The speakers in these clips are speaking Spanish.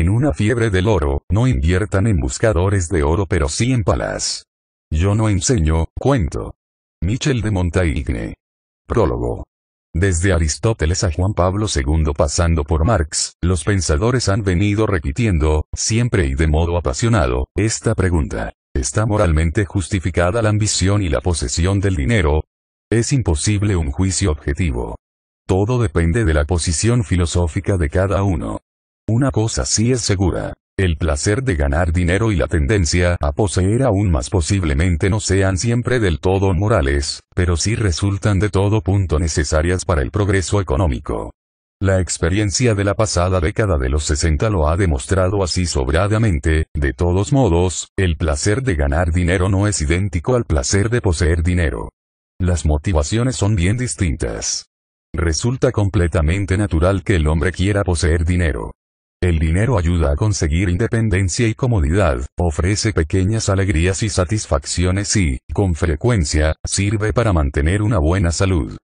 En una fiebre del oro, no inviertan en buscadores de oro pero sí en palas. Yo no enseño, cuento. Michel de Montaigne. Prólogo. Desde Aristóteles a Juan Pablo II pasando por Marx, los pensadores han venido repitiendo, siempre y de modo apasionado, esta pregunta. ¿Está moralmente justificada la ambición y la posesión del dinero? Es imposible un juicio objetivo. Todo depende de la posición filosófica de cada uno. Una cosa sí es segura. El placer de ganar dinero y la tendencia a poseer aún más posiblemente no sean siempre del todo morales, pero sí resultan de todo punto necesarias para el progreso económico. La experiencia de la pasada década de los 60 lo ha demostrado así sobradamente, de todos modos, el placer de ganar dinero no es idéntico al placer de poseer dinero. Las motivaciones son bien distintas. Resulta completamente natural que el hombre quiera poseer dinero. El dinero ayuda a conseguir independencia y comodidad, ofrece pequeñas alegrías y satisfacciones y, con frecuencia, sirve para mantener una buena salud.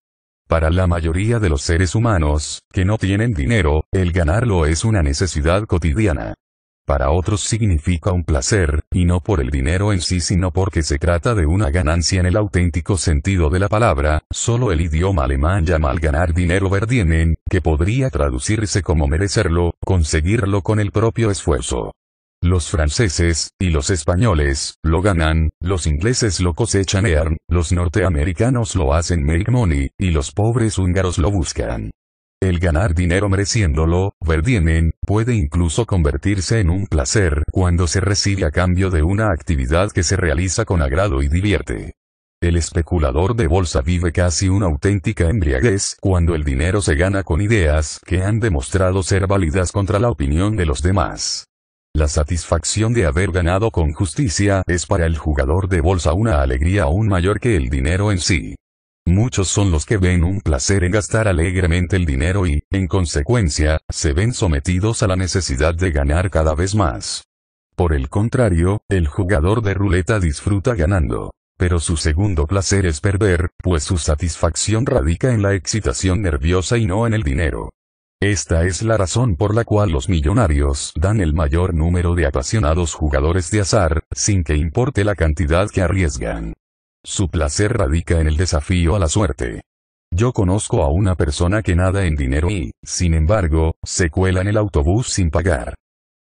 Para la mayoría de los seres humanos, que no tienen dinero, el ganarlo es una necesidad cotidiana. Para otros significa un placer, y no por el dinero en sí sino porque se trata de una ganancia en el auténtico sentido de la palabra, solo el idioma alemán llama al ganar dinero verdienen, que podría traducirse como merecerlo, conseguirlo con el propio esfuerzo. Los franceses, y los españoles, lo ganan, los ingleses lo cosechan earn, los norteamericanos lo hacen make money, y los pobres húngaros lo buscan. El ganar dinero mereciéndolo, verdienen, puede incluso convertirse en un placer cuando se recibe a cambio de una actividad que se realiza con agrado y divierte. El especulador de bolsa vive casi una auténtica embriaguez cuando el dinero se gana con ideas que han demostrado ser válidas contra la opinión de los demás. La satisfacción de haber ganado con justicia es para el jugador de bolsa una alegría aún mayor que el dinero en sí. Muchos son los que ven un placer en gastar alegremente el dinero y, en consecuencia, se ven sometidos a la necesidad de ganar cada vez más. Por el contrario, el jugador de ruleta disfruta ganando. Pero su segundo placer es perder, pues su satisfacción radica en la excitación nerviosa y no en el dinero. Esta es la razón por la cual los millonarios dan el mayor número de apasionados jugadores de azar, sin que importe la cantidad que arriesgan. Su placer radica en el desafío a la suerte. Yo conozco a una persona que nada en dinero y, sin embargo, se cuela en el autobús sin pagar.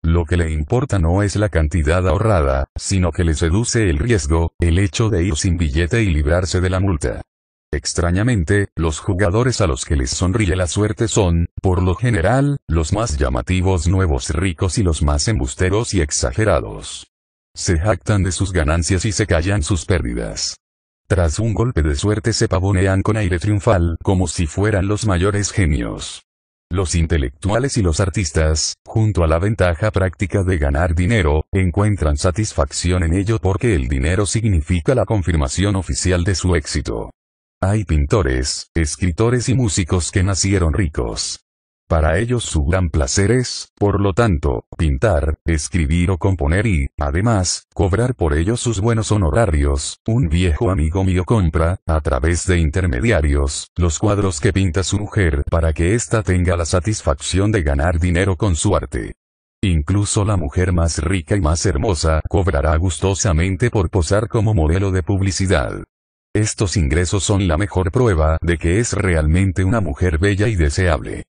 Lo que le importa no es la cantidad ahorrada, sino que le seduce el riesgo, el hecho de ir sin billete y librarse de la multa. Extrañamente, los jugadores a los que les sonríe la suerte son, por lo general, los más llamativos nuevos ricos y los más embusteros y exagerados. Se jactan de sus ganancias y se callan sus pérdidas. Tras un golpe de suerte se pavonean con aire triunfal, como si fueran los mayores genios. Los intelectuales y los artistas, junto a la ventaja práctica de ganar dinero, encuentran satisfacción en ello porque el dinero significa la confirmación oficial de su éxito. Hay pintores, escritores y músicos que nacieron ricos. Para ellos su gran placer es, por lo tanto, pintar, escribir o componer y, además, cobrar por ellos sus buenos honorarios. Un viejo amigo mío compra, a través de intermediarios, los cuadros que pinta su mujer para que ésta tenga la satisfacción de ganar dinero con su arte. Incluso la mujer más rica y más hermosa cobrará gustosamente por posar como modelo de publicidad. Estos ingresos son la mejor prueba de que es realmente una mujer bella y deseable.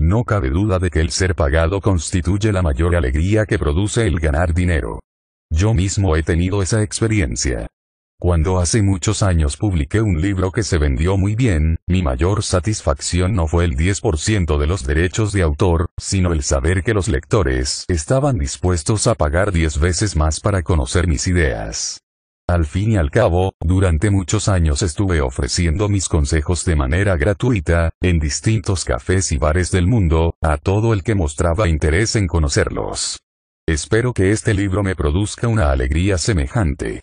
No cabe duda de que el ser pagado constituye la mayor alegría que produce el ganar dinero. Yo mismo he tenido esa experiencia. Cuando hace muchos años publiqué un libro que se vendió muy bien, mi mayor satisfacción no fue el 10% de los derechos de autor, sino el saber que los lectores estaban dispuestos a pagar 10 veces más para conocer mis ideas. Al fin y al cabo, durante muchos años estuve ofreciendo mis consejos de manera gratuita, en distintos cafés y bares del mundo, a todo el que mostraba interés en conocerlos. Espero que este libro me produzca una alegría semejante.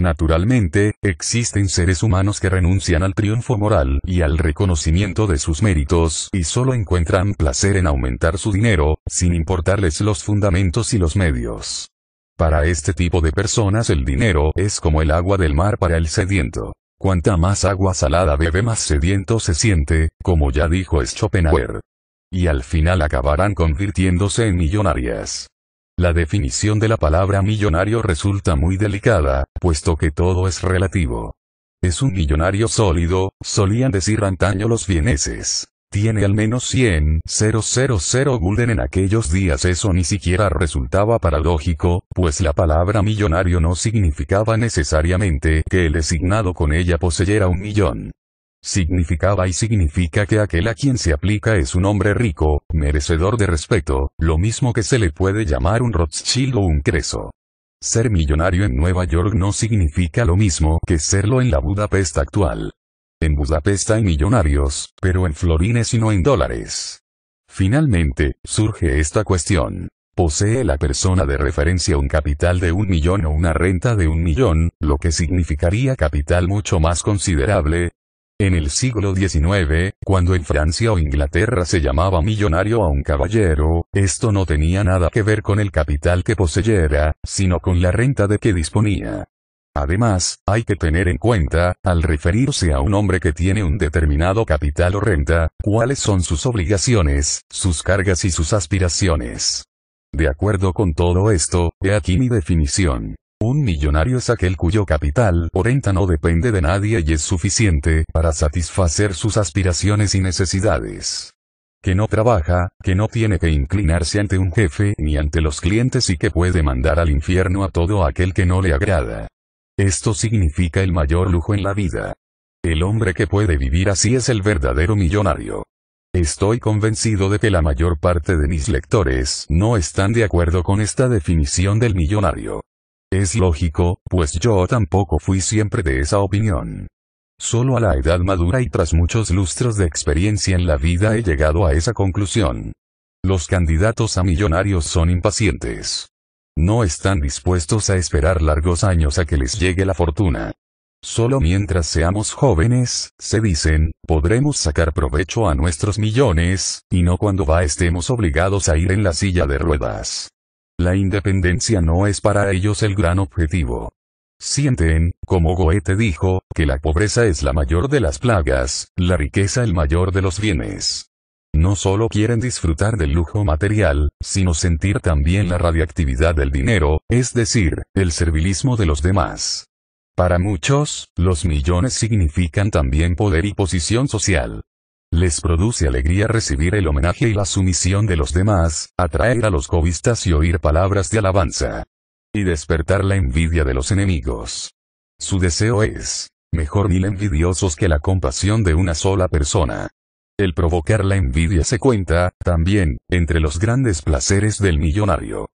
Naturalmente, existen seres humanos que renuncian al triunfo moral y al reconocimiento de sus méritos y solo encuentran placer en aumentar su dinero, sin importarles los fundamentos y los medios. Para este tipo de personas el dinero es como el agua del mar para el sediento. Cuanta más agua salada bebe más sediento se siente, como ya dijo Schopenhauer. Y al final acabarán convirtiéndose en millonarias. La definición de la palabra millonario resulta muy delicada, puesto que todo es relativo. Es un millonario sólido, solían decir antaño los vieneses tiene al menos 100 000 gulden en aquellos días eso ni siquiera resultaba paradójico, pues la palabra millonario no significaba necesariamente que el designado con ella poseyera un millón significaba y significa que aquel a quien se aplica es un hombre rico, merecedor de respeto, lo mismo que se le puede llamar un Rothschild o un Creso. Ser millonario en Nueva York no significa lo mismo que serlo en la Budapest actual en Budapest hay millonarios, pero en florines y no en dólares. Finalmente, surge esta cuestión. ¿Posee la persona de referencia un capital de un millón o una renta de un millón, lo que significaría capital mucho más considerable? En el siglo XIX, cuando en Francia o Inglaterra se llamaba millonario a un caballero, esto no tenía nada que ver con el capital que poseyera, sino con la renta de que disponía. Además, hay que tener en cuenta, al referirse a un hombre que tiene un determinado capital o renta, cuáles son sus obligaciones, sus cargas y sus aspiraciones. De acuerdo con todo esto, he aquí mi definición. Un millonario es aquel cuyo capital o renta no depende de nadie y es suficiente para satisfacer sus aspiraciones y necesidades. Que no trabaja, que no tiene que inclinarse ante un jefe ni ante los clientes y que puede mandar al infierno a todo aquel que no le agrada. Esto significa el mayor lujo en la vida. El hombre que puede vivir así es el verdadero millonario. Estoy convencido de que la mayor parte de mis lectores no están de acuerdo con esta definición del millonario. Es lógico, pues yo tampoco fui siempre de esa opinión. Solo a la edad madura y tras muchos lustros de experiencia en la vida he llegado a esa conclusión. Los candidatos a millonarios son impacientes. No están dispuestos a esperar largos años a que les llegue la fortuna. Solo mientras seamos jóvenes, se dicen, podremos sacar provecho a nuestros millones, y no cuando va estemos obligados a ir en la silla de ruedas. La independencia no es para ellos el gran objetivo. Sienten, como Goethe dijo, que la pobreza es la mayor de las plagas, la riqueza el mayor de los bienes. No solo quieren disfrutar del lujo material, sino sentir también la radiactividad del dinero, es decir, el servilismo de los demás. Para muchos, los millones significan también poder y posición social. Les produce alegría recibir el homenaje y la sumisión de los demás, atraer a los cobistas y oír palabras de alabanza. Y despertar la envidia de los enemigos. Su deseo es, mejor mil envidiosos que la compasión de una sola persona. El provocar la envidia se cuenta, también, entre los grandes placeres del millonario.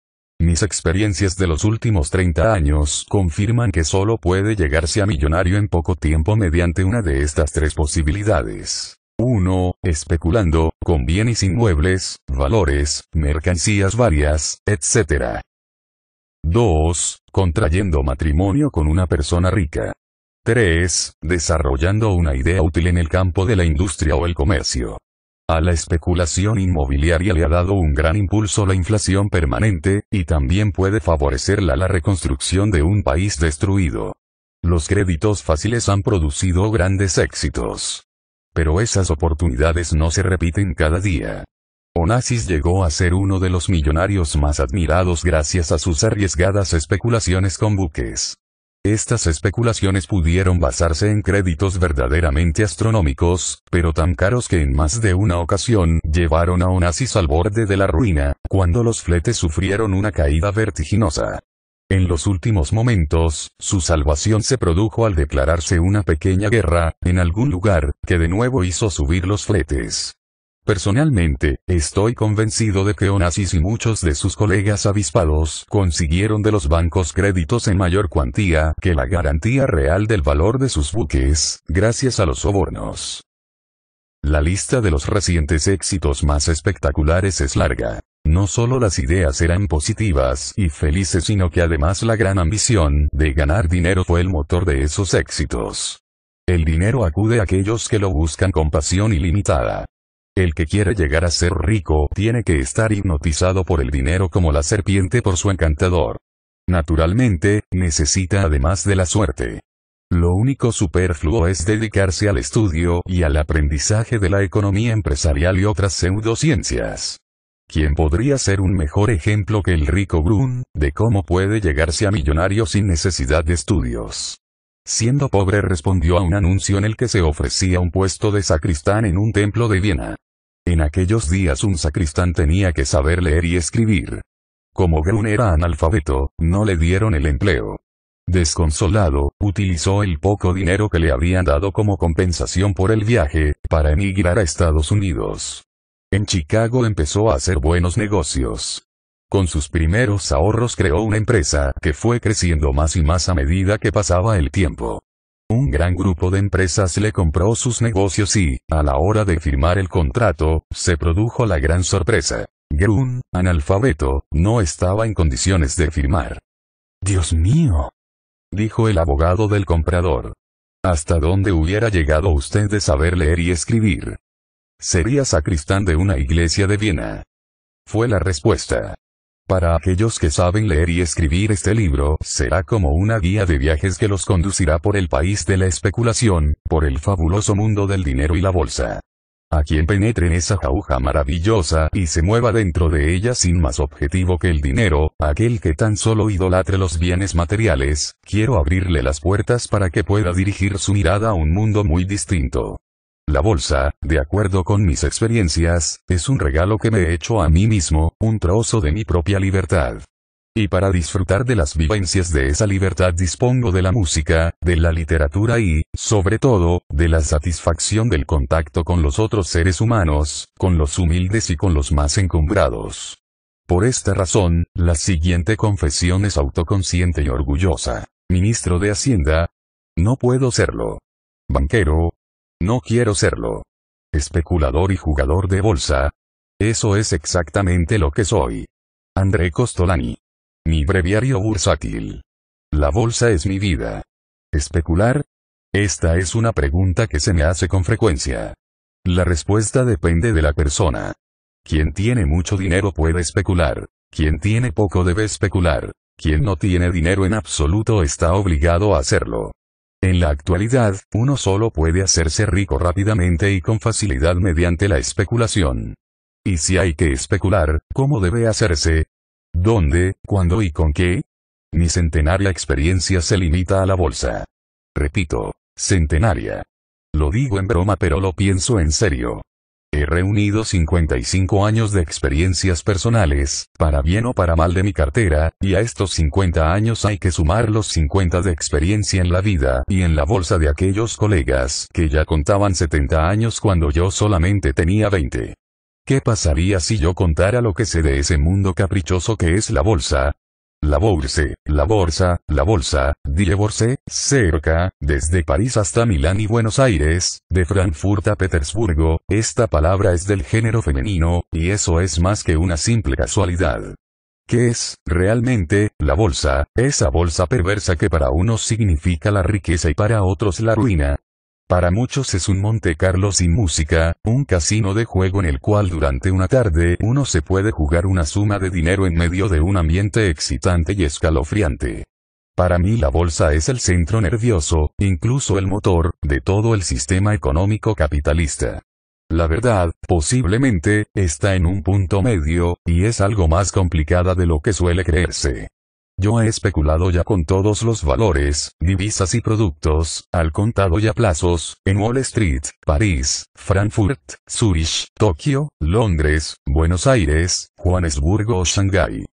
Mis experiencias de los últimos 30 años confirman que solo puede llegarse a millonario en poco tiempo mediante una de estas tres posibilidades. 1. Especulando, con bienes inmuebles, valores, mercancías varias, etc. 2. Contrayendo matrimonio con una persona rica es, Desarrollando una idea útil en el campo de la industria o el comercio. A la especulación inmobiliaria le ha dado un gran impulso la inflación permanente, y también puede favorecerla la reconstrucción de un país destruido. Los créditos fáciles han producido grandes éxitos. Pero esas oportunidades no se repiten cada día. Onassis llegó a ser uno de los millonarios más admirados gracias a sus arriesgadas especulaciones con buques. Estas especulaciones pudieron basarse en créditos verdaderamente astronómicos, pero tan caros que en más de una ocasión llevaron a Onassis al borde de la ruina, cuando los fletes sufrieron una caída vertiginosa. En los últimos momentos, su salvación se produjo al declararse una pequeña guerra, en algún lugar, que de nuevo hizo subir los fletes. Personalmente, estoy convencido de que Onassis y muchos de sus colegas avispados consiguieron de los bancos créditos en mayor cuantía que la garantía real del valor de sus buques, gracias a los sobornos. La lista de los recientes éxitos más espectaculares es larga. No solo las ideas eran positivas y felices, sino que además la gran ambición de ganar dinero fue el motor de esos éxitos. El dinero acude a aquellos que lo buscan con pasión ilimitada. El que quiere llegar a ser rico tiene que estar hipnotizado por el dinero como la serpiente por su encantador. Naturalmente, necesita además de la suerte. Lo único superfluo es dedicarse al estudio y al aprendizaje de la economía empresarial y otras pseudociencias. ¿Quién podría ser un mejor ejemplo que el rico Brun, de cómo puede llegarse a millonario sin necesidad de estudios? Siendo pobre respondió a un anuncio en el que se ofrecía un puesto de sacristán en un templo de Viena. En aquellos días un sacristán tenía que saber leer y escribir. Como Grun era analfabeto, no le dieron el empleo. Desconsolado, utilizó el poco dinero que le habían dado como compensación por el viaje, para emigrar a Estados Unidos. En Chicago empezó a hacer buenos negocios. Con sus primeros ahorros creó una empresa que fue creciendo más y más a medida que pasaba el tiempo. Un gran grupo de empresas le compró sus negocios y, a la hora de firmar el contrato, se produjo la gran sorpresa. Grun, analfabeto, no estaba en condiciones de firmar. Dios mío, dijo el abogado del comprador. ¿Hasta dónde hubiera llegado usted de saber leer y escribir? Sería sacristán de una iglesia de Viena. Fue la respuesta. Para aquellos que saben leer y escribir este libro, será como una guía de viajes que los conducirá por el país de la especulación, por el fabuloso mundo del dinero y la bolsa. A quien penetre en esa jauja maravillosa y se mueva dentro de ella sin más objetivo que el dinero, aquel que tan solo idolatre los bienes materiales, quiero abrirle las puertas para que pueda dirigir su mirada a un mundo muy distinto. La bolsa, de acuerdo con mis experiencias, es un regalo que me he hecho a mí mismo, un trozo de mi propia libertad. Y para disfrutar de las vivencias de esa libertad dispongo de la música, de la literatura y, sobre todo, de la satisfacción del contacto con los otros seres humanos, con los humildes y con los más encumbrados. Por esta razón, la siguiente confesión es autoconsciente y orgullosa. Ministro de Hacienda. No puedo serlo. Banquero, no quiero serlo. Especulador y jugador de bolsa. Eso es exactamente lo que soy. André Costolani. Mi breviario bursátil. La bolsa es mi vida. ¿Especular? Esta es una pregunta que se me hace con frecuencia. La respuesta depende de la persona. Quien tiene mucho dinero puede especular. Quien tiene poco debe especular. Quien no tiene dinero en absoluto está obligado a hacerlo. En la actualidad, uno solo puede hacerse rico rápidamente y con facilidad mediante la especulación. Y si hay que especular, ¿cómo debe hacerse? ¿Dónde, cuándo y con qué? Mi centenaria experiencia se limita a la bolsa. Repito, centenaria. Lo digo en broma pero lo pienso en serio. He reunido 55 años de experiencias personales, para bien o para mal de mi cartera, y a estos 50 años hay que sumar los 50 de experiencia en la vida y en la bolsa de aquellos colegas que ya contaban 70 años cuando yo solamente tenía 20. ¿Qué pasaría si yo contara lo que sé de ese mundo caprichoso que es la bolsa? La Bourse, la Bolsa, la Bolsa, Die Bourse, cerca, desde París hasta Milán y Buenos Aires, de Frankfurt a Petersburgo, esta palabra es del género femenino, y eso es más que una simple casualidad. ¿Qué es, realmente, la bolsa, esa bolsa perversa que para unos significa la riqueza y para otros la ruina, para muchos es un Monte Carlo sin música, un casino de juego en el cual durante una tarde uno se puede jugar una suma de dinero en medio de un ambiente excitante y escalofriante. Para mí la bolsa es el centro nervioso, incluso el motor, de todo el sistema económico capitalista. La verdad, posiblemente, está en un punto medio, y es algo más complicada de lo que suele creerse. Yo he especulado ya con todos los valores, divisas y productos, al contado y a plazos, en Wall Street, París, Frankfurt, Zurich, Tokio, Londres, Buenos Aires, Johannesburgo o Shanghái.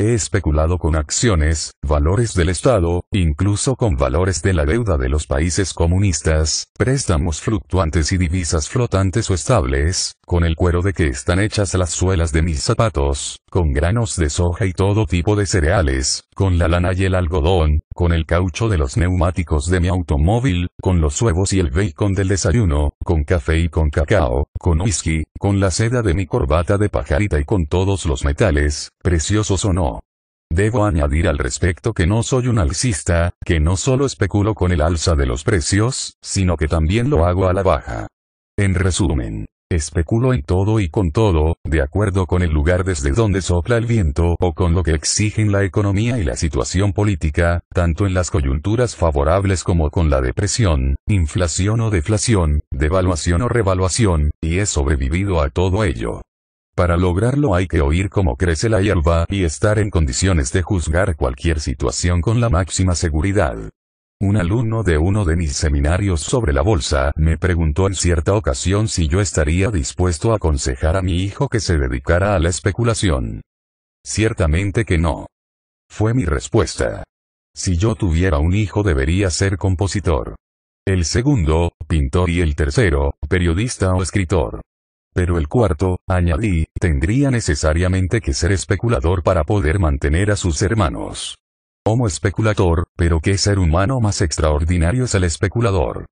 He especulado con acciones, valores del Estado, incluso con valores de la deuda de los países comunistas, préstamos fluctuantes y divisas flotantes o estables, con el cuero de que están hechas las suelas de mis zapatos, con granos de soja y todo tipo de cereales, con la lana y el algodón, con el caucho de los neumáticos de mi automóvil, con los huevos y el bacon del desayuno, con café y con cacao, con whisky, con la seda de mi corbata de pajarita y con todos los metales, preciosos o no. Debo añadir al respecto que no soy un alcista, que no solo especulo con el alza de los precios, sino que también lo hago a la baja. En resumen, Especulo en todo y con todo, de acuerdo con el lugar desde donde sopla el viento o con lo que exigen la economía y la situación política, tanto en las coyunturas favorables como con la depresión, inflación o deflación, devaluación o revaluación, y he sobrevivido a todo ello. Para lograrlo hay que oír cómo crece la hierba y estar en condiciones de juzgar cualquier situación con la máxima seguridad. Un alumno de uno de mis seminarios sobre la bolsa me preguntó en cierta ocasión si yo estaría dispuesto a aconsejar a mi hijo que se dedicara a la especulación. Ciertamente que no. Fue mi respuesta. Si yo tuviera un hijo debería ser compositor. El segundo, pintor y el tercero, periodista o escritor. Pero el cuarto, añadí, tendría necesariamente que ser especulador para poder mantener a sus hermanos. Homo especulator, pero qué ser humano más extraordinario es el especulador.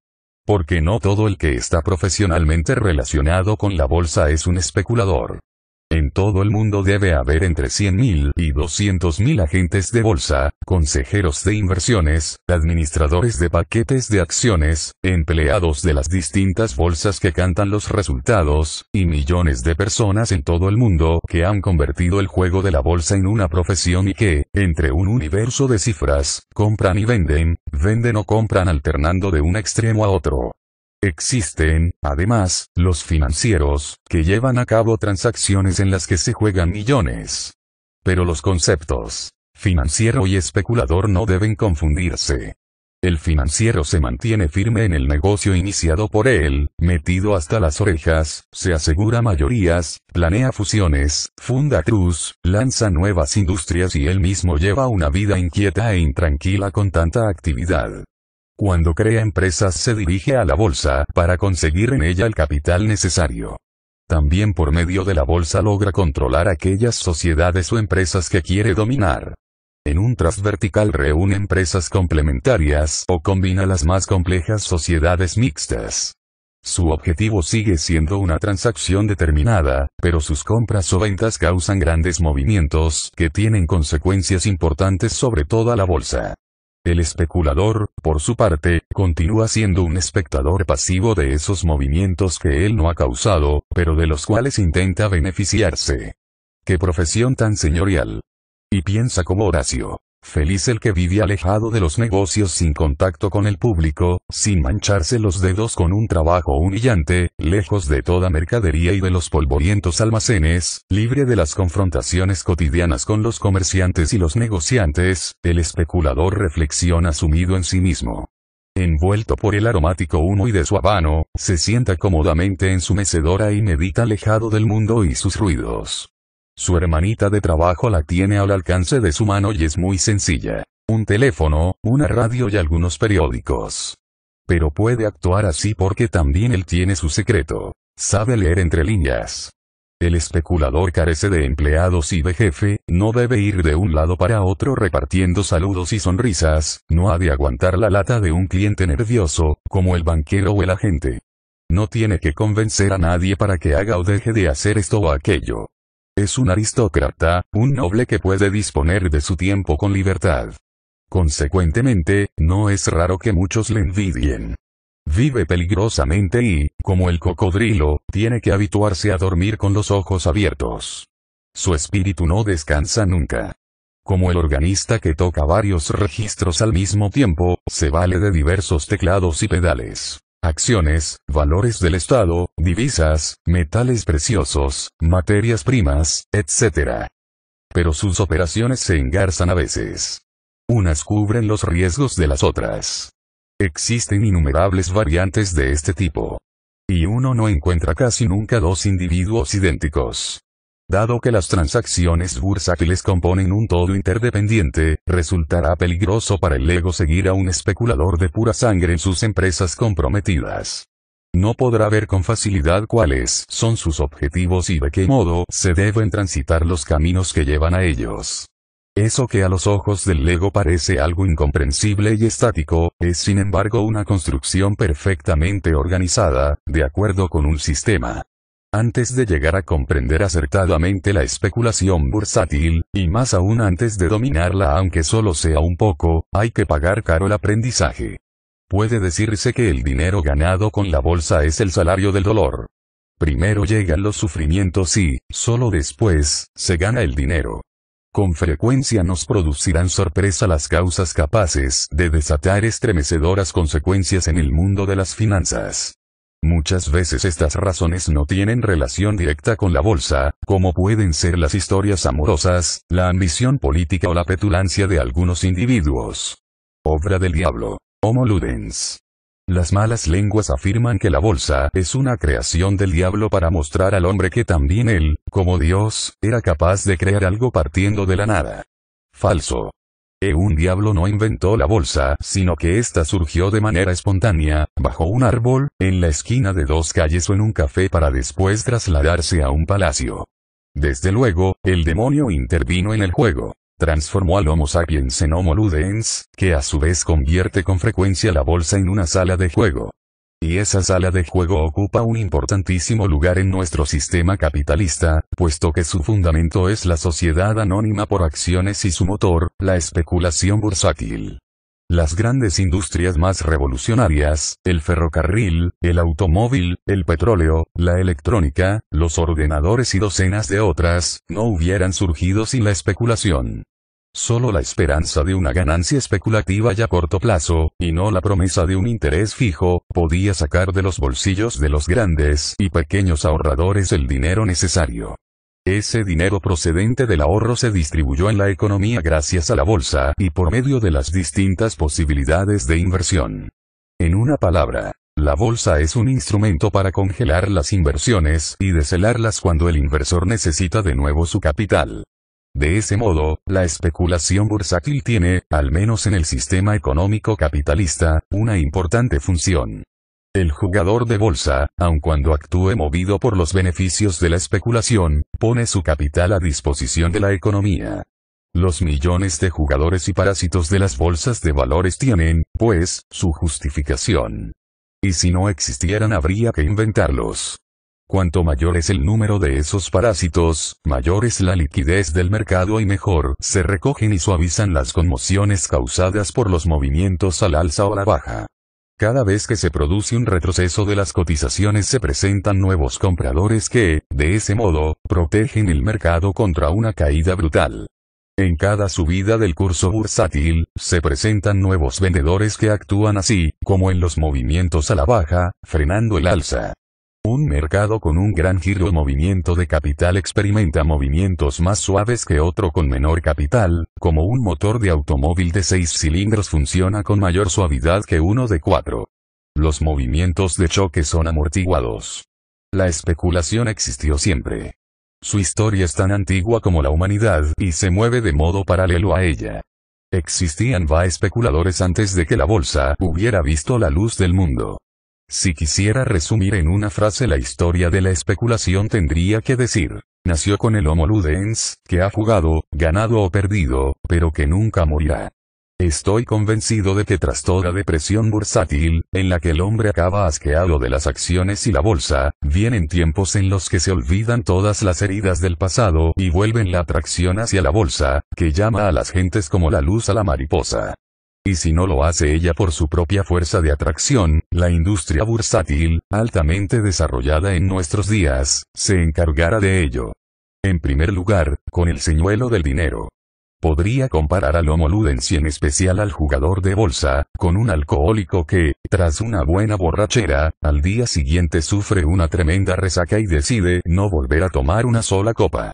Porque no todo el que está profesionalmente relacionado con la bolsa es un especulador. En todo el mundo debe haber entre 100.000 y 200.000 agentes de bolsa, consejeros de inversiones, administradores de paquetes de acciones, empleados de las distintas bolsas que cantan los resultados, y millones de personas en todo el mundo que han convertido el juego de la bolsa en una profesión y que, entre un universo de cifras, compran y venden, venden o compran alternando de un extremo a otro. Existen, además, los financieros, que llevan a cabo transacciones en las que se juegan millones. Pero los conceptos financiero y especulador no deben confundirse. El financiero se mantiene firme en el negocio iniciado por él, metido hasta las orejas, se asegura mayorías, planea fusiones, funda cruz lanza nuevas industrias y él mismo lleva una vida inquieta e intranquila con tanta actividad. Cuando crea empresas se dirige a la bolsa para conseguir en ella el capital necesario. También por medio de la bolsa logra controlar aquellas sociedades o empresas que quiere dominar. En un transvertical reúne empresas complementarias o combina las más complejas sociedades mixtas. Su objetivo sigue siendo una transacción determinada, pero sus compras o ventas causan grandes movimientos que tienen consecuencias importantes sobre toda la bolsa. El especulador, por su parte, continúa siendo un espectador pasivo de esos movimientos que él no ha causado, pero de los cuales intenta beneficiarse. ¡Qué profesión tan señorial! Y piensa como Horacio. Feliz el que vive alejado de los negocios sin contacto con el público, sin mancharse los dedos con un trabajo humillante, lejos de toda mercadería y de los polvorientos almacenes, libre de las confrontaciones cotidianas con los comerciantes y los negociantes, el especulador reflexiona sumido en sí mismo. Envuelto por el aromático humo y de su habano, se sienta cómodamente en su mecedora y medita alejado del mundo y sus ruidos. Su hermanita de trabajo la tiene al alcance de su mano y es muy sencilla. Un teléfono, una radio y algunos periódicos. Pero puede actuar así porque también él tiene su secreto. Sabe leer entre líneas. El especulador carece de empleados y de jefe, no debe ir de un lado para otro repartiendo saludos y sonrisas, no ha de aguantar la lata de un cliente nervioso, como el banquero o el agente. No tiene que convencer a nadie para que haga o deje de hacer esto o aquello. Es un aristócrata, un noble que puede disponer de su tiempo con libertad. Consecuentemente, no es raro que muchos le envidien. Vive peligrosamente y, como el cocodrilo, tiene que habituarse a dormir con los ojos abiertos. Su espíritu no descansa nunca. Como el organista que toca varios registros al mismo tiempo, se vale de diversos teclados y pedales acciones, valores del Estado, divisas, metales preciosos, materias primas, etc. Pero sus operaciones se engarzan a veces. Unas cubren los riesgos de las otras. Existen innumerables variantes de este tipo. Y uno no encuentra casi nunca dos individuos idénticos. Dado que las transacciones bursátiles componen un todo interdependiente, resultará peligroso para el Lego seguir a un especulador de pura sangre en sus empresas comprometidas. No podrá ver con facilidad cuáles son sus objetivos y de qué modo se deben transitar los caminos que llevan a ellos. Eso que a los ojos del Lego parece algo incomprensible y estático, es sin embargo una construcción perfectamente organizada, de acuerdo con un sistema. Antes de llegar a comprender acertadamente la especulación bursátil, y más aún antes de dominarla aunque solo sea un poco, hay que pagar caro el aprendizaje. Puede decirse que el dinero ganado con la bolsa es el salario del dolor. Primero llegan los sufrimientos y, solo después, se gana el dinero. Con frecuencia nos producirán sorpresa las causas capaces de desatar estremecedoras consecuencias en el mundo de las finanzas. Muchas veces estas razones no tienen relación directa con la bolsa, como pueden ser las historias amorosas, la ambición política o la petulancia de algunos individuos. Obra del diablo. Homo Ludens. Las malas lenguas afirman que la bolsa es una creación del diablo para mostrar al hombre que también él, como Dios, era capaz de crear algo partiendo de la nada. Falso. E un diablo no inventó la bolsa, sino que ésta surgió de manera espontánea, bajo un árbol, en la esquina de dos calles o en un café para después trasladarse a un palacio. Desde luego, el demonio intervino en el juego. Transformó al Homo sapiens en Homo ludens, que a su vez convierte con frecuencia la bolsa en una sala de juego. Y esa sala de juego ocupa un importantísimo lugar en nuestro sistema capitalista, puesto que su fundamento es la sociedad anónima por acciones y su motor, la especulación bursátil. Las grandes industrias más revolucionarias, el ferrocarril, el automóvil, el petróleo, la electrónica, los ordenadores y docenas de otras, no hubieran surgido sin la especulación. Solo la esperanza de una ganancia especulativa y a corto plazo, y no la promesa de un interés fijo, podía sacar de los bolsillos de los grandes y pequeños ahorradores el dinero necesario. Ese dinero procedente del ahorro se distribuyó en la economía gracias a la bolsa y por medio de las distintas posibilidades de inversión. En una palabra, la bolsa es un instrumento para congelar las inversiones y deshelarlas cuando el inversor necesita de nuevo su capital. De ese modo, la especulación bursátil tiene, al menos en el sistema económico capitalista, una importante función. El jugador de bolsa, aun cuando actúe movido por los beneficios de la especulación, pone su capital a disposición de la economía. Los millones de jugadores y parásitos de las bolsas de valores tienen, pues, su justificación. Y si no existieran habría que inventarlos. Cuanto mayor es el número de esos parásitos, mayor es la liquidez del mercado y mejor se recogen y suavizan las conmociones causadas por los movimientos al alza o a la baja. Cada vez que se produce un retroceso de las cotizaciones se presentan nuevos compradores que, de ese modo, protegen el mercado contra una caída brutal. En cada subida del curso bursátil, se presentan nuevos vendedores que actúan así, como en los movimientos a la baja, frenando el alza. Un mercado con un gran giro de movimiento de capital experimenta movimientos más suaves que otro con menor capital, como un motor de automóvil de seis cilindros funciona con mayor suavidad que uno de cuatro. Los movimientos de choque son amortiguados. La especulación existió siempre. Su historia es tan antigua como la humanidad y se mueve de modo paralelo a ella. Existían va especuladores antes de que la bolsa hubiera visto la luz del mundo. Si quisiera resumir en una frase la historia de la especulación tendría que decir, nació con el Homo Ludens, que ha jugado, ganado o perdido, pero que nunca morirá. Estoy convencido de que tras toda depresión bursátil, en la que el hombre acaba asqueado de las acciones y la bolsa, vienen tiempos en los que se olvidan todas las heridas del pasado y vuelven la atracción hacia la bolsa, que llama a las gentes como la luz a la mariposa. Y si no lo hace ella por su propia fuerza de atracción, la industria bursátil, altamente desarrollada en nuestros días, se encargará de ello. En primer lugar, con el señuelo del dinero. Podría comparar al Homo Ludens y en especial al jugador de bolsa, con un alcohólico que, tras una buena borrachera, al día siguiente sufre una tremenda resaca y decide no volver a tomar una sola copa.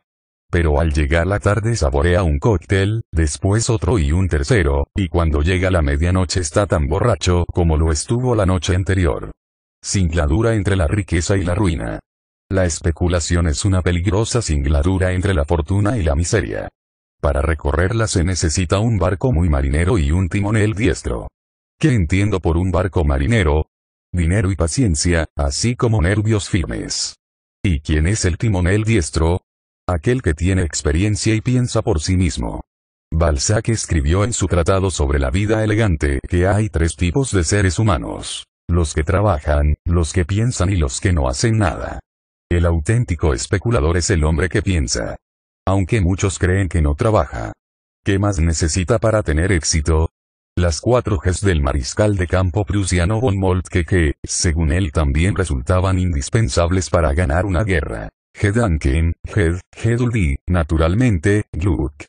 Pero al llegar la tarde saborea un cóctel, después otro y un tercero, y cuando llega la medianoche está tan borracho como lo estuvo la noche anterior. Singladura entre la riqueza y la ruina. La especulación es una peligrosa singladura entre la fortuna y la miseria. Para recorrerla se necesita un barco muy marinero y un timonel diestro. ¿Qué entiendo por un barco marinero? Dinero y paciencia, así como nervios firmes. ¿Y quién es el timonel diestro? aquel que tiene experiencia y piensa por sí mismo. Balzac escribió en su tratado sobre la vida elegante que hay tres tipos de seres humanos. Los que trabajan, los que piensan y los que no hacen nada. El auténtico especulador es el hombre que piensa. Aunque muchos creen que no trabaja. ¿Qué más necesita para tener éxito? Las cuatro Gs del mariscal de campo prusiano von Moltke que, según él también resultaban indispensables para ganar una guerra. Gedanken, Hed, Heduldi, naturalmente, Gluck.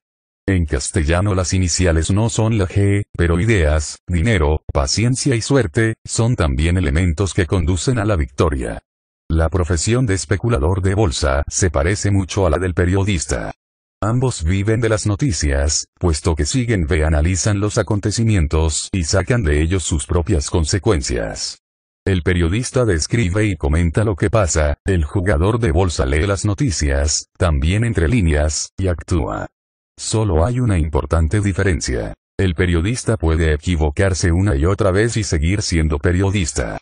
En castellano las iniciales no son la G, pero ideas, dinero, paciencia y suerte, son también elementos que conducen a la victoria. La profesión de especulador de bolsa se parece mucho a la del periodista. Ambos viven de las noticias, puesto que siguen ve analizan los acontecimientos y sacan de ellos sus propias consecuencias. El periodista describe y comenta lo que pasa, el jugador de bolsa lee las noticias, también entre líneas, y actúa. Solo hay una importante diferencia. El periodista puede equivocarse una y otra vez y seguir siendo periodista.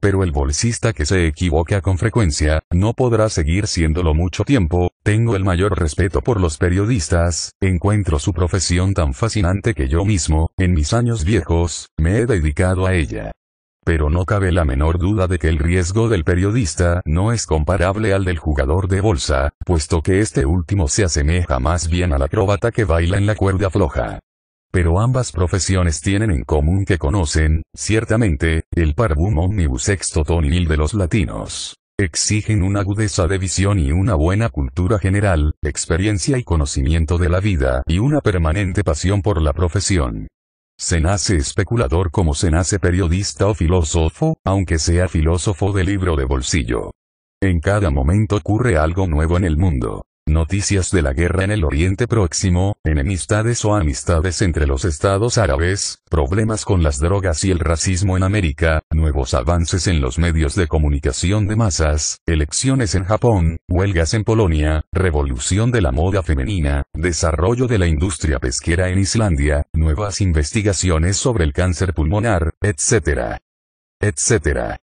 Pero el bolsista que se equivoca con frecuencia, no podrá seguir siéndolo mucho tiempo, tengo el mayor respeto por los periodistas, encuentro su profesión tan fascinante que yo mismo, en mis años viejos, me he dedicado a ella pero no cabe la menor duda de que el riesgo del periodista no es comparable al del jugador de bolsa, puesto que este último se asemeja más bien al acróbata que baila en la cuerda floja. Pero ambas profesiones tienen en común que conocen, ciertamente, el parvum omnibus extotonil de los latinos. Exigen una agudeza de visión y una buena cultura general, experiencia y conocimiento de la vida, y una permanente pasión por la profesión. Se nace especulador como se nace periodista o filósofo, aunque sea filósofo de libro de bolsillo. En cada momento ocurre algo nuevo en el mundo. Noticias de la guerra en el Oriente Próximo, enemistades o amistades entre los estados árabes, problemas con las drogas y el racismo en América, nuevos avances en los medios de comunicación de masas, elecciones en Japón, huelgas en Polonia, revolución de la moda femenina, desarrollo de la industria pesquera en Islandia, nuevas investigaciones sobre el cáncer pulmonar, etc. etc.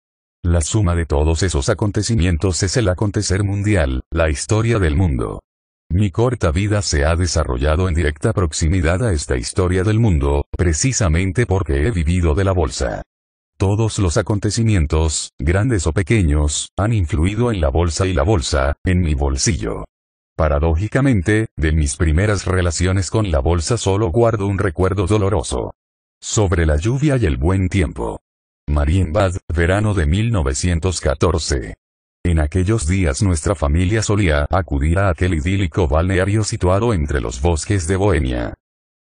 La suma de todos esos acontecimientos es el acontecer mundial, la historia del mundo. Mi corta vida se ha desarrollado en directa proximidad a esta historia del mundo, precisamente porque he vivido de la bolsa. Todos los acontecimientos, grandes o pequeños, han influido en la bolsa y la bolsa, en mi bolsillo. Paradójicamente, de mis primeras relaciones con la bolsa solo guardo un recuerdo doloroso. Sobre la lluvia y el buen tiempo. Marienbad, verano de 1914. En aquellos días nuestra familia solía acudir a aquel idílico balneario situado entre los bosques de Bohemia.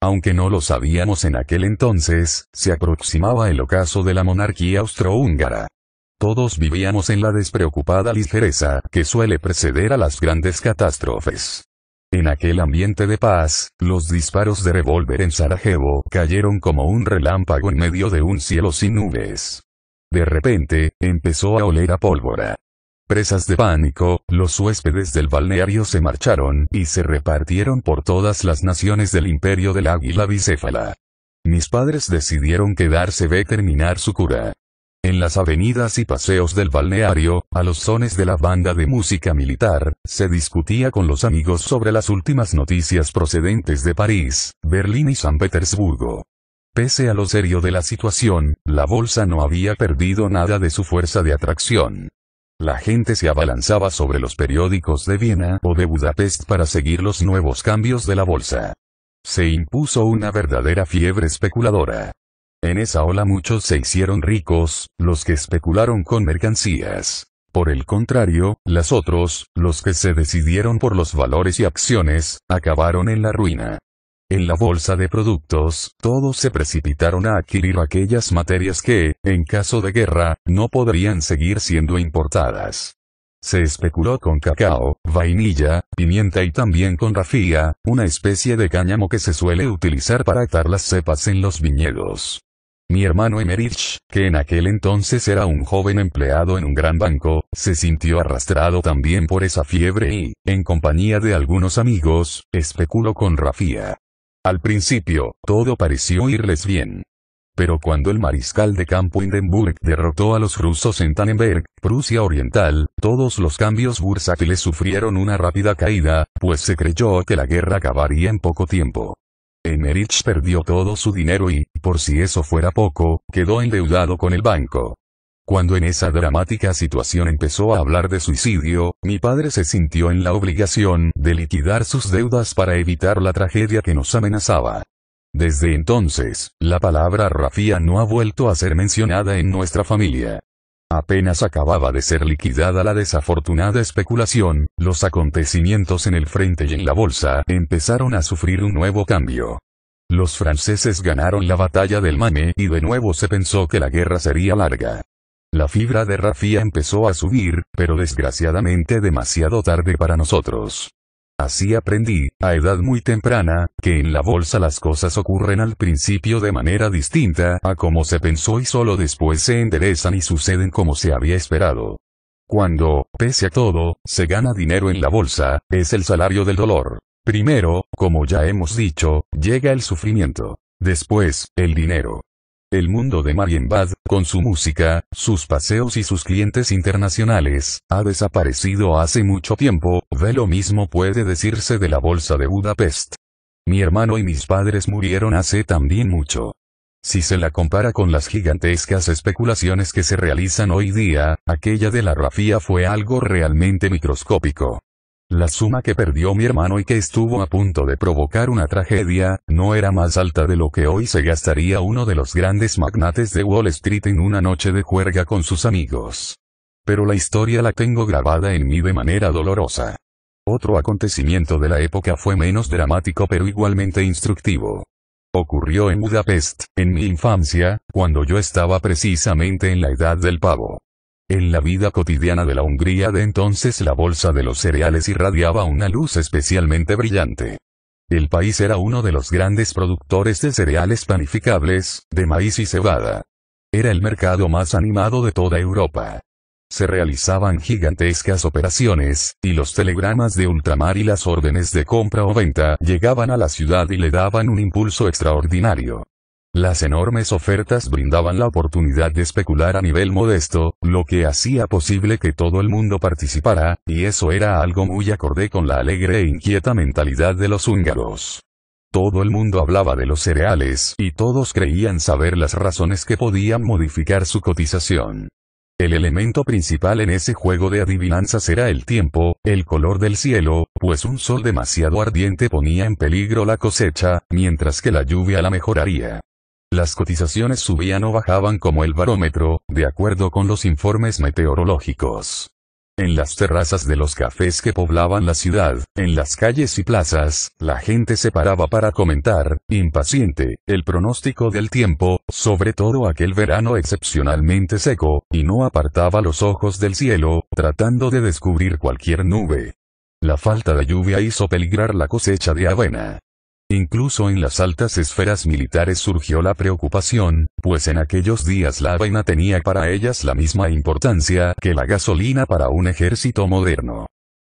Aunque no lo sabíamos en aquel entonces, se aproximaba el ocaso de la monarquía austrohúngara. Todos vivíamos en la despreocupada ligereza que suele preceder a las grandes catástrofes. En aquel ambiente de paz, los disparos de revólver en Sarajevo cayeron como un relámpago en medio de un cielo sin nubes. De repente, empezó a oler a pólvora. Presas de pánico, los huéspedes del balneario se marcharon y se repartieron por todas las naciones del imperio del águila bicéfala. Mis padres decidieron quedarse ve terminar su cura. En las avenidas y paseos del balneario, a los sones de la banda de música militar, se discutía con los amigos sobre las últimas noticias procedentes de París, Berlín y San Petersburgo. Pese a lo serio de la situación, la bolsa no había perdido nada de su fuerza de atracción. La gente se abalanzaba sobre los periódicos de Viena o de Budapest para seguir los nuevos cambios de la bolsa. Se impuso una verdadera fiebre especuladora. En esa ola muchos se hicieron ricos, los que especularon con mercancías. Por el contrario, las otros, los que se decidieron por los valores y acciones, acabaron en la ruina. En la bolsa de productos, todos se precipitaron a adquirir aquellas materias que, en caso de guerra, no podrían seguir siendo importadas. Se especuló con cacao, vainilla, pimienta y también con rafía, una especie de cáñamo que se suele utilizar para atar las cepas en los viñedos. Mi hermano Emerich, que en aquel entonces era un joven empleado en un gran banco, se sintió arrastrado también por esa fiebre y, en compañía de algunos amigos, especuló con Rafia. Al principio, todo pareció irles bien. Pero cuando el mariscal de campo Hindenburg derrotó a los rusos en Tannenberg, Prusia Oriental, todos los cambios bursátiles sufrieron una rápida caída, pues se creyó que la guerra acabaría en poco tiempo. Emerich perdió todo su dinero y, por si eso fuera poco, quedó endeudado con el banco. Cuando en esa dramática situación empezó a hablar de suicidio, mi padre se sintió en la obligación de liquidar sus deudas para evitar la tragedia que nos amenazaba. Desde entonces, la palabra rafia no ha vuelto a ser mencionada en nuestra familia. Apenas acababa de ser liquidada la desafortunada especulación, los acontecimientos en el frente y en la bolsa empezaron a sufrir un nuevo cambio. Los franceses ganaron la batalla del Mame y de nuevo se pensó que la guerra sería larga. La fibra de Rafia empezó a subir, pero desgraciadamente demasiado tarde para nosotros. Así aprendí, a edad muy temprana, que en la bolsa las cosas ocurren al principio de manera distinta a como se pensó y solo después se enderezan y suceden como se había esperado. Cuando, pese a todo, se gana dinero en la bolsa, es el salario del dolor. Primero, como ya hemos dicho, llega el sufrimiento. Después, el dinero. El mundo de Marienbad, con su música, sus paseos y sus clientes internacionales, ha desaparecido hace mucho tiempo, de lo mismo puede decirse de la Bolsa de Budapest. Mi hermano y mis padres murieron hace también mucho. Si se la compara con las gigantescas especulaciones que se realizan hoy día, aquella de la rafía fue algo realmente microscópico. La suma que perdió mi hermano y que estuvo a punto de provocar una tragedia, no era más alta de lo que hoy se gastaría uno de los grandes magnates de Wall Street en una noche de juerga con sus amigos. Pero la historia la tengo grabada en mí de manera dolorosa. Otro acontecimiento de la época fue menos dramático pero igualmente instructivo. Ocurrió en Budapest, en mi infancia, cuando yo estaba precisamente en la edad del pavo. En la vida cotidiana de la Hungría de entonces la bolsa de los cereales irradiaba una luz especialmente brillante. El país era uno de los grandes productores de cereales panificables, de maíz y cebada. Era el mercado más animado de toda Europa. Se realizaban gigantescas operaciones, y los telegramas de ultramar y las órdenes de compra o venta llegaban a la ciudad y le daban un impulso extraordinario. Las enormes ofertas brindaban la oportunidad de especular a nivel modesto, lo que hacía posible que todo el mundo participara, y eso era algo muy acorde con la alegre e inquieta mentalidad de los húngaros. Todo el mundo hablaba de los cereales, y todos creían saber las razones que podían modificar su cotización. El elemento principal en ese juego de adivinanzas era el tiempo, el color del cielo, pues un sol demasiado ardiente ponía en peligro la cosecha, mientras que la lluvia la mejoraría. Las cotizaciones subían o bajaban como el barómetro, de acuerdo con los informes meteorológicos. En las terrazas de los cafés que poblaban la ciudad, en las calles y plazas, la gente se paraba para comentar, impaciente, el pronóstico del tiempo, sobre todo aquel verano excepcionalmente seco, y no apartaba los ojos del cielo, tratando de descubrir cualquier nube. La falta de lluvia hizo peligrar la cosecha de avena. Incluso en las altas esferas militares surgió la preocupación, pues en aquellos días la vaina tenía para ellas la misma importancia que la gasolina para un ejército moderno.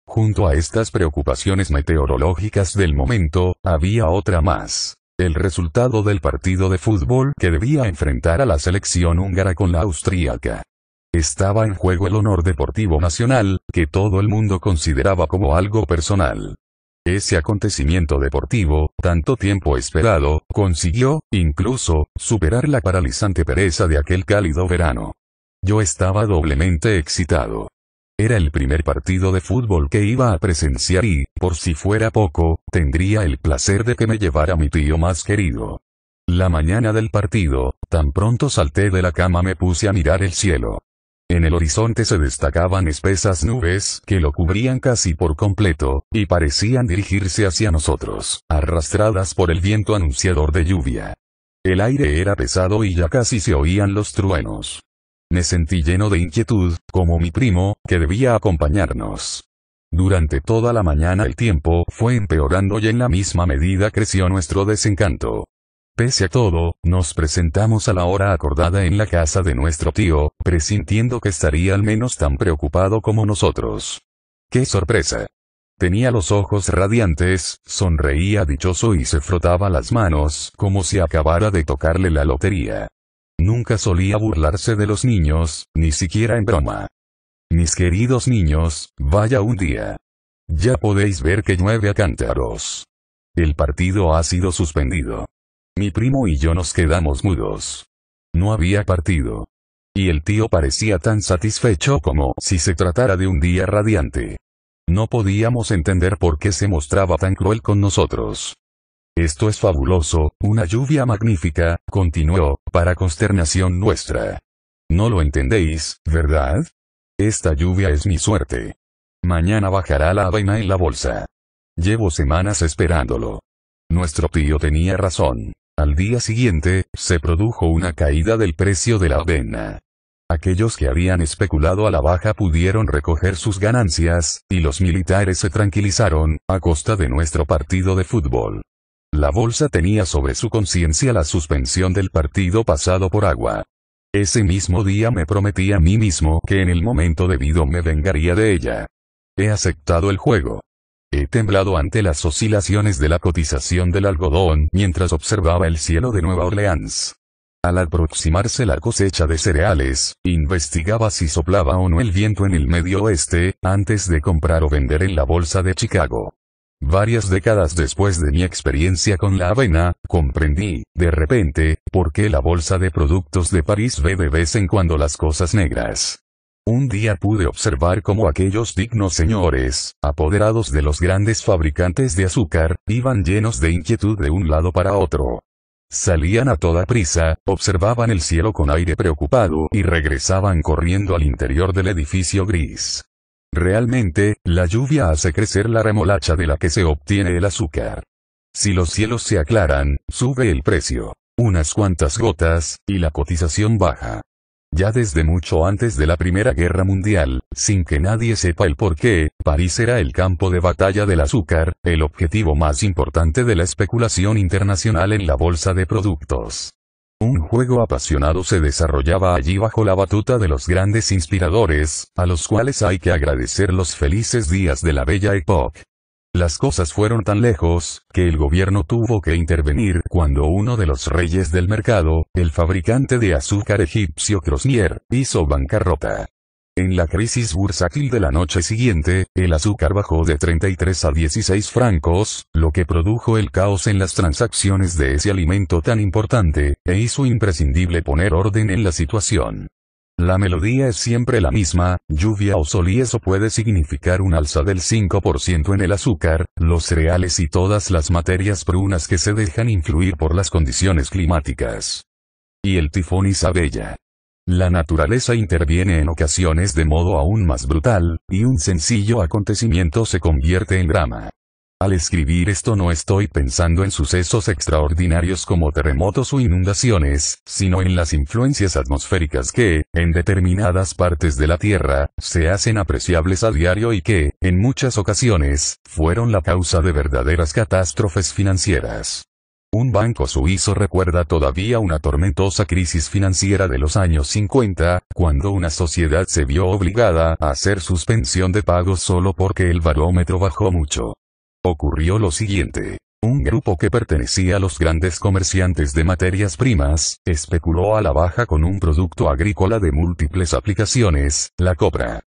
Junto a estas preocupaciones meteorológicas del momento, había otra más. El resultado del partido de fútbol que debía enfrentar a la selección húngara con la austríaca. Estaba en juego el honor deportivo nacional, que todo el mundo consideraba como algo personal. Ese acontecimiento deportivo, tanto tiempo esperado, consiguió, incluso, superar la paralizante pereza de aquel cálido verano. Yo estaba doblemente excitado. Era el primer partido de fútbol que iba a presenciar y, por si fuera poco, tendría el placer de que me llevara mi tío más querido. La mañana del partido, tan pronto salté de la cama me puse a mirar el cielo. En el horizonte se destacaban espesas nubes que lo cubrían casi por completo, y parecían dirigirse hacia nosotros, arrastradas por el viento anunciador de lluvia. El aire era pesado y ya casi se oían los truenos. Me sentí lleno de inquietud, como mi primo, que debía acompañarnos. Durante toda la mañana el tiempo fue empeorando y en la misma medida creció nuestro desencanto. Pese a todo, nos presentamos a la hora acordada en la casa de nuestro tío, presintiendo que estaría al menos tan preocupado como nosotros. ¡Qué sorpresa! Tenía los ojos radiantes, sonreía dichoso y se frotaba las manos como si acabara de tocarle la lotería. Nunca solía burlarse de los niños, ni siquiera en broma. Mis queridos niños, vaya un día. Ya podéis ver que llueve a cántaros. El partido ha sido suspendido. Mi primo y yo nos quedamos mudos. No había partido. Y el tío parecía tan satisfecho como si se tratara de un día radiante. No podíamos entender por qué se mostraba tan cruel con nosotros. Esto es fabuloso, una lluvia magnífica, continuó, para consternación nuestra. No lo entendéis, ¿verdad? Esta lluvia es mi suerte. Mañana bajará la vaina en la bolsa. Llevo semanas esperándolo. Nuestro tío tenía razón. Al día siguiente, se produjo una caída del precio de la avena. Aquellos que habían especulado a la baja pudieron recoger sus ganancias, y los militares se tranquilizaron, a costa de nuestro partido de fútbol. La bolsa tenía sobre su conciencia la suspensión del partido pasado por agua. Ese mismo día me prometí a mí mismo que en el momento debido me vengaría de ella. He aceptado el juego. He temblado ante las oscilaciones de la cotización del algodón mientras observaba el cielo de Nueva Orleans. Al aproximarse la cosecha de cereales, investigaba si soplaba o no el viento en el medio oeste, antes de comprar o vender en la bolsa de Chicago. Varias décadas después de mi experiencia con la avena, comprendí, de repente, por qué la bolsa de productos de París ve de vez en cuando las cosas negras. Un día pude observar cómo aquellos dignos señores, apoderados de los grandes fabricantes de azúcar, iban llenos de inquietud de un lado para otro. Salían a toda prisa, observaban el cielo con aire preocupado y regresaban corriendo al interior del edificio gris. Realmente, la lluvia hace crecer la remolacha de la que se obtiene el azúcar. Si los cielos se aclaran, sube el precio. Unas cuantas gotas, y la cotización baja. Ya desde mucho antes de la Primera Guerra Mundial, sin que nadie sepa el por qué, París era el campo de batalla del azúcar, el objetivo más importante de la especulación internacional en la bolsa de productos. Un juego apasionado se desarrollaba allí bajo la batuta de los grandes inspiradores, a los cuales hay que agradecer los felices días de la bella época. Las cosas fueron tan lejos, que el gobierno tuvo que intervenir cuando uno de los reyes del mercado, el fabricante de azúcar egipcio Crosnier, hizo bancarrota. En la crisis bursátil de la noche siguiente, el azúcar bajó de 33 a 16 francos, lo que produjo el caos en las transacciones de ese alimento tan importante, e hizo imprescindible poner orden en la situación. La melodía es siempre la misma, lluvia o sol y eso puede significar un alza del 5% en el azúcar, los cereales y todas las materias prunas que se dejan influir por las condiciones climáticas. Y el tifón Isabella. La naturaleza interviene en ocasiones de modo aún más brutal, y un sencillo acontecimiento se convierte en drama. Al escribir esto no estoy pensando en sucesos extraordinarios como terremotos o inundaciones, sino en las influencias atmosféricas que, en determinadas partes de la Tierra, se hacen apreciables a diario y que, en muchas ocasiones, fueron la causa de verdaderas catástrofes financieras. Un banco suizo recuerda todavía una tormentosa crisis financiera de los años 50, cuando una sociedad se vio obligada a hacer suspensión de pagos solo porque el barómetro bajó mucho. Ocurrió lo siguiente. Un grupo que pertenecía a los grandes comerciantes de materias primas, especuló a la baja con un producto agrícola de múltiples aplicaciones, la copra.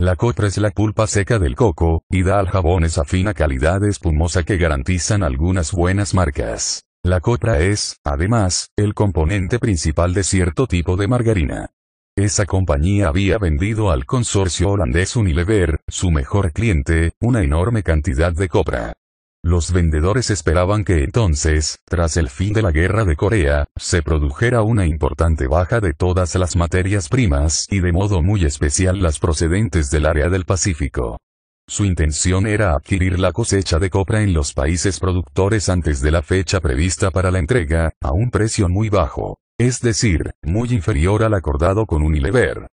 La copra es la pulpa seca del coco, y da al jabón esa fina calidad espumosa que garantizan algunas buenas marcas. La copra es, además, el componente principal de cierto tipo de margarina. Esa compañía había vendido al consorcio holandés Unilever, su mejor cliente, una enorme cantidad de copra. Los vendedores esperaban que entonces, tras el fin de la guerra de Corea, se produjera una importante baja de todas las materias primas y de modo muy especial las procedentes del área del Pacífico. Su intención era adquirir la cosecha de copra en los países productores antes de la fecha prevista para la entrega, a un precio muy bajo es decir, muy inferior al acordado con Unilever.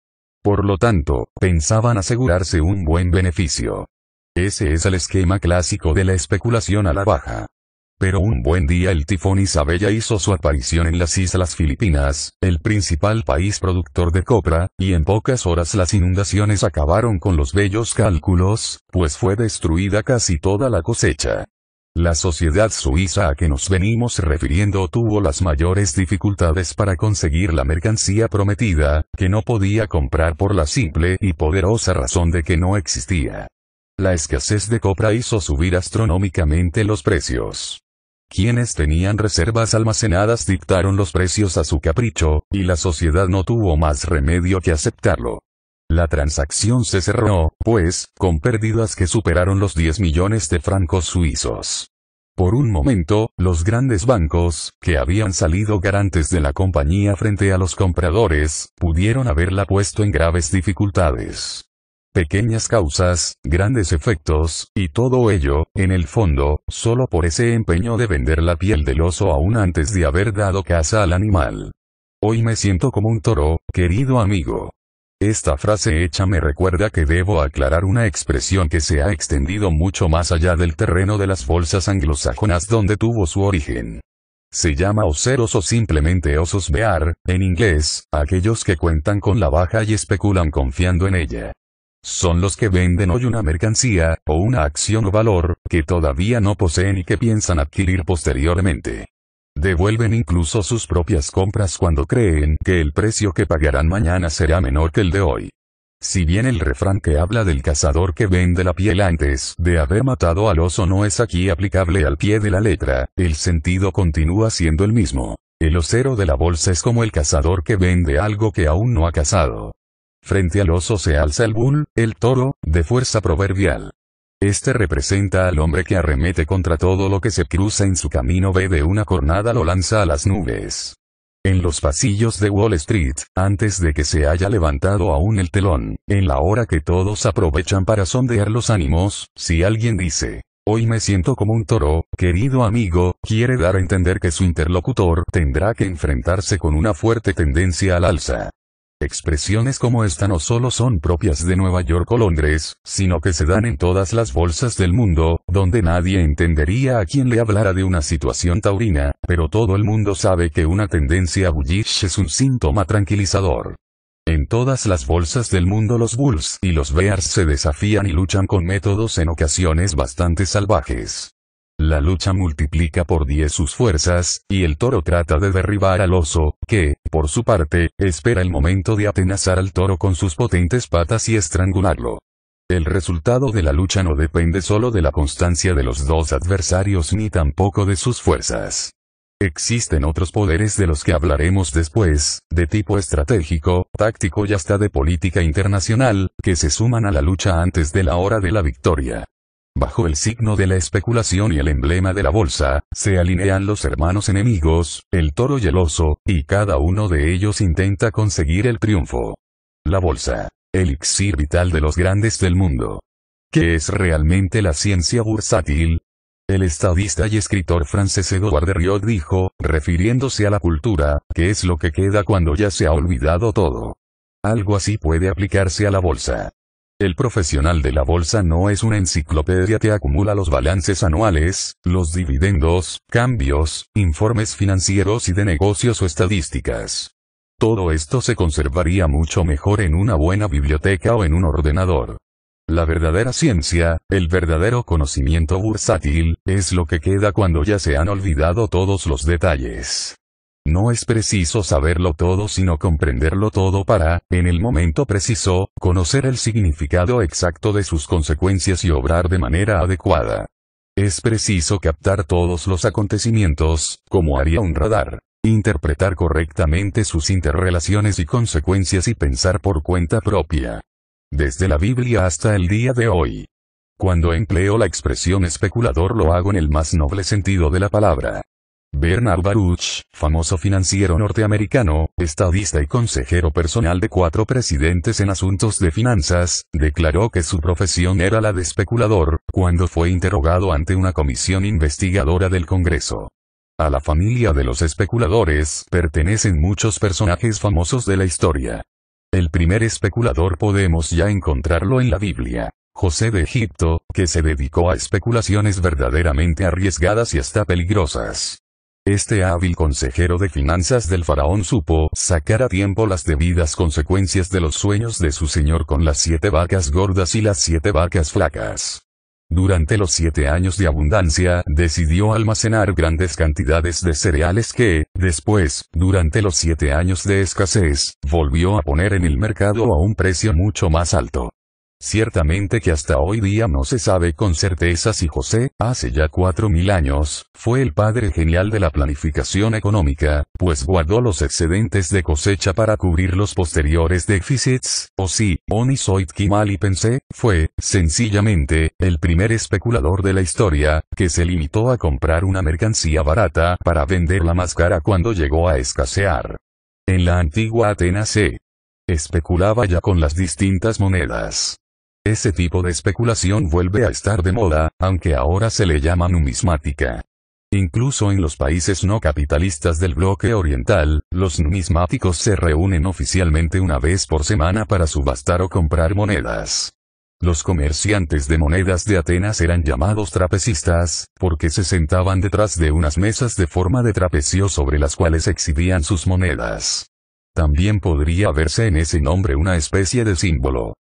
Por lo tanto, pensaban asegurarse un buen beneficio. Ese es el esquema clásico de la especulación a la baja. Pero un buen día el tifón Isabella hizo su aparición en las Islas Filipinas, el principal país productor de copra, y en pocas horas las inundaciones acabaron con los bellos cálculos, pues fue destruida casi toda la cosecha. La sociedad suiza a que nos venimos refiriendo tuvo las mayores dificultades para conseguir la mercancía prometida, que no podía comprar por la simple y poderosa razón de que no existía. La escasez de copra hizo subir astronómicamente los precios. Quienes tenían reservas almacenadas dictaron los precios a su capricho, y la sociedad no tuvo más remedio que aceptarlo. La transacción se cerró, pues, con pérdidas que superaron los 10 millones de francos suizos. Por un momento, los grandes bancos, que habían salido garantes de la compañía frente a los compradores, pudieron haberla puesto en graves dificultades. Pequeñas causas, grandes efectos, y todo ello, en el fondo, solo por ese empeño de vender la piel del oso aún antes de haber dado caza al animal. Hoy me siento como un toro, querido amigo. Esta frase hecha me recuerda que debo aclarar una expresión que se ha extendido mucho más allá del terreno de las bolsas anglosajonas donde tuvo su origen. Se llama oseros o simplemente osos bear, en inglés, aquellos que cuentan con la baja y especulan confiando en ella. Son los que venden hoy una mercancía, o una acción o valor, que todavía no poseen y que piensan adquirir posteriormente. Devuelven incluso sus propias compras cuando creen que el precio que pagarán mañana será menor que el de hoy. Si bien el refrán que habla del cazador que vende la piel antes de haber matado al oso no es aquí aplicable al pie de la letra, el sentido continúa siendo el mismo. El osero de la bolsa es como el cazador que vende algo que aún no ha cazado. Frente al oso se alza el bull, el toro, de fuerza proverbial. Este representa al hombre que arremete contra todo lo que se cruza en su camino ve de una cornada lo lanza a las nubes. En los pasillos de Wall Street, antes de que se haya levantado aún el telón, en la hora que todos aprovechan para sondear los ánimos, si alguien dice, Hoy me siento como un toro, querido amigo, quiere dar a entender que su interlocutor tendrá que enfrentarse con una fuerte tendencia al alza. Expresiones como esta no solo son propias de Nueva York o Londres, sino que se dan en todas las bolsas del mundo, donde nadie entendería a quien le hablara de una situación taurina, pero todo el mundo sabe que una tendencia a bullish es un síntoma tranquilizador. En todas las bolsas del mundo los bulls y los bears se desafían y luchan con métodos en ocasiones bastante salvajes. La lucha multiplica por 10 sus fuerzas, y el toro trata de derribar al oso, que, por su parte, espera el momento de atenazar al toro con sus potentes patas y estrangularlo. El resultado de la lucha no depende solo de la constancia de los dos adversarios ni tampoco de sus fuerzas. Existen otros poderes de los que hablaremos después, de tipo estratégico, táctico y hasta de política internacional, que se suman a la lucha antes de la hora de la victoria. Bajo el signo de la especulación y el emblema de la bolsa, se alinean los hermanos enemigos, el toro y el oso, y cada uno de ellos intenta conseguir el triunfo. La bolsa. Elixir vital de los grandes del mundo. ¿Qué es realmente la ciencia bursátil? El estadista y escritor francés Edouard Riot dijo, refiriéndose a la cultura, que es lo que queda cuando ya se ha olvidado todo. Algo así puede aplicarse a la bolsa. El profesional de la bolsa no es una enciclopedia que acumula los balances anuales, los dividendos, cambios, informes financieros y de negocios o estadísticas. Todo esto se conservaría mucho mejor en una buena biblioteca o en un ordenador. La verdadera ciencia, el verdadero conocimiento bursátil, es lo que queda cuando ya se han olvidado todos los detalles. No es preciso saberlo todo sino comprenderlo todo para, en el momento preciso, conocer el significado exacto de sus consecuencias y obrar de manera adecuada. Es preciso captar todos los acontecimientos, como haría un radar. Interpretar correctamente sus interrelaciones y consecuencias y pensar por cuenta propia. Desde la Biblia hasta el día de hoy. Cuando empleo la expresión especulador lo hago en el más noble sentido de la palabra. Bernard Baruch, famoso financiero norteamericano, estadista y consejero personal de cuatro presidentes en asuntos de finanzas, declaró que su profesión era la de especulador, cuando fue interrogado ante una comisión investigadora del Congreso. A la familia de los especuladores pertenecen muchos personajes famosos de la historia. El primer especulador podemos ya encontrarlo en la Biblia. José de Egipto, que se dedicó a especulaciones verdaderamente arriesgadas y hasta peligrosas. Este hábil consejero de finanzas del faraón supo sacar a tiempo las debidas consecuencias de los sueños de su señor con las siete vacas gordas y las siete vacas flacas. Durante los siete años de abundancia, decidió almacenar grandes cantidades de cereales que, después, durante los siete años de escasez, volvió a poner en el mercado a un precio mucho más alto. Ciertamente que hasta hoy día no se sabe con certeza si José, hace ya cuatro 4.000 años, fue el padre genial de la planificación económica, pues guardó los excedentes de cosecha para cubrir los posteriores déficits, o si, Onisoid Kimali pensé, fue, sencillamente, el primer especulador de la historia, que se limitó a comprar una mercancía barata para venderla más cara cuando llegó a escasear. En la antigua Atenas se especulaba ya con las distintas monedas. Ese tipo de especulación vuelve a estar de moda, aunque ahora se le llama numismática. Incluso en los países no capitalistas del bloque oriental, los numismáticos se reúnen oficialmente una vez por semana para subastar o comprar monedas. Los comerciantes de monedas de Atenas eran llamados trapecistas, porque se sentaban detrás de unas mesas de forma de trapecio sobre las cuales exhibían sus monedas. También podría verse en ese nombre una especie de símbolo.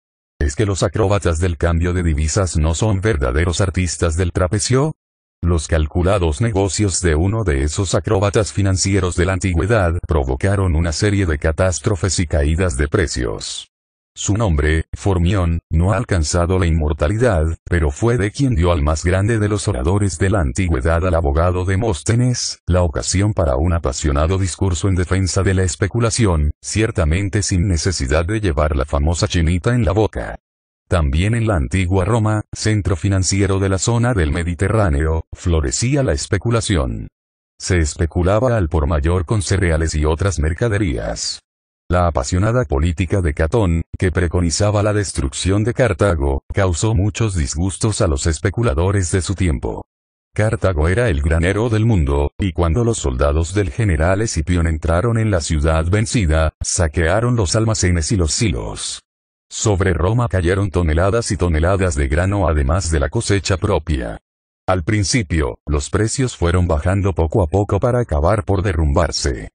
¿Es que los acróbatas del cambio de divisas no son verdaderos artistas del trapecio? Los calculados negocios de uno de esos acróbatas financieros de la antigüedad provocaron una serie de catástrofes y caídas de precios. Su nombre, Formión, no ha alcanzado la inmortalidad, pero fue de quien dio al más grande de los oradores de la antigüedad al abogado Demóstenes, la ocasión para un apasionado discurso en defensa de la especulación, ciertamente sin necesidad de llevar la famosa chinita en la boca. También en la antigua Roma, centro financiero de la zona del Mediterráneo, florecía la especulación. Se especulaba al por mayor con cereales y otras mercaderías. La apasionada política de Catón, que preconizaba la destrucción de Cartago, causó muchos disgustos a los especuladores de su tiempo. Cartago era el granero del mundo, y cuando los soldados del general Escipión entraron en la ciudad vencida, saquearon los almacenes y los silos. Sobre Roma cayeron toneladas y toneladas de grano además de la cosecha propia. Al principio, los precios fueron bajando poco a poco para acabar por derrumbarse.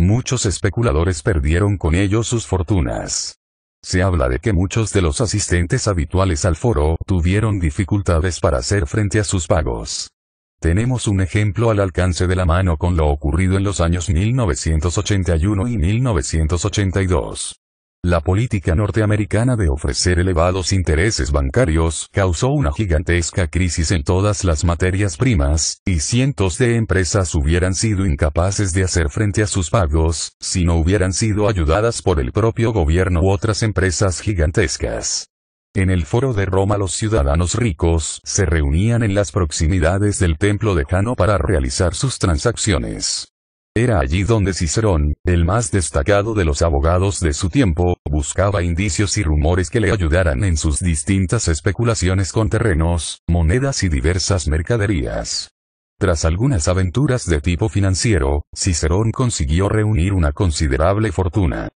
Muchos especuladores perdieron con ellos sus fortunas. Se habla de que muchos de los asistentes habituales al foro tuvieron dificultades para hacer frente a sus pagos. Tenemos un ejemplo al alcance de la mano con lo ocurrido en los años 1981 y 1982. La política norteamericana de ofrecer elevados intereses bancarios causó una gigantesca crisis en todas las materias primas, y cientos de empresas hubieran sido incapaces de hacer frente a sus pagos, si no hubieran sido ayudadas por el propio gobierno u otras empresas gigantescas. En el foro de Roma los ciudadanos ricos se reunían en las proximidades del templo de Jano para realizar sus transacciones. Era allí donde Cicerón, el más destacado de los abogados de su tiempo, buscaba indicios y rumores que le ayudaran en sus distintas especulaciones con terrenos, monedas y diversas mercaderías. Tras algunas aventuras de tipo financiero, Cicerón consiguió reunir una considerable fortuna.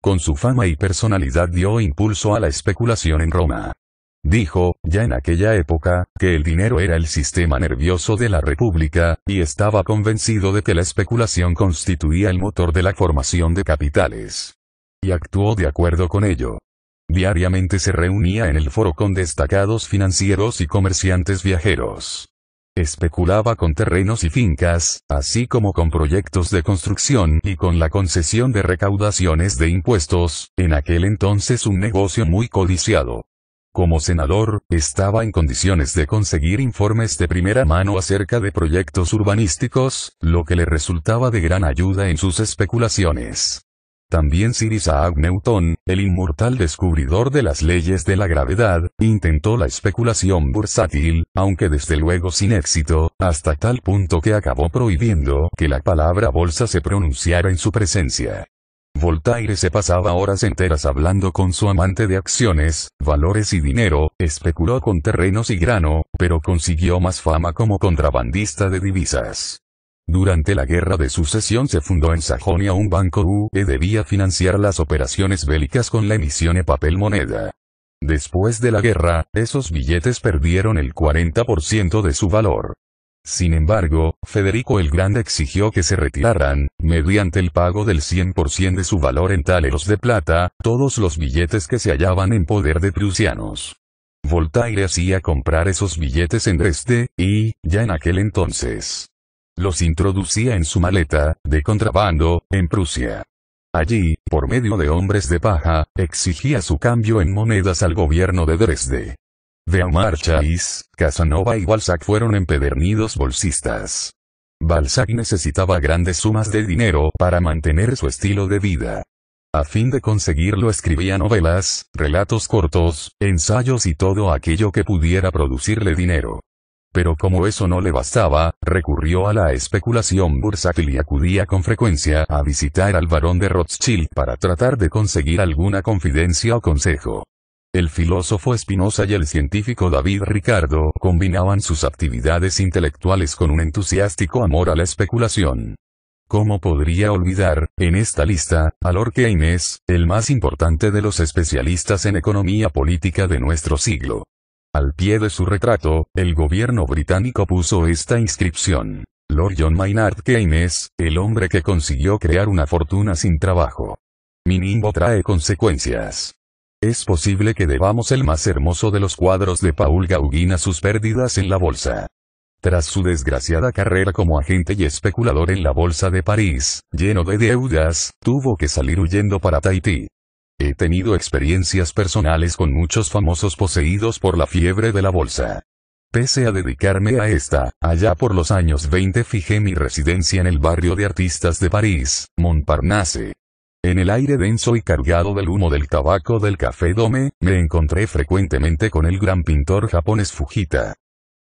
Con su fama y personalidad dio impulso a la especulación en Roma. Dijo, ya en aquella época, que el dinero era el sistema nervioso de la República, y estaba convencido de que la especulación constituía el motor de la formación de capitales. Y actuó de acuerdo con ello. Diariamente se reunía en el foro con destacados financieros y comerciantes viajeros. Especulaba con terrenos y fincas, así como con proyectos de construcción y con la concesión de recaudaciones de impuestos, en aquel entonces un negocio muy codiciado. Como senador, estaba en condiciones de conseguir informes de primera mano acerca de proyectos urbanísticos, lo que le resultaba de gran ayuda en sus especulaciones. También Sir Isaac Newton, el inmortal descubridor de las leyes de la gravedad, intentó la especulación bursátil, aunque desde luego sin éxito, hasta tal punto que acabó prohibiendo que la palabra bolsa se pronunciara en su presencia. Voltaire se pasaba horas enteras hablando con su amante de acciones, valores y dinero, especuló con terrenos y grano, pero consiguió más fama como contrabandista de divisas. Durante la Guerra de Sucesión se fundó en Sajonia un banco que debía financiar las operaciones bélicas con la emisión de papel moneda. Después de la guerra, esos billetes perdieron el 40% de su valor. Sin embargo, Federico el Grande exigió que se retiraran, mediante el pago del 100% de su valor en taleros de plata, todos los billetes que se hallaban en poder de prusianos. Voltaire hacía comprar esos billetes en Dresde, y, ya en aquel entonces, los introducía en su maleta, de contrabando, en Prusia. Allí, por medio de hombres de paja, exigía su cambio en monedas al gobierno de Dresde. De Omar Casanova y Balzac fueron empedernidos bolsistas. Balzac necesitaba grandes sumas de dinero para mantener su estilo de vida. A fin de conseguirlo escribía novelas, relatos cortos, ensayos y todo aquello que pudiera producirle dinero. Pero como eso no le bastaba, recurrió a la especulación bursátil y acudía con frecuencia a visitar al barón de Rothschild para tratar de conseguir alguna confidencia o consejo. El filósofo Espinosa y el científico David Ricardo combinaban sus actividades intelectuales con un entusiástico amor a la especulación. ¿Cómo podría olvidar, en esta lista, a Lord Keynes, el más importante de los especialistas en economía política de nuestro siglo? Al pie de su retrato, el gobierno británico puso esta inscripción. Lord John Maynard Keynes, el hombre que consiguió crear una fortuna sin trabajo. Minimbo trae consecuencias. Es posible que debamos el más hermoso de los cuadros de Paul Gauguin a sus pérdidas en la bolsa. Tras su desgraciada carrera como agente y especulador en la Bolsa de París, lleno de deudas, tuvo que salir huyendo para Tahití. He tenido experiencias personales con muchos famosos poseídos por la fiebre de la bolsa. Pese a dedicarme a esta, allá por los años 20 fijé mi residencia en el barrio de artistas de París, Montparnasse. En el aire denso y cargado del humo del tabaco del café Dome, me encontré frecuentemente con el gran pintor japonés Fujita.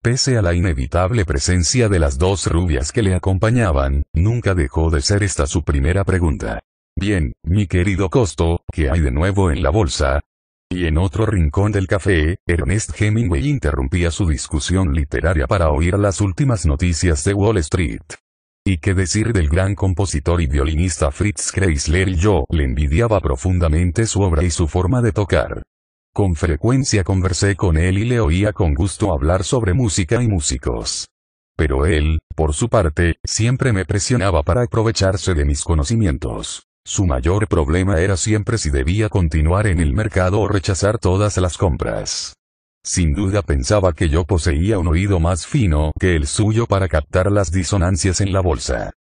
Pese a la inevitable presencia de las dos rubias que le acompañaban, nunca dejó de ser esta su primera pregunta. Bien, mi querido Costo, ¿qué hay de nuevo en la bolsa? Y en otro rincón del café, Ernest Hemingway interrumpía su discusión literaria para oír las últimas noticias de Wall Street. Y qué decir del gran compositor y violinista Fritz Kreisler yo le envidiaba profundamente su obra y su forma de tocar. Con frecuencia conversé con él y le oía con gusto hablar sobre música y músicos. Pero él, por su parte, siempre me presionaba para aprovecharse de mis conocimientos. Su mayor problema era siempre si debía continuar en el mercado o rechazar todas las compras. Sin duda pensaba que yo poseía un oído más fino que el suyo para captar las disonancias en la bolsa.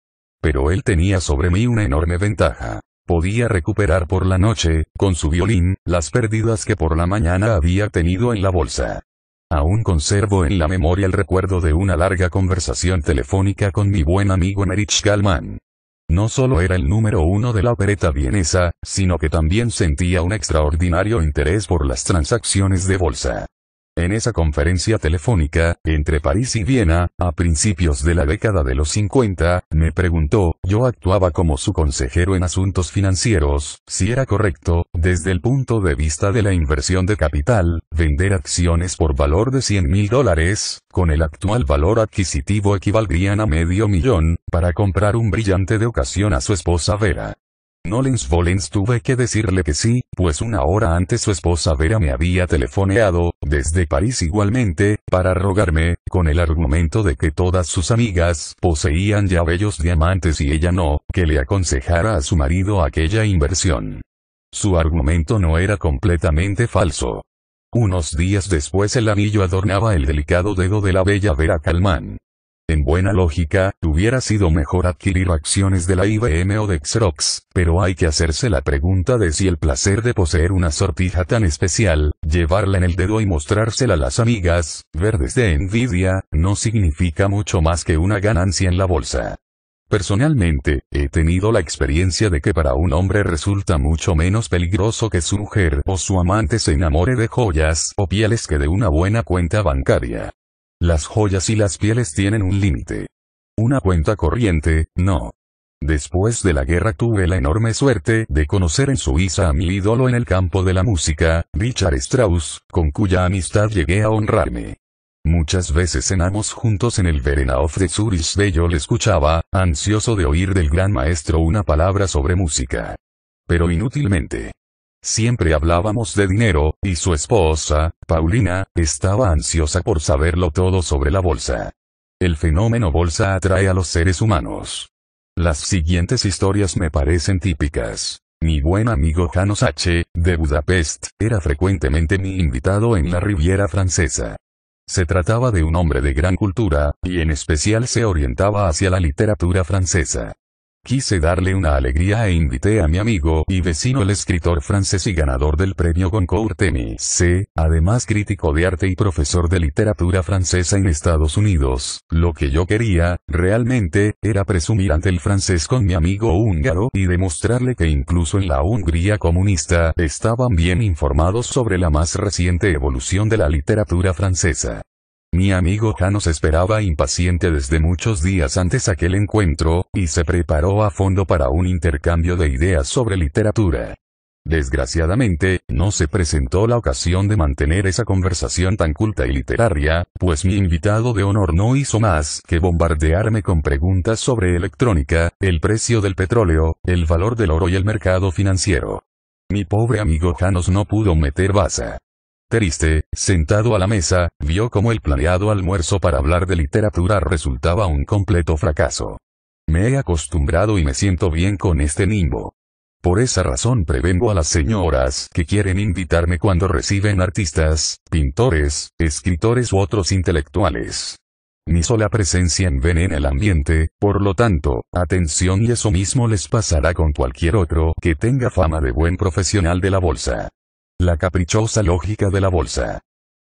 Pero él tenía sobre mí una enorme ventaja. Podía recuperar por la noche, con su violín, las pérdidas que por la mañana había tenido en la bolsa. Aún conservo en la memoria el recuerdo de una larga conversación telefónica con mi buen amigo Merich Kalman. No solo era el número uno de la opereta vienesa, sino que también sentía un extraordinario interés por las transacciones de bolsa. En esa conferencia telefónica, entre París y Viena, a principios de la década de los 50, me preguntó, yo actuaba como su consejero en asuntos financieros, si era correcto, desde el punto de vista de la inversión de capital, vender acciones por valor de 100 mil dólares, con el actual valor adquisitivo equivaldrían a medio millón, para comprar un brillante de ocasión a su esposa Vera. Nolens Volens tuve que decirle que sí, pues una hora antes su esposa Vera me había telefoneado, desde París igualmente, para rogarme, con el argumento de que todas sus amigas poseían ya bellos diamantes y ella no, que le aconsejara a su marido aquella inversión. Su argumento no era completamente falso. Unos días después el anillo adornaba el delicado dedo de la bella Vera Calmán. En buena lógica, hubiera sido mejor adquirir acciones de la IBM o de Xerox, pero hay que hacerse la pregunta de si el placer de poseer una sortija tan especial, llevarla en el dedo y mostrársela a las amigas, verdes de envidia, no significa mucho más que una ganancia en la bolsa. Personalmente, he tenido la experiencia de que para un hombre resulta mucho menos peligroso que su mujer o su amante se enamore de joyas o pieles que de una buena cuenta bancaria. Las joyas y las pieles tienen un límite. Una cuenta corriente, no. Después de la guerra tuve la enorme suerte de conocer en Suiza a mi ídolo en el campo de la música, Richard Strauss, con cuya amistad llegué a honrarme. Muchas veces cenamos juntos en el Berenauf de Zurich de yo le escuchaba, ansioso de oír del gran maestro una palabra sobre música. Pero inútilmente siempre hablábamos de dinero, y su esposa, Paulina, estaba ansiosa por saberlo todo sobre la bolsa. El fenómeno bolsa atrae a los seres humanos. Las siguientes historias me parecen típicas. Mi buen amigo Janos H., de Budapest, era frecuentemente mi invitado en la Riviera Francesa. Se trataba de un hombre de gran cultura, y en especial se orientaba hacia la literatura francesa. Quise darle una alegría e invité a mi amigo y vecino el escritor francés y ganador del premio Goncourt C, además crítico de arte y profesor de literatura francesa en Estados Unidos. Lo que yo quería, realmente, era presumir ante el francés con mi amigo húngaro y demostrarle que incluso en la Hungría comunista estaban bien informados sobre la más reciente evolución de la literatura francesa. Mi amigo Janos esperaba impaciente desde muchos días antes aquel encuentro, y se preparó a fondo para un intercambio de ideas sobre literatura. Desgraciadamente, no se presentó la ocasión de mantener esa conversación tan culta y literaria, pues mi invitado de honor no hizo más que bombardearme con preguntas sobre electrónica, el precio del petróleo, el valor del oro y el mercado financiero. Mi pobre amigo Janos no pudo meter baza. Triste, sentado a la mesa, vio como el planeado almuerzo para hablar de literatura resultaba un completo fracaso. Me he acostumbrado y me siento bien con este nimbo. Por esa razón prevengo a las señoras que quieren invitarme cuando reciben artistas, pintores, escritores u otros intelectuales. Mi sola presencia envenena el ambiente, por lo tanto, atención y eso mismo les pasará con cualquier otro que tenga fama de buen profesional de la bolsa. La caprichosa lógica de la bolsa.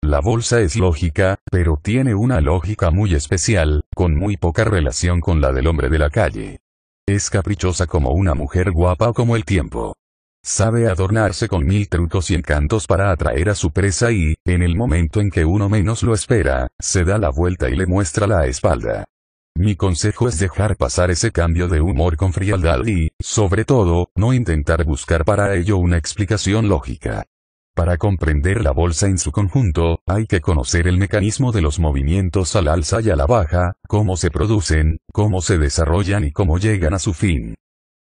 La bolsa es lógica, pero tiene una lógica muy especial, con muy poca relación con la del hombre de la calle. Es caprichosa como una mujer guapa o como el tiempo. Sabe adornarse con mil trucos y encantos para atraer a su presa y, en el momento en que uno menos lo espera, se da la vuelta y le muestra la espalda. Mi consejo es dejar pasar ese cambio de humor con frialdad y, sobre todo, no intentar buscar para ello una explicación lógica. Para comprender la bolsa en su conjunto, hay que conocer el mecanismo de los movimientos al alza y a la baja, cómo se producen, cómo se desarrollan y cómo llegan a su fin.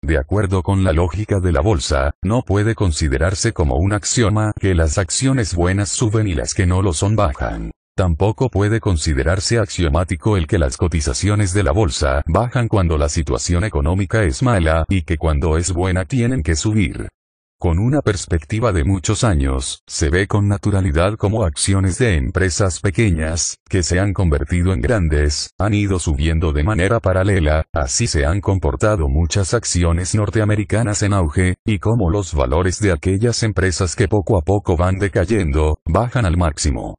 De acuerdo con la lógica de la bolsa, no puede considerarse como un axioma que las acciones buenas suben y las que no lo son bajan. Tampoco puede considerarse axiomático el que las cotizaciones de la bolsa bajan cuando la situación económica es mala y que cuando es buena tienen que subir. Con una perspectiva de muchos años, se ve con naturalidad cómo acciones de empresas pequeñas, que se han convertido en grandes, han ido subiendo de manera paralela, así se han comportado muchas acciones norteamericanas en auge, y cómo los valores de aquellas empresas que poco a poco van decayendo, bajan al máximo.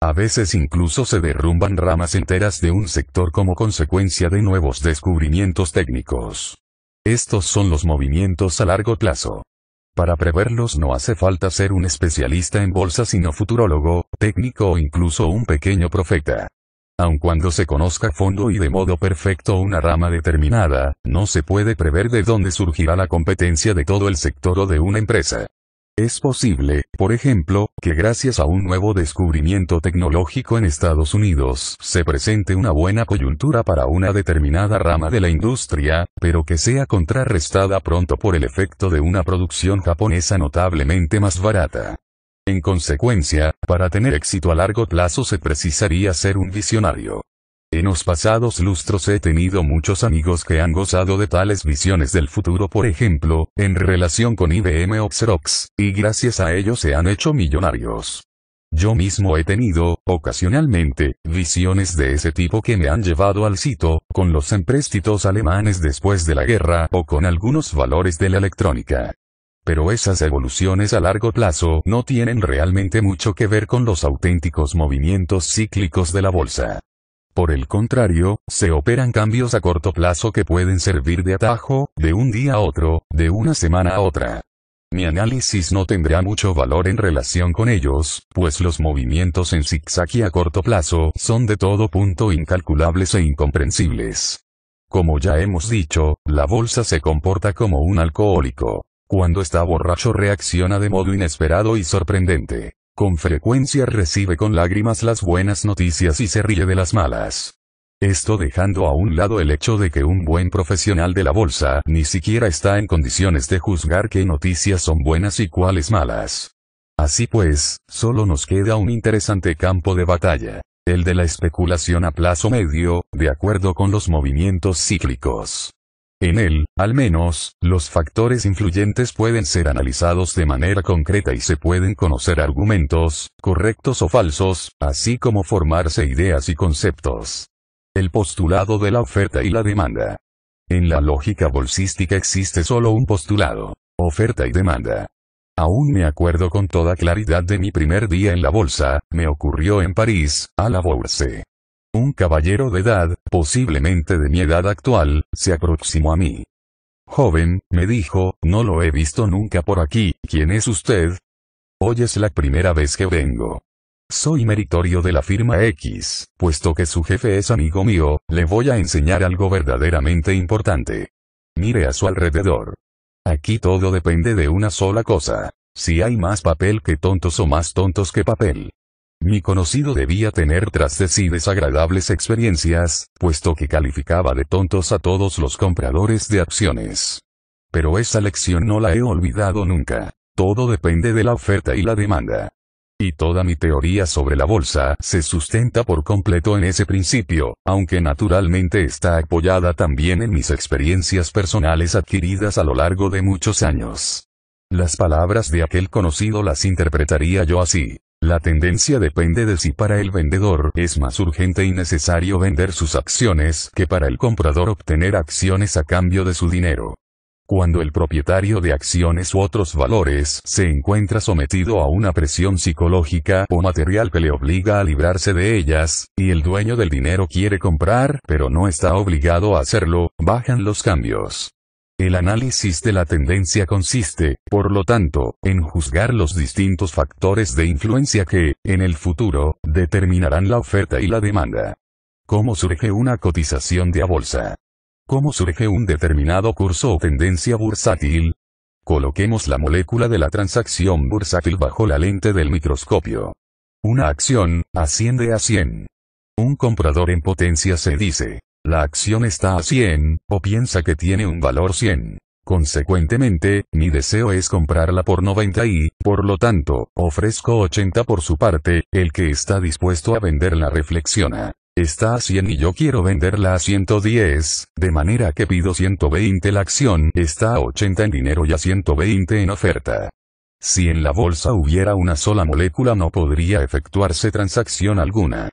A veces incluso se derrumban ramas enteras de un sector como consecuencia de nuevos descubrimientos técnicos. Estos son los movimientos a largo plazo. Para preverlos no hace falta ser un especialista en bolsa sino futurólogo, técnico o incluso un pequeño profeta. Aun cuando se conozca a fondo y de modo perfecto una rama determinada, no se puede prever de dónde surgirá la competencia de todo el sector o de una empresa. Es posible, por ejemplo, que gracias a un nuevo descubrimiento tecnológico en Estados Unidos se presente una buena coyuntura para una determinada rama de la industria, pero que sea contrarrestada pronto por el efecto de una producción japonesa notablemente más barata. En consecuencia, para tener éxito a largo plazo se precisaría ser un visionario. En los pasados lustros he tenido muchos amigos que han gozado de tales visiones del futuro por ejemplo, en relación con IBM o Xerox, y gracias a ello se han hecho millonarios. Yo mismo he tenido, ocasionalmente, visiones de ese tipo que me han llevado al sitio, con los empréstitos alemanes después de la guerra o con algunos valores de la electrónica. Pero esas evoluciones a largo plazo no tienen realmente mucho que ver con los auténticos movimientos cíclicos de la bolsa. Por el contrario, se operan cambios a corto plazo que pueden servir de atajo, de un día a otro, de una semana a otra. Mi análisis no tendrá mucho valor en relación con ellos, pues los movimientos en zigzag y a corto plazo son de todo punto incalculables e incomprensibles. Como ya hemos dicho, la bolsa se comporta como un alcohólico. Cuando está borracho reacciona de modo inesperado y sorprendente. Con frecuencia recibe con lágrimas las buenas noticias y se ríe de las malas. Esto dejando a un lado el hecho de que un buen profesional de la bolsa ni siquiera está en condiciones de juzgar qué noticias son buenas y cuáles malas. Así pues, solo nos queda un interesante campo de batalla, el de la especulación a plazo medio, de acuerdo con los movimientos cíclicos. En él, al menos, los factores influyentes pueden ser analizados de manera concreta y se pueden conocer argumentos, correctos o falsos, así como formarse ideas y conceptos. El postulado de la oferta y la demanda. En la lógica bolsística existe solo un postulado, oferta y demanda. Aún me acuerdo con toda claridad de mi primer día en la bolsa, me ocurrió en París, a la Bourse. Un caballero de edad, posiblemente de mi edad actual, se aproximó a mí. Joven, me dijo, no lo he visto nunca por aquí, ¿quién es usted? Hoy es la primera vez que vengo. Soy meritorio de la firma X, puesto que su jefe es amigo mío, le voy a enseñar algo verdaderamente importante. Mire a su alrededor. Aquí todo depende de una sola cosa. Si hay más papel que tontos o más tontos que papel. Mi conocido debía tener tras de sí desagradables experiencias, puesto que calificaba de tontos a todos los compradores de acciones. Pero esa lección no la he olvidado nunca. Todo depende de la oferta y la demanda. Y toda mi teoría sobre la bolsa se sustenta por completo en ese principio, aunque naturalmente está apoyada también en mis experiencias personales adquiridas a lo largo de muchos años. Las palabras de aquel conocido las interpretaría yo así. La tendencia depende de si para el vendedor es más urgente y necesario vender sus acciones que para el comprador obtener acciones a cambio de su dinero. Cuando el propietario de acciones u otros valores se encuentra sometido a una presión psicológica o material que le obliga a librarse de ellas, y el dueño del dinero quiere comprar, pero no está obligado a hacerlo, bajan los cambios. El análisis de la tendencia consiste, por lo tanto, en juzgar los distintos factores de influencia que, en el futuro, determinarán la oferta y la demanda. ¿Cómo surge una cotización de a bolsa? ¿Cómo surge un determinado curso o tendencia bursátil? Coloquemos la molécula de la transacción bursátil bajo la lente del microscopio. Una acción, asciende a 100. Un comprador en potencia se dice, la acción está a 100, o piensa que tiene un valor 100. Consecuentemente, mi deseo es comprarla por 90 y, por lo tanto, ofrezco 80 por su parte, el que está dispuesto a venderla reflexiona. Está a 100 y yo quiero venderla a 110, de manera que pido 120 la acción, está a 80 en dinero y a 120 en oferta. Si en la bolsa hubiera una sola molécula no podría efectuarse transacción alguna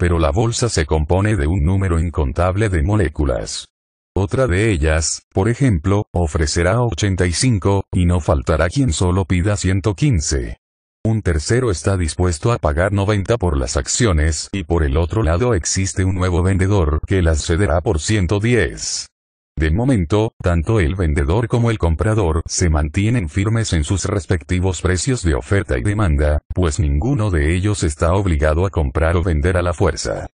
pero la bolsa se compone de un número incontable de moléculas. Otra de ellas, por ejemplo, ofrecerá 85, y no faltará quien solo pida 115. Un tercero está dispuesto a pagar 90 por las acciones, y por el otro lado existe un nuevo vendedor que las cederá por 110. De momento, tanto el vendedor como el comprador se mantienen firmes en sus respectivos precios de oferta y demanda, pues ninguno de ellos está obligado a comprar o vender a la fuerza.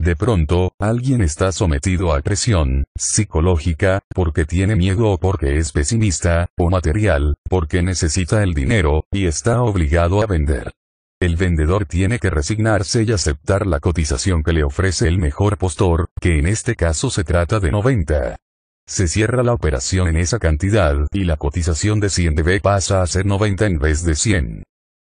De pronto, alguien está sometido a presión, psicológica, porque tiene miedo o porque es pesimista, o material, porque necesita el dinero, y está obligado a vender. El vendedor tiene que resignarse y aceptar la cotización que le ofrece el mejor postor, que en este caso se trata de 90. Se cierra la operación en esa cantidad y la cotización de 100 B pasa a ser 90 en vez de 100.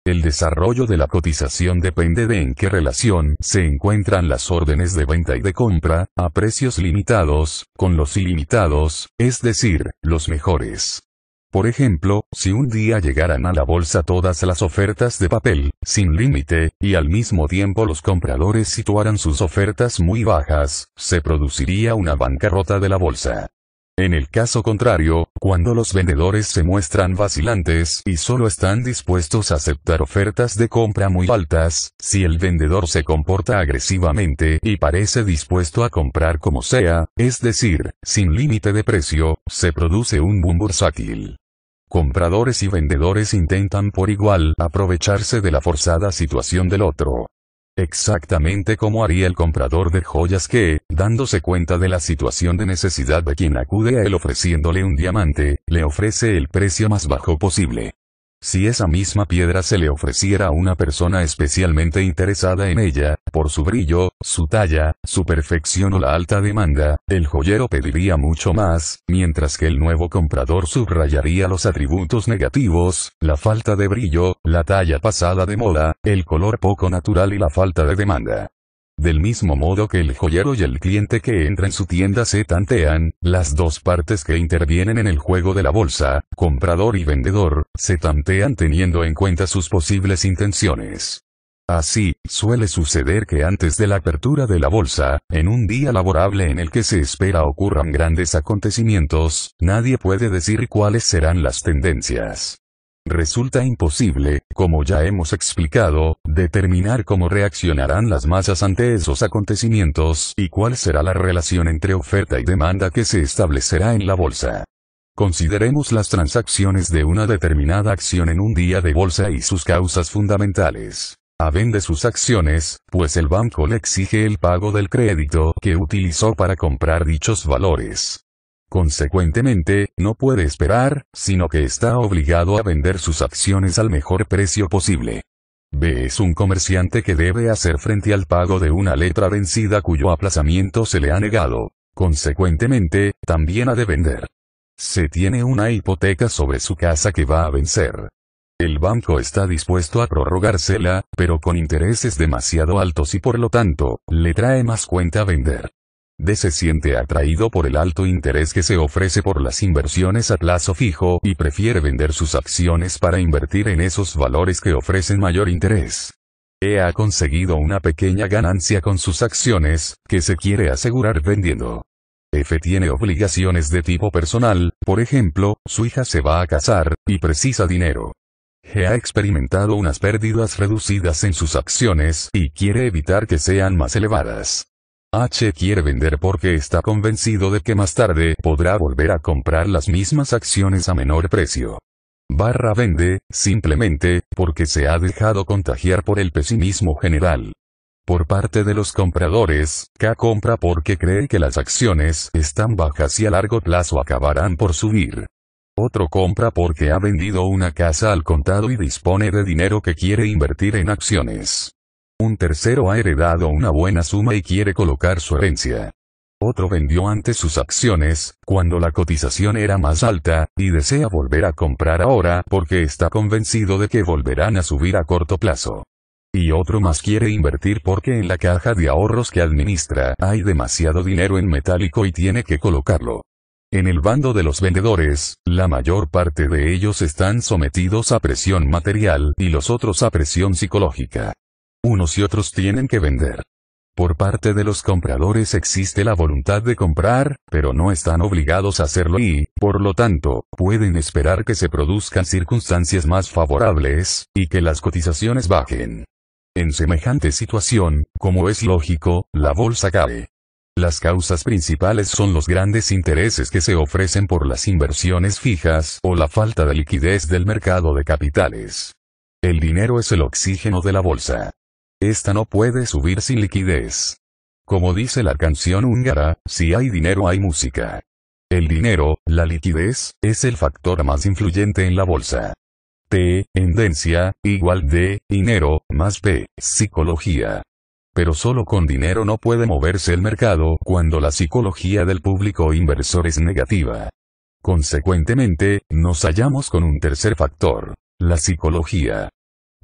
El desarrollo de la cotización depende de en qué relación se encuentran las órdenes de venta y de compra, a precios limitados, con los ilimitados, es decir, los mejores. Por ejemplo, si un día llegaran a la bolsa todas las ofertas de papel, sin límite, y al mismo tiempo los compradores situaran sus ofertas muy bajas, se produciría una bancarrota de la bolsa. En el caso contrario, cuando los vendedores se muestran vacilantes y solo están dispuestos a aceptar ofertas de compra muy altas, si el vendedor se comporta agresivamente y parece dispuesto a comprar como sea, es decir, sin límite de precio, se produce un boom bursátil. Compradores y vendedores intentan por igual aprovecharse de la forzada situación del otro. Exactamente como haría el comprador de joyas que, dándose cuenta de la situación de necesidad de quien acude a él ofreciéndole un diamante, le ofrece el precio más bajo posible. Si esa misma piedra se le ofreciera a una persona especialmente interesada en ella, por su brillo, su talla, su perfección o la alta demanda, el joyero pediría mucho más, mientras que el nuevo comprador subrayaría los atributos negativos, la falta de brillo, la talla pasada de moda, el color poco natural y la falta de demanda. Del mismo modo que el joyero y el cliente que entra en su tienda se tantean, las dos partes que intervienen en el juego de la bolsa, comprador y vendedor, se tantean teniendo en cuenta sus posibles intenciones. Así, suele suceder que antes de la apertura de la bolsa, en un día laborable en el que se espera ocurran grandes acontecimientos, nadie puede decir cuáles serán las tendencias. Resulta imposible, como ya hemos explicado, determinar cómo reaccionarán las masas ante esos acontecimientos y cuál será la relación entre oferta y demanda que se establecerá en la bolsa. Consideremos las transacciones de una determinada acción en un día de bolsa y sus causas fundamentales. A vende sus acciones, pues el banco le exige el pago del crédito que utilizó para comprar dichos valores. Consecuentemente, no puede esperar, sino que está obligado a vender sus acciones al mejor precio posible. B es un comerciante que debe hacer frente al pago de una letra vencida cuyo aplazamiento se le ha negado. Consecuentemente, también ha de vender. Se tiene una hipoteca sobre su casa que va a vencer. El banco está dispuesto a prorrogársela, pero con intereses demasiado altos y por lo tanto, le trae más cuenta a vender. D. Se siente atraído por el alto interés que se ofrece por las inversiones a plazo fijo y prefiere vender sus acciones para invertir en esos valores que ofrecen mayor interés. E. Ha conseguido una pequeña ganancia con sus acciones, que se quiere asegurar vendiendo. F tiene obligaciones de tipo personal, por ejemplo, su hija se va a casar, y precisa dinero. G e ha experimentado unas pérdidas reducidas en sus acciones y quiere evitar que sean más elevadas. H quiere vender porque está convencido de que más tarde podrá volver a comprar las mismas acciones a menor precio. Barra vende, simplemente, porque se ha dejado contagiar por el pesimismo general. Por parte de los compradores, K compra porque cree que las acciones están bajas y a largo plazo acabarán por subir. Otro compra porque ha vendido una casa al contado y dispone de dinero que quiere invertir en acciones. Un tercero ha heredado una buena suma y quiere colocar su herencia. Otro vendió antes sus acciones, cuando la cotización era más alta, y desea volver a comprar ahora porque está convencido de que volverán a subir a corto plazo. Y otro más quiere invertir porque en la caja de ahorros que administra hay demasiado dinero en metálico y tiene que colocarlo. En el bando de los vendedores, la mayor parte de ellos están sometidos a presión material y los otros a presión psicológica. Unos y otros tienen que vender. Por parte de los compradores existe la voluntad de comprar, pero no están obligados a hacerlo y, por lo tanto, pueden esperar que se produzcan circunstancias más favorables, y que las cotizaciones bajen. En semejante situación, como es lógico, la bolsa cae. Las causas principales son los grandes intereses que se ofrecen por las inversiones fijas o la falta de liquidez del mercado de capitales. El dinero es el oxígeno de la bolsa. Esta no puede subir sin liquidez. Como dice la canción húngara, si hay dinero hay música. El dinero, la liquidez, es el factor más influyente en la bolsa. T, tendencia, igual D, dinero, más P, psicología. Pero solo con dinero no puede moverse el mercado cuando la psicología del público inversor es negativa. Consecuentemente, nos hallamos con un tercer factor, la psicología.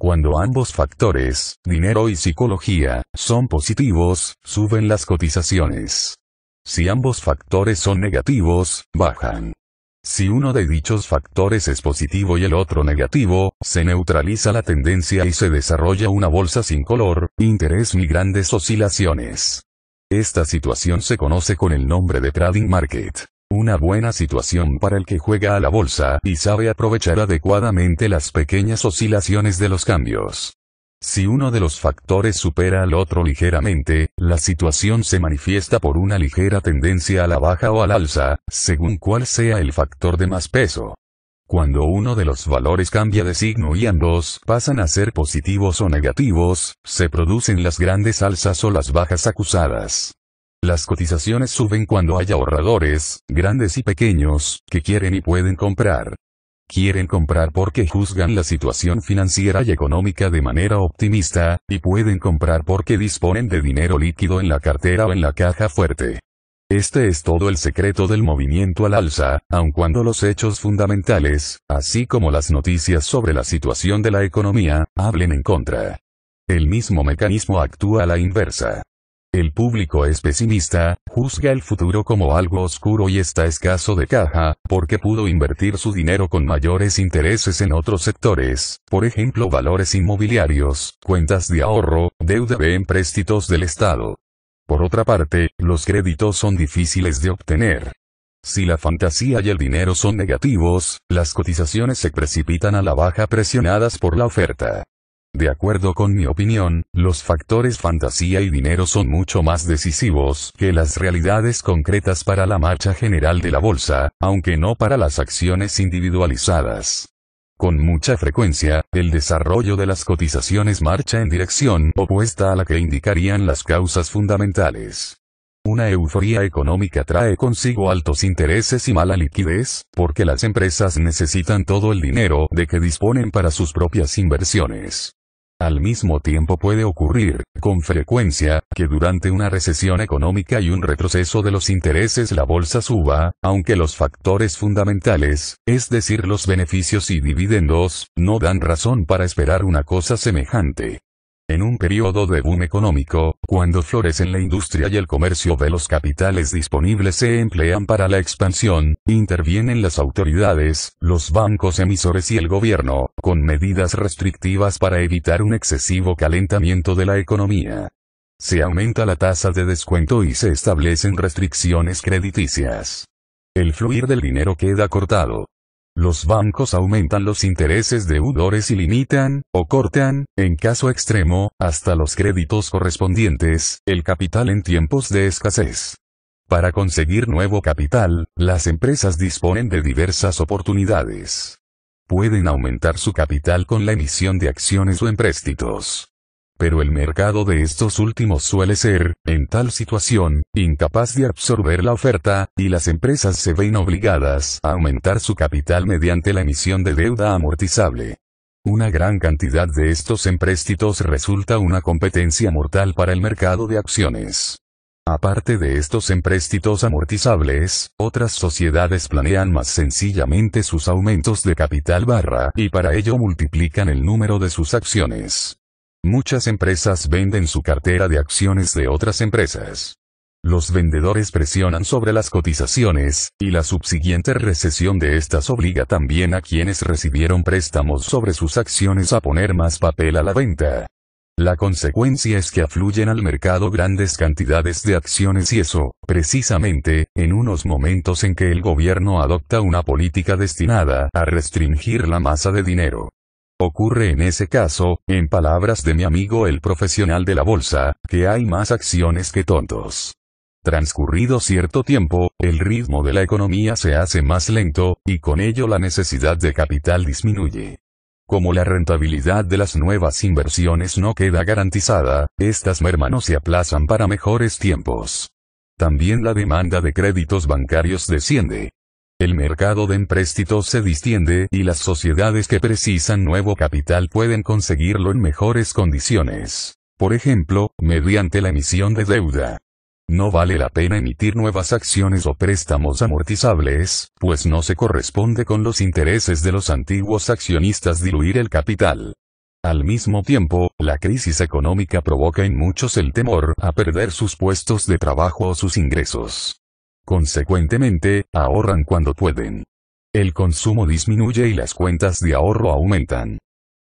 Cuando ambos factores, dinero y psicología, son positivos, suben las cotizaciones. Si ambos factores son negativos, bajan. Si uno de dichos factores es positivo y el otro negativo, se neutraliza la tendencia y se desarrolla una bolsa sin color, interés ni grandes oscilaciones. Esta situación se conoce con el nombre de trading market. Una buena situación para el que juega a la bolsa y sabe aprovechar adecuadamente las pequeñas oscilaciones de los cambios. Si uno de los factores supera al otro ligeramente, la situación se manifiesta por una ligera tendencia a la baja o al alza, según cuál sea el factor de más peso. Cuando uno de los valores cambia de signo y ambos pasan a ser positivos o negativos, se producen las grandes alzas o las bajas acusadas. Las cotizaciones suben cuando hay ahorradores, grandes y pequeños, que quieren y pueden comprar. Quieren comprar porque juzgan la situación financiera y económica de manera optimista, y pueden comprar porque disponen de dinero líquido en la cartera o en la caja fuerte. Este es todo el secreto del movimiento al alza, aun cuando los hechos fundamentales, así como las noticias sobre la situación de la economía, hablen en contra. El mismo mecanismo actúa a la inversa. El público es pesimista, juzga el futuro como algo oscuro y está escaso de caja, porque pudo invertir su dinero con mayores intereses en otros sectores, por ejemplo valores inmobiliarios, cuentas de ahorro, deuda de en del Estado. Por otra parte, los créditos son difíciles de obtener. Si la fantasía y el dinero son negativos, las cotizaciones se precipitan a la baja presionadas por la oferta. De acuerdo con mi opinión, los factores fantasía y dinero son mucho más decisivos que las realidades concretas para la marcha general de la bolsa, aunque no para las acciones individualizadas. Con mucha frecuencia, el desarrollo de las cotizaciones marcha en dirección opuesta a la que indicarían las causas fundamentales. Una euforía económica trae consigo altos intereses y mala liquidez, porque las empresas necesitan todo el dinero de que disponen para sus propias inversiones. Al mismo tiempo puede ocurrir, con frecuencia, que durante una recesión económica y un retroceso de los intereses la bolsa suba, aunque los factores fundamentales, es decir los beneficios y dividendos, no dan razón para esperar una cosa semejante. En un periodo de boom económico, cuando florecen la industria y el comercio de los capitales disponibles se emplean para la expansión, intervienen las autoridades, los bancos emisores y el gobierno, con medidas restrictivas para evitar un excesivo calentamiento de la economía. Se aumenta la tasa de descuento y se establecen restricciones crediticias. El fluir del dinero queda cortado. Los bancos aumentan los intereses deudores y limitan, o cortan, en caso extremo, hasta los créditos correspondientes, el capital en tiempos de escasez. Para conseguir nuevo capital, las empresas disponen de diversas oportunidades. Pueden aumentar su capital con la emisión de acciones o empréstitos pero el mercado de estos últimos suele ser, en tal situación, incapaz de absorber la oferta, y las empresas se ven obligadas a aumentar su capital mediante la emisión de deuda amortizable. Una gran cantidad de estos empréstitos resulta una competencia mortal para el mercado de acciones. Aparte de estos empréstitos amortizables, otras sociedades planean más sencillamente sus aumentos de capital barra y para ello multiplican el número de sus acciones. Muchas empresas venden su cartera de acciones de otras empresas. Los vendedores presionan sobre las cotizaciones, y la subsiguiente recesión de estas obliga también a quienes recibieron préstamos sobre sus acciones a poner más papel a la venta. La consecuencia es que afluyen al mercado grandes cantidades de acciones y eso, precisamente, en unos momentos en que el gobierno adopta una política destinada a restringir la masa de dinero. Ocurre en ese caso, en palabras de mi amigo el profesional de la bolsa, que hay más acciones que tontos. Transcurrido cierto tiempo, el ritmo de la economía se hace más lento, y con ello la necesidad de capital disminuye. Como la rentabilidad de las nuevas inversiones no queda garantizada, estas mermanos se aplazan para mejores tiempos. También la demanda de créditos bancarios desciende, el mercado de empréstitos se distiende y las sociedades que precisan nuevo capital pueden conseguirlo en mejores condiciones. Por ejemplo, mediante la emisión de deuda. No vale la pena emitir nuevas acciones o préstamos amortizables, pues no se corresponde con los intereses de los antiguos accionistas diluir el capital. Al mismo tiempo, la crisis económica provoca en muchos el temor a perder sus puestos de trabajo o sus ingresos. Consecuentemente, ahorran cuando pueden. El consumo disminuye y las cuentas de ahorro aumentan.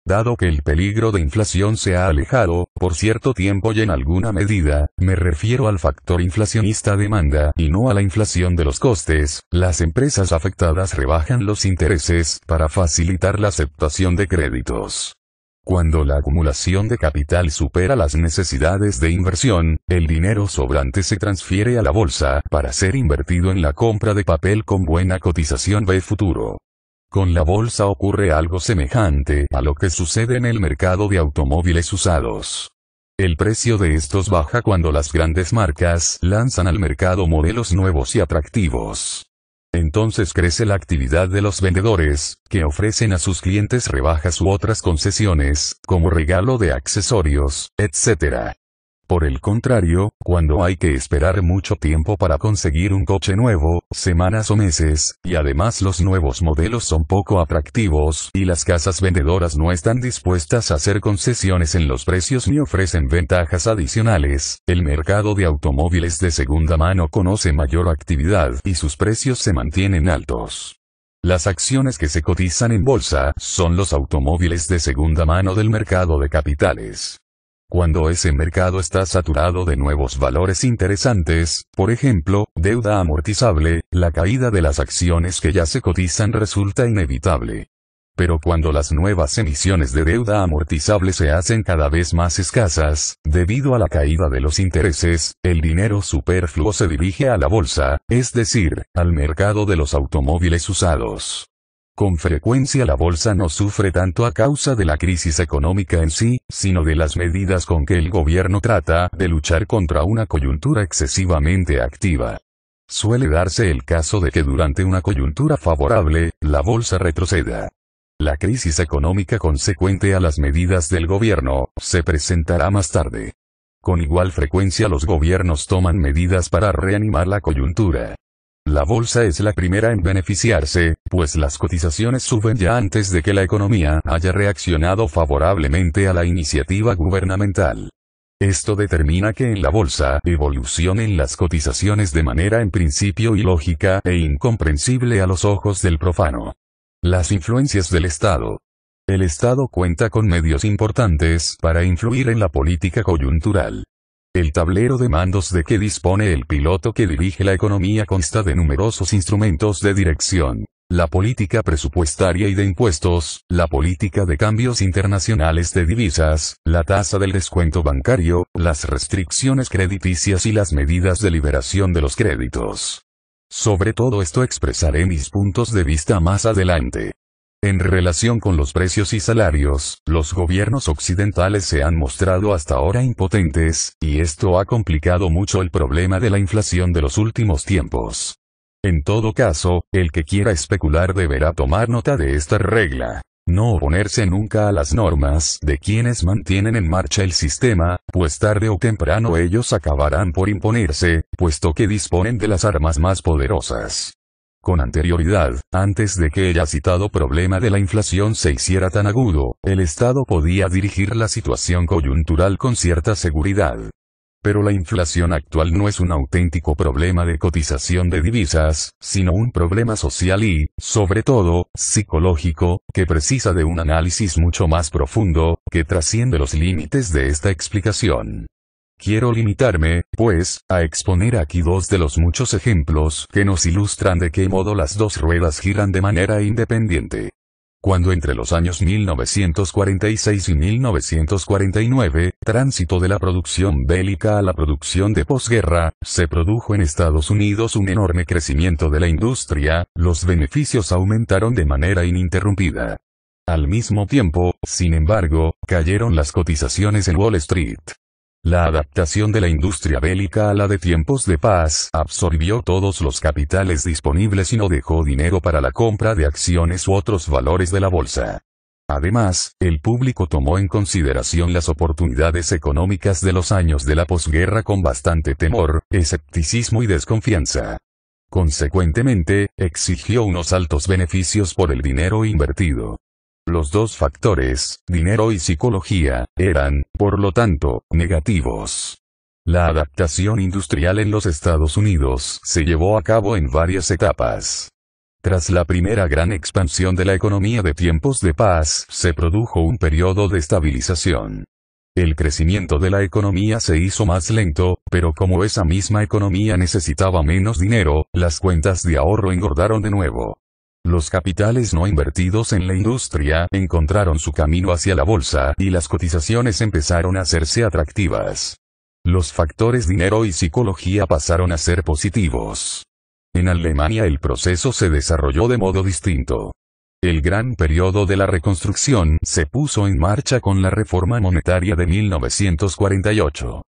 Dado que el peligro de inflación se ha alejado, por cierto tiempo y en alguna medida, me refiero al factor inflacionista demanda y no a la inflación de los costes, las empresas afectadas rebajan los intereses para facilitar la aceptación de créditos. Cuando la acumulación de capital supera las necesidades de inversión, el dinero sobrante se transfiere a la bolsa para ser invertido en la compra de papel con buena cotización de futuro. Con la bolsa ocurre algo semejante a lo que sucede en el mercado de automóviles usados. El precio de estos baja cuando las grandes marcas lanzan al mercado modelos nuevos y atractivos. Entonces crece la actividad de los vendedores, que ofrecen a sus clientes rebajas u otras concesiones, como regalo de accesorios, etc. Por el contrario, cuando hay que esperar mucho tiempo para conseguir un coche nuevo, semanas o meses, y además los nuevos modelos son poco atractivos y las casas vendedoras no están dispuestas a hacer concesiones en los precios ni ofrecen ventajas adicionales, el mercado de automóviles de segunda mano conoce mayor actividad y sus precios se mantienen altos. Las acciones que se cotizan en bolsa son los automóviles de segunda mano del mercado de capitales. Cuando ese mercado está saturado de nuevos valores interesantes, por ejemplo, deuda amortizable, la caída de las acciones que ya se cotizan resulta inevitable. Pero cuando las nuevas emisiones de deuda amortizable se hacen cada vez más escasas, debido a la caída de los intereses, el dinero superfluo se dirige a la bolsa, es decir, al mercado de los automóviles usados. Con frecuencia la bolsa no sufre tanto a causa de la crisis económica en sí, sino de las medidas con que el gobierno trata de luchar contra una coyuntura excesivamente activa. Suele darse el caso de que durante una coyuntura favorable, la bolsa retroceda. La crisis económica consecuente a las medidas del gobierno, se presentará más tarde. Con igual frecuencia los gobiernos toman medidas para reanimar la coyuntura. La bolsa es la primera en beneficiarse, pues las cotizaciones suben ya antes de que la economía haya reaccionado favorablemente a la iniciativa gubernamental. Esto determina que en la bolsa evolucionen las cotizaciones de manera en principio ilógica e incomprensible a los ojos del profano. Las influencias del Estado. El Estado cuenta con medios importantes para influir en la política coyuntural. El tablero de mandos de que dispone el piloto que dirige la economía consta de numerosos instrumentos de dirección. La política presupuestaria y de impuestos, la política de cambios internacionales de divisas, la tasa del descuento bancario, las restricciones crediticias y las medidas de liberación de los créditos. Sobre todo esto expresaré mis puntos de vista más adelante. En relación con los precios y salarios, los gobiernos occidentales se han mostrado hasta ahora impotentes, y esto ha complicado mucho el problema de la inflación de los últimos tiempos. En todo caso, el que quiera especular deberá tomar nota de esta regla. No oponerse nunca a las normas de quienes mantienen en marcha el sistema, pues tarde o temprano ellos acabarán por imponerse, puesto que disponen de las armas más poderosas. Con anterioridad, antes de que el ya citado problema de la inflación se hiciera tan agudo, el Estado podía dirigir la situación coyuntural con cierta seguridad. Pero la inflación actual no es un auténtico problema de cotización de divisas, sino un problema social y, sobre todo, psicológico, que precisa de un análisis mucho más profundo, que trasciende los límites de esta explicación. Quiero limitarme, pues, a exponer aquí dos de los muchos ejemplos que nos ilustran de qué modo las dos ruedas giran de manera independiente. Cuando entre los años 1946 y 1949, tránsito de la producción bélica a la producción de posguerra, se produjo en Estados Unidos un enorme crecimiento de la industria, los beneficios aumentaron de manera ininterrumpida. Al mismo tiempo, sin embargo, cayeron las cotizaciones en Wall Street. La adaptación de la industria bélica a la de tiempos de paz absorbió todos los capitales disponibles y no dejó dinero para la compra de acciones u otros valores de la bolsa. Además, el público tomó en consideración las oportunidades económicas de los años de la posguerra con bastante temor, escepticismo y desconfianza. Consecuentemente, exigió unos altos beneficios por el dinero invertido. Los dos factores, dinero y psicología, eran, por lo tanto, negativos. La adaptación industrial en los Estados Unidos se llevó a cabo en varias etapas. Tras la primera gran expansión de la economía de tiempos de paz, se produjo un periodo de estabilización. El crecimiento de la economía se hizo más lento, pero como esa misma economía necesitaba menos dinero, las cuentas de ahorro engordaron de nuevo. Los capitales no invertidos en la industria encontraron su camino hacia la bolsa y las cotizaciones empezaron a hacerse atractivas. Los factores dinero y psicología pasaron a ser positivos. En Alemania el proceso se desarrolló de modo distinto. El gran periodo de la reconstrucción se puso en marcha con la reforma monetaria de 1948.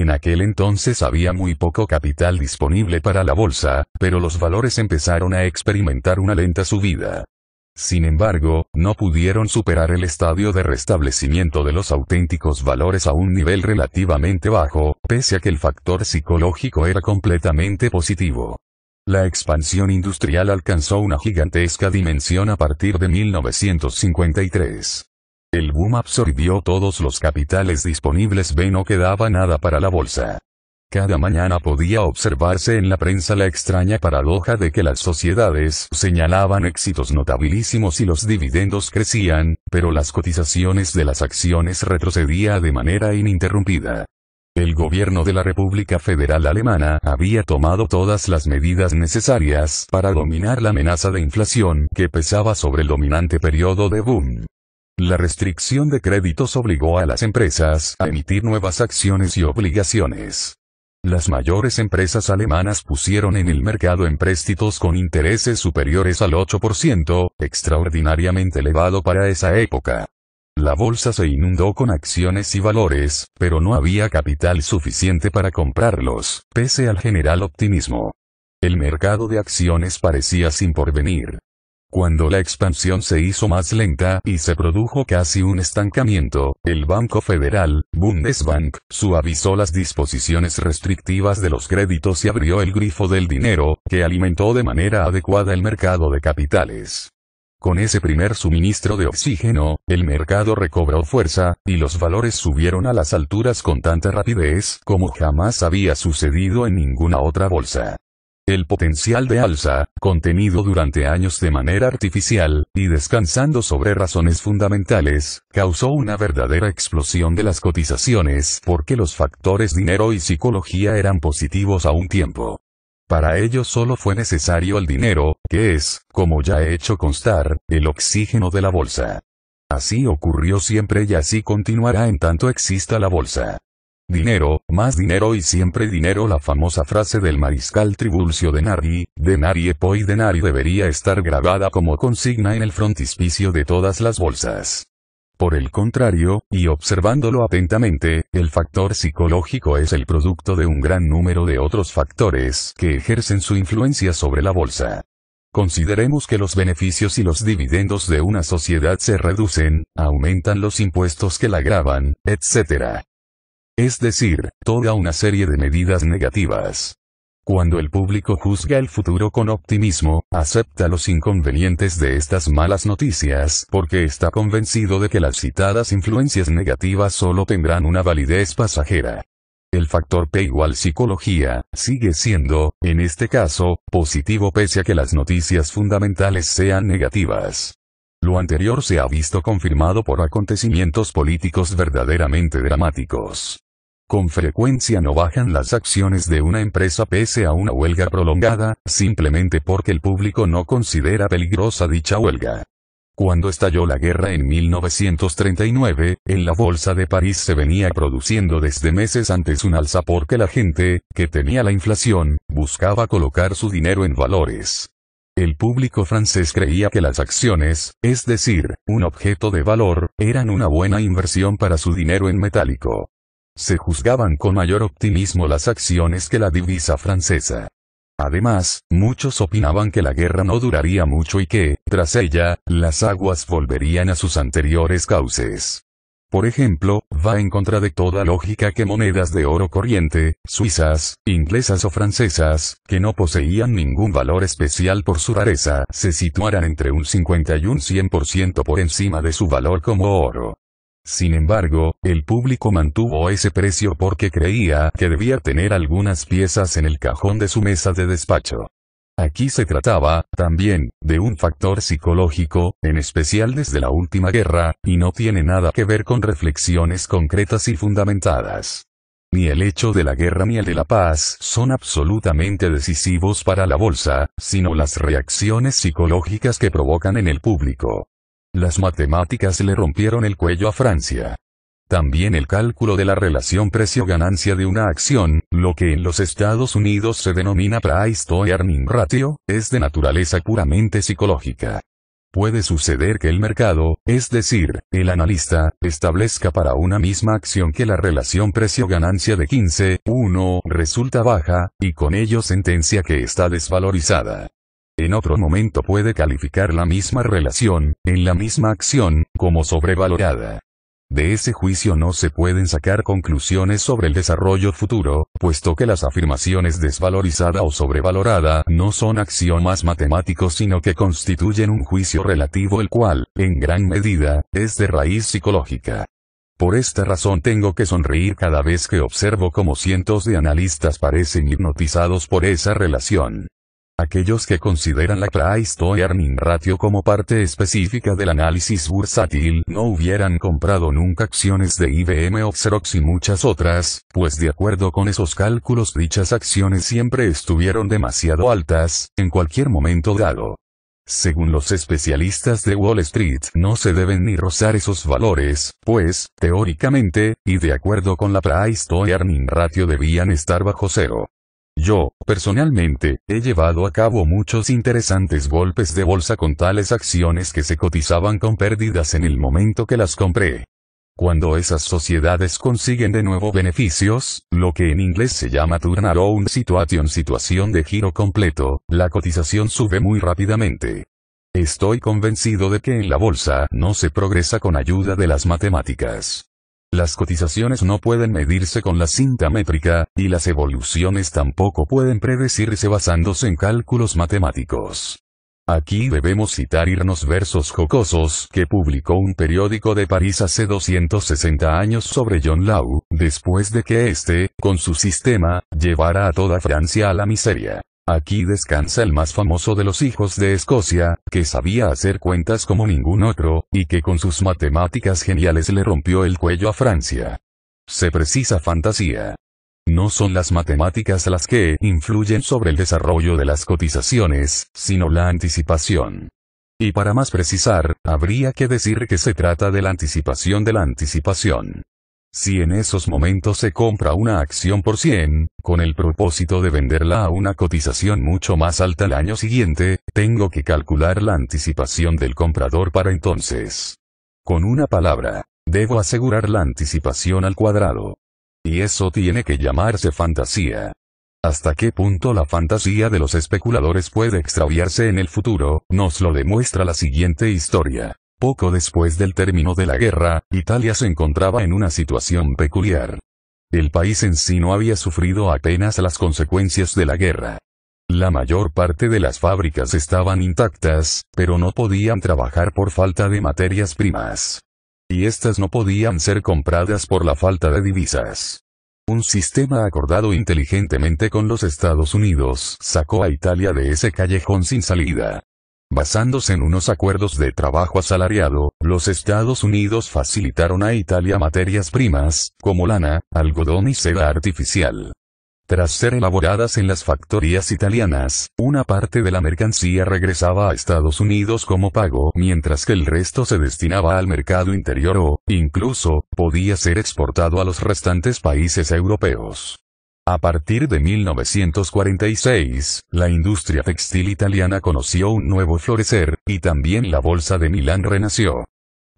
En aquel entonces había muy poco capital disponible para la bolsa, pero los valores empezaron a experimentar una lenta subida. Sin embargo, no pudieron superar el estadio de restablecimiento de los auténticos valores a un nivel relativamente bajo, pese a que el factor psicológico era completamente positivo. La expansión industrial alcanzó una gigantesca dimensión a partir de 1953. El boom absorbió todos los capitales disponibles B no quedaba nada para la bolsa. Cada mañana podía observarse en la prensa la extraña paradoja de que las sociedades señalaban éxitos notabilísimos y los dividendos crecían, pero las cotizaciones de las acciones retrocedía de manera ininterrumpida. El gobierno de la República Federal Alemana había tomado todas las medidas necesarias para dominar la amenaza de inflación que pesaba sobre el dominante periodo de boom. La restricción de créditos obligó a las empresas a emitir nuevas acciones y obligaciones. Las mayores empresas alemanas pusieron en el mercado empréstitos con intereses superiores al 8%, extraordinariamente elevado para esa época. La bolsa se inundó con acciones y valores, pero no había capital suficiente para comprarlos, pese al general optimismo. El mercado de acciones parecía sin porvenir. Cuando la expansión se hizo más lenta y se produjo casi un estancamiento, el Banco Federal, Bundesbank, suavizó las disposiciones restrictivas de los créditos y abrió el grifo del dinero, que alimentó de manera adecuada el mercado de capitales. Con ese primer suministro de oxígeno, el mercado recobró fuerza, y los valores subieron a las alturas con tanta rapidez como jamás había sucedido en ninguna otra bolsa el potencial de alza, contenido durante años de manera artificial, y descansando sobre razones fundamentales, causó una verdadera explosión de las cotizaciones porque los factores dinero y psicología eran positivos a un tiempo. Para ello solo fue necesario el dinero, que es, como ya he hecho constar, el oxígeno de la bolsa. Así ocurrió siempre y así continuará en tanto exista la bolsa. Dinero, más dinero y siempre dinero. La famosa frase del mariscal Tribulcio de Nari, de Nari e de Nari debería estar grabada como consigna en el frontispicio de todas las bolsas. Por el contrario, y observándolo atentamente, el factor psicológico es el producto de un gran número de otros factores que ejercen su influencia sobre la bolsa. Consideremos que los beneficios y los dividendos de una sociedad se reducen, aumentan los impuestos que la graban, etc. Es decir, toda una serie de medidas negativas. Cuando el público juzga el futuro con optimismo, acepta los inconvenientes de estas malas noticias porque está convencido de que las citadas influencias negativas solo tendrán una validez pasajera. El factor P igual psicología, sigue siendo, en este caso, positivo pese a que las noticias fundamentales sean negativas. Lo anterior se ha visto confirmado por acontecimientos políticos verdaderamente dramáticos. Con frecuencia no bajan las acciones de una empresa pese a una huelga prolongada, simplemente porque el público no considera peligrosa dicha huelga. Cuando estalló la guerra en 1939, en la Bolsa de París se venía produciendo desde meses antes un alza porque la gente, que tenía la inflación, buscaba colocar su dinero en valores. El público francés creía que las acciones, es decir, un objeto de valor, eran una buena inversión para su dinero en metálico se juzgaban con mayor optimismo las acciones que la divisa francesa. Además, muchos opinaban que la guerra no duraría mucho y que, tras ella, las aguas volverían a sus anteriores cauces. Por ejemplo, va en contra de toda lógica que monedas de oro corriente, suizas, inglesas o francesas, que no poseían ningún valor especial por su rareza, se situaran entre un 50 y un 100% por encima de su valor como oro. Sin embargo, el público mantuvo ese precio porque creía que debía tener algunas piezas en el cajón de su mesa de despacho. Aquí se trataba, también, de un factor psicológico, en especial desde la última guerra, y no tiene nada que ver con reflexiones concretas y fundamentadas. Ni el hecho de la guerra ni el de la paz son absolutamente decisivos para la bolsa, sino las reacciones psicológicas que provocan en el público. Las matemáticas le rompieron el cuello a Francia. También el cálculo de la relación precio-ganancia de una acción, lo que en los Estados Unidos se denomina Price to Earning Ratio, es de naturaleza puramente psicológica. Puede suceder que el mercado, es decir, el analista, establezca para una misma acción que la relación precio-ganancia de 15, 1 resulta baja, y con ello sentencia que está desvalorizada. En otro momento puede calificar la misma relación, en la misma acción, como sobrevalorada. De ese juicio no se pueden sacar conclusiones sobre el desarrollo futuro, puesto que las afirmaciones desvalorizada o sobrevalorada no son axiomas matemáticos sino que constituyen un juicio relativo el cual, en gran medida, es de raíz psicológica. Por esta razón tengo que sonreír cada vez que observo cómo cientos de analistas parecen hipnotizados por esa relación. Aquellos que consideran la price-to-earning ratio como parte específica del análisis bursátil no hubieran comprado nunca acciones de IBM Oxerox y muchas otras, pues de acuerdo con esos cálculos dichas acciones siempre estuvieron demasiado altas, en cualquier momento dado. Según los especialistas de Wall Street, no se deben ni rozar esos valores, pues, teóricamente, y de acuerdo con la price-to-earning ratio debían estar bajo cero. Yo, personalmente, he llevado a cabo muchos interesantes golpes de bolsa con tales acciones que se cotizaban con pérdidas en el momento que las compré. Cuando esas sociedades consiguen de nuevo beneficios, lo que en inglés se llama turnaround situation situación de giro completo, la cotización sube muy rápidamente. Estoy convencido de que en la bolsa no se progresa con ayuda de las matemáticas. Las cotizaciones no pueden medirse con la cinta métrica, y las evoluciones tampoco pueden predecirse basándose en cálculos matemáticos. Aquí debemos citar irnos versos jocosos que publicó un periódico de París hace 260 años sobre John Law, después de que éste, con su sistema, llevara a toda Francia a la miseria. Aquí descansa el más famoso de los hijos de Escocia, que sabía hacer cuentas como ningún otro, y que con sus matemáticas geniales le rompió el cuello a Francia. Se precisa fantasía. No son las matemáticas las que influyen sobre el desarrollo de las cotizaciones, sino la anticipación. Y para más precisar, habría que decir que se trata de la anticipación de la anticipación. Si en esos momentos se compra una acción por 100, con el propósito de venderla a una cotización mucho más alta el año siguiente, tengo que calcular la anticipación del comprador para entonces. Con una palabra, debo asegurar la anticipación al cuadrado. Y eso tiene que llamarse fantasía. Hasta qué punto la fantasía de los especuladores puede extraviarse en el futuro, nos lo demuestra la siguiente historia. Poco después del término de la guerra, Italia se encontraba en una situación peculiar. El país en sí no había sufrido apenas las consecuencias de la guerra. La mayor parte de las fábricas estaban intactas, pero no podían trabajar por falta de materias primas. Y estas no podían ser compradas por la falta de divisas. Un sistema acordado inteligentemente con los Estados Unidos sacó a Italia de ese callejón sin salida. Basándose en unos acuerdos de trabajo asalariado, los Estados Unidos facilitaron a Italia materias primas, como lana, algodón y seda artificial. Tras ser elaboradas en las factorías italianas, una parte de la mercancía regresaba a Estados Unidos como pago mientras que el resto se destinaba al mercado interior o, incluso, podía ser exportado a los restantes países europeos. A partir de 1946, la industria textil italiana conoció un nuevo florecer, y también la Bolsa de Milán renació.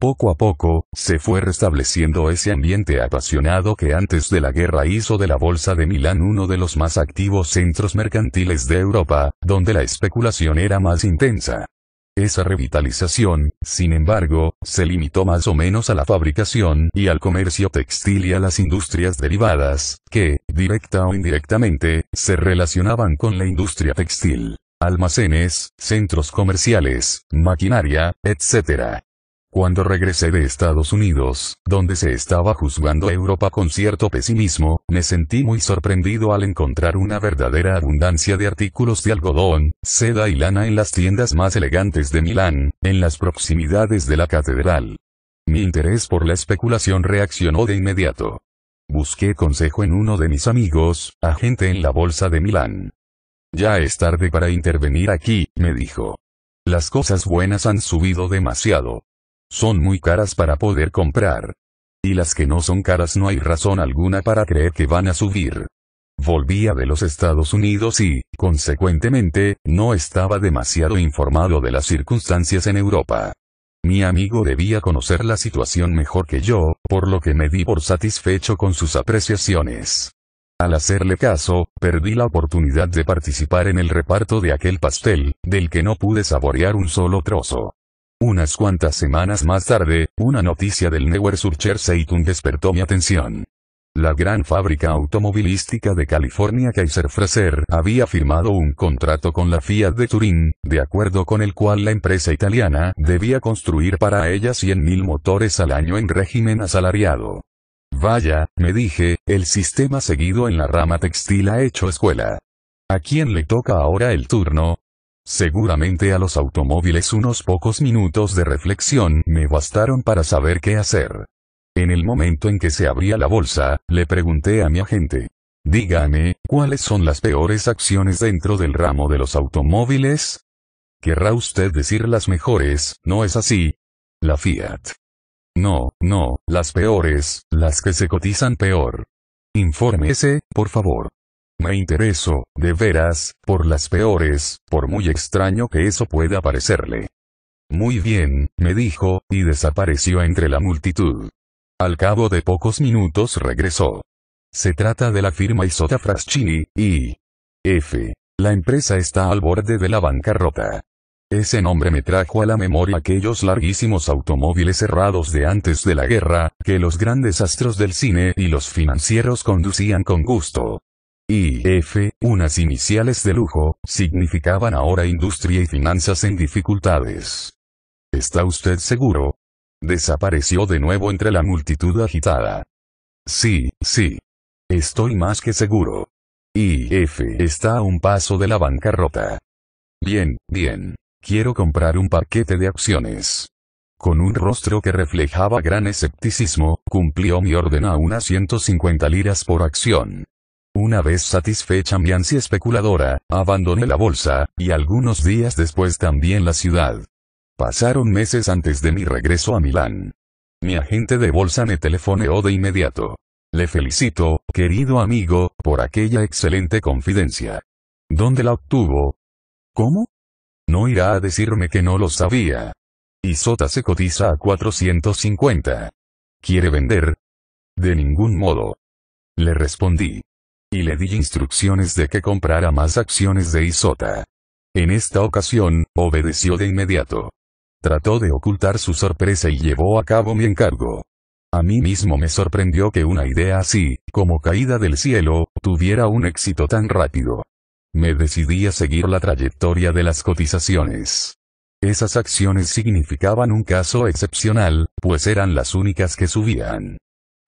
Poco a poco, se fue restableciendo ese ambiente apasionado que antes de la guerra hizo de la Bolsa de Milán uno de los más activos centros mercantiles de Europa, donde la especulación era más intensa. Esa revitalización, sin embargo, se limitó más o menos a la fabricación y al comercio textil y a las industrias derivadas, que, directa o indirectamente, se relacionaban con la industria textil. Almacenes, centros comerciales, maquinaria, etc. Cuando regresé de Estados Unidos, donde se estaba juzgando Europa con cierto pesimismo, me sentí muy sorprendido al encontrar una verdadera abundancia de artículos de algodón, seda y lana en las tiendas más elegantes de Milán, en las proximidades de la catedral. Mi interés por la especulación reaccionó de inmediato. Busqué consejo en uno de mis amigos, agente en la Bolsa de Milán. Ya es tarde para intervenir aquí, me dijo. Las cosas buenas han subido demasiado son muy caras para poder comprar. Y las que no son caras no hay razón alguna para creer que van a subir. Volvía de los Estados Unidos y, consecuentemente, no estaba demasiado informado de las circunstancias en Europa. Mi amigo debía conocer la situación mejor que yo, por lo que me di por satisfecho con sus apreciaciones. Al hacerle caso, perdí la oportunidad de participar en el reparto de aquel pastel, del que no pude saborear un solo trozo. Unas cuantas semanas más tarde, una noticia del Newer Surcher Zeitung despertó mi atención. La gran fábrica automovilística de California Kaiser Fraser había firmado un contrato con la Fiat de Turín, de acuerdo con el cual la empresa italiana debía construir para ella 100.000 motores al año en régimen asalariado. Vaya, me dije, el sistema seguido en la rama textil ha hecho escuela. ¿A quién le toca ahora el turno? Seguramente a los automóviles unos pocos minutos de reflexión me bastaron para saber qué hacer. En el momento en que se abría la bolsa, le pregunté a mi agente. Dígame, ¿cuáles son las peores acciones dentro del ramo de los automóviles? Querrá usted decir las mejores, ¿no es así? La Fiat. No, no, las peores, las que se cotizan peor. Infórmese, por favor. Me intereso, de veras, por las peores, por muy extraño que eso pueda parecerle. Muy bien, me dijo, y desapareció entre la multitud. Al cabo de pocos minutos regresó. Se trata de la firma Isota Fraschini, y... F. La empresa está al borde de la bancarrota. Ese nombre me trajo a la memoria aquellos larguísimos automóviles cerrados de antes de la guerra, que los grandes astros del cine y los financieros conducían con gusto. I.F., unas iniciales de lujo, significaban ahora industria y finanzas en dificultades. ¿Está usted seguro? Desapareció de nuevo entre la multitud agitada. Sí, sí. Estoy más que seguro. IF está a un paso de la bancarrota. Bien, bien. Quiero comprar un paquete de acciones. Con un rostro que reflejaba gran escepticismo, cumplió mi orden a unas 150 liras por acción. Una vez satisfecha mi ansia especuladora, abandoné la bolsa, y algunos días después también la ciudad. Pasaron meses antes de mi regreso a Milán. Mi agente de bolsa me telefoneó de inmediato. Le felicito, querido amigo, por aquella excelente confidencia. ¿Dónde la obtuvo? ¿Cómo? No irá a decirme que no lo sabía. Y se cotiza a 450. ¿Quiere vender? De ningún modo. Le respondí y le di instrucciones de que comprara más acciones de Isota. En esta ocasión, obedeció de inmediato. Trató de ocultar su sorpresa y llevó a cabo mi encargo. A mí mismo me sorprendió que una idea así, como caída del cielo, tuviera un éxito tan rápido. Me decidí a seguir la trayectoria de las cotizaciones. Esas acciones significaban un caso excepcional, pues eran las únicas que subían.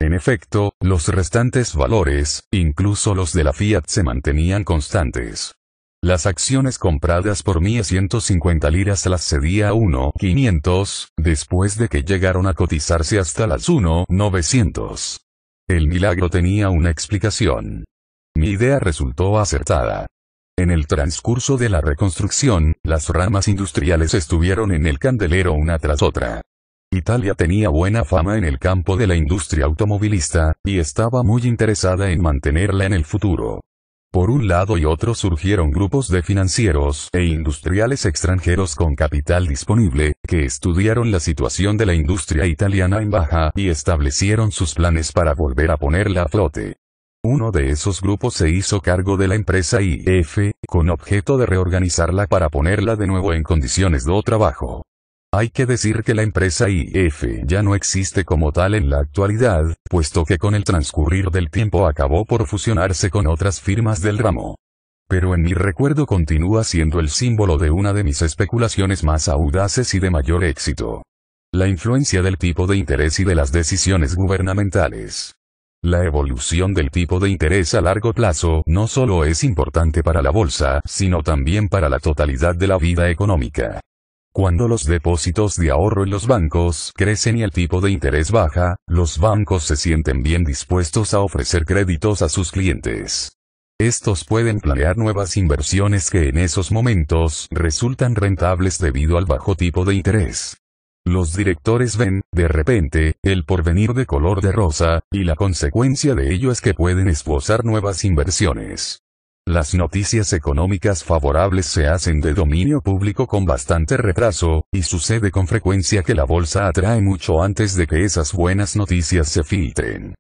En efecto, los restantes valores, incluso los de la Fiat se mantenían constantes. Las acciones compradas por mí a 150 liras las cedía a 1.500, después de que llegaron a cotizarse hasta las 1.900. El milagro tenía una explicación. Mi idea resultó acertada. En el transcurso de la reconstrucción, las ramas industriales estuvieron en el candelero una tras otra. Italia tenía buena fama en el campo de la industria automovilista, y estaba muy interesada en mantenerla en el futuro. Por un lado y otro surgieron grupos de financieros e industriales extranjeros con capital disponible, que estudiaron la situación de la industria italiana en baja y establecieron sus planes para volver a ponerla a flote. Uno de esos grupos se hizo cargo de la empresa IF, con objeto de reorganizarla para ponerla de nuevo en condiciones de trabajo. Hay que decir que la empresa IF ya no existe como tal en la actualidad, puesto que con el transcurrir del tiempo acabó por fusionarse con otras firmas del ramo. Pero en mi recuerdo continúa siendo el símbolo de una de mis especulaciones más audaces y de mayor éxito. La influencia del tipo de interés y de las decisiones gubernamentales. La evolución del tipo de interés a largo plazo no solo es importante para la bolsa, sino también para la totalidad de la vida económica. Cuando los depósitos de ahorro en los bancos crecen y el tipo de interés baja, los bancos se sienten bien dispuestos a ofrecer créditos a sus clientes. Estos pueden planear nuevas inversiones que en esos momentos resultan rentables debido al bajo tipo de interés. Los directores ven, de repente, el porvenir de color de rosa, y la consecuencia de ello es que pueden esbozar nuevas inversiones. Las noticias económicas favorables se hacen de dominio público con bastante retraso, y sucede con frecuencia que la bolsa atrae mucho antes de que esas buenas noticias se filtren.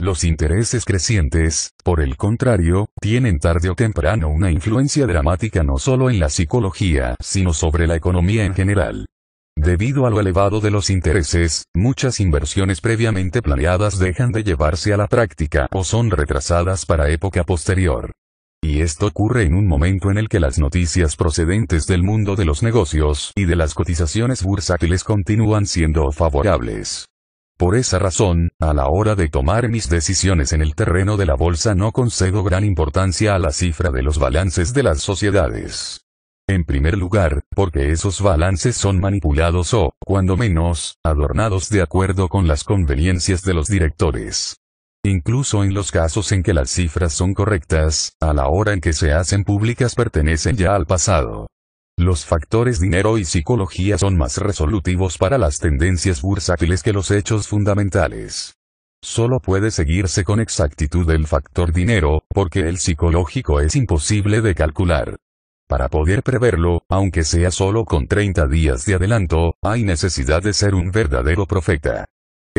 Los intereses crecientes, por el contrario, tienen tarde o temprano una influencia dramática no solo en la psicología, sino sobre la economía en general. Debido a lo elevado de los intereses, muchas inversiones previamente planeadas dejan de llevarse a la práctica o son retrasadas para época posterior y esto ocurre en un momento en el que las noticias procedentes del mundo de los negocios y de las cotizaciones bursátiles continúan siendo favorables. Por esa razón, a la hora de tomar mis decisiones en el terreno de la bolsa no concedo gran importancia a la cifra de los balances de las sociedades. En primer lugar, porque esos balances son manipulados o, cuando menos, adornados de acuerdo con las conveniencias de los directores. Incluso en los casos en que las cifras son correctas, a la hora en que se hacen públicas pertenecen ya al pasado. Los factores dinero y psicología son más resolutivos para las tendencias bursátiles que los hechos fundamentales. Solo puede seguirse con exactitud el factor dinero, porque el psicológico es imposible de calcular. Para poder preverlo, aunque sea solo con 30 días de adelanto, hay necesidad de ser un verdadero profeta.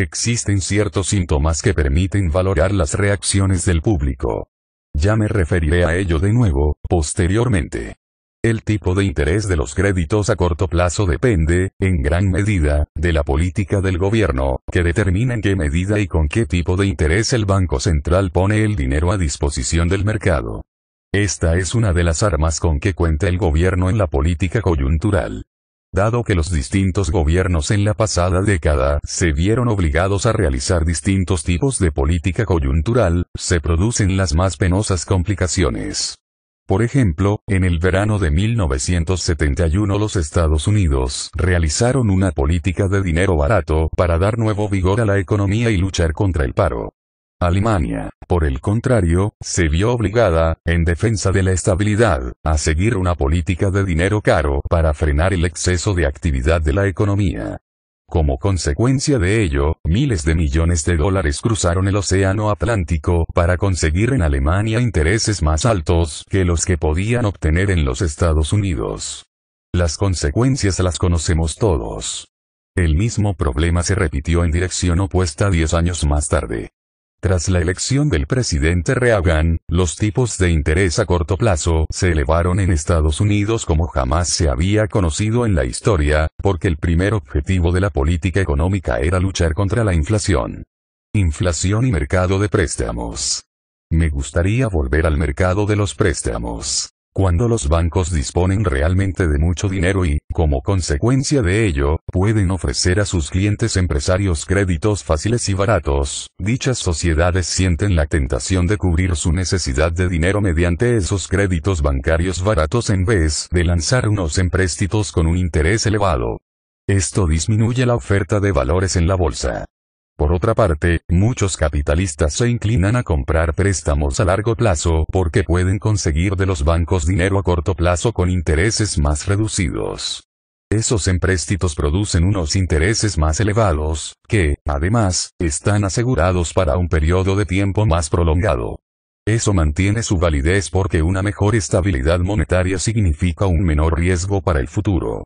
Existen ciertos síntomas que permiten valorar las reacciones del público. Ya me referiré a ello de nuevo, posteriormente. El tipo de interés de los créditos a corto plazo depende, en gran medida, de la política del gobierno, que determina en qué medida y con qué tipo de interés el Banco Central pone el dinero a disposición del mercado. Esta es una de las armas con que cuenta el gobierno en la política coyuntural dado que los distintos gobiernos en la pasada década se vieron obligados a realizar distintos tipos de política coyuntural, se producen las más penosas complicaciones. Por ejemplo, en el verano de 1971 los Estados Unidos realizaron una política de dinero barato para dar nuevo vigor a la economía y luchar contra el paro. Alemania, por el contrario, se vio obligada, en defensa de la estabilidad, a seguir una política de dinero caro para frenar el exceso de actividad de la economía. Como consecuencia de ello, miles de millones de dólares cruzaron el Océano Atlántico para conseguir en Alemania intereses más altos que los que podían obtener en los Estados Unidos. Las consecuencias las conocemos todos. El mismo problema se repitió en dirección opuesta 10 años más tarde. Tras la elección del presidente Reagan, los tipos de interés a corto plazo se elevaron en Estados Unidos como jamás se había conocido en la historia, porque el primer objetivo de la política económica era luchar contra la inflación. Inflación y mercado de préstamos. Me gustaría volver al mercado de los préstamos cuando los bancos disponen realmente de mucho dinero y, como consecuencia de ello, pueden ofrecer a sus clientes empresarios créditos fáciles y baratos, dichas sociedades sienten la tentación de cubrir su necesidad de dinero mediante esos créditos bancarios baratos en vez de lanzar unos empréstitos con un interés elevado. Esto disminuye la oferta de valores en la bolsa. Por otra parte, muchos capitalistas se inclinan a comprar préstamos a largo plazo porque pueden conseguir de los bancos dinero a corto plazo con intereses más reducidos. Esos empréstitos producen unos intereses más elevados, que, además, están asegurados para un periodo de tiempo más prolongado. Eso mantiene su validez porque una mejor estabilidad monetaria significa un menor riesgo para el futuro.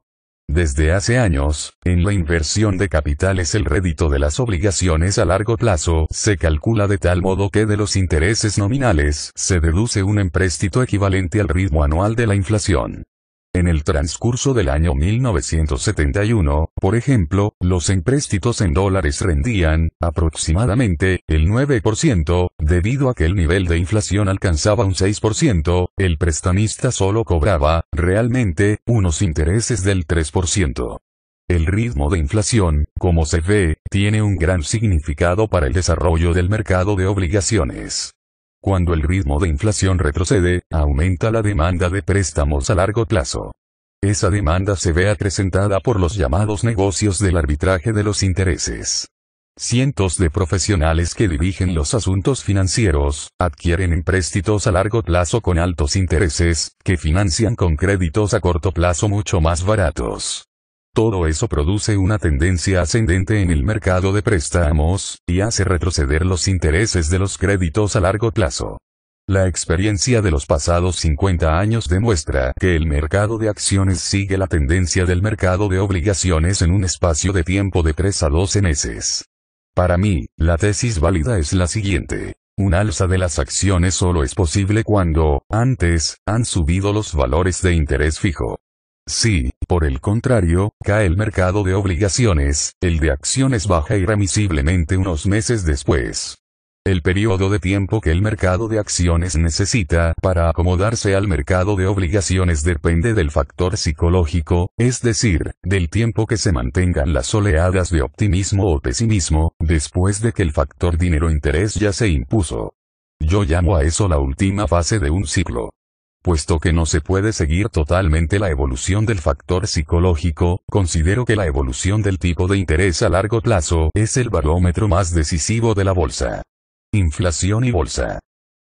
Desde hace años, en la inversión de capitales el rédito de las obligaciones a largo plazo se calcula de tal modo que de los intereses nominales se deduce un empréstito equivalente al ritmo anual de la inflación. En el transcurso del año 1971, por ejemplo, los empréstitos en dólares rendían, aproximadamente, el 9%, debido a que el nivel de inflación alcanzaba un 6%, el prestamista solo cobraba, realmente, unos intereses del 3%. El ritmo de inflación, como se ve, tiene un gran significado para el desarrollo del mercado de obligaciones. Cuando el ritmo de inflación retrocede, aumenta la demanda de préstamos a largo plazo. Esa demanda se ve acrecentada por los llamados negocios del arbitraje de los intereses. Cientos de profesionales que dirigen los asuntos financieros, adquieren empréstitos a largo plazo con altos intereses, que financian con créditos a corto plazo mucho más baratos. Todo eso produce una tendencia ascendente en el mercado de préstamos, y hace retroceder los intereses de los créditos a largo plazo. La experiencia de los pasados 50 años demuestra que el mercado de acciones sigue la tendencia del mercado de obligaciones en un espacio de tiempo de 3 a 12 meses. Para mí, la tesis válida es la siguiente. Un alza de las acciones solo es posible cuando, antes, han subido los valores de interés fijo. Sí. Por el contrario, cae el mercado de obligaciones, el de acciones baja irremisiblemente unos meses después. El periodo de tiempo que el mercado de acciones necesita para acomodarse al mercado de obligaciones depende del factor psicológico, es decir, del tiempo que se mantengan las oleadas de optimismo o pesimismo, después de que el factor dinero-interés ya se impuso. Yo llamo a eso la última fase de un ciclo. Puesto que no se puede seguir totalmente la evolución del factor psicológico, considero que la evolución del tipo de interés a largo plazo es el barómetro más decisivo de la bolsa. Inflación y bolsa.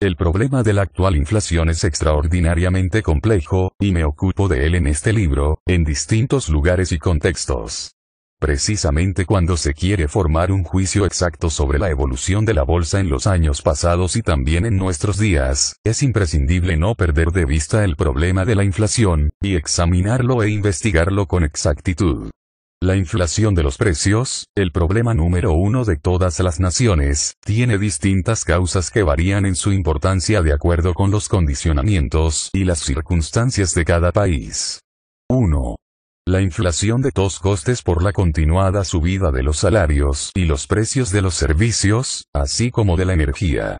El problema de la actual inflación es extraordinariamente complejo, y me ocupo de él en este libro, en distintos lugares y contextos. Precisamente cuando se quiere formar un juicio exacto sobre la evolución de la bolsa en los años pasados y también en nuestros días, es imprescindible no perder de vista el problema de la inflación, y examinarlo e investigarlo con exactitud. La inflación de los precios, el problema número uno de todas las naciones, tiene distintas causas que varían en su importancia de acuerdo con los condicionamientos y las circunstancias de cada país. 1. La inflación de dos costes por la continuada subida de los salarios y los precios de los servicios, así como de la energía.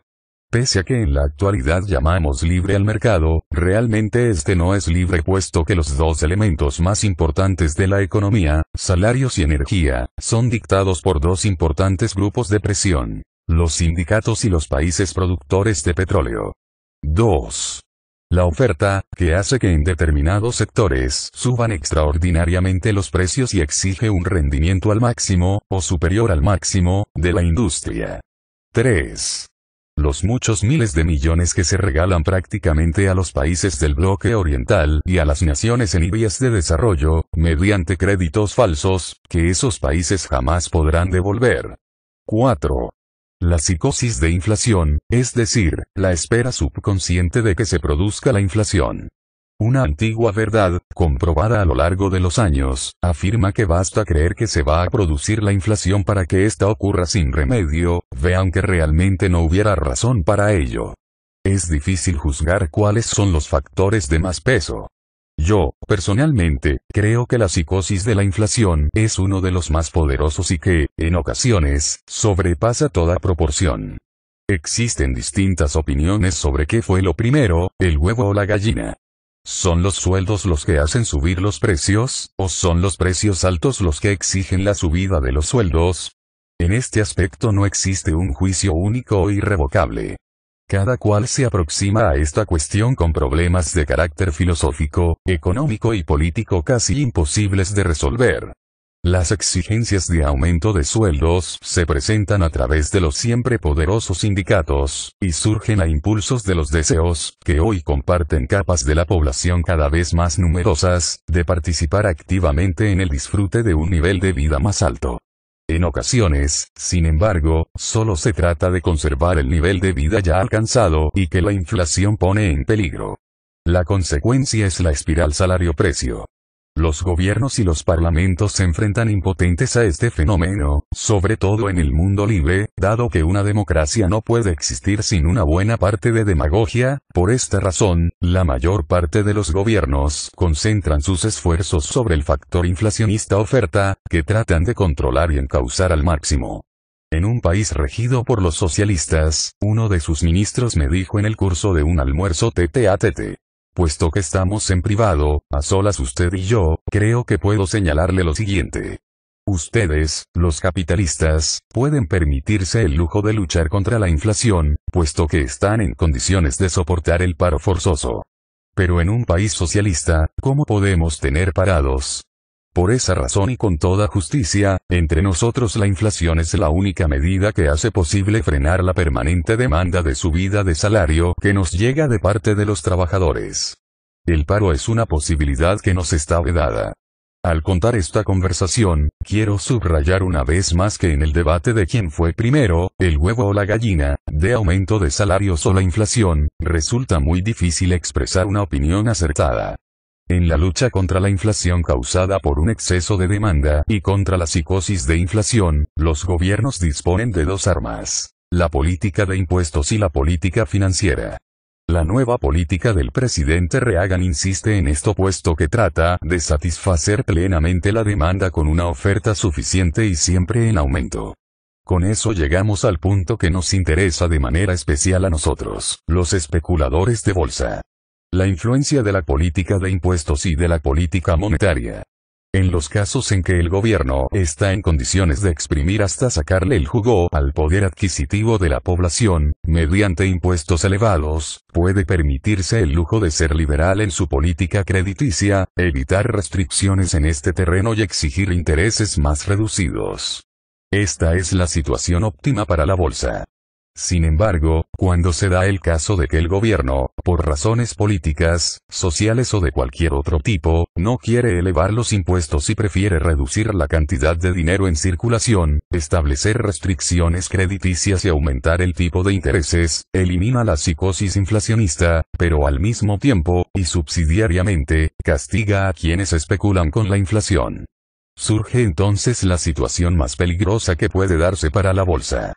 Pese a que en la actualidad llamamos libre al mercado, realmente este no es libre puesto que los dos elementos más importantes de la economía, salarios y energía, son dictados por dos importantes grupos de presión, los sindicatos y los países productores de petróleo. 2 la oferta, que hace que en determinados sectores suban extraordinariamente los precios y exige un rendimiento al máximo, o superior al máximo, de la industria. 3. Los muchos miles de millones que se regalan prácticamente a los países del bloque oriental y a las naciones en vías de desarrollo, mediante créditos falsos, que esos países jamás podrán devolver. 4. La psicosis de inflación, es decir, la espera subconsciente de que se produzca la inflación. Una antigua verdad, comprobada a lo largo de los años, afirma que basta creer que se va a producir la inflación para que ésta ocurra sin remedio, vean que realmente no hubiera razón para ello. Es difícil juzgar cuáles son los factores de más peso. Yo, personalmente, creo que la psicosis de la inflación es uno de los más poderosos y que, en ocasiones, sobrepasa toda proporción. Existen distintas opiniones sobre qué fue lo primero, el huevo o la gallina. ¿Son los sueldos los que hacen subir los precios, o son los precios altos los que exigen la subida de los sueldos? En este aspecto no existe un juicio único o irrevocable. Cada cual se aproxima a esta cuestión con problemas de carácter filosófico, económico y político casi imposibles de resolver. Las exigencias de aumento de sueldos se presentan a través de los siempre poderosos sindicatos, y surgen a impulsos de los deseos, que hoy comparten capas de la población cada vez más numerosas, de participar activamente en el disfrute de un nivel de vida más alto. En ocasiones, sin embargo, solo se trata de conservar el nivel de vida ya alcanzado y que la inflación pone en peligro. La consecuencia es la espiral salario-precio. Los gobiernos y los parlamentos se enfrentan impotentes a este fenómeno, sobre todo en el mundo libre, dado que una democracia no puede existir sin una buena parte de demagogia, por esta razón, la mayor parte de los gobiernos concentran sus esfuerzos sobre el factor inflacionista oferta, que tratan de controlar y encauzar al máximo. En un país regido por los socialistas, uno de sus ministros me dijo en el curso de un almuerzo TTATT. Puesto que estamos en privado, a solas usted y yo, creo que puedo señalarle lo siguiente. Ustedes, los capitalistas, pueden permitirse el lujo de luchar contra la inflación, puesto que están en condiciones de soportar el paro forzoso. Pero en un país socialista, ¿cómo podemos tener parados? Por esa razón y con toda justicia, entre nosotros la inflación es la única medida que hace posible frenar la permanente demanda de subida de salario que nos llega de parte de los trabajadores. El paro es una posibilidad que nos está vedada. Al contar esta conversación, quiero subrayar una vez más que en el debate de quién fue primero, el huevo o la gallina, de aumento de salarios o la inflación, resulta muy difícil expresar una opinión acertada. En la lucha contra la inflación causada por un exceso de demanda y contra la psicosis de inflación, los gobiernos disponen de dos armas, la política de impuestos y la política financiera. La nueva política del presidente Reagan insiste en esto puesto que trata de satisfacer plenamente la demanda con una oferta suficiente y siempre en aumento. Con eso llegamos al punto que nos interesa de manera especial a nosotros, los especuladores de bolsa. La influencia de la política de impuestos y de la política monetaria. En los casos en que el gobierno está en condiciones de exprimir hasta sacarle el jugo al poder adquisitivo de la población, mediante impuestos elevados, puede permitirse el lujo de ser liberal en su política crediticia, evitar restricciones en este terreno y exigir intereses más reducidos. Esta es la situación óptima para la bolsa. Sin embargo, cuando se da el caso de que el gobierno, por razones políticas, sociales o de cualquier otro tipo, no quiere elevar los impuestos y prefiere reducir la cantidad de dinero en circulación, establecer restricciones crediticias y aumentar el tipo de intereses, elimina la psicosis inflacionista, pero al mismo tiempo, y subsidiariamente, castiga a quienes especulan con la inflación. Surge entonces la situación más peligrosa que puede darse para la bolsa.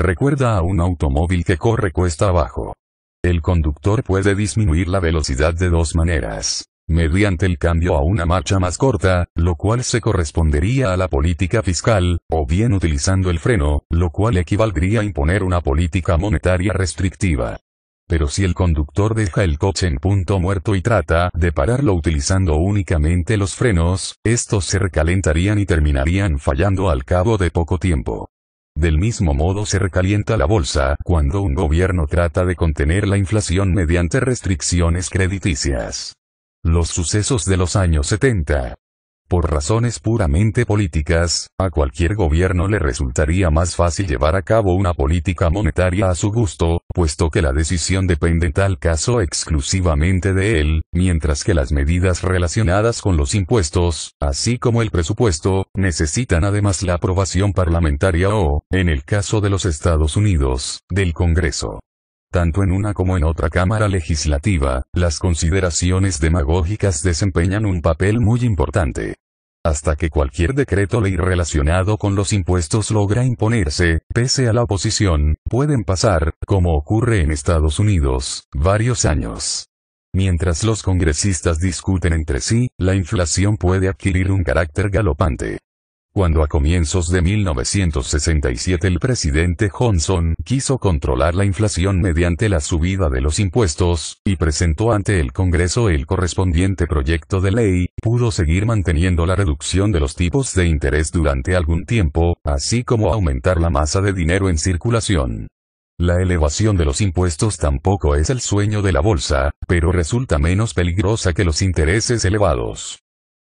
Recuerda a un automóvil que corre cuesta abajo. El conductor puede disminuir la velocidad de dos maneras. Mediante el cambio a una marcha más corta, lo cual se correspondería a la política fiscal, o bien utilizando el freno, lo cual equivaldría a imponer una política monetaria restrictiva. Pero si el conductor deja el coche en punto muerto y trata de pararlo utilizando únicamente los frenos, estos se recalentarían y terminarían fallando al cabo de poco tiempo. Del mismo modo se recalienta la bolsa cuando un gobierno trata de contener la inflación mediante restricciones crediticias. Los sucesos de los años 70, por razones puramente políticas, a cualquier gobierno le resultaría más fácil llevar a cabo una política monetaria a su gusto, puesto que la decisión depende en tal caso exclusivamente de él, mientras que las medidas relacionadas con los impuestos, así como el presupuesto, necesitan además la aprobación parlamentaria o, en el caso de los Estados Unidos, del Congreso. Tanto en una como en otra Cámara Legislativa, las consideraciones demagógicas desempeñan un papel muy importante. Hasta que cualquier decreto ley relacionado con los impuestos logra imponerse, pese a la oposición, pueden pasar, como ocurre en Estados Unidos, varios años. Mientras los congresistas discuten entre sí, la inflación puede adquirir un carácter galopante. Cuando a comienzos de 1967 el presidente Johnson quiso controlar la inflación mediante la subida de los impuestos, y presentó ante el Congreso el correspondiente proyecto de ley, pudo seguir manteniendo la reducción de los tipos de interés durante algún tiempo, así como aumentar la masa de dinero en circulación. La elevación de los impuestos tampoco es el sueño de la bolsa, pero resulta menos peligrosa que los intereses elevados.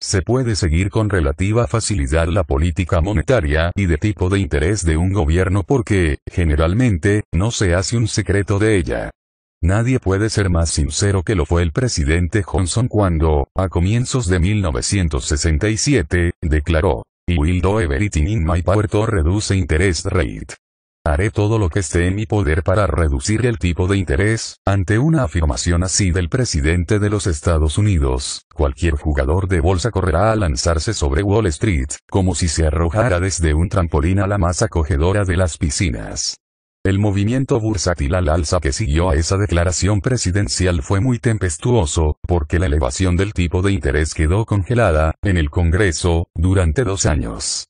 Se puede seguir con relativa facilidad la política monetaria y de tipo de interés de un gobierno porque, generalmente, no se hace un secreto de ella. Nadie puede ser más sincero que lo fue el presidente Johnson cuando, a comienzos de 1967, declaró, Will do everything in my power to reduce interest rate. Haré todo lo que esté en mi poder para reducir el tipo de interés, ante una afirmación así del presidente de los Estados Unidos. Cualquier jugador de bolsa correrá a lanzarse sobre Wall Street, como si se arrojara desde un trampolín a la más acogedora de las piscinas. El movimiento bursátil al alza que siguió a esa declaración presidencial fue muy tempestuoso, porque la elevación del tipo de interés quedó congelada, en el Congreso, durante dos años.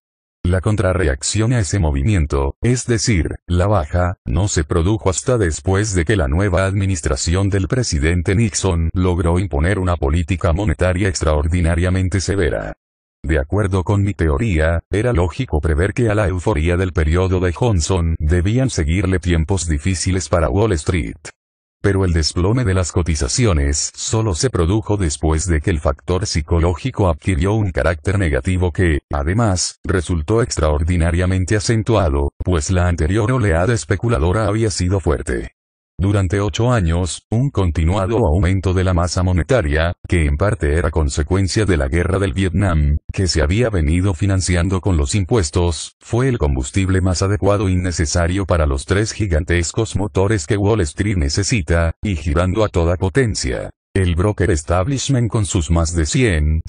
La contrarreacción a ese movimiento, es decir, la baja, no se produjo hasta después de que la nueva administración del presidente Nixon logró imponer una política monetaria extraordinariamente severa. De acuerdo con mi teoría, era lógico prever que a la euforía del periodo de Johnson debían seguirle tiempos difíciles para Wall Street. Pero el desplome de las cotizaciones solo se produjo después de que el factor psicológico adquirió un carácter negativo que, además, resultó extraordinariamente acentuado, pues la anterior oleada especuladora había sido fuerte. Durante ocho años, un continuado aumento de la masa monetaria, que en parte era consecuencia de la guerra del Vietnam, que se había venido financiando con los impuestos, fue el combustible más adecuado y necesario para los tres gigantescos motores que Wall Street necesita, y girando a toda potencia. El broker establishment con sus más de 100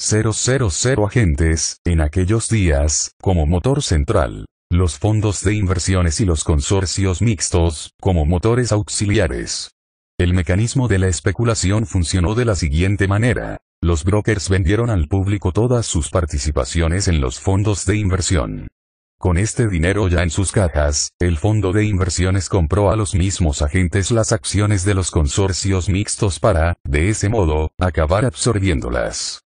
agentes, en aquellos días, como motor central los fondos de inversiones y los consorcios mixtos, como motores auxiliares. El mecanismo de la especulación funcionó de la siguiente manera. Los brokers vendieron al público todas sus participaciones en los fondos de inversión. Con este dinero ya en sus cajas, el fondo de inversiones compró a los mismos agentes las acciones de los consorcios mixtos para, de ese modo, acabar absorbiéndolas.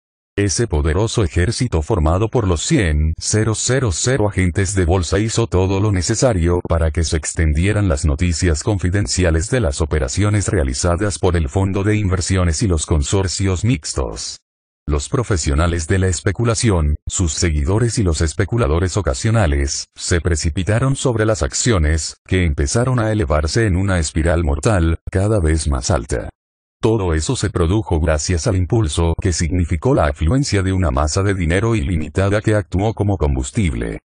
Ese poderoso ejército formado por los 100 000 agentes de bolsa hizo todo lo necesario para que se extendieran las noticias confidenciales de las operaciones realizadas por el fondo de inversiones y los consorcios mixtos. Los profesionales de la especulación, sus seguidores y los especuladores ocasionales, se precipitaron sobre las acciones, que empezaron a elevarse en una espiral mortal, cada vez más alta. Todo eso se produjo gracias al impulso que significó la afluencia de una masa de dinero ilimitada que actuó como combustible.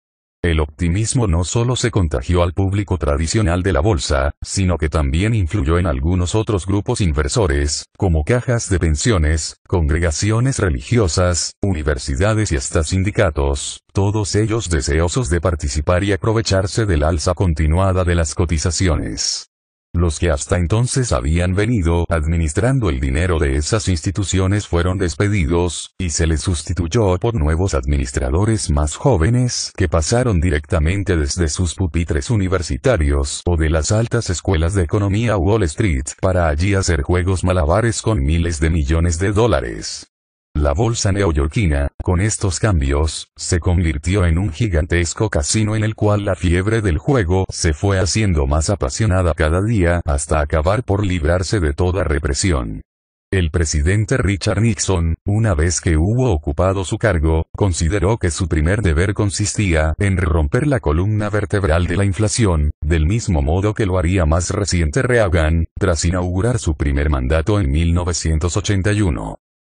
El optimismo no solo se contagió al público tradicional de la bolsa, sino que también influyó en algunos otros grupos inversores, como cajas de pensiones, congregaciones religiosas, universidades y hasta sindicatos, todos ellos deseosos de participar y aprovecharse del alza continuada de las cotizaciones. Los que hasta entonces habían venido administrando el dinero de esas instituciones fueron despedidos, y se les sustituyó por nuevos administradores más jóvenes que pasaron directamente desde sus pupitres universitarios o de las altas escuelas de economía Wall Street para allí hacer juegos malabares con miles de millones de dólares. La bolsa neoyorquina, con estos cambios, se convirtió en un gigantesco casino en el cual la fiebre del juego se fue haciendo más apasionada cada día hasta acabar por librarse de toda represión. El presidente Richard Nixon, una vez que hubo ocupado su cargo, consideró que su primer deber consistía en romper la columna vertebral de la inflación, del mismo modo que lo haría más reciente Reagan, tras inaugurar su primer mandato en 1981.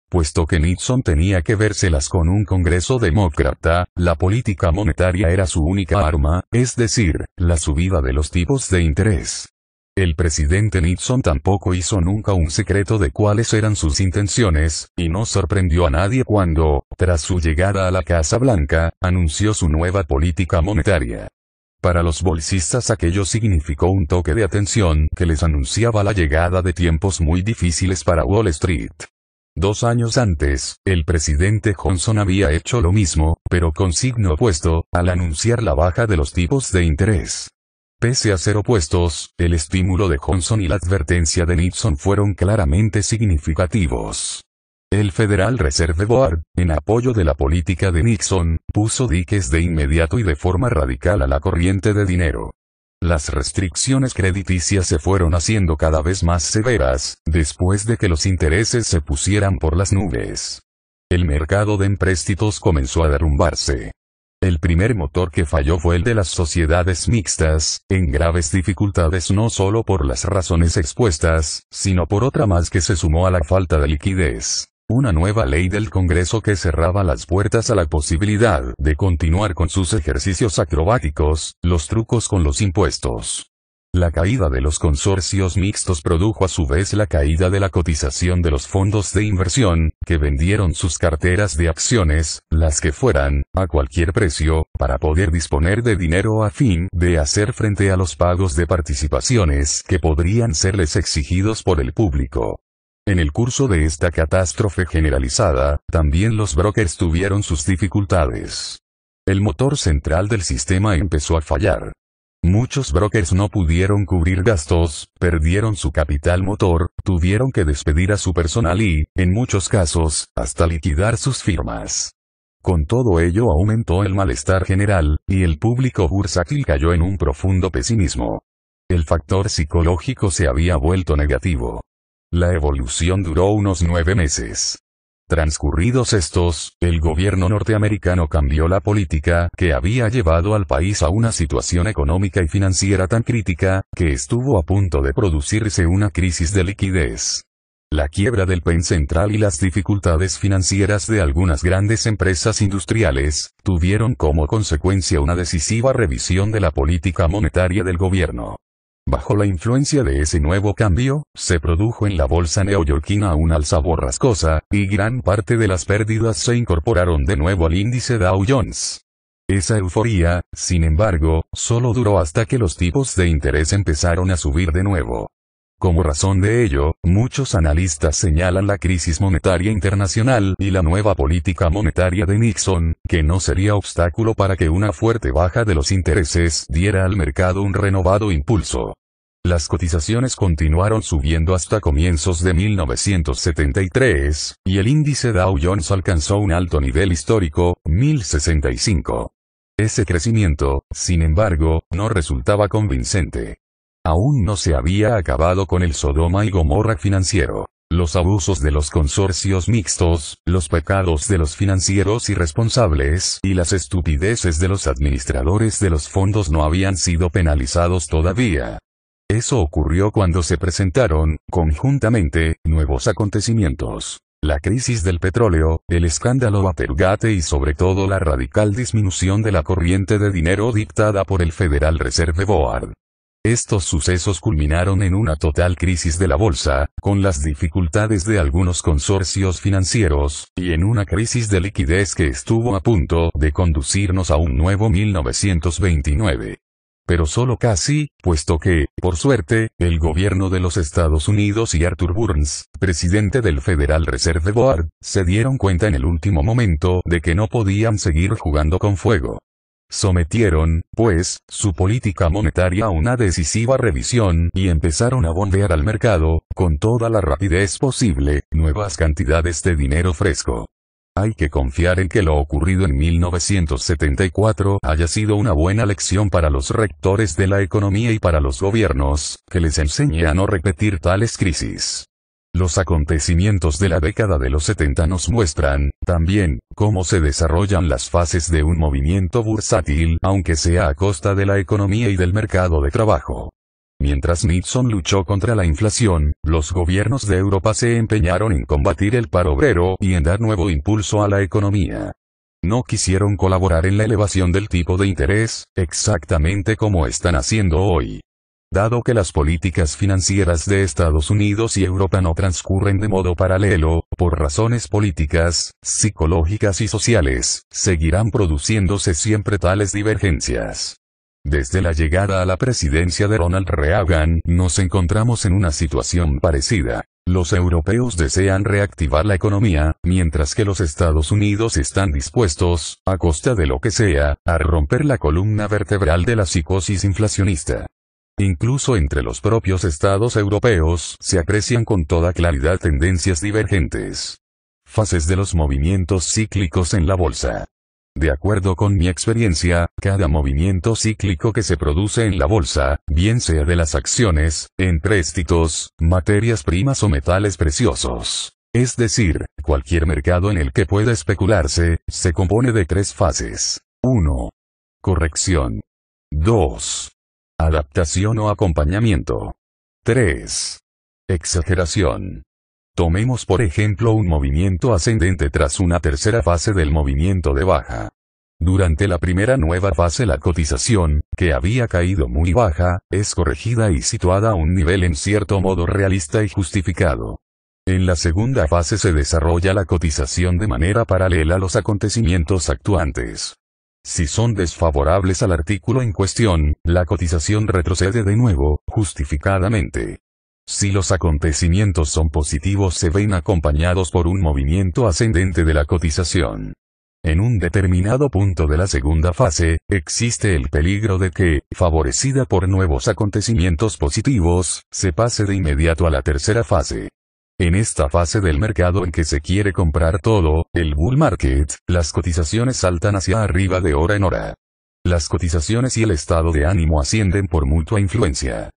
Puesto que Nixon tenía que vérselas con un Congreso demócrata, la política monetaria era su única arma, es decir, la subida de los tipos de interés. El presidente Nixon tampoco hizo nunca un secreto de cuáles eran sus intenciones, y no sorprendió a nadie cuando, tras su llegada a la Casa Blanca, anunció su nueva política monetaria. Para los bolsistas aquello significó un toque de atención que les anunciaba la llegada de tiempos muy difíciles para Wall Street. Dos años antes, el presidente Johnson había hecho lo mismo, pero con signo opuesto, al anunciar la baja de los tipos de interés. Pese a ser opuestos, el estímulo de Johnson y la advertencia de Nixon fueron claramente significativos. El Federal Reserve Board, en apoyo de la política de Nixon, puso diques de inmediato y de forma radical a la corriente de dinero. Las restricciones crediticias se fueron haciendo cada vez más severas, después de que los intereses se pusieran por las nubes. El mercado de empréstitos comenzó a derrumbarse. El primer motor que falló fue el de las sociedades mixtas, en graves dificultades no solo por las razones expuestas, sino por otra más que se sumó a la falta de liquidez una nueva ley del Congreso que cerraba las puertas a la posibilidad de continuar con sus ejercicios acrobáticos, los trucos con los impuestos. La caída de los consorcios mixtos produjo a su vez la caída de la cotización de los fondos de inversión, que vendieron sus carteras de acciones, las que fueran, a cualquier precio, para poder disponer de dinero a fin de hacer frente a los pagos de participaciones que podrían serles exigidos por el público. En el curso de esta catástrofe generalizada, también los brokers tuvieron sus dificultades. El motor central del sistema empezó a fallar. Muchos brokers no pudieron cubrir gastos, perdieron su capital motor, tuvieron que despedir a su personal y, en muchos casos, hasta liquidar sus firmas. Con todo ello aumentó el malestar general, y el público bursátil cayó en un profundo pesimismo. El factor psicológico se había vuelto negativo. La evolución duró unos nueve meses. Transcurridos estos, el gobierno norteamericano cambió la política que había llevado al país a una situación económica y financiera tan crítica, que estuvo a punto de producirse una crisis de liquidez. La quiebra del PEN central y las dificultades financieras de algunas grandes empresas industriales, tuvieron como consecuencia una decisiva revisión de la política monetaria del gobierno. Bajo la influencia de ese nuevo cambio, se produjo en la bolsa neoyorquina un alza borrascosa, y gran parte de las pérdidas se incorporaron de nuevo al índice Dow Jones. Esa euforía, sin embargo, solo duró hasta que los tipos de interés empezaron a subir de nuevo. Como razón de ello, muchos analistas señalan la crisis monetaria internacional y la nueva política monetaria de Nixon, que no sería obstáculo para que una fuerte baja de los intereses diera al mercado un renovado impulso. Las cotizaciones continuaron subiendo hasta comienzos de 1973, y el índice Dow Jones alcanzó un alto nivel histórico, 1065. Ese crecimiento, sin embargo, no resultaba convincente. Aún no se había acabado con el Sodoma y Gomorra financiero. Los abusos de los consorcios mixtos, los pecados de los financieros irresponsables y las estupideces de los administradores de los fondos no habían sido penalizados todavía. Eso ocurrió cuando se presentaron, conjuntamente, nuevos acontecimientos. La crisis del petróleo, el escándalo Watergate y sobre todo la radical disminución de la corriente de dinero dictada por el Federal Reserve Board. Estos sucesos culminaron en una total crisis de la bolsa, con las dificultades de algunos consorcios financieros, y en una crisis de liquidez que estuvo a punto de conducirnos a un nuevo 1929 pero solo casi, puesto que, por suerte, el gobierno de los Estados Unidos y Arthur Burns, presidente del Federal Reserve Board, se dieron cuenta en el último momento de que no podían seguir jugando con fuego. Sometieron, pues, su política monetaria a una decisiva revisión y empezaron a bombear al mercado, con toda la rapidez posible, nuevas cantidades de dinero fresco. Hay que confiar en que lo ocurrido en 1974 haya sido una buena lección para los rectores de la economía y para los gobiernos, que les enseñe a no repetir tales crisis. Los acontecimientos de la década de los 70 nos muestran, también, cómo se desarrollan las fases de un movimiento bursátil, aunque sea a costa de la economía y del mercado de trabajo. Mientras Nixon luchó contra la inflación, los gobiernos de Europa se empeñaron en combatir el paro obrero y en dar nuevo impulso a la economía. No quisieron colaborar en la elevación del tipo de interés, exactamente como están haciendo hoy. Dado que las políticas financieras de Estados Unidos y Europa no transcurren de modo paralelo, por razones políticas, psicológicas y sociales, seguirán produciéndose siempre tales divergencias. Desde la llegada a la presidencia de Ronald Reagan, nos encontramos en una situación parecida. Los europeos desean reactivar la economía, mientras que los Estados Unidos están dispuestos, a costa de lo que sea, a romper la columna vertebral de la psicosis inflacionista. Incluso entre los propios estados europeos se aprecian con toda claridad tendencias divergentes. Fases de los movimientos cíclicos en la bolsa. De acuerdo con mi experiencia, cada movimiento cíclico que se produce en la bolsa, bien sea de las acciones, empréstitos, materias primas o metales preciosos. Es decir, cualquier mercado en el que pueda especularse, se compone de tres fases. 1. Corrección. 2. Adaptación o acompañamiento. 3. Exageración. Tomemos por ejemplo un movimiento ascendente tras una tercera fase del movimiento de baja. Durante la primera nueva fase la cotización, que había caído muy baja, es corregida y situada a un nivel en cierto modo realista y justificado. En la segunda fase se desarrolla la cotización de manera paralela a los acontecimientos actuantes. Si son desfavorables al artículo en cuestión, la cotización retrocede de nuevo, justificadamente. Si los acontecimientos son positivos se ven acompañados por un movimiento ascendente de la cotización. En un determinado punto de la segunda fase, existe el peligro de que, favorecida por nuevos acontecimientos positivos, se pase de inmediato a la tercera fase. En esta fase del mercado en que se quiere comprar todo, el bull market, las cotizaciones saltan hacia arriba de hora en hora. Las cotizaciones y el estado de ánimo ascienden por mutua influencia.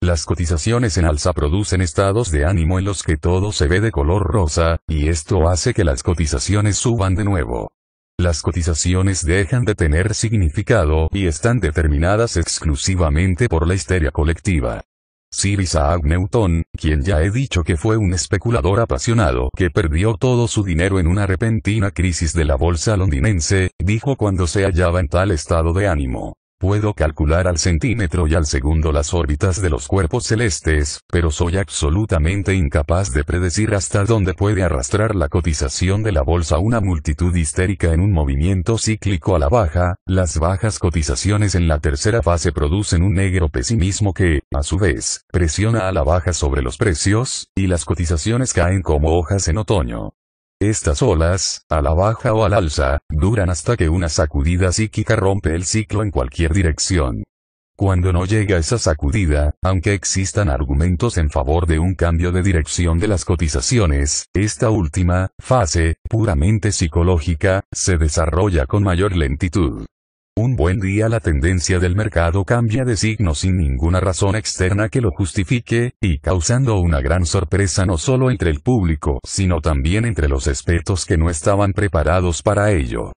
Las cotizaciones en alza producen estados de ánimo en los que todo se ve de color rosa, y esto hace que las cotizaciones suban de nuevo. Las cotizaciones dejan de tener significado y están determinadas exclusivamente por la histeria colectiva. Sir Isaac Newton, quien ya he dicho que fue un especulador apasionado que perdió todo su dinero en una repentina crisis de la bolsa londinense, dijo cuando se hallaba en tal estado de ánimo. Puedo calcular al centímetro y al segundo las órbitas de los cuerpos celestes, pero soy absolutamente incapaz de predecir hasta dónde puede arrastrar la cotización de la bolsa una multitud histérica en un movimiento cíclico a la baja, las bajas cotizaciones en la tercera fase producen un negro pesimismo que, a su vez, presiona a la baja sobre los precios, y las cotizaciones caen como hojas en otoño. Estas olas, a la baja o al alza, duran hasta que una sacudida psíquica rompe el ciclo en cualquier dirección. Cuando no llega esa sacudida, aunque existan argumentos en favor de un cambio de dirección de las cotizaciones, esta última, fase, puramente psicológica, se desarrolla con mayor lentitud. Un buen día la tendencia del mercado cambia de signo sin ninguna razón externa que lo justifique, y causando una gran sorpresa no solo entre el público, sino también entre los expertos que no estaban preparados para ello.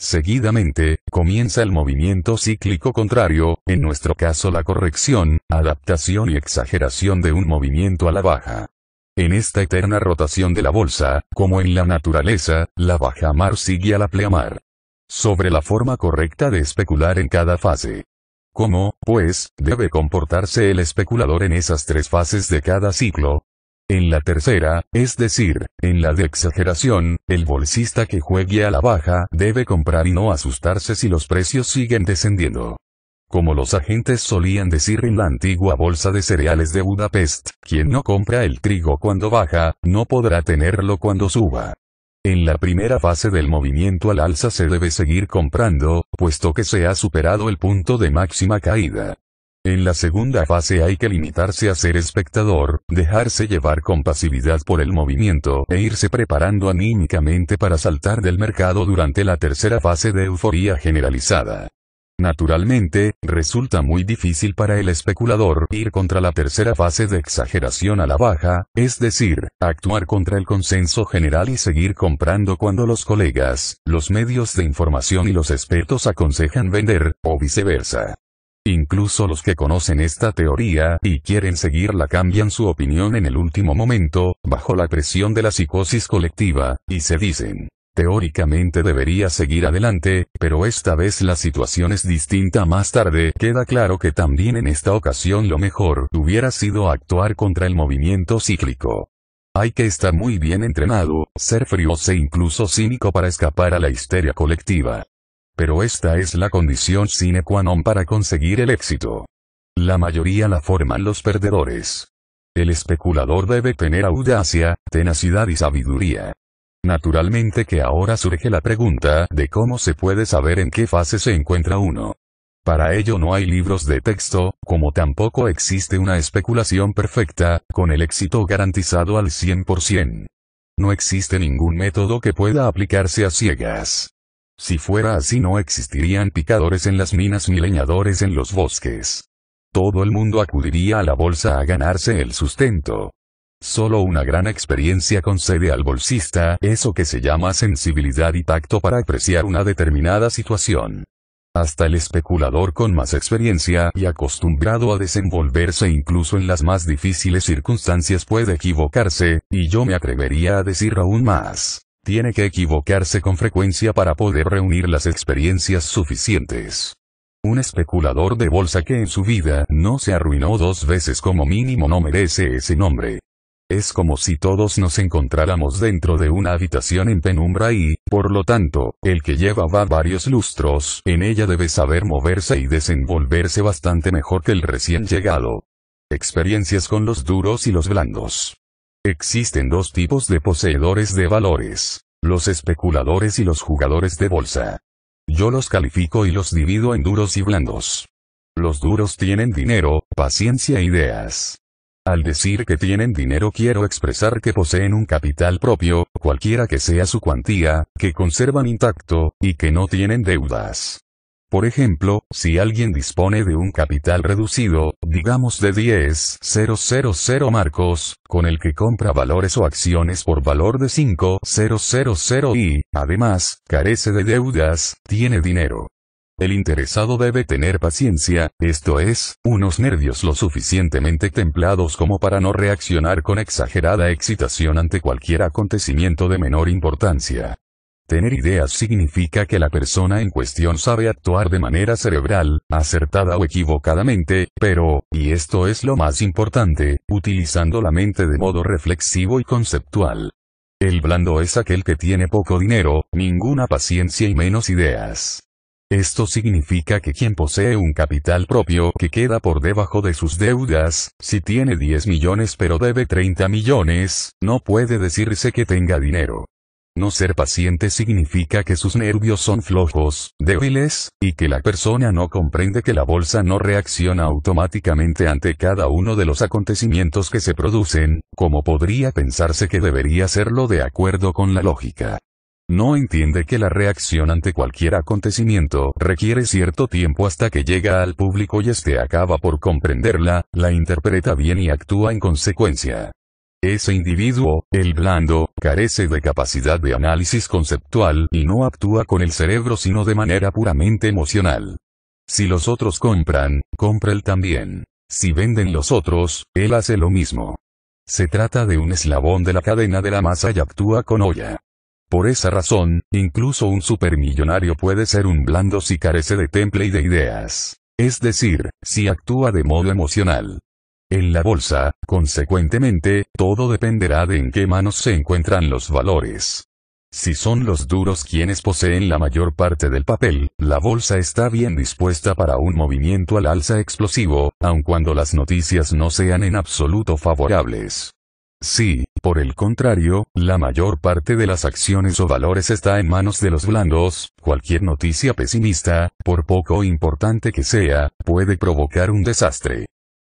Seguidamente, comienza el movimiento cíclico contrario, en nuestro caso la corrección, adaptación y exageración de un movimiento a la baja. En esta eterna rotación de la bolsa, como en la naturaleza, la baja mar sigue a la pleamar sobre la forma correcta de especular en cada fase. ¿Cómo, pues, debe comportarse el especulador en esas tres fases de cada ciclo? En la tercera, es decir, en la de exageración, el bolsista que juegue a la baja debe comprar y no asustarse si los precios siguen descendiendo. Como los agentes solían decir en la antigua bolsa de cereales de Budapest, quien no compra el trigo cuando baja, no podrá tenerlo cuando suba. En la primera fase del movimiento al alza se debe seguir comprando, puesto que se ha superado el punto de máxima caída. En la segunda fase hay que limitarse a ser espectador, dejarse llevar con pasividad por el movimiento e irse preparando anímicamente para saltar del mercado durante la tercera fase de euforía generalizada. Naturalmente, resulta muy difícil para el especulador ir contra la tercera fase de exageración a la baja, es decir, actuar contra el consenso general y seguir comprando cuando los colegas, los medios de información y los expertos aconsejan vender, o viceversa. Incluso los que conocen esta teoría y quieren seguirla cambian su opinión en el último momento, bajo la presión de la psicosis colectiva, y se dicen, Teóricamente debería seguir adelante, pero esta vez la situación es distinta más tarde. Queda claro que también en esta ocasión lo mejor hubiera sido actuar contra el movimiento cíclico. Hay que estar muy bien entrenado, ser frío, e incluso cínico para escapar a la histeria colectiva. Pero esta es la condición sine qua non para conseguir el éxito. La mayoría la forman los perdedores. El especulador debe tener audacia, tenacidad y sabiduría. Naturalmente que ahora surge la pregunta de cómo se puede saber en qué fase se encuentra uno. Para ello no hay libros de texto, como tampoco existe una especulación perfecta, con el éxito garantizado al 100%. No existe ningún método que pueda aplicarse a ciegas. Si fuera así no existirían picadores en las minas ni leñadores en los bosques. Todo el mundo acudiría a la bolsa a ganarse el sustento. Solo una gran experiencia concede al bolsista eso que se llama sensibilidad y tacto para apreciar una determinada situación. Hasta el especulador con más experiencia y acostumbrado a desenvolverse incluso en las más difíciles circunstancias puede equivocarse, y yo me atrevería a decir aún más. Tiene que equivocarse con frecuencia para poder reunir las experiencias suficientes. Un especulador de bolsa que en su vida no se arruinó dos veces como mínimo no merece ese nombre. Es como si todos nos encontráramos dentro de una habitación en penumbra y, por lo tanto, el que llevaba varios lustros en ella debe saber moverse y desenvolverse bastante mejor que el recién llegado. Experiencias con los duros y los blandos. Existen dos tipos de poseedores de valores, los especuladores y los jugadores de bolsa. Yo los califico y los divido en duros y blandos. Los duros tienen dinero, paciencia e ideas. Al decir que tienen dinero quiero expresar que poseen un capital propio, cualquiera que sea su cuantía, que conservan intacto, y que no tienen deudas. Por ejemplo, si alguien dispone de un capital reducido, digamos de 10.000 marcos, con el que compra valores o acciones por valor de 5.000 y, además, carece de deudas, tiene dinero. El interesado debe tener paciencia, esto es, unos nervios lo suficientemente templados como para no reaccionar con exagerada excitación ante cualquier acontecimiento de menor importancia. Tener ideas significa que la persona en cuestión sabe actuar de manera cerebral, acertada o equivocadamente, pero, y esto es lo más importante, utilizando la mente de modo reflexivo y conceptual. El blando es aquel que tiene poco dinero, ninguna paciencia y menos ideas. Esto significa que quien posee un capital propio que queda por debajo de sus deudas, si tiene 10 millones pero debe 30 millones, no puede decirse que tenga dinero. No ser paciente significa que sus nervios son flojos, débiles, y que la persona no comprende que la bolsa no reacciona automáticamente ante cada uno de los acontecimientos que se producen, como podría pensarse que debería hacerlo de acuerdo con la lógica no entiende que la reacción ante cualquier acontecimiento requiere cierto tiempo hasta que llega al público y este acaba por comprenderla, la interpreta bien y actúa en consecuencia. Ese individuo, el blando, carece de capacidad de análisis conceptual y no actúa con el cerebro sino de manera puramente emocional. Si los otros compran, compra él también. Si venden los otros, él hace lo mismo. Se trata de un eslabón de la cadena de la masa y actúa con olla. Por esa razón, incluso un supermillonario puede ser un blando si carece de temple y de ideas. Es decir, si actúa de modo emocional. En la bolsa, consecuentemente, todo dependerá de en qué manos se encuentran los valores. Si son los duros quienes poseen la mayor parte del papel, la bolsa está bien dispuesta para un movimiento al alza explosivo, aun cuando las noticias no sean en absoluto favorables. Si, por el contrario, la mayor parte de las acciones o valores está en manos de los blandos, cualquier noticia pesimista, por poco importante que sea, puede provocar un desastre.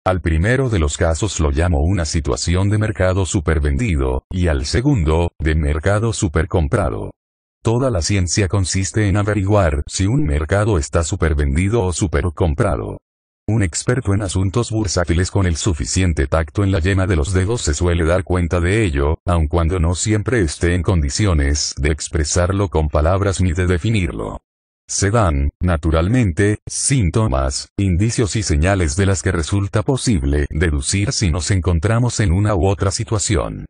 Al primero de los casos lo llamo una situación de mercado supervendido, y al segundo, de mercado supercomprado. Toda la ciencia consiste en averiguar si un mercado está supervendido o supercomprado. Un experto en asuntos bursátiles con el suficiente tacto en la yema de los dedos se suele dar cuenta de ello, aun cuando no siempre esté en condiciones de expresarlo con palabras ni de definirlo. Se dan, naturalmente, síntomas, indicios y señales de las que resulta posible deducir si nos encontramos en una u otra situación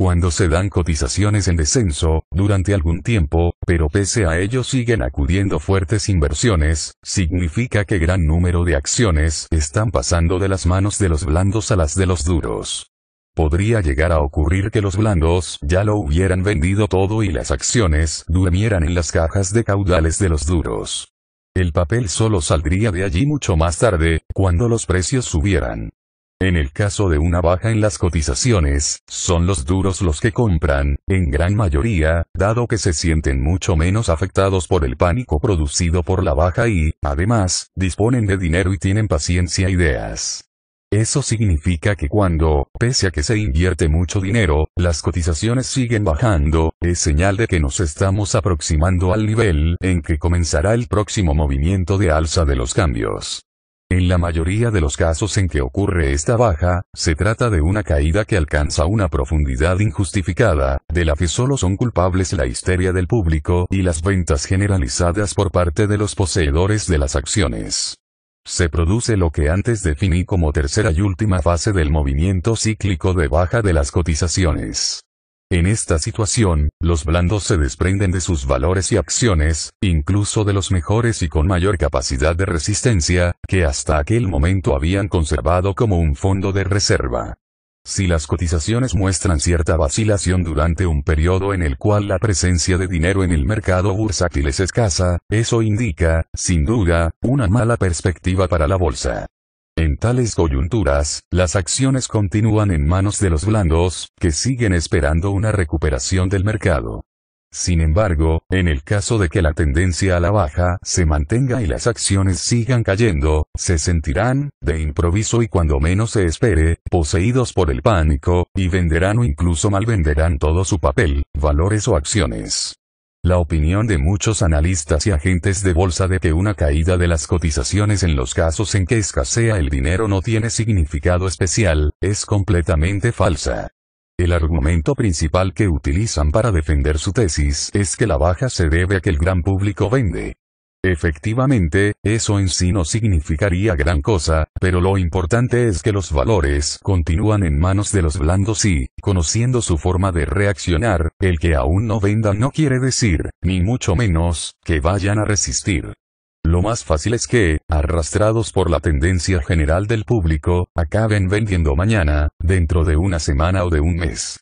cuando se dan cotizaciones en descenso, durante algún tiempo, pero pese a ello siguen acudiendo fuertes inversiones, significa que gran número de acciones están pasando de las manos de los blandos a las de los duros. Podría llegar a ocurrir que los blandos ya lo hubieran vendido todo y las acciones durmieran en las cajas de caudales de los duros. El papel solo saldría de allí mucho más tarde, cuando los precios subieran. En el caso de una baja en las cotizaciones, son los duros los que compran, en gran mayoría, dado que se sienten mucho menos afectados por el pánico producido por la baja y, además, disponen de dinero y tienen paciencia e ideas. Eso significa que cuando, pese a que se invierte mucho dinero, las cotizaciones siguen bajando, es señal de que nos estamos aproximando al nivel en que comenzará el próximo movimiento de alza de los cambios. En la mayoría de los casos en que ocurre esta baja, se trata de una caída que alcanza una profundidad injustificada, de la que solo son culpables la histeria del público y las ventas generalizadas por parte de los poseedores de las acciones. Se produce lo que antes definí como tercera y última fase del movimiento cíclico de baja de las cotizaciones. En esta situación, los blandos se desprenden de sus valores y acciones, incluso de los mejores y con mayor capacidad de resistencia, que hasta aquel momento habían conservado como un fondo de reserva. Si las cotizaciones muestran cierta vacilación durante un periodo en el cual la presencia de dinero en el mercado bursátil es escasa, eso indica, sin duda, una mala perspectiva para la bolsa. En tales coyunturas, las acciones continúan en manos de los blandos, que siguen esperando una recuperación del mercado. Sin embargo, en el caso de que la tendencia a la baja se mantenga y las acciones sigan cayendo, se sentirán, de improviso y cuando menos se espere, poseídos por el pánico, y venderán o incluso malvenderán todo su papel, valores o acciones. La opinión de muchos analistas y agentes de bolsa de que una caída de las cotizaciones en los casos en que escasea el dinero no tiene significado especial, es completamente falsa. El argumento principal que utilizan para defender su tesis es que la baja se debe a que el gran público vende. Efectivamente, eso en sí no significaría gran cosa, pero lo importante es que los valores continúan en manos de los blandos y, conociendo su forma de reaccionar, el que aún no venda no quiere decir, ni mucho menos, que vayan a resistir. Lo más fácil es que, arrastrados por la tendencia general del público, acaben vendiendo mañana, dentro de una semana o de un mes.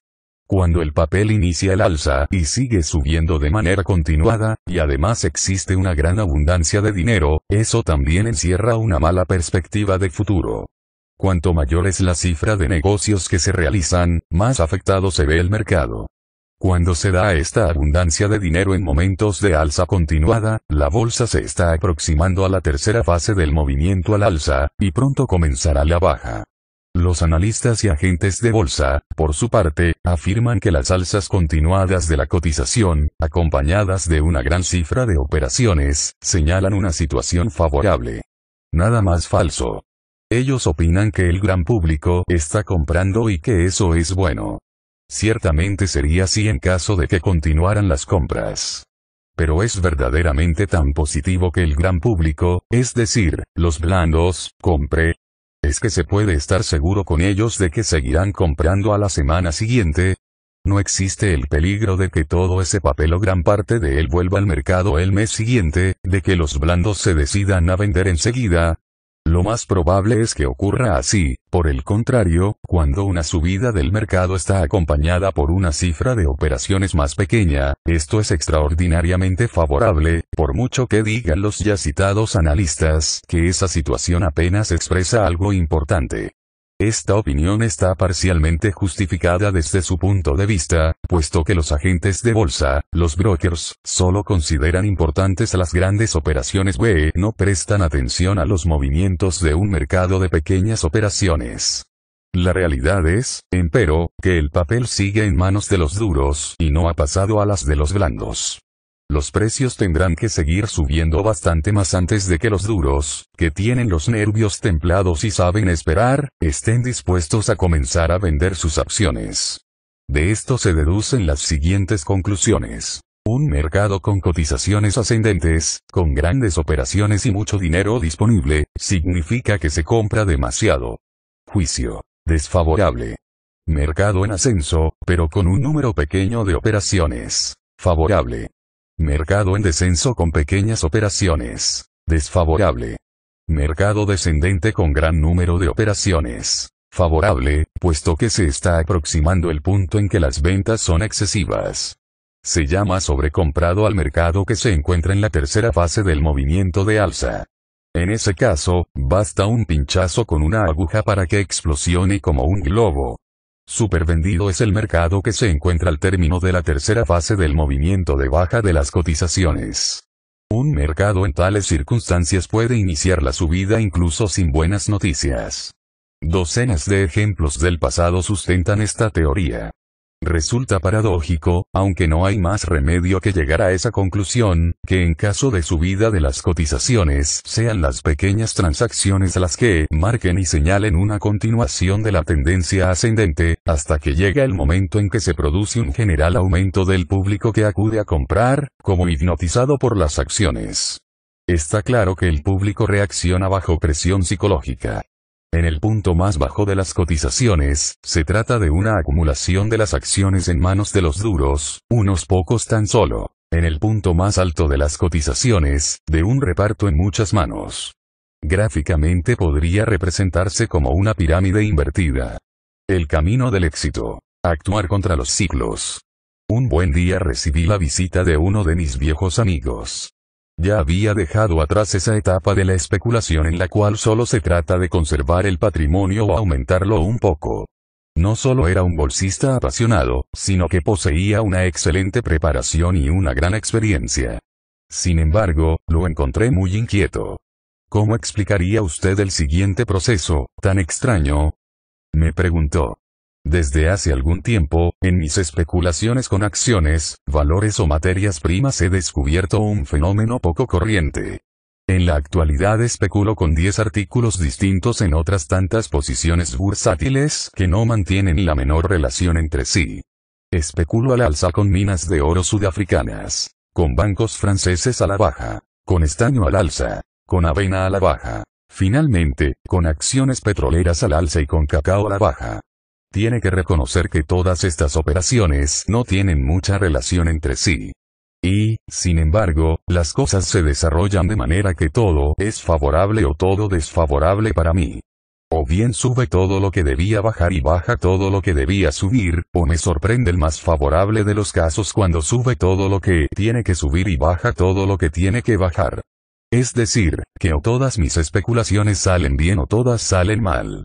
Cuando el papel inicia el alza y sigue subiendo de manera continuada, y además existe una gran abundancia de dinero, eso también encierra una mala perspectiva de futuro. Cuanto mayor es la cifra de negocios que se realizan, más afectado se ve el mercado. Cuando se da esta abundancia de dinero en momentos de alza continuada, la bolsa se está aproximando a la tercera fase del movimiento al alza, y pronto comenzará la baja. Los analistas y agentes de bolsa, por su parte, afirman que las alzas continuadas de la cotización, acompañadas de una gran cifra de operaciones, señalan una situación favorable. Nada más falso. Ellos opinan que el gran público está comprando y que eso es bueno. Ciertamente sería así en caso de que continuaran las compras. Pero es verdaderamente tan positivo que el gran público, es decir, los blandos, compre, es que se puede estar seguro con ellos de que seguirán comprando a la semana siguiente. No existe el peligro de que todo ese papel o gran parte de él vuelva al mercado el mes siguiente, de que los blandos se decidan a vender enseguida, lo más probable es que ocurra así, por el contrario, cuando una subida del mercado está acompañada por una cifra de operaciones más pequeña, esto es extraordinariamente favorable, por mucho que digan los ya citados analistas que esa situación apenas expresa algo importante. Esta opinión está parcialmente justificada desde su punto de vista, puesto que los agentes de bolsa, los brokers, solo consideran importantes las grandes operaciones B, no prestan atención a los movimientos de un mercado de pequeñas operaciones. La realidad es, empero, que el papel sigue en manos de los duros y no ha pasado a las de los blandos los precios tendrán que seguir subiendo bastante más antes de que los duros, que tienen los nervios templados y saben esperar, estén dispuestos a comenzar a vender sus acciones. De esto se deducen las siguientes conclusiones. Un mercado con cotizaciones ascendentes, con grandes operaciones y mucho dinero disponible, significa que se compra demasiado. Juicio. Desfavorable. Mercado en ascenso, pero con un número pequeño de operaciones. Favorable. Mercado en descenso con pequeñas operaciones. Desfavorable. Mercado descendente con gran número de operaciones. Favorable, puesto que se está aproximando el punto en que las ventas son excesivas. Se llama sobrecomprado al mercado que se encuentra en la tercera fase del movimiento de alza. En ese caso, basta un pinchazo con una aguja para que explosione como un globo. Supervendido es el mercado que se encuentra al término de la tercera fase del movimiento de baja de las cotizaciones. Un mercado en tales circunstancias puede iniciar la subida incluso sin buenas noticias. Docenas de ejemplos del pasado sustentan esta teoría. Resulta paradójico, aunque no hay más remedio que llegar a esa conclusión, que en caso de subida de las cotizaciones sean las pequeñas transacciones las que marquen y señalen una continuación de la tendencia ascendente, hasta que llega el momento en que se produce un general aumento del público que acude a comprar, como hipnotizado por las acciones. Está claro que el público reacciona bajo presión psicológica. En el punto más bajo de las cotizaciones, se trata de una acumulación de las acciones en manos de los duros, unos pocos tan solo. En el punto más alto de las cotizaciones, de un reparto en muchas manos. Gráficamente podría representarse como una pirámide invertida. El camino del éxito. Actuar contra los ciclos. Un buen día recibí la visita de uno de mis viejos amigos ya había dejado atrás esa etapa de la especulación en la cual solo se trata de conservar el patrimonio o aumentarlo un poco. No solo era un bolsista apasionado, sino que poseía una excelente preparación y una gran experiencia. Sin embargo, lo encontré muy inquieto. ¿Cómo explicaría usted el siguiente proceso, tan extraño? Me preguntó. Desde hace algún tiempo, en mis especulaciones con acciones, valores o materias primas he descubierto un fenómeno poco corriente. En la actualidad especulo con 10 artículos distintos en otras tantas posiciones bursátiles que no mantienen la menor relación entre sí. Especulo al alza con minas de oro sudafricanas, con bancos franceses a la baja, con estaño al alza, con avena a la baja, finalmente, con acciones petroleras al alza y con cacao a la baja. Tiene que reconocer que todas estas operaciones no tienen mucha relación entre sí. Y, sin embargo, las cosas se desarrollan de manera que todo es favorable o todo desfavorable para mí. O bien sube todo lo que debía bajar y baja todo lo que debía subir, o me sorprende el más favorable de los casos cuando sube todo lo que tiene que subir y baja todo lo que tiene que bajar. Es decir, que o todas mis especulaciones salen bien o todas salen mal.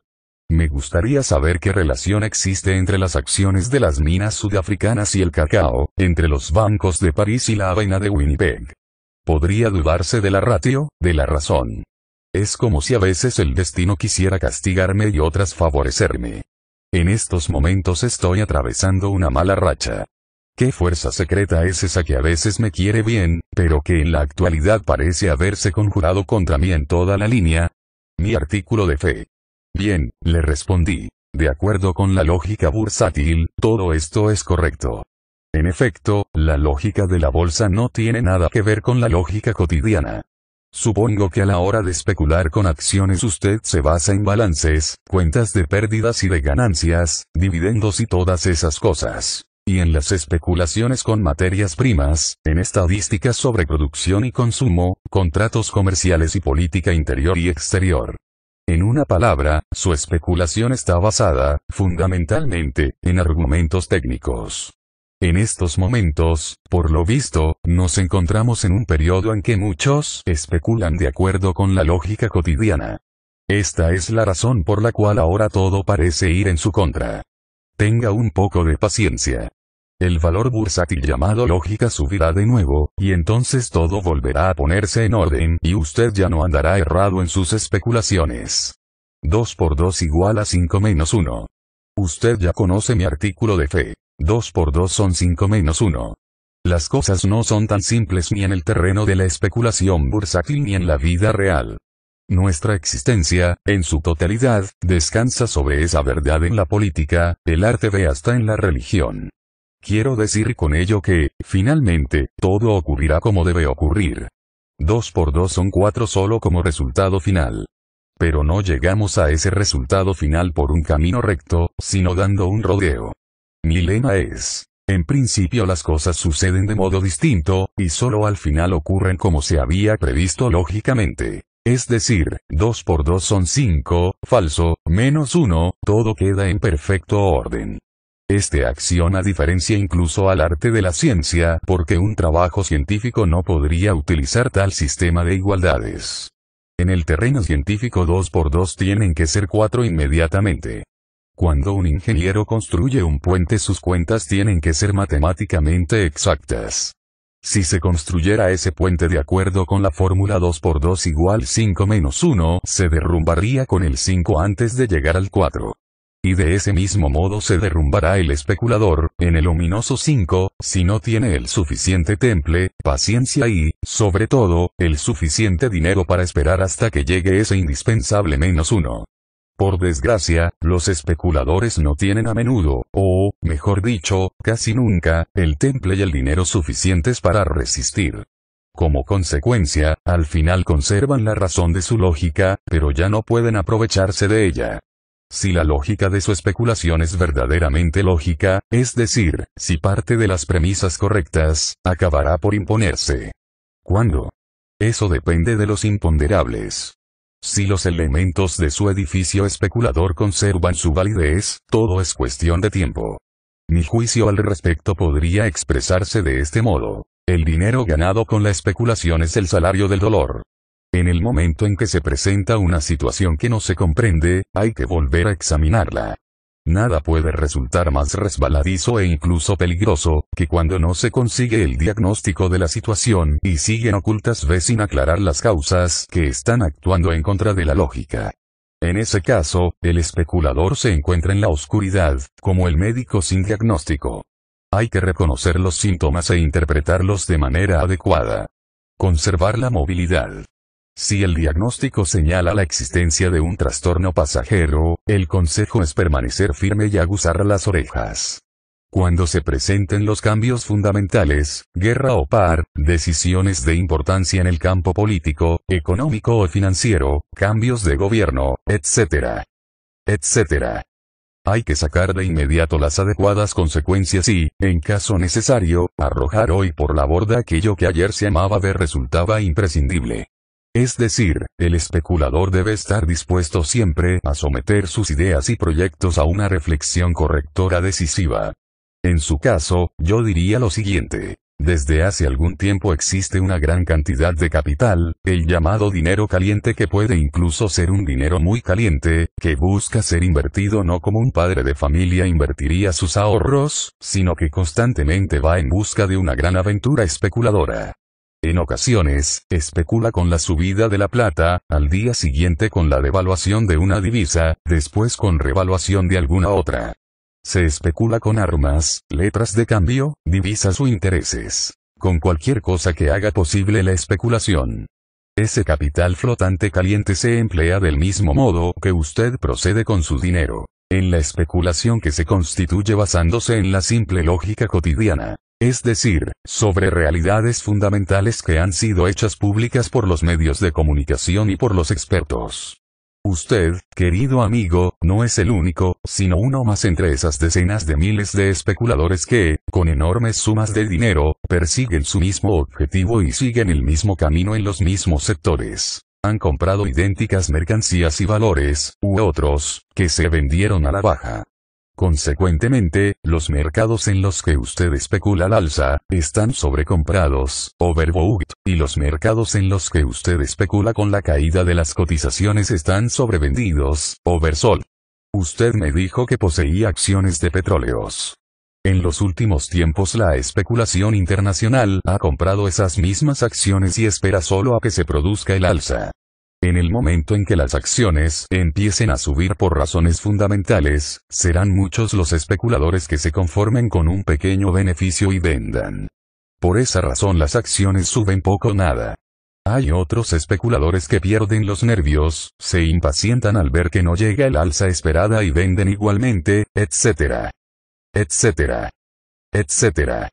Me gustaría saber qué relación existe entre las acciones de las minas sudafricanas y el cacao, entre los bancos de París y la avena de Winnipeg. Podría dudarse de la ratio, de la razón. Es como si a veces el destino quisiera castigarme y otras favorecerme. En estos momentos estoy atravesando una mala racha. ¿Qué fuerza secreta es esa que a veces me quiere bien, pero que en la actualidad parece haberse conjurado contra mí en toda la línea? Mi artículo de fe. Bien, le respondí. De acuerdo con la lógica bursátil, todo esto es correcto. En efecto, la lógica de la bolsa no tiene nada que ver con la lógica cotidiana. Supongo que a la hora de especular con acciones usted se basa en balances, cuentas de pérdidas y de ganancias, dividendos y todas esas cosas. Y en las especulaciones con materias primas, en estadísticas sobre producción y consumo, contratos comerciales y política interior y exterior. En una palabra, su especulación está basada, fundamentalmente, en argumentos técnicos. En estos momentos, por lo visto, nos encontramos en un periodo en que muchos especulan de acuerdo con la lógica cotidiana. Esta es la razón por la cual ahora todo parece ir en su contra. Tenga un poco de paciencia. El valor bursátil llamado lógica subirá de nuevo, y entonces todo volverá a ponerse en orden y usted ya no andará errado en sus especulaciones. 2 por 2 igual a 5 menos 1. Usted ya conoce mi artículo de fe. 2 por 2 son 5 menos 1. Las cosas no son tan simples ni en el terreno de la especulación bursátil ni en la vida real. Nuestra existencia, en su totalidad, descansa sobre esa verdad en la política, el arte ve hasta en la religión. Quiero decir con ello que, finalmente, todo ocurrirá como debe ocurrir. 2 por 2 son 4 solo como resultado final. Pero no llegamos a ese resultado final por un camino recto, sino dando un rodeo. Mi lema es, en principio las cosas suceden de modo distinto, y solo al final ocurren como se había previsto lógicamente. Es decir, 2 por 2 son 5, falso, menos 1, todo queda en perfecto orden. Este a diferencia incluso al arte de la ciencia porque un trabajo científico no podría utilizar tal sistema de igualdades. En el terreno científico 2 por 2 tienen que ser 4 inmediatamente. Cuando un ingeniero construye un puente sus cuentas tienen que ser matemáticamente exactas. Si se construyera ese puente de acuerdo con la fórmula 2 por 2 igual 5 menos 1, se derrumbaría con el 5 antes de llegar al 4. Y de ese mismo modo se derrumbará el especulador, en el ominoso 5, si no tiene el suficiente temple, paciencia y, sobre todo, el suficiente dinero para esperar hasta que llegue ese indispensable menos uno. Por desgracia, los especuladores no tienen a menudo, o, mejor dicho, casi nunca, el temple y el dinero suficientes para resistir. Como consecuencia, al final conservan la razón de su lógica, pero ya no pueden aprovecharse de ella. Si la lógica de su especulación es verdaderamente lógica, es decir, si parte de las premisas correctas, acabará por imponerse. ¿Cuándo? Eso depende de los imponderables. Si los elementos de su edificio especulador conservan su validez, todo es cuestión de tiempo. Mi juicio al respecto podría expresarse de este modo. El dinero ganado con la especulación es el salario del dolor. En el momento en que se presenta una situación que no se comprende, hay que volver a examinarla. Nada puede resultar más resbaladizo e incluso peligroso, que cuando no se consigue el diagnóstico de la situación y siguen ocultas ve sin aclarar las causas que están actuando en contra de la lógica. En ese caso, el especulador se encuentra en la oscuridad, como el médico sin diagnóstico. Hay que reconocer los síntomas e interpretarlos de manera adecuada. Conservar la movilidad. Si el diagnóstico señala la existencia de un trastorno pasajero, el consejo es permanecer firme y aguzar las orejas. Cuando se presenten los cambios fundamentales, guerra o par, decisiones de importancia en el campo político, económico o financiero, cambios de gobierno, etc. etc. Hay que sacar de inmediato las adecuadas consecuencias y, en caso necesario, arrojar hoy por la borda aquello que ayer se amaba ver resultaba imprescindible. Es decir, el especulador debe estar dispuesto siempre a someter sus ideas y proyectos a una reflexión correctora decisiva. En su caso, yo diría lo siguiente. Desde hace algún tiempo existe una gran cantidad de capital, el llamado dinero caliente que puede incluso ser un dinero muy caliente, que busca ser invertido no como un padre de familia invertiría sus ahorros, sino que constantemente va en busca de una gran aventura especuladora. En ocasiones, especula con la subida de la plata, al día siguiente con la devaluación de una divisa, después con revaluación de alguna otra. Se especula con armas, letras de cambio, divisas o intereses. Con cualquier cosa que haga posible la especulación. Ese capital flotante caliente se emplea del mismo modo que usted procede con su dinero. En la especulación que se constituye basándose en la simple lógica cotidiana es decir, sobre realidades fundamentales que han sido hechas públicas por los medios de comunicación y por los expertos. Usted, querido amigo, no es el único, sino uno más entre esas decenas de miles de especuladores que, con enormes sumas de dinero, persiguen su mismo objetivo y siguen el mismo camino en los mismos sectores. Han comprado idénticas mercancías y valores, u otros, que se vendieron a la baja. Consecuentemente, los mercados en los que usted especula al alza, están sobrecomprados, overbought, y los mercados en los que usted especula con la caída de las cotizaciones están sobrevendidos, oversold. Usted me dijo que poseía acciones de petróleos. En los últimos tiempos la especulación internacional ha comprado esas mismas acciones y espera solo a que se produzca el alza. En el momento en que las acciones empiecen a subir por razones fundamentales, serán muchos los especuladores que se conformen con un pequeño beneficio y vendan. Por esa razón las acciones suben poco o nada. Hay otros especuladores que pierden los nervios, se impacientan al ver que no llega el alza esperada y venden igualmente, etc. etc. etc.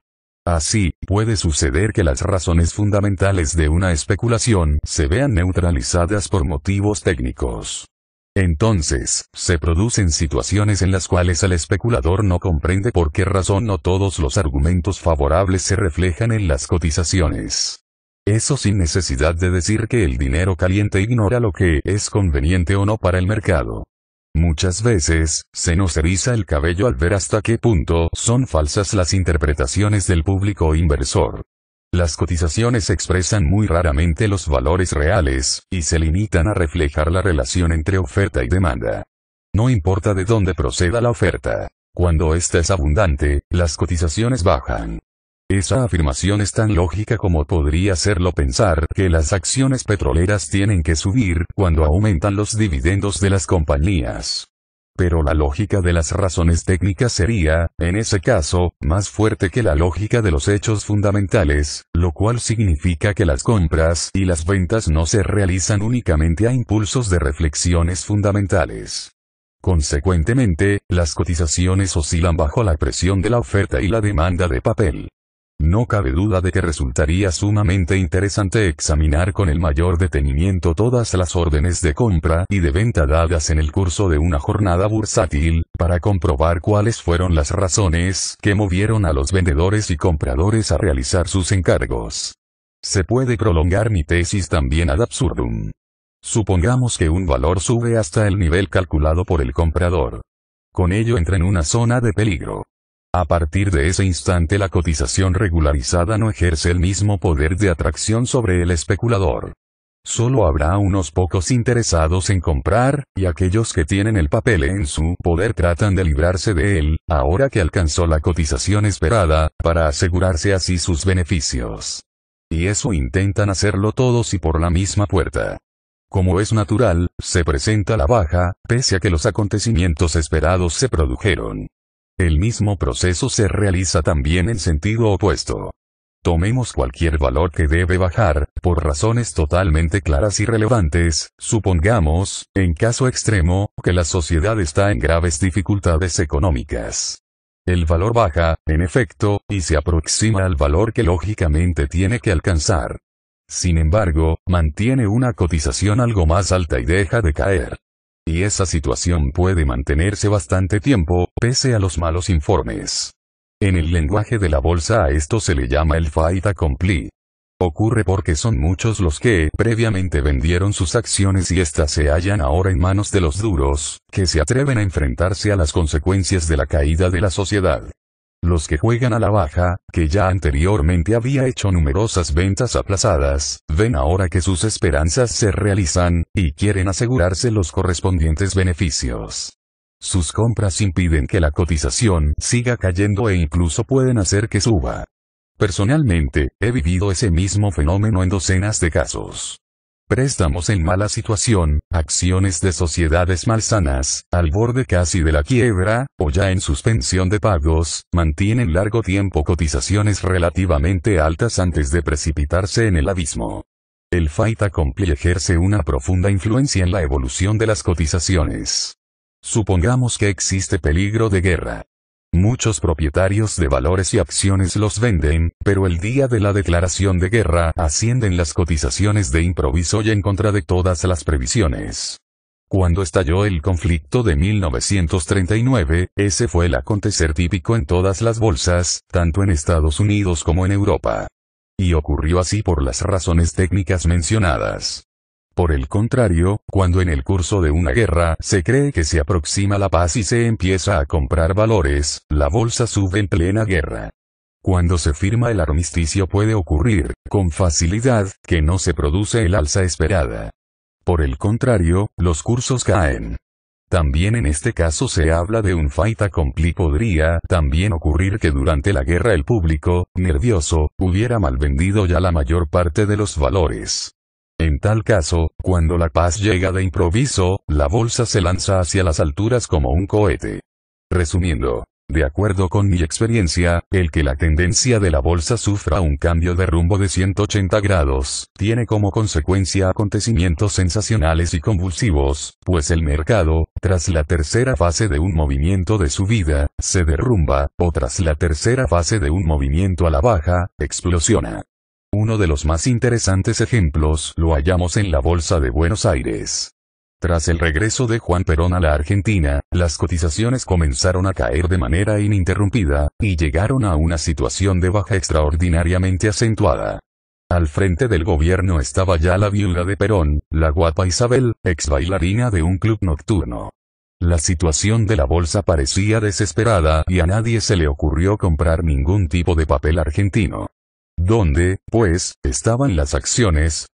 Así, puede suceder que las razones fundamentales de una especulación se vean neutralizadas por motivos técnicos. Entonces, se producen situaciones en las cuales el especulador no comprende por qué razón no todos los argumentos favorables se reflejan en las cotizaciones. Eso sin necesidad de decir que el dinero caliente ignora lo que es conveniente o no para el mercado. Muchas veces, se nos eriza el cabello al ver hasta qué punto son falsas las interpretaciones del público inversor. Las cotizaciones expresan muy raramente los valores reales, y se limitan a reflejar la relación entre oferta y demanda. No importa de dónde proceda la oferta. Cuando ésta es abundante, las cotizaciones bajan. Esa afirmación es tan lógica como podría hacerlo pensar que las acciones petroleras tienen que subir cuando aumentan los dividendos de las compañías. Pero la lógica de las razones técnicas sería, en ese caso, más fuerte que la lógica de los hechos fundamentales, lo cual significa que las compras y las ventas no se realizan únicamente a impulsos de reflexiones fundamentales. Consecuentemente, las cotizaciones oscilan bajo la presión de la oferta y la demanda de papel. No cabe duda de que resultaría sumamente interesante examinar con el mayor detenimiento todas las órdenes de compra y de venta dadas en el curso de una jornada bursátil, para comprobar cuáles fueron las razones que movieron a los vendedores y compradores a realizar sus encargos. Se puede prolongar mi tesis también ad absurdum. Supongamos que un valor sube hasta el nivel calculado por el comprador. Con ello entra en una zona de peligro. A partir de ese instante la cotización regularizada no ejerce el mismo poder de atracción sobre el especulador. Solo habrá unos pocos interesados en comprar, y aquellos que tienen el papel en su poder tratan de librarse de él, ahora que alcanzó la cotización esperada, para asegurarse así sus beneficios. Y eso intentan hacerlo todos y por la misma puerta. Como es natural, se presenta la baja, pese a que los acontecimientos esperados se produjeron. El mismo proceso se realiza también en sentido opuesto. Tomemos cualquier valor que debe bajar, por razones totalmente claras y relevantes, supongamos, en caso extremo, que la sociedad está en graves dificultades económicas. El valor baja, en efecto, y se aproxima al valor que lógicamente tiene que alcanzar. Sin embargo, mantiene una cotización algo más alta y deja de caer y esa situación puede mantenerse bastante tiempo, pese a los malos informes. En el lenguaje de la bolsa a esto se le llama el fight accompli. Ocurre porque son muchos los que previamente vendieron sus acciones y éstas se hallan ahora en manos de los duros, que se atreven a enfrentarse a las consecuencias de la caída de la sociedad. Los que juegan a la baja, que ya anteriormente había hecho numerosas ventas aplazadas, ven ahora que sus esperanzas se realizan, y quieren asegurarse los correspondientes beneficios. Sus compras impiden que la cotización siga cayendo e incluso pueden hacer que suba. Personalmente, he vivido ese mismo fenómeno en docenas de casos préstamos en mala situación, acciones de sociedades malsanas, al borde casi de la quiebra, o ya en suspensión de pagos, mantienen largo tiempo cotizaciones relativamente altas antes de precipitarse en el abismo. El Faita Compli ejerce una profunda influencia en la evolución de las cotizaciones. Supongamos que existe peligro de guerra. Muchos propietarios de valores y acciones los venden, pero el día de la declaración de guerra ascienden las cotizaciones de improviso y en contra de todas las previsiones. Cuando estalló el conflicto de 1939, ese fue el acontecer típico en todas las bolsas, tanto en Estados Unidos como en Europa. Y ocurrió así por las razones técnicas mencionadas. Por el contrario, cuando en el curso de una guerra se cree que se aproxima la paz y se empieza a comprar valores, la bolsa sube en plena guerra. Cuando se firma el armisticio puede ocurrir, con facilidad, que no se produce el alza esperada. Por el contrario, los cursos caen. También en este caso se habla de un fight accompli. Podría también ocurrir que durante la guerra el público, nervioso, hubiera malvendido ya la mayor parte de los valores. En tal caso, cuando la paz llega de improviso, la bolsa se lanza hacia las alturas como un cohete. Resumiendo, de acuerdo con mi experiencia, el que la tendencia de la bolsa sufra un cambio de rumbo de 180 grados, tiene como consecuencia acontecimientos sensacionales y convulsivos, pues el mercado, tras la tercera fase de un movimiento de subida, se derrumba, o tras la tercera fase de un movimiento a la baja, explosiona. Uno de los más interesantes ejemplos lo hallamos en la Bolsa de Buenos Aires. Tras el regreso de Juan Perón a la Argentina, las cotizaciones comenzaron a caer de manera ininterrumpida, y llegaron a una situación de baja extraordinariamente acentuada. Al frente del gobierno estaba ya la viuda de Perón, la guapa Isabel, ex bailarina de un club nocturno. La situación de la bolsa parecía desesperada y a nadie se le ocurrió comprar ningún tipo de papel argentino. ¿Dónde, pues, estaban las acciones?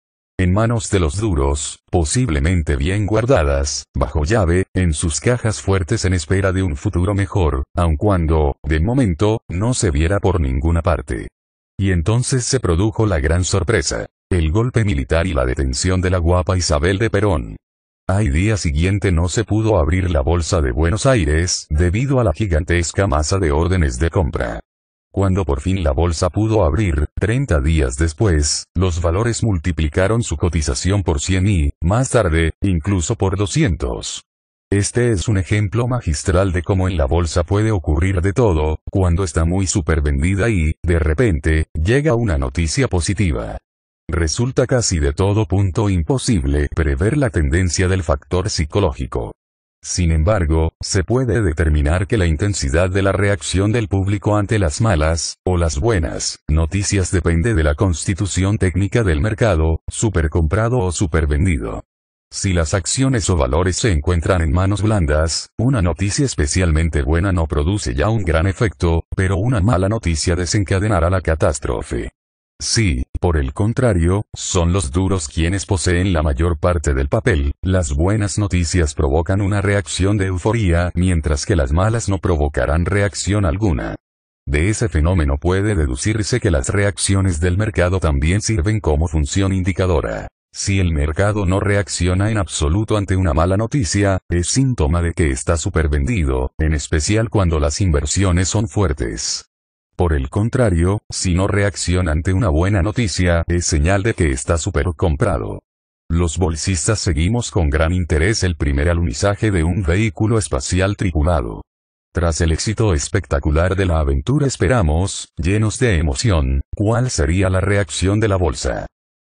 En manos de los duros, posiblemente bien guardadas, bajo llave, en sus cajas fuertes en espera de un futuro mejor, aun cuando, de momento, no se viera por ninguna parte. Y entonces se produjo la gran sorpresa, el golpe militar y la detención de la guapa Isabel de Perón. Al día siguiente no se pudo abrir la bolsa de Buenos Aires debido a la gigantesca masa de órdenes de compra. Cuando por fin la bolsa pudo abrir, 30 días después, los valores multiplicaron su cotización por 100 y, más tarde, incluso por 200. Este es un ejemplo magistral de cómo en la bolsa puede ocurrir de todo, cuando está muy supervendida y, de repente, llega una noticia positiva. Resulta casi de todo punto imposible prever la tendencia del factor psicológico. Sin embargo, se puede determinar que la intensidad de la reacción del público ante las malas, o las buenas, noticias depende de la constitución técnica del mercado, supercomprado o supervendido. Si las acciones o valores se encuentran en manos blandas, una noticia especialmente buena no produce ya un gran efecto, pero una mala noticia desencadenará la catástrofe. Sí por el contrario, son los duros quienes poseen la mayor parte del papel. Las buenas noticias provocan una reacción de euforía, mientras que las malas no provocarán reacción alguna. De ese fenómeno puede deducirse que las reacciones del mercado también sirven como función indicadora. Si el mercado no reacciona en absoluto ante una mala noticia, es síntoma de que está supervendido, en especial cuando las inversiones son fuertes. Por el contrario, si no reacciona ante una buena noticia, es señal de que está súper comprado. Los bolsistas seguimos con gran interés el primer alunizaje de un vehículo espacial tripulado. Tras el éxito espectacular de la aventura esperamos, llenos de emoción, cuál sería la reacción de la bolsa.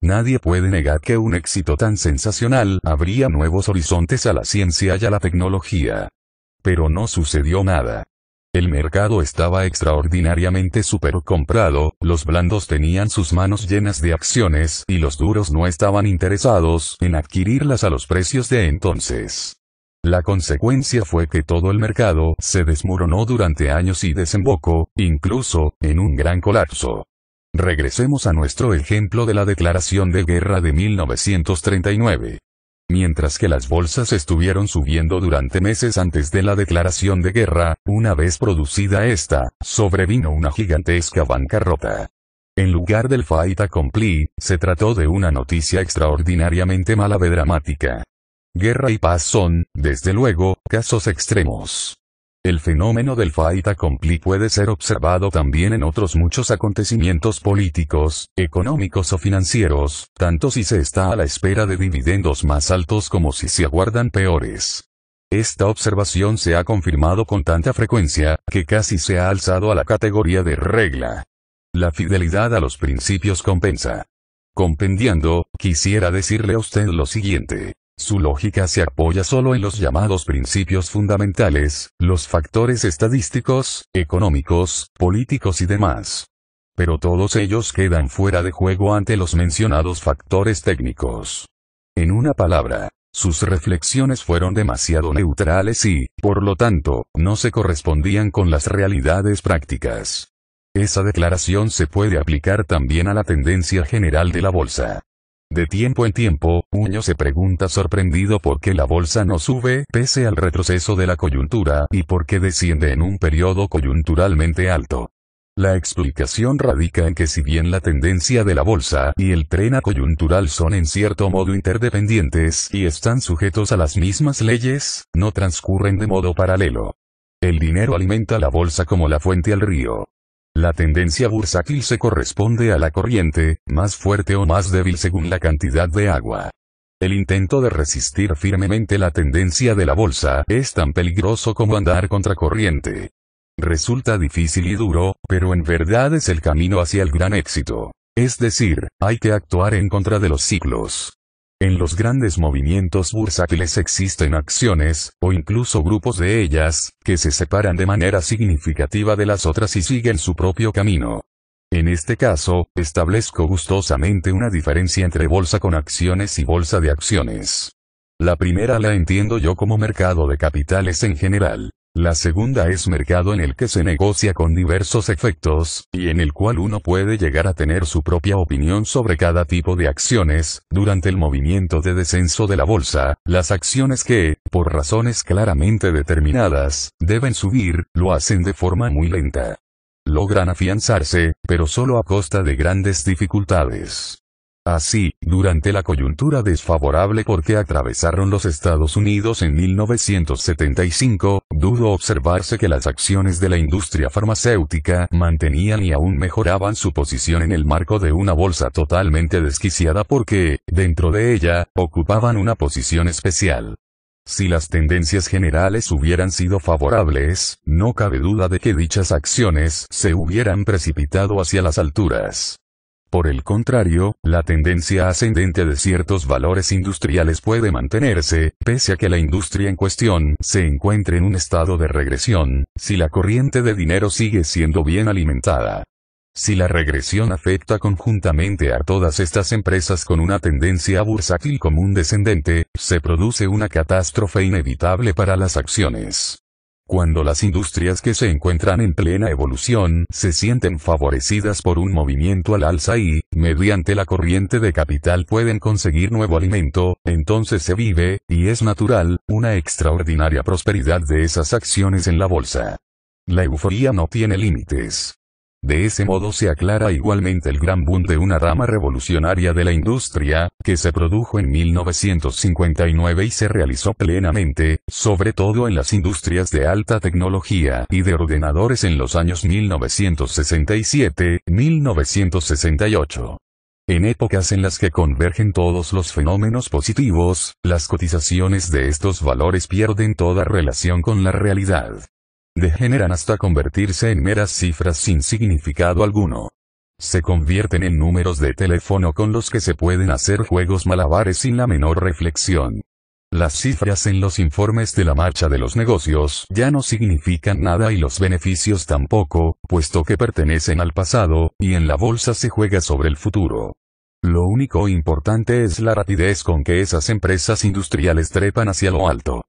Nadie puede negar que un éxito tan sensacional abría nuevos horizontes a la ciencia y a la tecnología. Pero no sucedió nada. El mercado estaba extraordinariamente comprado, los blandos tenían sus manos llenas de acciones y los duros no estaban interesados en adquirirlas a los precios de entonces. La consecuencia fue que todo el mercado se desmoronó durante años y desembocó, incluso, en un gran colapso. Regresemos a nuestro ejemplo de la declaración de guerra de 1939. Mientras que las bolsas estuvieron subiendo durante meses antes de la declaración de guerra, una vez producida esta, sobrevino una gigantesca bancarrota. En lugar del fight accompli, se trató de una noticia extraordinariamente mala dramática. Guerra y paz son, desde luego, casos extremos. El fenómeno del Faita Compli puede ser observado también en otros muchos acontecimientos políticos, económicos o financieros, tanto si se está a la espera de dividendos más altos como si se aguardan peores. Esta observación se ha confirmado con tanta frecuencia, que casi se ha alzado a la categoría de regla. La fidelidad a los principios compensa. Compendiando, quisiera decirle a usted lo siguiente. Su lógica se apoya solo en los llamados principios fundamentales, los factores estadísticos, económicos, políticos y demás. Pero todos ellos quedan fuera de juego ante los mencionados factores técnicos. En una palabra, sus reflexiones fueron demasiado neutrales y, por lo tanto, no se correspondían con las realidades prácticas. Esa declaración se puede aplicar también a la tendencia general de la bolsa. De tiempo en tiempo, Uño se pregunta sorprendido por qué la bolsa no sube pese al retroceso de la coyuntura y por qué desciende en un periodo coyunturalmente alto. La explicación radica en que si bien la tendencia de la bolsa y el tren coyuntural son en cierto modo interdependientes y están sujetos a las mismas leyes, no transcurren de modo paralelo. El dinero alimenta la bolsa como la fuente al río. La tendencia bursátil se corresponde a la corriente, más fuerte o más débil según la cantidad de agua. El intento de resistir firmemente la tendencia de la bolsa es tan peligroso como andar contra corriente. Resulta difícil y duro, pero en verdad es el camino hacia el gran éxito. Es decir, hay que actuar en contra de los ciclos. En los grandes movimientos bursátiles existen acciones, o incluso grupos de ellas, que se separan de manera significativa de las otras y siguen su propio camino. En este caso, establezco gustosamente una diferencia entre bolsa con acciones y bolsa de acciones. La primera la entiendo yo como mercado de capitales en general. La segunda es mercado en el que se negocia con diversos efectos, y en el cual uno puede llegar a tener su propia opinión sobre cada tipo de acciones. Durante el movimiento de descenso de la bolsa, las acciones que, por razones claramente determinadas, deben subir, lo hacen de forma muy lenta. Logran afianzarse, pero solo a costa de grandes dificultades. Así, durante la coyuntura desfavorable porque atravesaron los Estados Unidos en 1975, dudo observarse que las acciones de la industria farmacéutica mantenían y aún mejoraban su posición en el marco de una bolsa totalmente desquiciada porque, dentro de ella, ocupaban una posición especial. Si las tendencias generales hubieran sido favorables, no cabe duda de que dichas acciones se hubieran precipitado hacia las alturas. Por el contrario, la tendencia ascendente de ciertos valores industriales puede mantenerse, pese a que la industria en cuestión se encuentre en un estado de regresión, si la corriente de dinero sigue siendo bien alimentada. Si la regresión afecta conjuntamente a todas estas empresas con una tendencia bursátil común descendente, se produce una catástrofe inevitable para las acciones. Cuando las industrias que se encuentran en plena evolución se sienten favorecidas por un movimiento al alza y, mediante la corriente de capital pueden conseguir nuevo alimento, entonces se vive, y es natural, una extraordinaria prosperidad de esas acciones en la bolsa. La euforía no tiene límites. De ese modo se aclara igualmente el gran boom de una rama revolucionaria de la industria, que se produjo en 1959 y se realizó plenamente, sobre todo en las industrias de alta tecnología y de ordenadores en los años 1967, 1968. En épocas en las que convergen todos los fenómenos positivos, las cotizaciones de estos valores pierden toda relación con la realidad degeneran hasta convertirse en meras cifras sin significado alguno. Se convierten en números de teléfono con los que se pueden hacer juegos malabares sin la menor reflexión. Las cifras en los informes de la marcha de los negocios ya no significan nada y los beneficios tampoco, puesto que pertenecen al pasado, y en la bolsa se juega sobre el futuro. Lo único importante es la rapidez con que esas empresas industriales trepan hacia lo alto.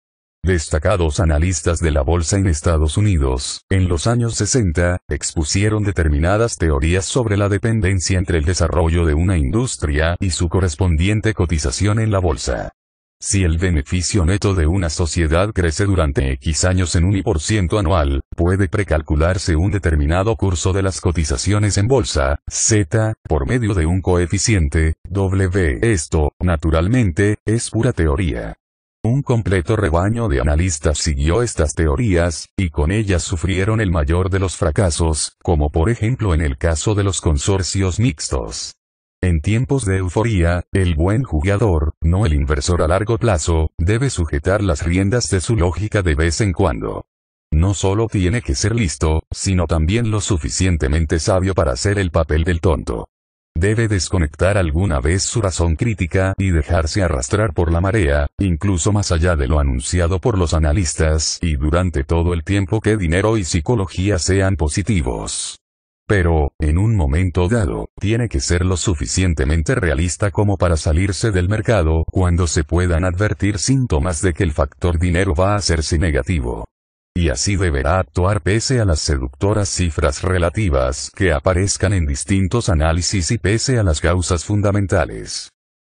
Destacados analistas de la bolsa en Estados Unidos, en los años 60, expusieron determinadas teorías sobre la dependencia entre el desarrollo de una industria y su correspondiente cotización en la bolsa. Si el beneficio neto de una sociedad crece durante X años en un y anual, puede precalcularse un determinado curso de las cotizaciones en bolsa, Z, por medio de un coeficiente, W. Esto, naturalmente, es pura teoría. Un completo rebaño de analistas siguió estas teorías, y con ellas sufrieron el mayor de los fracasos, como por ejemplo en el caso de los consorcios mixtos. En tiempos de euforía, el buen jugador, no el inversor a largo plazo, debe sujetar las riendas de su lógica de vez en cuando. No solo tiene que ser listo, sino también lo suficientemente sabio para hacer el papel del tonto. Debe desconectar alguna vez su razón crítica y dejarse arrastrar por la marea, incluso más allá de lo anunciado por los analistas y durante todo el tiempo que dinero y psicología sean positivos. Pero, en un momento dado, tiene que ser lo suficientemente realista como para salirse del mercado cuando se puedan advertir síntomas de que el factor dinero va a hacerse negativo y así deberá actuar pese a las seductoras cifras relativas que aparezcan en distintos análisis y pese a las causas fundamentales.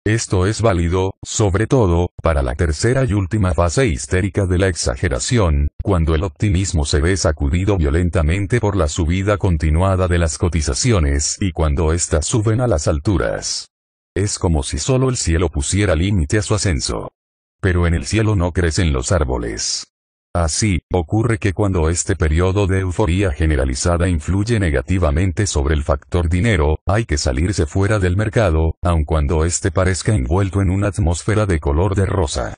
Esto es válido, sobre todo, para la tercera y última fase histérica de la exageración, cuando el optimismo se ve sacudido violentamente por la subida continuada de las cotizaciones y cuando éstas suben a las alturas. Es como si solo el cielo pusiera límite a su ascenso. Pero en el cielo no crecen los árboles. Así, ocurre que cuando este periodo de euforía generalizada influye negativamente sobre el factor dinero, hay que salirse fuera del mercado, aun cuando este parezca envuelto en una atmósfera de color de rosa.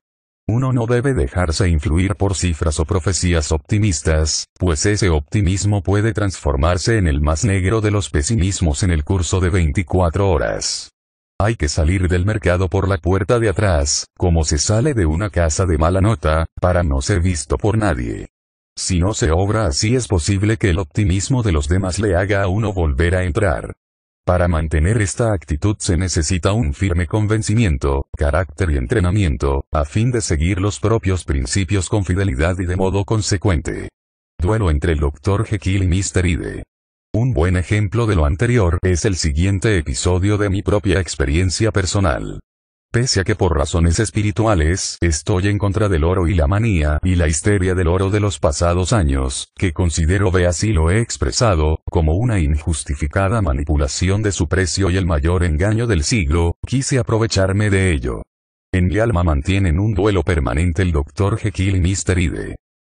Uno no debe dejarse influir por cifras o profecías optimistas, pues ese optimismo puede transformarse en el más negro de los pesimismos en el curso de 24 horas. Hay que salir del mercado por la puerta de atrás, como se sale de una casa de mala nota, para no ser visto por nadie. Si no se obra así es posible que el optimismo de los demás le haga a uno volver a entrar. Para mantener esta actitud se necesita un firme convencimiento, carácter y entrenamiento, a fin de seguir los propios principios con fidelidad y de modo consecuente. Duelo entre el Dr. Jekyll y Mr. Hyde. Un buen ejemplo de lo anterior es el siguiente episodio de mi propia experiencia personal. Pese a que por razones espirituales estoy en contra del oro y la manía y la histeria del oro de los pasados años, que considero ve así lo he expresado, como una injustificada manipulación de su precio y el mayor engaño del siglo, quise aprovecharme de ello. En mi alma mantienen un duelo permanente el Dr. Jekyll y Mr. Hyde.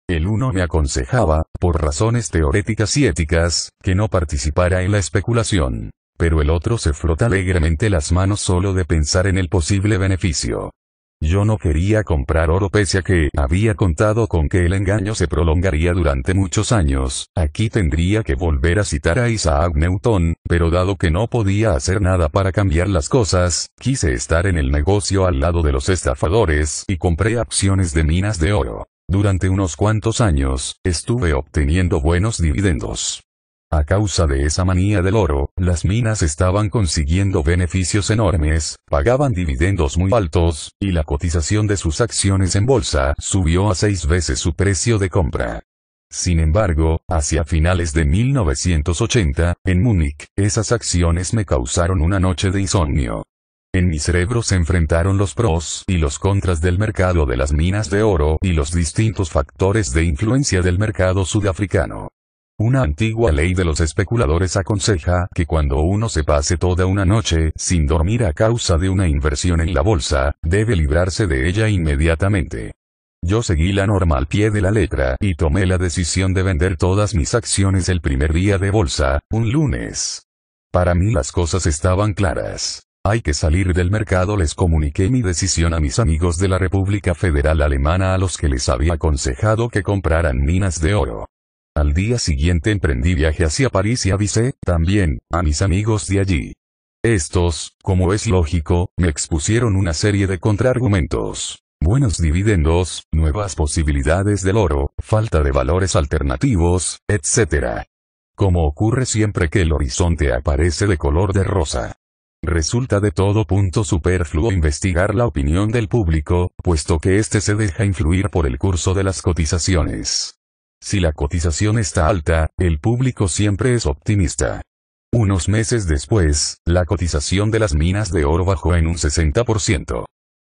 El uno me aconsejaba, por razones teoréticas y éticas, que no participara en la especulación. Pero el otro se frota alegremente las manos solo de pensar en el posible beneficio. Yo no quería comprar oro pese a que había contado con que el engaño se prolongaría durante muchos años. Aquí tendría que volver a citar a Isaac Newton, pero dado que no podía hacer nada para cambiar las cosas, quise estar en el negocio al lado de los estafadores y compré acciones de minas de oro. Durante unos cuantos años, estuve obteniendo buenos dividendos. A causa de esa manía del oro, las minas estaban consiguiendo beneficios enormes, pagaban dividendos muy altos, y la cotización de sus acciones en bolsa subió a seis veces su precio de compra. Sin embargo, hacia finales de 1980, en Múnich, esas acciones me causaron una noche de insomnio. En mi cerebro se enfrentaron los pros y los contras del mercado de las minas de oro y los distintos factores de influencia del mercado sudafricano. Una antigua ley de los especuladores aconseja que cuando uno se pase toda una noche sin dormir a causa de una inversión en la bolsa, debe librarse de ella inmediatamente. Yo seguí la norma al pie de la letra y tomé la decisión de vender todas mis acciones el primer día de bolsa, un lunes. Para mí las cosas estaban claras. Hay que salir del mercado. Les comuniqué mi decisión a mis amigos de la República Federal Alemana a los que les había aconsejado que compraran minas de oro. Al día siguiente emprendí viaje hacia París y avisé, también, a mis amigos de allí. Estos, como es lógico, me expusieron una serie de contraargumentos. Buenos dividendos, nuevas posibilidades del oro, falta de valores alternativos, etc. Como ocurre siempre que el horizonte aparece de color de rosa resulta de todo punto superfluo investigar la opinión del público, puesto que éste se deja influir por el curso de las cotizaciones. Si la cotización está alta, el público siempre es optimista. Unos meses después, la cotización de las minas de oro bajó en un 60%.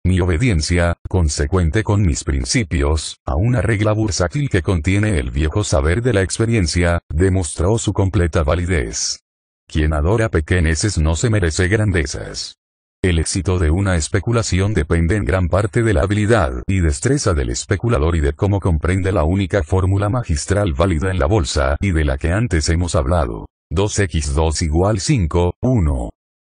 Mi obediencia, consecuente con mis principios, a una regla bursátil que contiene el viejo saber de la experiencia, demostró su completa validez. Quien adora pequeñeces no se merece grandezas. El éxito de una especulación depende en gran parte de la habilidad y destreza del especulador y de cómo comprende la única fórmula magistral válida en la bolsa y de la que antes hemos hablado. 2x2 igual 5, 1.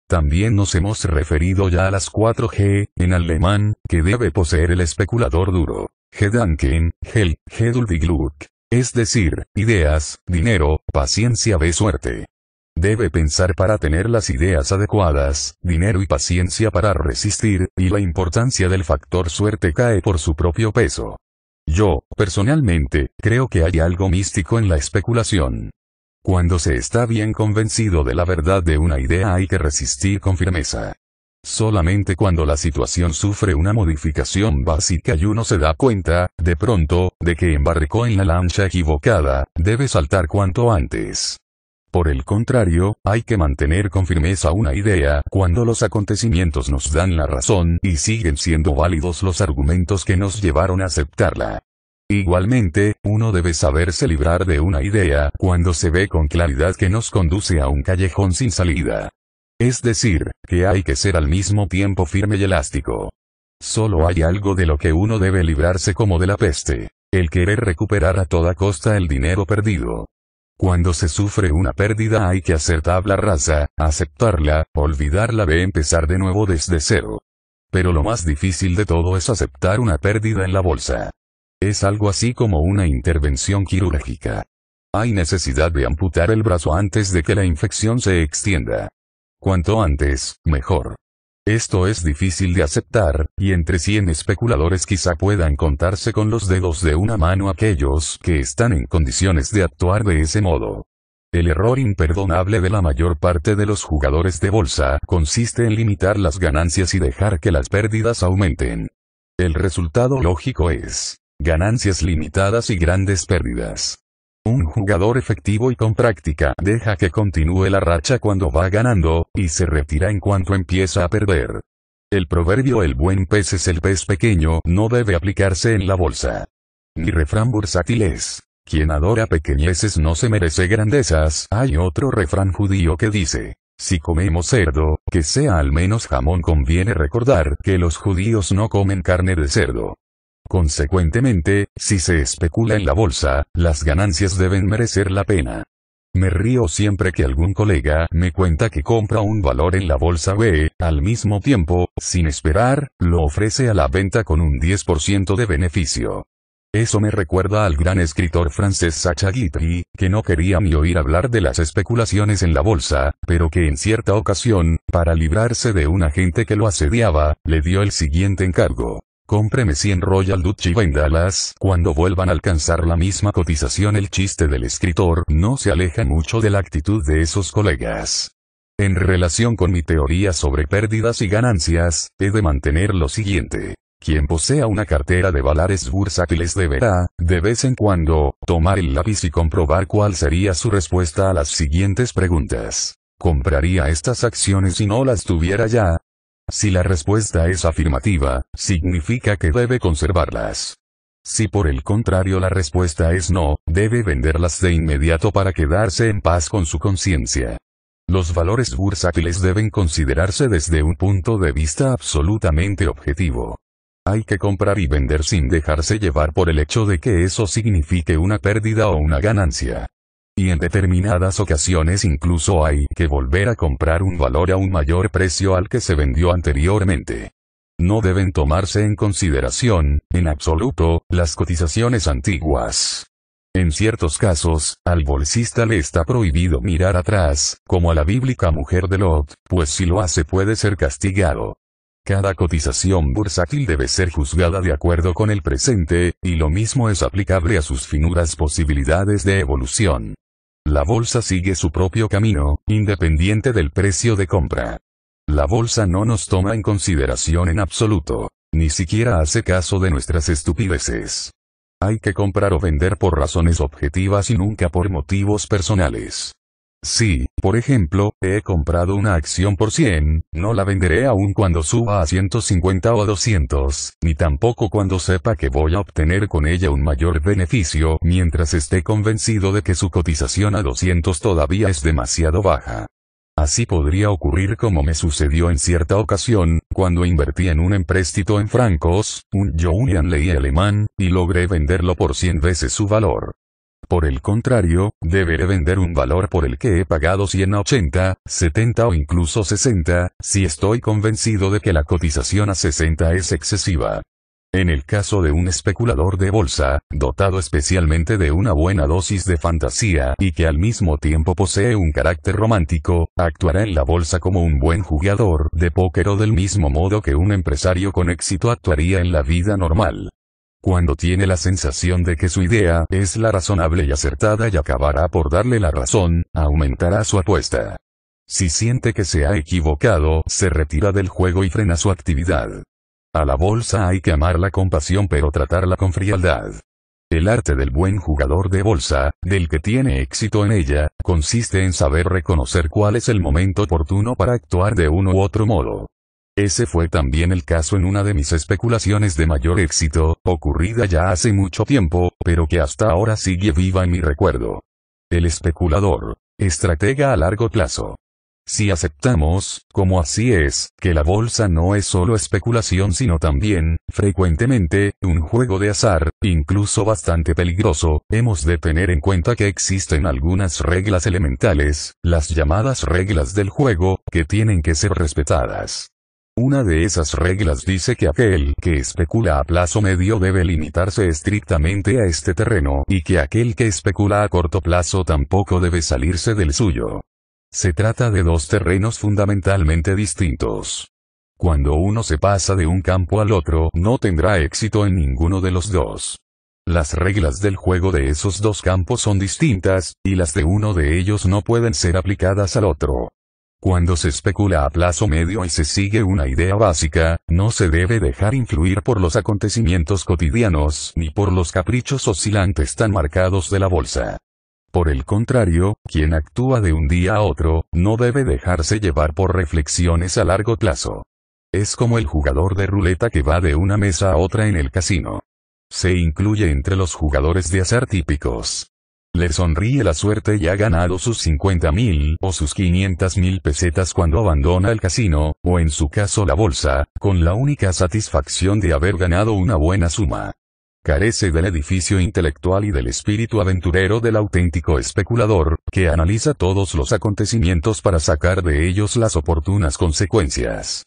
También nos hemos referido ya a las 4G, en alemán, que debe poseer el especulador duro. Gedanken, Gel, Glück, Es decir, ideas, dinero, paciencia, de suerte debe pensar para tener las ideas adecuadas, dinero y paciencia para resistir, y la importancia del factor suerte cae por su propio peso. Yo, personalmente, creo que hay algo místico en la especulación. Cuando se está bien convencido de la verdad de una idea hay que resistir con firmeza. Solamente cuando la situación sufre una modificación básica y uno se da cuenta, de pronto, de que embarcó en la lancha equivocada, debe saltar cuanto antes. Por el contrario, hay que mantener con firmeza una idea, cuando los acontecimientos nos dan la razón, y siguen siendo válidos los argumentos que nos llevaron a aceptarla. Igualmente, uno debe saberse librar de una idea, cuando se ve con claridad que nos conduce a un callejón sin salida. Es decir, que hay que ser al mismo tiempo firme y elástico. Solo hay algo de lo que uno debe librarse como de la peste. El querer recuperar a toda costa el dinero perdido. Cuando se sufre una pérdida hay que hacer tabla rasa, aceptarla, olvidarla de empezar de nuevo desde cero. Pero lo más difícil de todo es aceptar una pérdida en la bolsa. Es algo así como una intervención quirúrgica. Hay necesidad de amputar el brazo antes de que la infección se extienda. Cuanto antes, mejor. Esto es difícil de aceptar, y entre 100 especuladores quizá puedan contarse con los dedos de una mano aquellos que están en condiciones de actuar de ese modo. El error imperdonable de la mayor parte de los jugadores de bolsa consiste en limitar las ganancias y dejar que las pérdidas aumenten. El resultado lógico es ganancias limitadas y grandes pérdidas. Un jugador efectivo y con práctica deja que continúe la racha cuando va ganando, y se retira en cuanto empieza a perder. El proverbio el buen pez es el pez pequeño no debe aplicarse en la bolsa. Ni refrán bursátil es, quien adora pequeñeces no se merece grandezas. Hay otro refrán judío que dice, si comemos cerdo, que sea al menos jamón conviene recordar que los judíos no comen carne de cerdo. Consecuentemente, si se especula en la bolsa, las ganancias deben merecer la pena. Me río siempre que algún colega me cuenta que compra un valor en la bolsa B, al mismo tiempo, sin esperar, lo ofrece a la venta con un 10% de beneficio. Eso me recuerda al gran escritor francés Sacha Guitry, que no quería ni oír hablar de las especulaciones en la bolsa, pero que en cierta ocasión, para librarse de un agente que lo asediaba, le dio el siguiente encargo. Cómpreme 100 Royal Dutch y Dallas. Cuando vuelvan a alcanzar la misma cotización el chiste del escritor no se aleja mucho de la actitud de esos colegas. En relación con mi teoría sobre pérdidas y ganancias, he de mantener lo siguiente. Quien posea una cartera de valores bursátiles deberá, de vez en cuando, tomar el lápiz y comprobar cuál sería su respuesta a las siguientes preguntas. ¿Compraría estas acciones si no las tuviera ya? Si la respuesta es afirmativa, significa que debe conservarlas. Si por el contrario la respuesta es no, debe venderlas de inmediato para quedarse en paz con su conciencia. Los valores bursátiles deben considerarse desde un punto de vista absolutamente objetivo. Hay que comprar y vender sin dejarse llevar por el hecho de que eso signifique una pérdida o una ganancia y en determinadas ocasiones incluso hay que volver a comprar un valor a un mayor precio al que se vendió anteriormente. No deben tomarse en consideración, en absoluto, las cotizaciones antiguas. En ciertos casos, al bolsista le está prohibido mirar atrás, como a la bíblica mujer de Lot, pues si lo hace puede ser castigado. Cada cotización bursátil debe ser juzgada de acuerdo con el presente, y lo mismo es aplicable a sus finuras posibilidades de evolución. La bolsa sigue su propio camino, independiente del precio de compra. La bolsa no nos toma en consideración en absoluto. Ni siquiera hace caso de nuestras estupideces. Hay que comprar o vender por razones objetivas y nunca por motivos personales. Si, por ejemplo, he comprado una acción por 100, no la venderé aún cuando suba a 150 o a 200, ni tampoco cuando sepa que voy a obtener con ella un mayor beneficio mientras esté convencido de que su cotización a 200 todavía es demasiado baja. Así podría ocurrir como me sucedió en cierta ocasión, cuando invertí en un empréstito en francos, un Julian Ley alemán, y logré venderlo por 100 veces su valor. Por el contrario, deberé vender un valor por el que he pagado 180, 70 o incluso 60, si estoy convencido de que la cotización a 60 es excesiva. En el caso de un especulador de bolsa, dotado especialmente de una buena dosis de fantasía y que al mismo tiempo posee un carácter romántico, actuará en la bolsa como un buen jugador de póker o del mismo modo que un empresario con éxito actuaría en la vida normal. Cuando tiene la sensación de que su idea es la razonable y acertada y acabará por darle la razón, aumentará su apuesta. Si siente que se ha equivocado, se retira del juego y frena su actividad. A la bolsa hay que amarla con pasión pero tratarla con frialdad. El arte del buen jugador de bolsa, del que tiene éxito en ella, consiste en saber reconocer cuál es el momento oportuno para actuar de uno u otro modo. Ese fue también el caso en una de mis especulaciones de mayor éxito, ocurrida ya hace mucho tiempo, pero que hasta ahora sigue viva en mi recuerdo. El especulador. Estratega a largo plazo. Si aceptamos, como así es, que la bolsa no es solo especulación sino también, frecuentemente, un juego de azar, incluso bastante peligroso, hemos de tener en cuenta que existen algunas reglas elementales, las llamadas reglas del juego, que tienen que ser respetadas. Una de esas reglas dice que aquel que especula a plazo medio debe limitarse estrictamente a este terreno, y que aquel que especula a corto plazo tampoco debe salirse del suyo. Se trata de dos terrenos fundamentalmente distintos. Cuando uno se pasa de un campo al otro, no tendrá éxito en ninguno de los dos. Las reglas del juego de esos dos campos son distintas, y las de uno de ellos no pueden ser aplicadas al otro. Cuando se especula a plazo medio y se sigue una idea básica, no se debe dejar influir por los acontecimientos cotidianos ni por los caprichos oscilantes tan marcados de la bolsa. Por el contrario, quien actúa de un día a otro, no debe dejarse llevar por reflexiones a largo plazo. Es como el jugador de ruleta que va de una mesa a otra en el casino. Se incluye entre los jugadores de azar típicos. Le sonríe la suerte y ha ganado sus 50.000 o sus mil pesetas cuando abandona el casino, o en su caso la bolsa, con la única satisfacción de haber ganado una buena suma. Carece del edificio intelectual y del espíritu aventurero del auténtico especulador, que analiza todos los acontecimientos para sacar de ellos las oportunas consecuencias.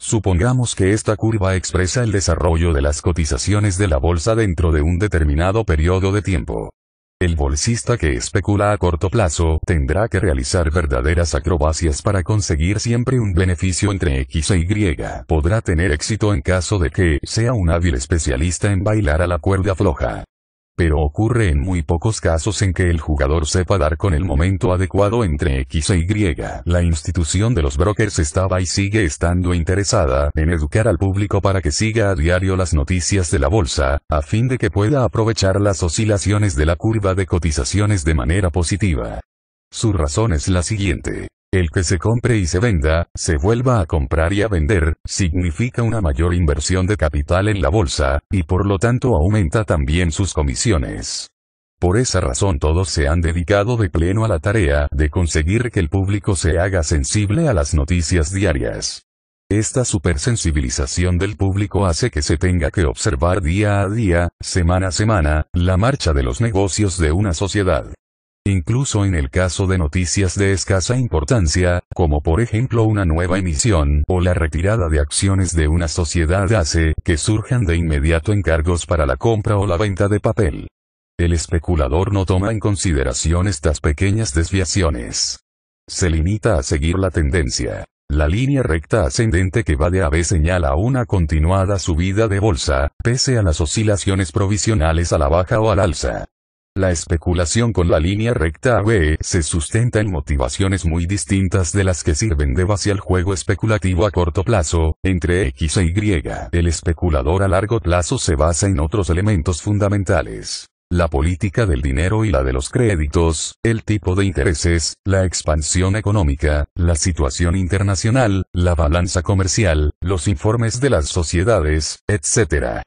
Supongamos que esta curva expresa el desarrollo de las cotizaciones de la bolsa dentro de un determinado periodo de tiempo. El bolsista que especula a corto plazo tendrá que realizar verdaderas acrobacias para conseguir siempre un beneficio entre X y Y. Podrá tener éxito en caso de que sea un hábil especialista en bailar a la cuerda floja pero ocurre en muy pocos casos en que el jugador sepa dar con el momento adecuado entre X y Y. La institución de los brokers estaba y sigue estando interesada en educar al público para que siga a diario las noticias de la bolsa, a fin de que pueda aprovechar las oscilaciones de la curva de cotizaciones de manera positiva. Su razón es la siguiente. El que se compre y se venda, se vuelva a comprar y a vender, significa una mayor inversión de capital en la bolsa, y por lo tanto aumenta también sus comisiones. Por esa razón todos se han dedicado de pleno a la tarea de conseguir que el público se haga sensible a las noticias diarias. Esta supersensibilización del público hace que se tenga que observar día a día, semana a semana, la marcha de los negocios de una sociedad. Incluso en el caso de noticias de escasa importancia, como por ejemplo una nueva emisión o la retirada de acciones de una sociedad hace que surjan de inmediato encargos para la compra o la venta de papel. El especulador no toma en consideración estas pequeñas desviaciones. Se limita a seguir la tendencia. La línea recta ascendente que va de AB señala una continuada subida de bolsa, pese a las oscilaciones provisionales a la baja o al alza. La especulación con la línea recta A-B e se sustenta en motivaciones muy distintas de las que sirven de base al juego especulativo a corto plazo, entre X e Y. El especulador a largo plazo se basa en otros elementos fundamentales. La política del dinero y la de los créditos, el tipo de intereses, la expansión económica, la situación internacional, la balanza comercial, los informes de las sociedades, etc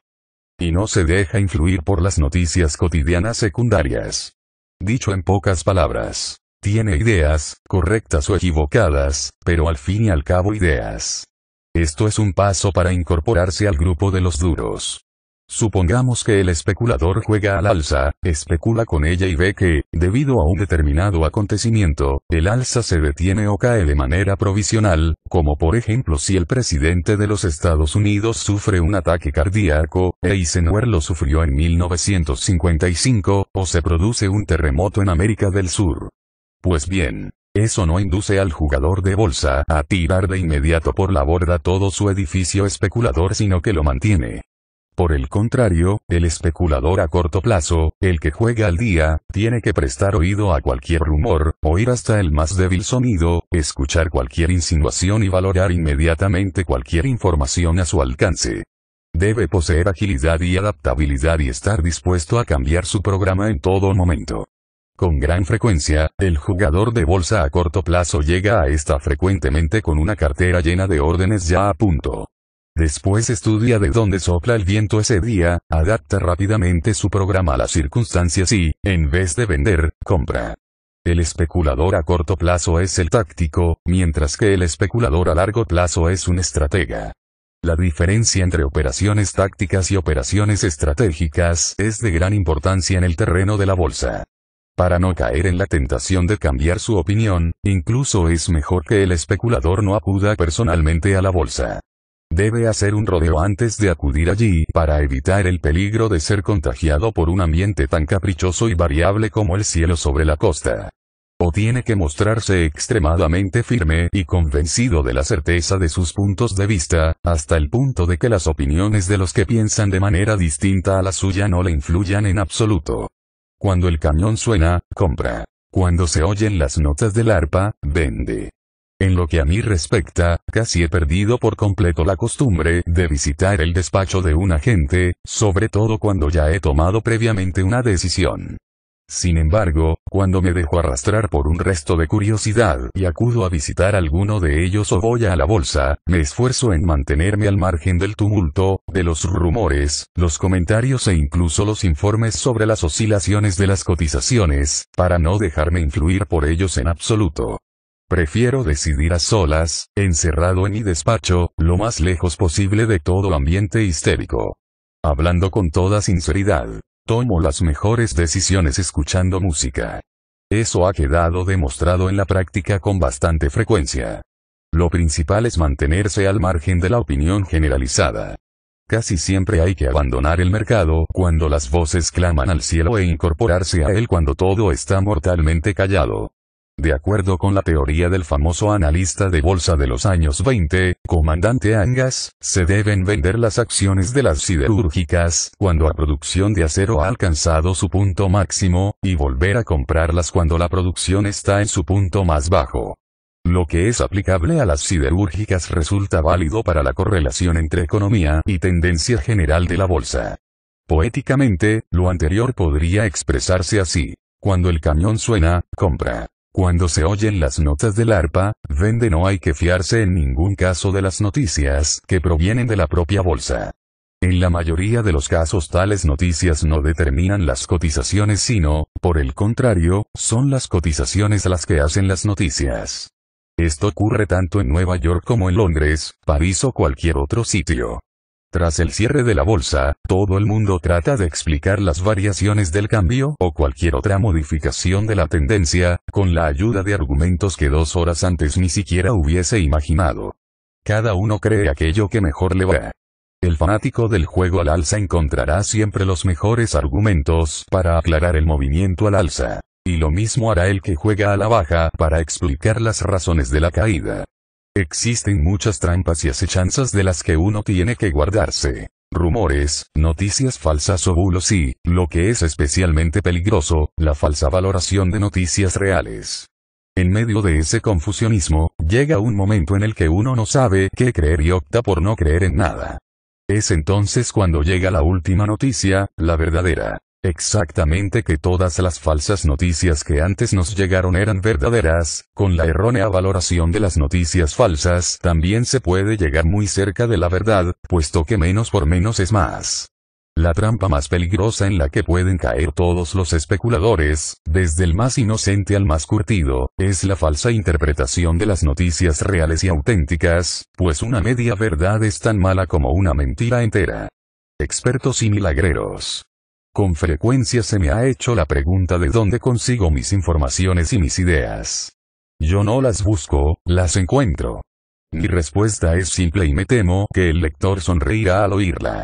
y no se deja influir por las noticias cotidianas secundarias. Dicho en pocas palabras, tiene ideas, correctas o equivocadas, pero al fin y al cabo ideas. Esto es un paso para incorporarse al grupo de los duros. Supongamos que el especulador juega al alza, especula con ella y ve que, debido a un determinado acontecimiento, el alza se detiene o cae de manera provisional, como por ejemplo si el presidente de los Estados Unidos sufre un ataque cardíaco, Eisenhower lo sufrió en 1955, o se produce un terremoto en América del Sur. Pues bien, eso no induce al jugador de bolsa a tirar de inmediato por la borda todo su edificio especulador sino que lo mantiene. Por el contrario, el especulador a corto plazo, el que juega al día, tiene que prestar oído a cualquier rumor, oír hasta el más débil sonido, escuchar cualquier insinuación y valorar inmediatamente cualquier información a su alcance. Debe poseer agilidad y adaptabilidad y estar dispuesto a cambiar su programa en todo momento. Con gran frecuencia, el jugador de bolsa a corto plazo llega a esta frecuentemente con una cartera llena de órdenes ya a punto. Después estudia de dónde sopla el viento ese día, adapta rápidamente su programa a las circunstancias y, en vez de vender, compra. El especulador a corto plazo es el táctico, mientras que el especulador a largo plazo es un estratega. La diferencia entre operaciones tácticas y operaciones estratégicas es de gran importancia en el terreno de la bolsa. Para no caer en la tentación de cambiar su opinión, incluso es mejor que el especulador no acuda personalmente a la bolsa. Debe hacer un rodeo antes de acudir allí para evitar el peligro de ser contagiado por un ambiente tan caprichoso y variable como el cielo sobre la costa. O tiene que mostrarse extremadamente firme y convencido de la certeza de sus puntos de vista, hasta el punto de que las opiniones de los que piensan de manera distinta a la suya no le influyan en absoluto. Cuando el cañón suena, compra. Cuando se oyen las notas del arpa, vende. En lo que a mí respecta, casi he perdido por completo la costumbre de visitar el despacho de un agente, sobre todo cuando ya he tomado previamente una decisión. Sin embargo, cuando me dejo arrastrar por un resto de curiosidad y acudo a visitar alguno de ellos o voy a la bolsa, me esfuerzo en mantenerme al margen del tumulto, de los rumores, los comentarios e incluso los informes sobre las oscilaciones de las cotizaciones, para no dejarme influir por ellos en absoluto. Prefiero decidir a solas, encerrado en mi despacho, lo más lejos posible de todo ambiente histérico. Hablando con toda sinceridad, tomo las mejores decisiones escuchando música. Eso ha quedado demostrado en la práctica con bastante frecuencia. Lo principal es mantenerse al margen de la opinión generalizada. Casi siempre hay que abandonar el mercado cuando las voces claman al cielo e incorporarse a él cuando todo está mortalmente callado. De acuerdo con la teoría del famoso analista de bolsa de los años 20, comandante Angas, se deben vender las acciones de las siderúrgicas cuando la producción de acero ha alcanzado su punto máximo, y volver a comprarlas cuando la producción está en su punto más bajo. Lo que es aplicable a las siderúrgicas resulta válido para la correlación entre economía y tendencia general de la bolsa. Poéticamente, lo anterior podría expresarse así. Cuando el cañón suena, compra. Cuando se oyen las notas del arpa, vende no hay que fiarse en ningún caso de las noticias que provienen de la propia bolsa. En la mayoría de los casos tales noticias no determinan las cotizaciones sino, por el contrario, son las cotizaciones las que hacen las noticias. Esto ocurre tanto en Nueva York como en Londres, París o cualquier otro sitio. Tras el cierre de la bolsa, todo el mundo trata de explicar las variaciones del cambio o cualquier otra modificación de la tendencia, con la ayuda de argumentos que dos horas antes ni siquiera hubiese imaginado. Cada uno cree aquello que mejor le va. El fanático del juego al alza encontrará siempre los mejores argumentos para aclarar el movimiento al alza. Y lo mismo hará el que juega a la baja para explicar las razones de la caída. Existen muchas trampas y acechanzas de las que uno tiene que guardarse. Rumores, noticias falsas o bulos y, lo que es especialmente peligroso, la falsa valoración de noticias reales. En medio de ese confusionismo, llega un momento en el que uno no sabe qué creer y opta por no creer en nada. Es entonces cuando llega la última noticia, la verdadera. Exactamente que todas las falsas noticias que antes nos llegaron eran verdaderas, con la errónea valoración de las noticias falsas también se puede llegar muy cerca de la verdad, puesto que menos por menos es más. La trampa más peligrosa en la que pueden caer todos los especuladores, desde el más inocente al más curtido, es la falsa interpretación de las noticias reales y auténticas, pues una media verdad es tan mala como una mentira entera. Expertos y milagreros. Con frecuencia se me ha hecho la pregunta de dónde consigo mis informaciones y mis ideas. Yo no las busco, las encuentro. Mi respuesta es simple y me temo que el lector sonreirá al oírla.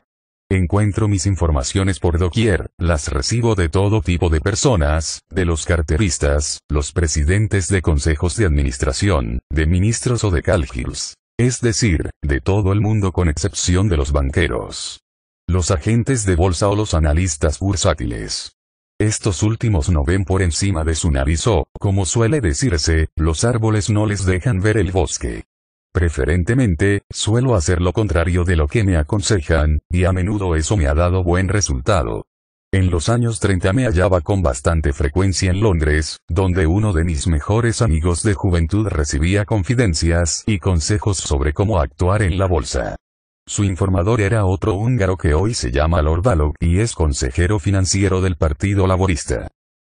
Encuentro mis informaciones por doquier, las recibo de todo tipo de personas, de los carteristas, los presidentes de consejos de administración, de ministros o de cálculos. Es decir, de todo el mundo con excepción de los banqueros. Los agentes de bolsa o los analistas bursátiles. Estos últimos no ven por encima de su nariz o, como suele decirse, los árboles no les dejan ver el bosque. Preferentemente, suelo hacer lo contrario de lo que me aconsejan, y a menudo eso me ha dado buen resultado. En los años 30 me hallaba con bastante frecuencia en Londres, donde uno de mis mejores amigos de juventud recibía confidencias y consejos sobre cómo actuar en la bolsa. Su informador era otro húngaro que hoy se llama Lord Balog y es consejero financiero del Partido Laborista.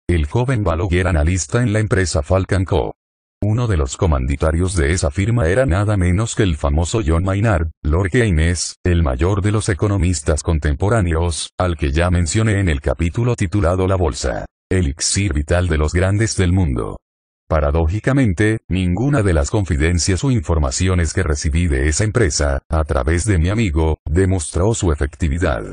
El joven Balog era analista en la empresa Falcon Co. Uno de los comanditarios de esa firma era nada menos que el famoso John Maynard, Lord Keynes, el mayor de los economistas contemporáneos, al que ya mencioné en el capítulo titulado La Bolsa. Elixir vital de los grandes del mundo. Paradójicamente, ninguna de las confidencias o informaciones que recibí de esa empresa, a través de mi amigo, demostró su efectividad.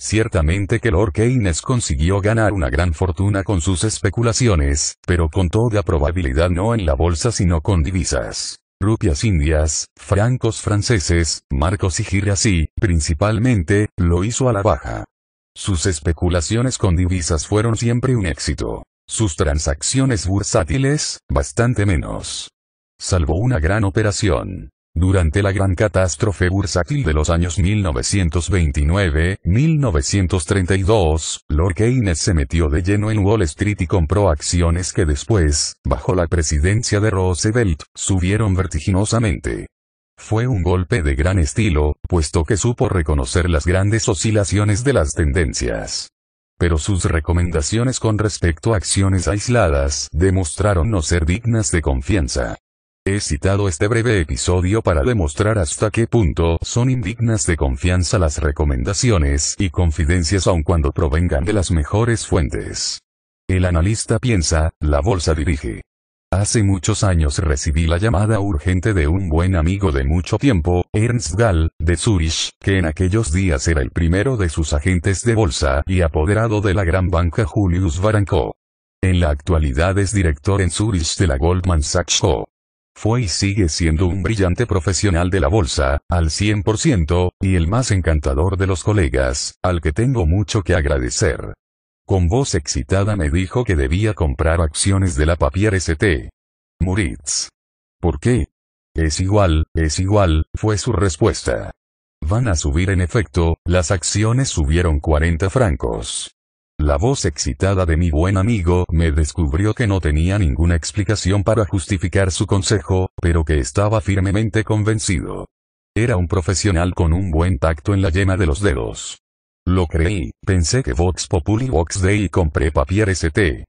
Ciertamente que Lord Keynes consiguió ganar una gran fortuna con sus especulaciones, pero con toda probabilidad no en la bolsa sino con divisas. Rupias indias, francos franceses, marcos y giras y, principalmente, lo hizo a la baja. Sus especulaciones con divisas fueron siempre un éxito. Sus transacciones bursátiles, bastante menos. Salvo una gran operación. Durante la gran catástrofe bursátil de los años 1929-1932, Lord Keynes se metió de lleno en Wall Street y compró acciones que después, bajo la presidencia de Roosevelt, subieron vertiginosamente. Fue un golpe de gran estilo, puesto que supo reconocer las grandes oscilaciones de las tendencias pero sus recomendaciones con respecto a acciones aisladas demostraron no ser dignas de confianza. He citado este breve episodio para demostrar hasta qué punto son indignas de confianza las recomendaciones y confidencias aun cuando provengan de las mejores fuentes. El analista piensa, la bolsa dirige. Hace muchos años recibí la llamada urgente de un buen amigo de mucho tiempo, Ernst Gall, de Zurich, que en aquellos días era el primero de sus agentes de bolsa y apoderado de la gran banca Julius Baranco. En la actualidad es director en Zurich de la Goldman Sachs Co. Fue y sigue siendo un brillante profesional de la bolsa, al 100%, y el más encantador de los colegas, al que tengo mucho que agradecer. Con voz excitada me dijo que debía comprar acciones de la Papier ST. Muritz. ¿Por qué? Es igual, es igual, fue su respuesta. Van a subir en efecto, las acciones subieron 40 francos. La voz excitada de mi buen amigo me descubrió que no tenía ninguna explicación para justificar su consejo, pero que estaba firmemente convencido. Era un profesional con un buen tacto en la yema de los dedos. Lo creí, pensé que Vox Populi Vox Day compré Papier ST.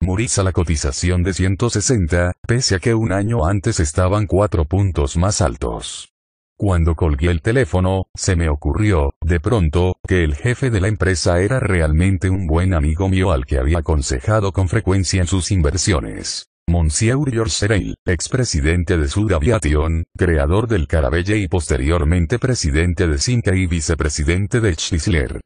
Muriza la cotización de 160, pese a que un año antes estaban cuatro puntos más altos. Cuando colgué el teléfono, se me ocurrió, de pronto, que el jefe de la empresa era realmente un buen amigo mío al que había aconsejado con frecuencia en sus inversiones. Monsieur Georges expresidente de Sud Aviation, creador del Carabelle y posteriormente presidente de Cinca y vicepresidente de Chrysler.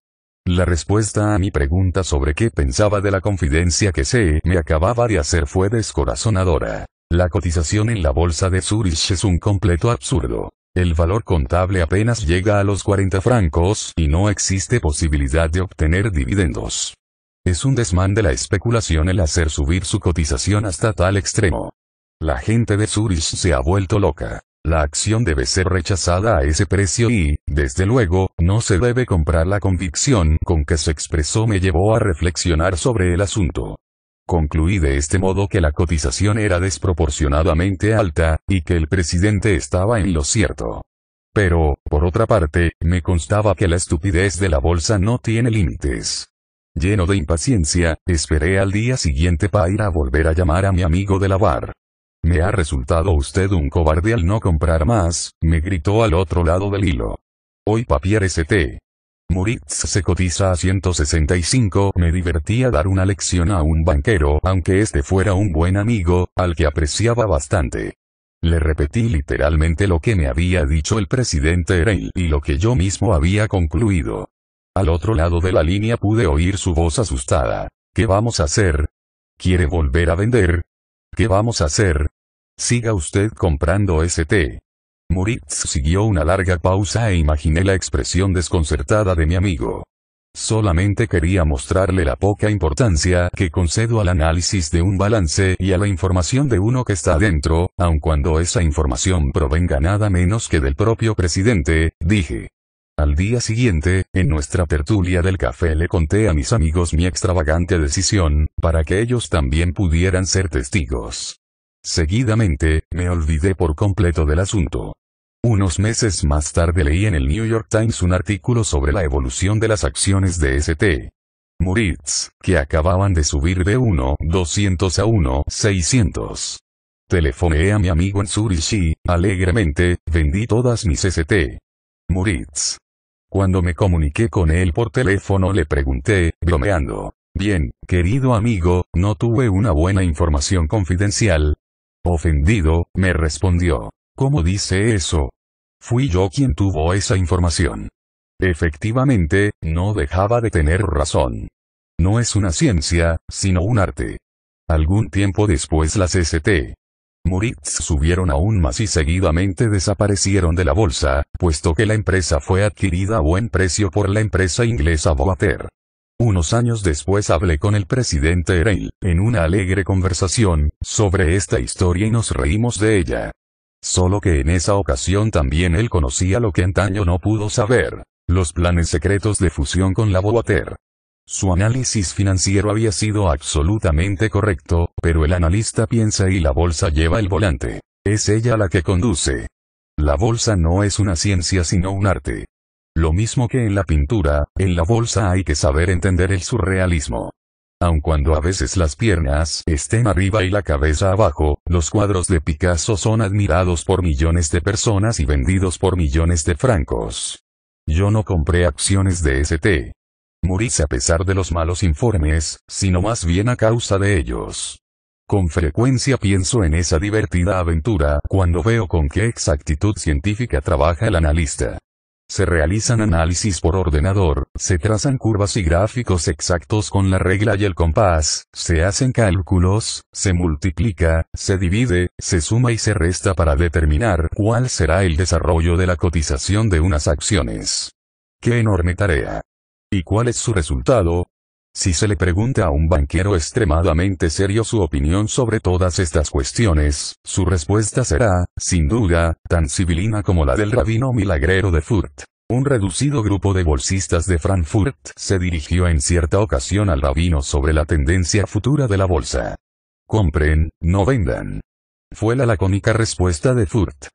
La respuesta a mi pregunta sobre qué pensaba de la confidencia que se me acababa de hacer fue descorazonadora. La cotización en la bolsa de Zurich es un completo absurdo. El valor contable apenas llega a los 40 francos y no existe posibilidad de obtener dividendos. Es un desmán de la especulación el hacer subir su cotización hasta tal extremo. La gente de Zurich se ha vuelto loca. La acción debe ser rechazada a ese precio y, desde luego, no se debe comprar la convicción con que se expresó me llevó a reflexionar sobre el asunto. Concluí de este modo que la cotización era desproporcionadamente alta, y que el presidente estaba en lo cierto. Pero, por otra parte, me constaba que la estupidez de la bolsa no tiene límites. Lleno de impaciencia, esperé al día siguiente para ir a volver a llamar a mi amigo de la bar. Me ha resultado usted un cobarde al no comprar más, me gritó al otro lado del hilo. Hoy papier ST. E Muritz se cotiza a 165. Me divertía dar una lección a un banquero, aunque este fuera un buen amigo, al que apreciaba bastante. Le repetí literalmente lo que me había dicho el presidente Erel y lo que yo mismo había concluido. Al otro lado de la línea pude oír su voz asustada. ¿Qué vamos a hacer? ¿Quiere volver a vender? ¿Qué vamos a hacer? Siga usted comprando ese té. Moritz siguió una larga pausa e imaginé la expresión desconcertada de mi amigo. Solamente quería mostrarle la poca importancia que concedo al análisis de un balance y a la información de uno que está dentro, aun cuando esa información provenga nada menos que del propio presidente, dije. Al día siguiente, en nuestra tertulia del café le conté a mis amigos mi extravagante decisión, para que ellos también pudieran ser testigos. Seguidamente, me olvidé por completo del asunto. Unos meses más tarde leí en el New York Times un artículo sobre la evolución de las acciones de ST. Moritz, que acababan de subir de 1,200 a 1,600. Telefoné a mi amigo en Zurich y, alegremente, vendí todas mis ST. Moritz. Cuando me comuniqué con él por teléfono le pregunté, bromeando. Bien, querido amigo, no tuve una buena información confidencial. Ofendido, me respondió. ¿Cómo dice eso? Fui yo quien tuvo esa información. Efectivamente, no dejaba de tener razón. No es una ciencia, sino un arte. Algún tiempo después la ST Muritz subieron aún más y seguidamente desaparecieron de la bolsa, puesto que la empresa fue adquirida a buen precio por la empresa inglesa Boater. Unos años después hablé con el presidente Erel, en una alegre conversación, sobre esta historia y nos reímos de ella. Solo que en esa ocasión también él conocía lo que antaño no pudo saber, los planes secretos de fusión con la Boater. Su análisis financiero había sido absolutamente correcto, pero el analista piensa y la bolsa lleva el volante. Es ella la que conduce. La bolsa no es una ciencia sino un arte. Lo mismo que en la pintura, en la bolsa hay que saber entender el surrealismo. Aun cuando a veces las piernas estén arriba y la cabeza abajo, los cuadros de Picasso son admirados por millones de personas y vendidos por millones de francos. Yo no compré acciones de ST. Morís a pesar de los malos informes, sino más bien a causa de ellos. Con frecuencia pienso en esa divertida aventura cuando veo con qué exactitud científica trabaja el analista. Se realizan análisis por ordenador, se trazan curvas y gráficos exactos con la regla y el compás, se hacen cálculos, se multiplica, se divide, se suma y se resta para determinar cuál será el desarrollo de la cotización de unas acciones. ¡Qué enorme tarea! ¿Y cuál es su resultado? Si se le pregunta a un banquero extremadamente serio su opinión sobre todas estas cuestiones, su respuesta será, sin duda, tan civilina como la del rabino milagrero de Furt. Un reducido grupo de bolsistas de Frankfurt se dirigió en cierta ocasión al rabino sobre la tendencia futura de la bolsa. Compren, no vendan. Fue la lacónica respuesta de Furt.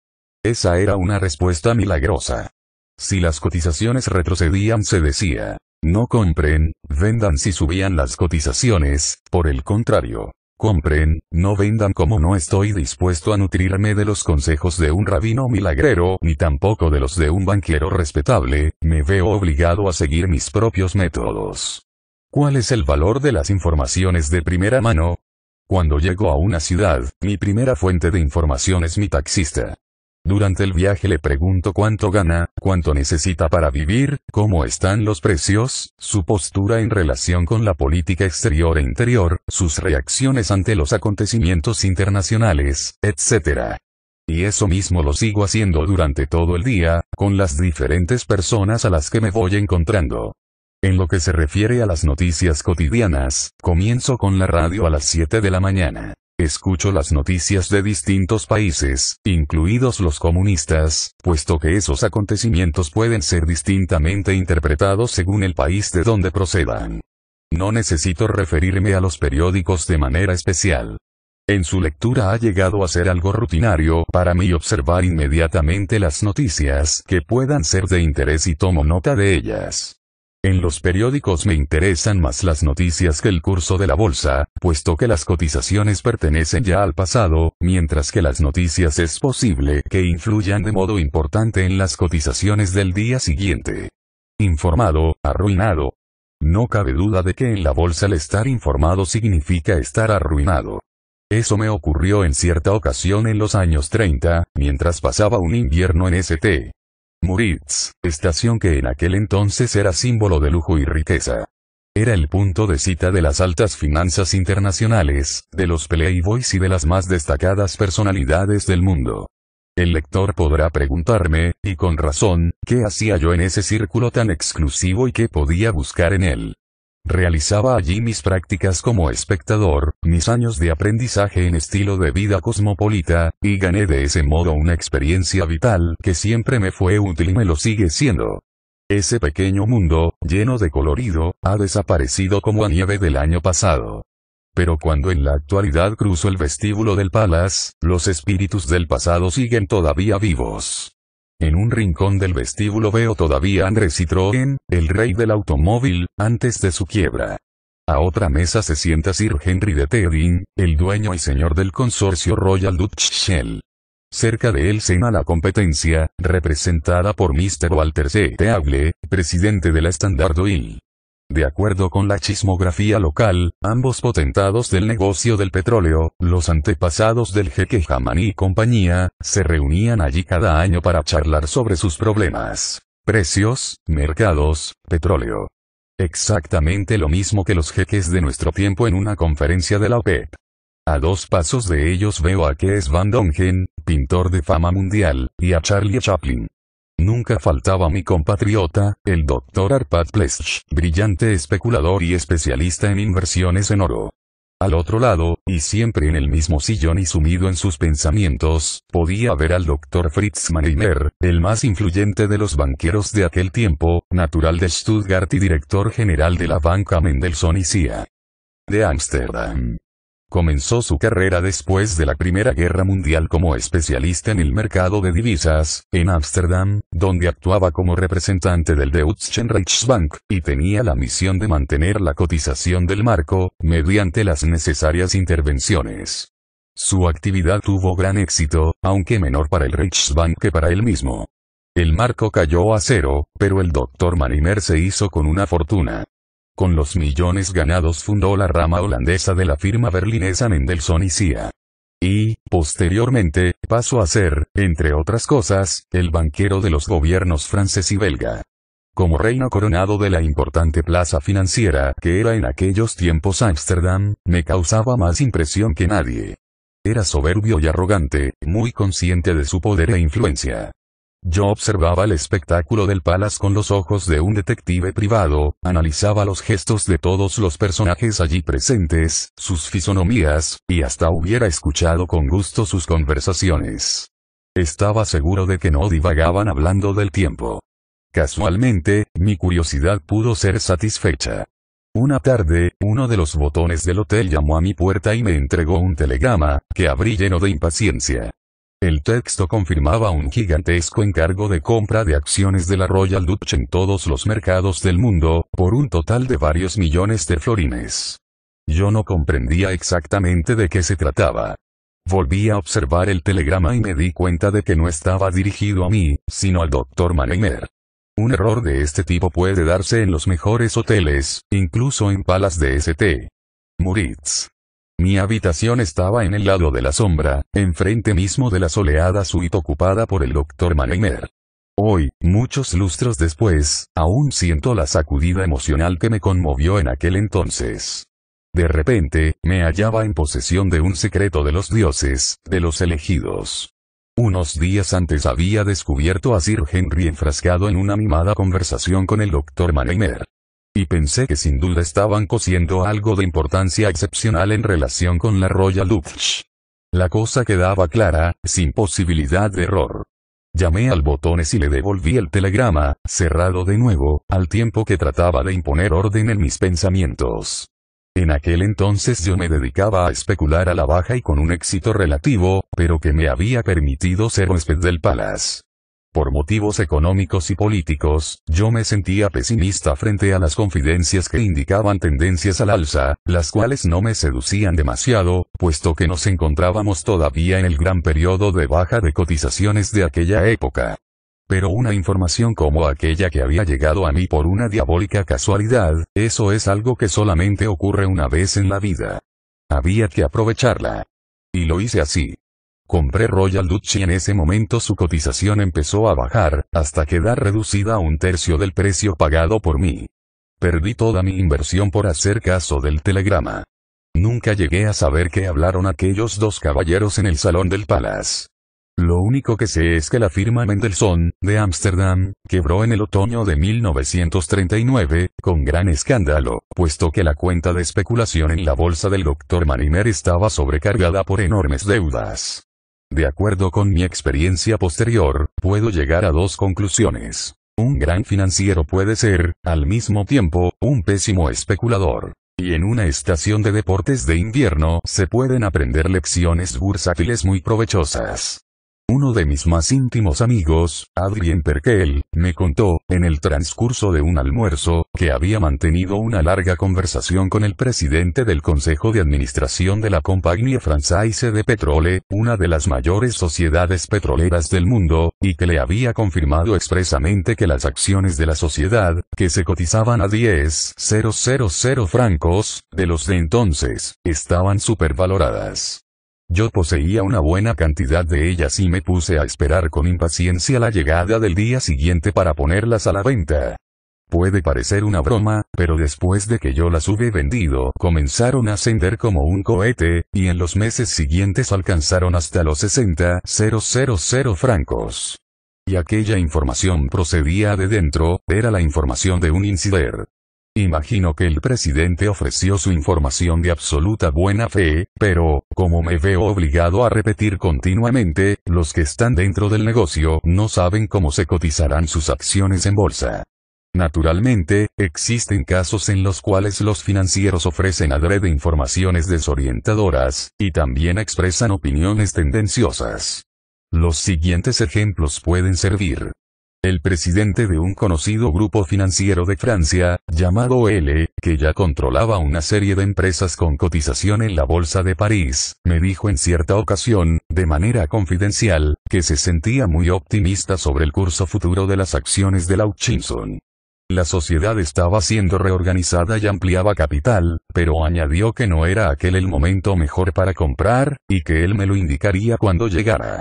Esa era una respuesta milagrosa. Si las cotizaciones retrocedían se decía, no compren, vendan si subían las cotizaciones, por el contrario, compren, no vendan como no estoy dispuesto a nutrirme de los consejos de un rabino milagrero ni tampoco de los de un banquero respetable, me veo obligado a seguir mis propios métodos. ¿Cuál es el valor de las informaciones de primera mano? Cuando llego a una ciudad, mi primera fuente de información es mi taxista. Durante el viaje le pregunto cuánto gana, cuánto necesita para vivir, cómo están los precios, su postura en relación con la política exterior e interior, sus reacciones ante los acontecimientos internacionales, etc. Y eso mismo lo sigo haciendo durante todo el día, con las diferentes personas a las que me voy encontrando. En lo que se refiere a las noticias cotidianas, comienzo con la radio a las 7 de la mañana. Escucho las noticias de distintos países, incluidos los comunistas, puesto que esos acontecimientos pueden ser distintamente interpretados según el país de donde procedan. No necesito referirme a los periódicos de manera especial. En su lectura ha llegado a ser algo rutinario para mí observar inmediatamente las noticias que puedan ser de interés y tomo nota de ellas. En los periódicos me interesan más las noticias que el curso de la bolsa, puesto que las cotizaciones pertenecen ya al pasado, mientras que las noticias es posible que influyan de modo importante en las cotizaciones del día siguiente. Informado, arruinado. No cabe duda de que en la bolsa el estar informado significa estar arruinado. Eso me ocurrió en cierta ocasión en los años 30, mientras pasaba un invierno en ST. Muritz, estación que en aquel entonces era símbolo de lujo y riqueza. Era el punto de cita de las altas finanzas internacionales, de los playboys y de las más destacadas personalidades del mundo. El lector podrá preguntarme, y con razón, ¿qué hacía yo en ese círculo tan exclusivo y qué podía buscar en él? Realizaba allí mis prácticas como espectador, mis años de aprendizaje en estilo de vida cosmopolita, y gané de ese modo una experiencia vital que siempre me fue útil y me lo sigue siendo. Ese pequeño mundo, lleno de colorido, ha desaparecido como a nieve del año pasado. Pero cuando en la actualidad cruzo el vestíbulo del Palace, los espíritus del pasado siguen todavía vivos. En un rincón del vestíbulo veo todavía a André Citroën, el rey del automóvil, antes de su quiebra. A otra mesa se sienta Sir Henry de Tedding, el dueño y señor del consorcio Royal Dutch Shell. Cerca de él cena la competencia, representada por Mr. Walter C. Teagle, presidente de la Standard Oil. De acuerdo con la chismografía local, ambos potentados del negocio del petróleo, los antepasados del jeque jamani y compañía, se reunían allí cada año para charlar sobre sus problemas. Precios, mercados, petróleo. Exactamente lo mismo que los jeques de nuestro tiempo en una conferencia de la OPEP. A dos pasos de ellos veo a Kees Van Dongen, pintor de fama mundial, y a Charlie Chaplin. Nunca faltaba mi compatriota, el doctor Arpad Plesch, brillante especulador y especialista en inversiones en oro. Al otro lado, y siempre en el mismo sillón y sumido en sus pensamientos, podía ver al doctor Fritz Mannheimer, el más influyente de los banqueros de aquel tiempo, natural de Stuttgart y director general de la banca Mendelssohn y Cia. De Ámsterdam. Comenzó su carrera después de la Primera Guerra Mundial como especialista en el mercado de divisas, en Ámsterdam, donde actuaba como representante del Deutsche Reichsbank, y tenía la misión de mantener la cotización del marco, mediante las necesarias intervenciones. Su actividad tuvo gran éxito, aunque menor para el Reichsbank que para él mismo. El marco cayó a cero, pero el doctor Manimer se hizo con una fortuna. Con los millones ganados fundó la rama holandesa de la firma berlinesa Mendelssohn y Cia. Y, posteriormente, pasó a ser, entre otras cosas, el banquero de los gobiernos francés y belga. Como reino coronado de la importante plaza financiera que era en aquellos tiempos Ámsterdam, me causaba más impresión que nadie. Era soberbio y arrogante, muy consciente de su poder e influencia. Yo observaba el espectáculo del Palace con los ojos de un detective privado, analizaba los gestos de todos los personajes allí presentes, sus fisonomías, y hasta hubiera escuchado con gusto sus conversaciones. Estaba seguro de que no divagaban hablando del tiempo. Casualmente, mi curiosidad pudo ser satisfecha. Una tarde, uno de los botones del hotel llamó a mi puerta y me entregó un telegrama, que abrí lleno de impaciencia. El texto confirmaba un gigantesco encargo de compra de acciones de la Royal Dutch en todos los mercados del mundo, por un total de varios millones de florines. Yo no comprendía exactamente de qué se trataba. Volví a observar el telegrama y me di cuenta de que no estaba dirigido a mí, sino al doctor Manheimer. Un error de este tipo puede darse en los mejores hoteles, incluso en palas de St. Muritz. Mi habitación estaba en el lado de la sombra, enfrente mismo de la soleada suite ocupada por el doctor Manheimer. Hoy, muchos lustros después, aún siento la sacudida emocional que me conmovió en aquel entonces. De repente, me hallaba en posesión de un secreto de los dioses, de los elegidos. Unos días antes había descubierto a Sir Henry enfrascado en una mimada conversación con el doctor Manheimer y pensé que sin duda estaban cosiendo algo de importancia excepcional en relación con la Royal Luftwaffe. La cosa quedaba clara, sin posibilidad de error. Llamé al botones y le devolví el telegrama, cerrado de nuevo, al tiempo que trataba de imponer orden en mis pensamientos. En aquel entonces yo me dedicaba a especular a la baja y con un éxito relativo, pero que me había permitido ser huésped del Palace. Por motivos económicos y políticos, yo me sentía pesimista frente a las confidencias que indicaban tendencias al alza, las cuales no me seducían demasiado, puesto que nos encontrábamos todavía en el gran periodo de baja de cotizaciones de aquella época. Pero una información como aquella que había llegado a mí por una diabólica casualidad, eso es algo que solamente ocurre una vez en la vida. Había que aprovecharla. Y lo hice así. Compré Royal Dutch y en ese momento su cotización empezó a bajar, hasta quedar reducida a un tercio del precio pagado por mí. Perdí toda mi inversión por hacer caso del telegrama. Nunca llegué a saber qué hablaron aquellos dos caballeros en el salón del Palace. Lo único que sé es que la firma Mendelssohn, de Ámsterdam, quebró en el otoño de 1939, con gran escándalo, puesto que la cuenta de especulación en la bolsa del Dr. Mariner estaba sobrecargada por enormes deudas. De acuerdo con mi experiencia posterior, puedo llegar a dos conclusiones. Un gran financiero puede ser, al mismo tiempo, un pésimo especulador. Y en una estación de deportes de invierno se pueden aprender lecciones bursátiles muy provechosas. Uno de mis más íntimos amigos, Adrien Perkel, me contó, en el transcurso de un almuerzo, que había mantenido una larga conversación con el presidente del Consejo de Administración de la Compagnie Française de Petrole, una de las mayores sociedades petroleras del mundo, y que le había confirmado expresamente que las acciones de la sociedad, que se cotizaban a 10.000 francos, de los de entonces, estaban supervaloradas. Yo poseía una buena cantidad de ellas y me puse a esperar con impaciencia la llegada del día siguiente para ponerlas a la venta. Puede parecer una broma, pero después de que yo las hube vendido, comenzaron a ascender como un cohete, y en los meses siguientes alcanzaron hasta los 60 francos. Y aquella información procedía de dentro, era la información de un insider. Imagino que el presidente ofreció su información de absoluta buena fe, pero, como me veo obligado a repetir continuamente, los que están dentro del negocio no saben cómo se cotizarán sus acciones en bolsa. Naturalmente, existen casos en los cuales los financieros ofrecen adrede informaciones desorientadoras, y también expresan opiniones tendenciosas. Los siguientes ejemplos pueden servir el presidente de un conocido grupo financiero de Francia, llamado L, que ya controlaba una serie de empresas con cotización en la Bolsa de París, me dijo en cierta ocasión, de manera confidencial, que se sentía muy optimista sobre el curso futuro de las acciones de Hutchinson. La sociedad estaba siendo reorganizada y ampliaba capital, pero añadió que no era aquel el momento mejor para comprar, y que él me lo indicaría cuando llegara.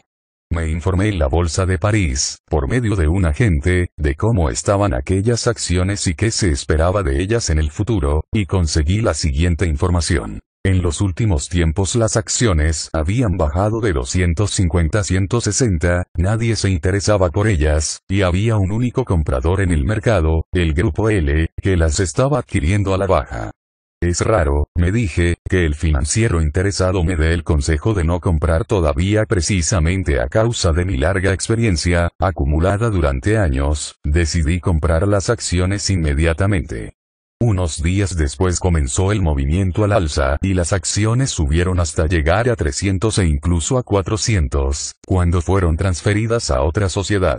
Me informé en la Bolsa de París, por medio de un agente, de cómo estaban aquellas acciones y qué se esperaba de ellas en el futuro, y conseguí la siguiente información. En los últimos tiempos las acciones habían bajado de 250 a 160, nadie se interesaba por ellas, y había un único comprador en el mercado, el grupo L, que las estaba adquiriendo a la baja. Es raro, me dije, que el financiero interesado me dé el consejo de no comprar todavía precisamente a causa de mi larga experiencia, acumulada durante años, decidí comprar las acciones inmediatamente. Unos días después comenzó el movimiento al alza y las acciones subieron hasta llegar a 300 e incluso a 400, cuando fueron transferidas a otra sociedad.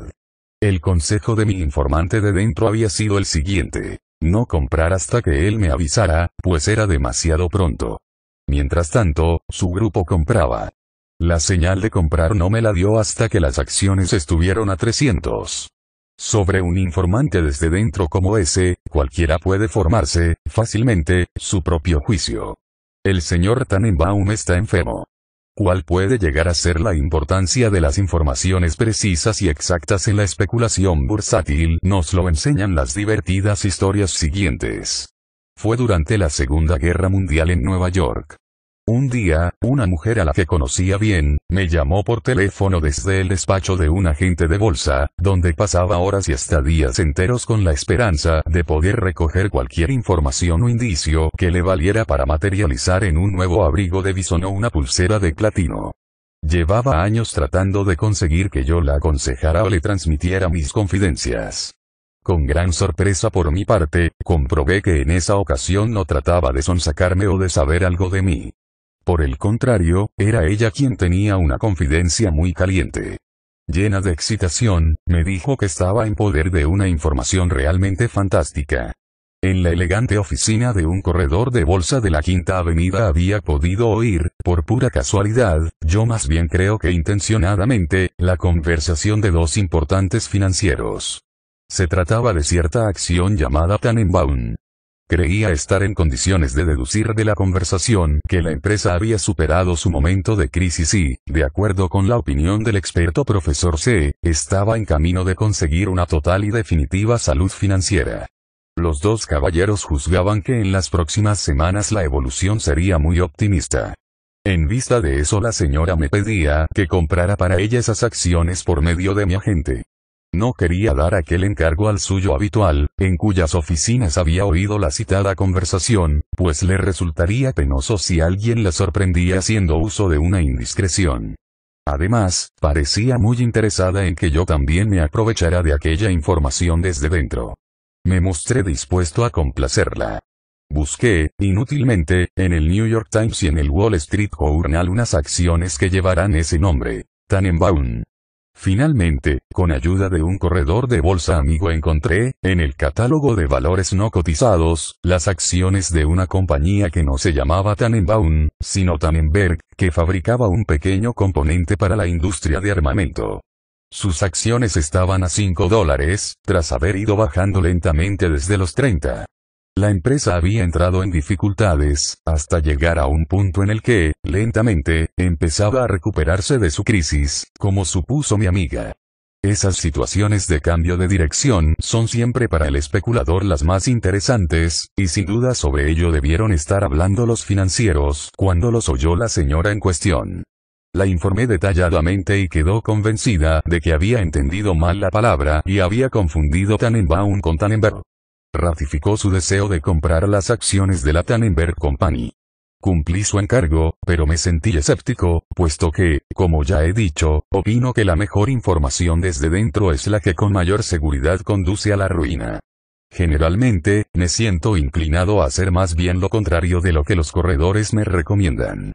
El consejo de mi informante de dentro había sido el siguiente no comprar hasta que él me avisara, pues era demasiado pronto. Mientras tanto, su grupo compraba. La señal de comprar no me la dio hasta que las acciones estuvieron a 300. Sobre un informante desde dentro como ese, cualquiera puede formarse, fácilmente, su propio juicio. El señor Tannenbaum está enfermo cuál puede llegar a ser la importancia de las informaciones precisas y exactas en la especulación bursátil, nos lo enseñan las divertidas historias siguientes. Fue durante la Segunda Guerra Mundial en Nueva York. Un día, una mujer a la que conocía bien, me llamó por teléfono desde el despacho de un agente de bolsa, donde pasaba horas y hasta días enteros con la esperanza de poder recoger cualquier información o indicio que le valiera para materializar en un nuevo abrigo de o una pulsera de platino. Llevaba años tratando de conseguir que yo la aconsejara o le transmitiera mis confidencias. Con gran sorpresa por mi parte, comprobé que en esa ocasión no trataba de sonsacarme o de saber algo de mí. Por el contrario, era ella quien tenía una confidencia muy caliente. Llena de excitación, me dijo que estaba en poder de una información realmente fantástica. En la elegante oficina de un corredor de bolsa de la Quinta Avenida había podido oír, por pura casualidad, yo más bien creo que intencionadamente, la conversación de dos importantes financieros. Se trataba de cierta acción llamada Tannenbaum creía estar en condiciones de deducir de la conversación que la empresa había superado su momento de crisis y, de acuerdo con la opinión del experto profesor C, estaba en camino de conseguir una total y definitiva salud financiera. Los dos caballeros juzgaban que en las próximas semanas la evolución sería muy optimista. En vista de eso la señora me pedía que comprara para ella esas acciones por medio de mi agente. No quería dar aquel encargo al suyo habitual, en cuyas oficinas había oído la citada conversación, pues le resultaría penoso si alguien la sorprendía haciendo uso de una indiscreción. Además, parecía muy interesada en que yo también me aprovechara de aquella información desde dentro. Me mostré dispuesto a complacerla. Busqué, inútilmente, en el New York Times y en el Wall Street Journal unas acciones que llevarán ese nombre. Tan Tannenbaum. Finalmente, con ayuda de un corredor de bolsa amigo encontré, en el catálogo de valores no cotizados, las acciones de una compañía que no se llamaba Tannenbaum, sino Tannenberg, que fabricaba un pequeño componente para la industria de armamento. Sus acciones estaban a 5 dólares, tras haber ido bajando lentamente desde los 30. La empresa había entrado en dificultades, hasta llegar a un punto en el que, lentamente, empezaba a recuperarse de su crisis, como supuso mi amiga. Esas situaciones de cambio de dirección son siempre para el especulador las más interesantes, y sin duda sobre ello debieron estar hablando los financieros cuando los oyó la señora en cuestión. La informé detalladamente y quedó convencida de que había entendido mal la palabra y había confundido Tannenbaum con Tannenberg. Ratificó su deseo de comprar las acciones de la Tannenberg Company. Cumplí su encargo, pero me sentí escéptico, puesto que, como ya he dicho, opino que la mejor información desde dentro es la que con mayor seguridad conduce a la ruina. Generalmente, me siento inclinado a hacer más bien lo contrario de lo que los corredores me recomiendan.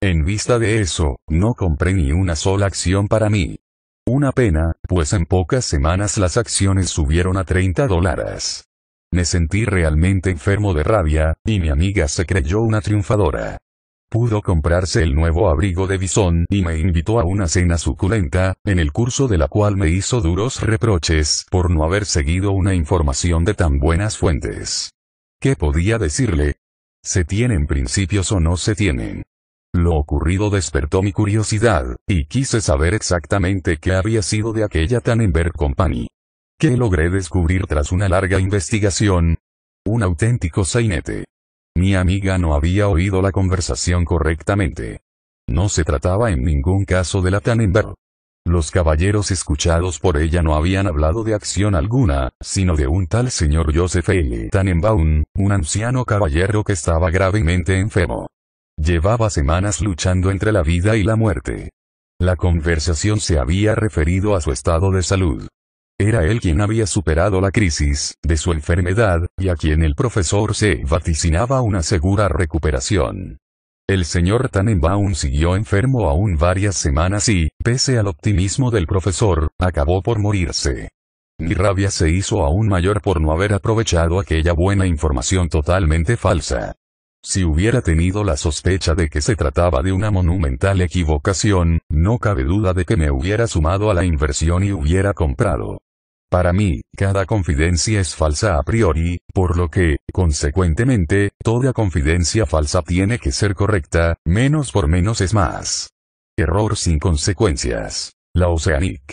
En vista de eso, no compré ni una sola acción para mí. Una pena, pues en pocas semanas las acciones subieron a 30 dólares. Me sentí realmente enfermo de rabia, y mi amiga se creyó una triunfadora. Pudo comprarse el nuevo abrigo de bisón y me invitó a una cena suculenta, en el curso de la cual me hizo duros reproches por no haber seguido una información de tan buenas fuentes. ¿Qué podía decirle? ¿Se tienen principios o no se tienen? Lo ocurrido despertó mi curiosidad, y quise saber exactamente qué había sido de aquella tan ver Company que logré descubrir tras una larga investigación. Un auténtico sainete. Mi amiga no había oído la conversación correctamente. No se trataba en ningún caso de la Tannenbaum. Los caballeros escuchados por ella no habían hablado de acción alguna, sino de un tal señor Joseph L. Tannenbaum, un anciano caballero que estaba gravemente enfermo. Llevaba semanas luchando entre la vida y la muerte. La conversación se había referido a su estado de salud. Era él quien había superado la crisis de su enfermedad, y a quien el profesor se vaticinaba una segura recuperación. El señor Tannenbaum siguió enfermo aún varias semanas y, pese al optimismo del profesor, acabó por morirse. Mi rabia se hizo aún mayor por no haber aprovechado aquella buena información totalmente falsa. Si hubiera tenido la sospecha de que se trataba de una monumental equivocación, no cabe duda de que me hubiera sumado a la inversión y hubiera comprado. Para mí, cada confidencia es falsa a priori, por lo que, consecuentemente, toda confidencia falsa tiene que ser correcta, menos por menos es más. Error sin consecuencias. La Oceanic.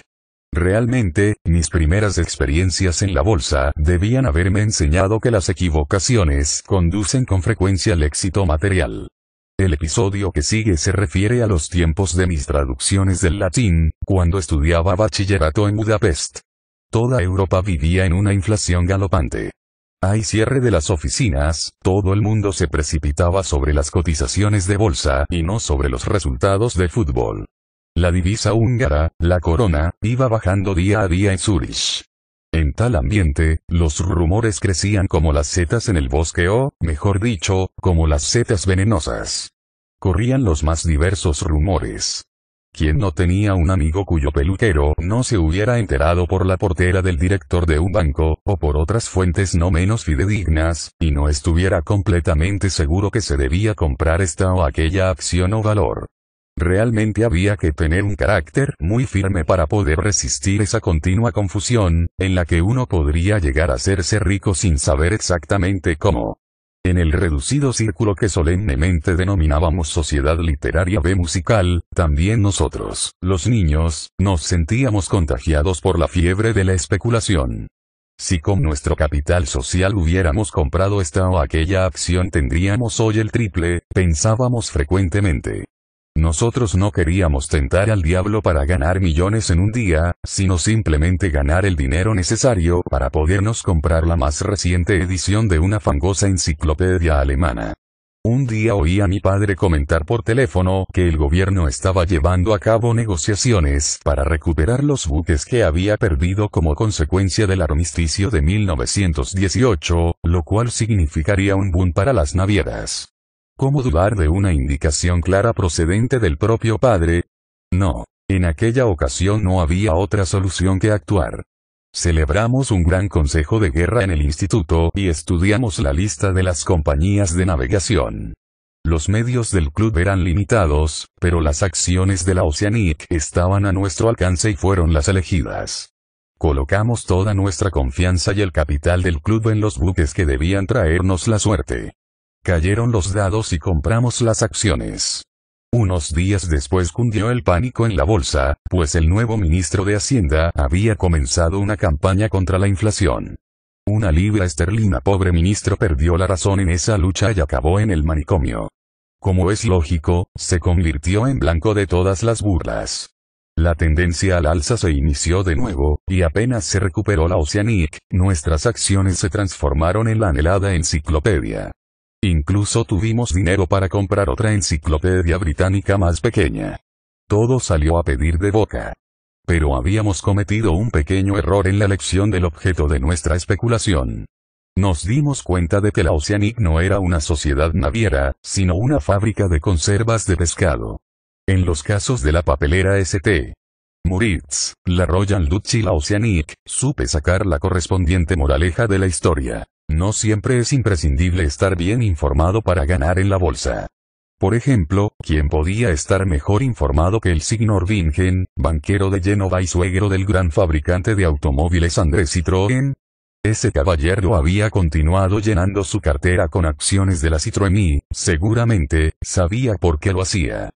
Realmente, mis primeras experiencias en la bolsa debían haberme enseñado que las equivocaciones conducen con frecuencia al éxito material. El episodio que sigue se refiere a los tiempos de mis traducciones del latín, cuando estudiaba bachillerato en Budapest. Toda Europa vivía en una inflación galopante. Hay cierre de las oficinas, todo el mundo se precipitaba sobre las cotizaciones de bolsa y no sobre los resultados de fútbol. La divisa húngara, la corona, iba bajando día a día en Zurich. En tal ambiente, los rumores crecían como las setas en el bosque o, mejor dicho, como las setas venenosas. Corrían los más diversos rumores quien no tenía un amigo cuyo peluquero no se hubiera enterado por la portera del director de un banco, o por otras fuentes no menos fidedignas, y no estuviera completamente seguro que se debía comprar esta o aquella acción o valor. Realmente había que tener un carácter muy firme para poder resistir esa continua confusión, en la que uno podría llegar a hacerse rico sin saber exactamente cómo. En el reducido círculo que solemnemente denominábamos Sociedad Literaria B Musical, también nosotros, los niños, nos sentíamos contagiados por la fiebre de la especulación. Si con nuestro capital social hubiéramos comprado esta o aquella acción tendríamos hoy el triple, pensábamos frecuentemente. Nosotros no queríamos tentar al diablo para ganar millones en un día, sino simplemente ganar el dinero necesario para podernos comprar la más reciente edición de una fangosa enciclopedia alemana. Un día oí a mi padre comentar por teléfono que el gobierno estaba llevando a cabo negociaciones para recuperar los buques que había perdido como consecuencia del armisticio de 1918, lo cual significaría un boom para las navieras. ¿Cómo dudar de una indicación clara procedente del propio padre? No. En aquella ocasión no había otra solución que actuar. Celebramos un gran consejo de guerra en el instituto y estudiamos la lista de las compañías de navegación. Los medios del club eran limitados, pero las acciones de la Oceanic estaban a nuestro alcance y fueron las elegidas. Colocamos toda nuestra confianza y el capital del club en los buques que debían traernos la suerte. Cayeron los dados y compramos las acciones. Unos días después cundió el pánico en la bolsa, pues el nuevo ministro de Hacienda había comenzado una campaña contra la inflación. Una libra esterlina pobre ministro perdió la razón en esa lucha y acabó en el manicomio. Como es lógico, se convirtió en blanco de todas las burlas. La tendencia al alza se inició de nuevo, y apenas se recuperó la Oceanic, nuestras acciones se transformaron en la anhelada enciclopedia. Incluso tuvimos dinero para comprar otra enciclopedia británica más pequeña. Todo salió a pedir de boca. Pero habíamos cometido un pequeño error en la elección del objeto de nuestra especulación. Nos dimos cuenta de que la Oceanic no era una sociedad naviera, sino una fábrica de conservas de pescado. En los casos de la papelera St. Moritz, la Royal Dutch y la Oceanic, supe sacar la correspondiente moraleja de la historia. No siempre es imprescindible estar bien informado para ganar en la bolsa. Por ejemplo, ¿quién podía estar mejor informado que el signor Vingen, banquero de Genova y suegro del gran fabricante de automóviles Andrés Citroën? Ese caballero había continuado llenando su cartera con acciones de la Citroën y, seguramente, sabía por qué lo hacía.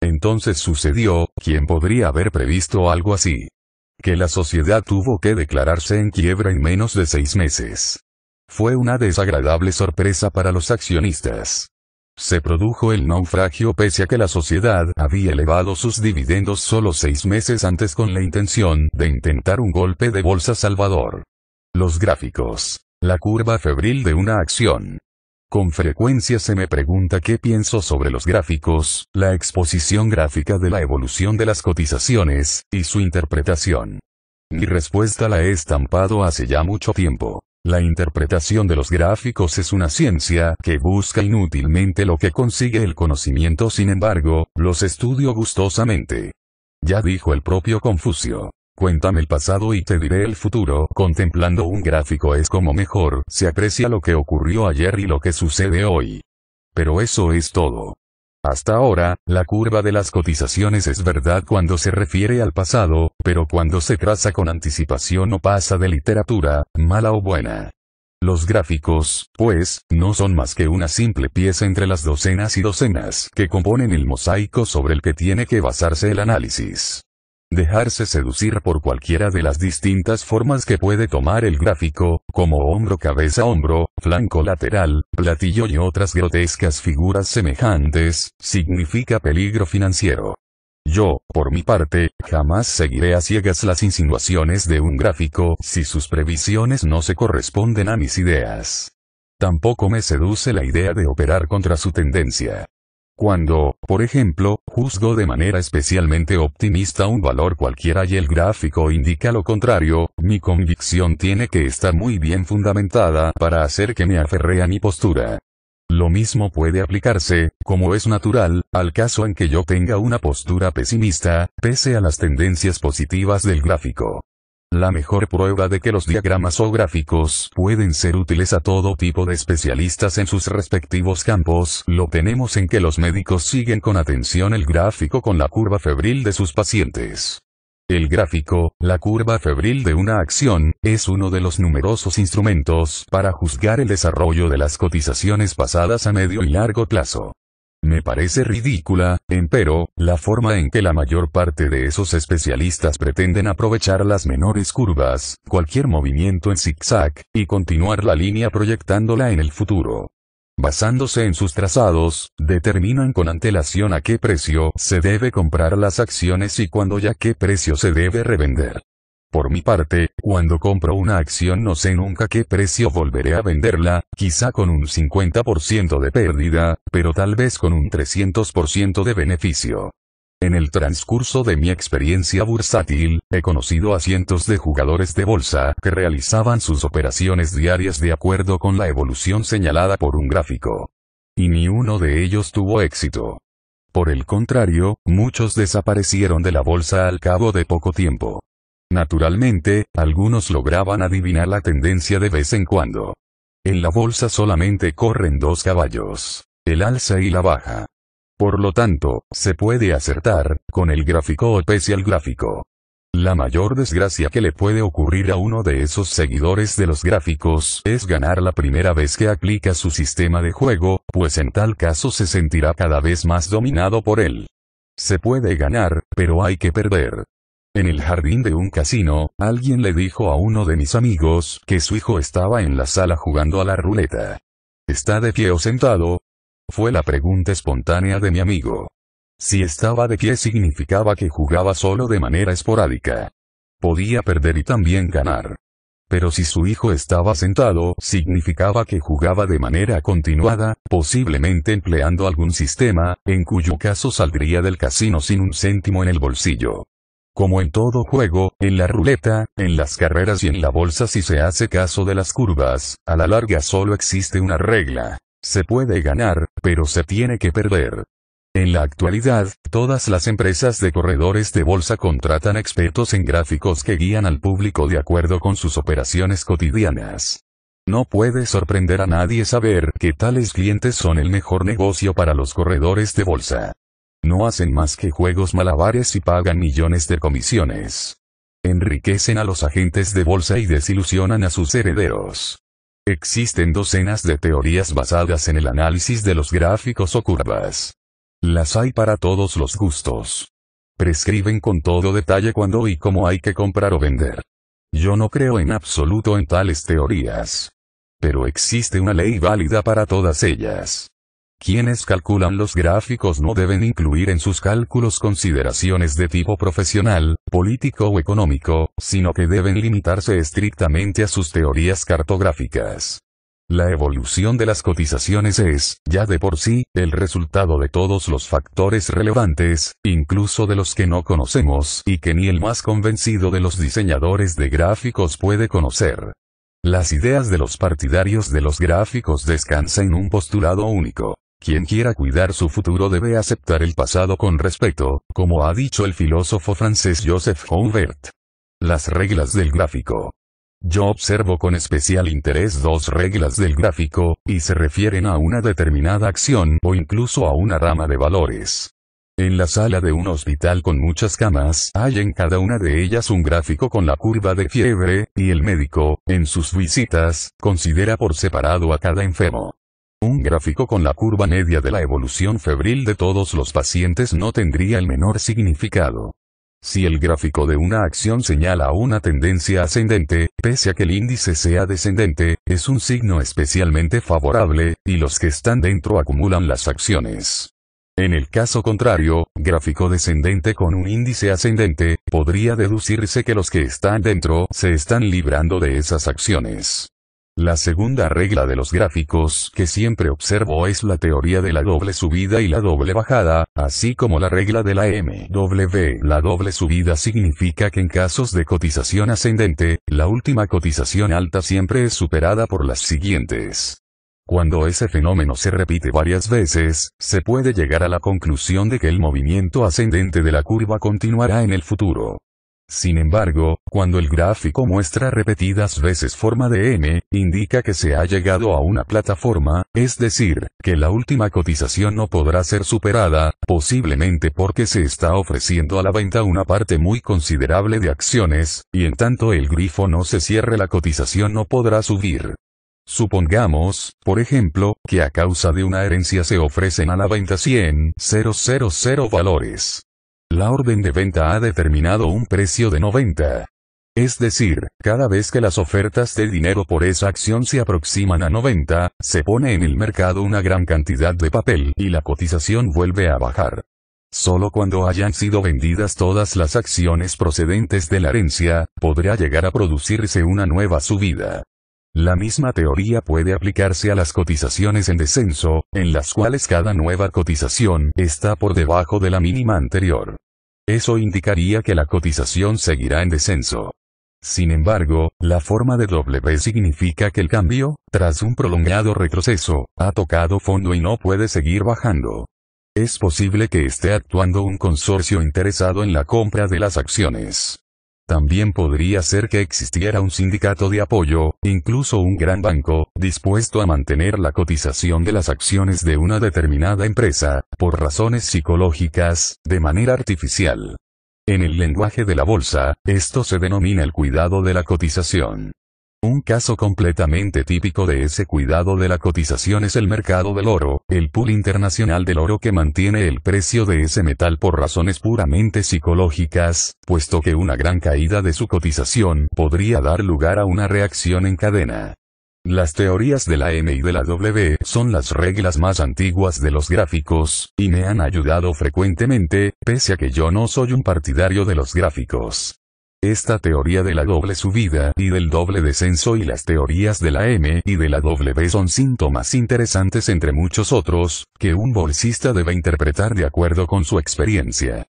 Entonces sucedió, ¿quién podría haber previsto algo así? Que la sociedad tuvo que declararse en quiebra en menos de seis meses fue una desagradable sorpresa para los accionistas. Se produjo el naufragio pese a que la sociedad había elevado sus dividendos solo seis meses antes con la intención de intentar un golpe de bolsa salvador. Los gráficos. La curva febril de una acción. Con frecuencia se me pregunta qué pienso sobre los gráficos, la exposición gráfica de la evolución de las cotizaciones, y su interpretación. Mi respuesta la he estampado hace ya mucho tiempo. La interpretación de los gráficos es una ciencia que busca inútilmente lo que consigue el conocimiento, sin embargo, los estudio gustosamente. Ya dijo el propio Confucio. Cuéntame el pasado y te diré el futuro. Contemplando un gráfico es como mejor se aprecia lo que ocurrió ayer y lo que sucede hoy. Pero eso es todo. Hasta ahora, la curva de las cotizaciones es verdad cuando se refiere al pasado, pero cuando se traza con anticipación o pasa de literatura, mala o buena. Los gráficos, pues, no son más que una simple pieza entre las docenas y docenas que componen el mosaico sobre el que tiene que basarse el análisis dejarse seducir por cualquiera de las distintas formas que puede tomar el gráfico, como hombro cabeza hombro, flanco lateral, platillo y otras grotescas figuras semejantes, significa peligro financiero. Yo, por mi parte, jamás seguiré a ciegas las insinuaciones de un gráfico si sus previsiones no se corresponden a mis ideas. Tampoco me seduce la idea de operar contra su tendencia. Cuando, por ejemplo, juzgo de manera especialmente optimista un valor cualquiera y el gráfico indica lo contrario, mi convicción tiene que estar muy bien fundamentada para hacer que me aferre a mi postura. Lo mismo puede aplicarse, como es natural, al caso en que yo tenga una postura pesimista, pese a las tendencias positivas del gráfico. La mejor prueba de que los diagramas o gráficos pueden ser útiles a todo tipo de especialistas en sus respectivos campos lo tenemos en que los médicos siguen con atención el gráfico con la curva febril de sus pacientes. El gráfico, la curva febril de una acción, es uno de los numerosos instrumentos para juzgar el desarrollo de las cotizaciones pasadas a medio y largo plazo. Me parece ridícula, empero, la forma en que la mayor parte de esos especialistas pretenden aprovechar las menores curvas, cualquier movimiento en zigzag, y continuar la línea proyectándola en el futuro. Basándose en sus trazados, determinan con antelación a qué precio se debe comprar las acciones y cuándo y a qué precio se debe revender. Por mi parte, cuando compro una acción no sé nunca qué precio volveré a venderla, quizá con un 50% de pérdida, pero tal vez con un 300% de beneficio. En el transcurso de mi experiencia bursátil, he conocido a cientos de jugadores de bolsa que realizaban sus operaciones diarias de acuerdo con la evolución señalada por un gráfico. Y ni uno de ellos tuvo éxito. Por el contrario, muchos desaparecieron de la bolsa al cabo de poco tiempo. Naturalmente, algunos lograban adivinar la tendencia de vez en cuando. En la bolsa solamente corren dos caballos, el alza y la baja. Por lo tanto, se puede acertar, con el gráfico o pese al gráfico. La mayor desgracia que le puede ocurrir a uno de esos seguidores de los gráficos es ganar la primera vez que aplica su sistema de juego, pues en tal caso se sentirá cada vez más dominado por él. Se puede ganar, pero hay que perder. En el jardín de un casino, alguien le dijo a uno de mis amigos que su hijo estaba en la sala jugando a la ruleta. ¿Está de pie o sentado? Fue la pregunta espontánea de mi amigo. Si estaba de pie significaba que jugaba solo de manera esporádica. Podía perder y también ganar. Pero si su hijo estaba sentado, significaba que jugaba de manera continuada, posiblemente empleando algún sistema, en cuyo caso saldría del casino sin un céntimo en el bolsillo. Como en todo juego, en la ruleta, en las carreras y en la bolsa si se hace caso de las curvas, a la larga solo existe una regla. Se puede ganar, pero se tiene que perder. En la actualidad, todas las empresas de corredores de bolsa contratan expertos en gráficos que guían al público de acuerdo con sus operaciones cotidianas. No puede sorprender a nadie saber que tales clientes son el mejor negocio para los corredores de bolsa. No hacen más que juegos malabares y pagan millones de comisiones. Enriquecen a los agentes de bolsa y desilusionan a sus herederos. Existen docenas de teorías basadas en el análisis de los gráficos o curvas. Las hay para todos los gustos. Prescriben con todo detalle cuándo y cómo hay que comprar o vender. Yo no creo en absoluto en tales teorías. Pero existe una ley válida para todas ellas. Quienes calculan los gráficos no deben incluir en sus cálculos consideraciones de tipo profesional, político o económico, sino que deben limitarse estrictamente a sus teorías cartográficas. La evolución de las cotizaciones es, ya de por sí, el resultado de todos los factores relevantes, incluso de los que no conocemos y que ni el más convencido de los diseñadores de gráficos puede conocer. Las ideas de los partidarios de los gráficos descansan en un postulado único. Quien quiera cuidar su futuro debe aceptar el pasado con respeto, como ha dicho el filósofo francés Joseph Humbert. Las reglas del gráfico. Yo observo con especial interés dos reglas del gráfico, y se refieren a una determinada acción o incluso a una rama de valores. En la sala de un hospital con muchas camas hay en cada una de ellas un gráfico con la curva de fiebre, y el médico, en sus visitas, considera por separado a cada enfermo. Un gráfico con la curva media de la evolución febril de todos los pacientes no tendría el menor significado. Si el gráfico de una acción señala una tendencia ascendente, pese a que el índice sea descendente, es un signo especialmente favorable, y los que están dentro acumulan las acciones. En el caso contrario, gráfico descendente con un índice ascendente, podría deducirse que los que están dentro se están librando de esas acciones. La segunda regla de los gráficos que siempre observo es la teoría de la doble subida y la doble bajada, así como la regla de la MW. La doble subida significa que en casos de cotización ascendente, la última cotización alta siempre es superada por las siguientes. Cuando ese fenómeno se repite varias veces, se puede llegar a la conclusión de que el movimiento ascendente de la curva continuará en el futuro. Sin embargo, cuando el gráfico muestra repetidas veces forma de M, indica que se ha llegado a una plataforma, es decir, que la última cotización no podrá ser superada, posiblemente porque se está ofreciendo a la venta una parte muy considerable de acciones, y en tanto el grifo no se cierre la cotización no podrá subir. Supongamos, por ejemplo, que a causa de una herencia se ofrecen a la venta 100.000 valores. La orden de venta ha determinado un precio de 90. Es decir, cada vez que las ofertas de dinero por esa acción se aproximan a 90, se pone en el mercado una gran cantidad de papel y la cotización vuelve a bajar. Solo cuando hayan sido vendidas todas las acciones procedentes de la herencia, podrá llegar a producirse una nueva subida. La misma teoría puede aplicarse a las cotizaciones en descenso, en las cuales cada nueva cotización está por debajo de la mínima anterior. Eso indicaría que la cotización seguirá en descenso. Sin embargo, la forma de W significa que el cambio, tras un prolongado retroceso, ha tocado fondo y no puede seguir bajando. Es posible que esté actuando un consorcio interesado en la compra de las acciones. También podría ser que existiera un sindicato de apoyo, incluso un gran banco, dispuesto a mantener la cotización de las acciones de una determinada empresa, por razones psicológicas, de manera artificial. En el lenguaje de la bolsa, esto se denomina el cuidado de la cotización. Un caso completamente típico de ese cuidado de la cotización es el mercado del oro, el pool internacional del oro que mantiene el precio de ese metal por razones puramente psicológicas, puesto que una gran caída de su cotización podría dar lugar a una reacción en cadena. Las teorías de la M y de la W son las reglas más antiguas de los gráficos, y me han ayudado frecuentemente, pese a que yo no soy un partidario de los gráficos. Esta teoría de la doble subida y del doble descenso y las teorías de la M y de la W son síntomas interesantes entre muchos otros, que un bolsista debe interpretar de acuerdo con su experiencia.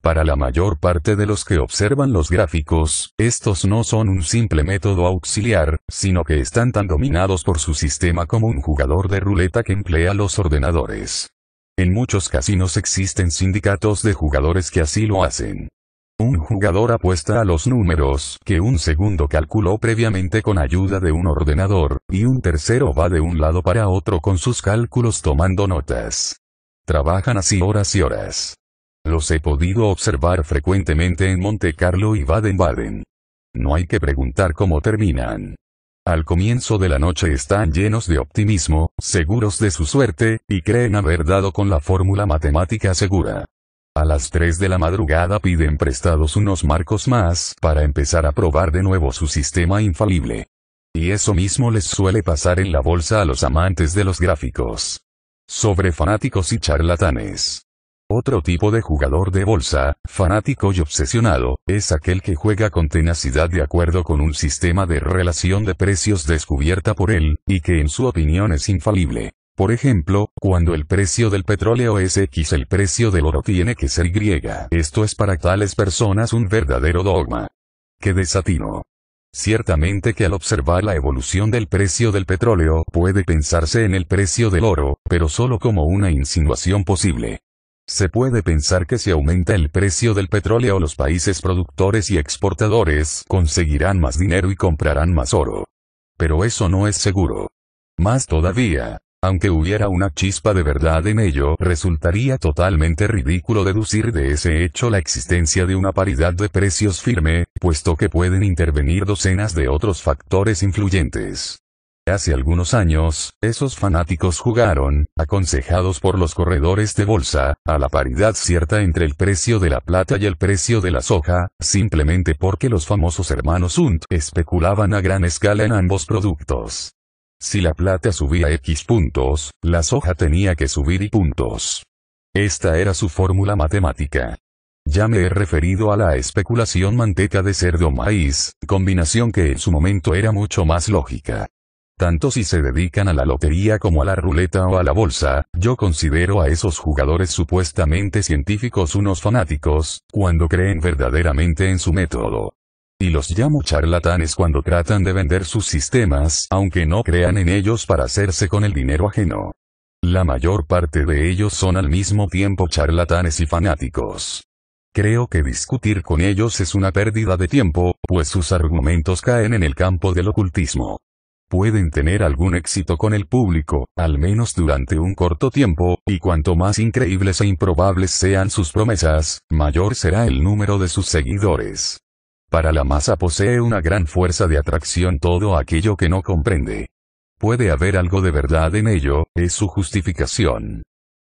Para la mayor parte de los que observan los gráficos, estos no son un simple método auxiliar, sino que están tan dominados por su sistema como un jugador de ruleta que emplea los ordenadores. En muchos casinos existen sindicatos de jugadores que así lo hacen. Un jugador apuesta a los números que un segundo calculó previamente con ayuda de un ordenador, y un tercero va de un lado para otro con sus cálculos tomando notas. Trabajan así horas y horas. Los he podido observar frecuentemente en Monte Carlo y Baden-Baden. No hay que preguntar cómo terminan. Al comienzo de la noche están llenos de optimismo, seguros de su suerte, y creen haber dado con la fórmula matemática segura. A las 3 de la madrugada piden prestados unos marcos más para empezar a probar de nuevo su sistema infalible. Y eso mismo les suele pasar en la bolsa a los amantes de los gráficos. Sobre fanáticos y charlatanes. Otro tipo de jugador de bolsa, fanático y obsesionado, es aquel que juega con tenacidad de acuerdo con un sistema de relación de precios descubierta por él, y que en su opinión es infalible. Por ejemplo, cuando el precio del petróleo es X el precio del oro tiene que ser Y. Esto es para tales personas un verdadero dogma. ¡Qué desatino! Ciertamente que al observar la evolución del precio del petróleo puede pensarse en el precio del oro, pero solo como una insinuación posible. Se puede pensar que si aumenta el precio del petróleo los países productores y exportadores conseguirán más dinero y comprarán más oro. Pero eso no es seguro. Más todavía, aunque hubiera una chispa de verdad en ello, resultaría totalmente ridículo deducir de ese hecho la existencia de una paridad de precios firme, puesto que pueden intervenir docenas de otros factores influyentes. Hace algunos años, esos fanáticos jugaron, aconsejados por los corredores de bolsa, a la paridad cierta entre el precio de la plata y el precio de la soja, simplemente porque los famosos hermanos Hunt especulaban a gran escala en ambos productos. Si la plata subía X puntos, la soja tenía que subir Y puntos. Esta era su fórmula matemática. Ya me he referido a la especulación manteca de cerdo-maíz, combinación que en su momento era mucho más lógica. Tanto si se dedican a la lotería como a la ruleta o a la bolsa, yo considero a esos jugadores supuestamente científicos unos fanáticos, cuando creen verdaderamente en su método y los llamo charlatanes cuando tratan de vender sus sistemas aunque no crean en ellos para hacerse con el dinero ajeno. La mayor parte de ellos son al mismo tiempo charlatanes y fanáticos. Creo que discutir con ellos es una pérdida de tiempo, pues sus argumentos caen en el campo del ocultismo. Pueden tener algún éxito con el público, al menos durante un corto tiempo, y cuanto más increíbles e improbables sean sus promesas, mayor será el número de sus seguidores. Para la masa posee una gran fuerza de atracción todo aquello que no comprende. Puede haber algo de verdad en ello, es su justificación.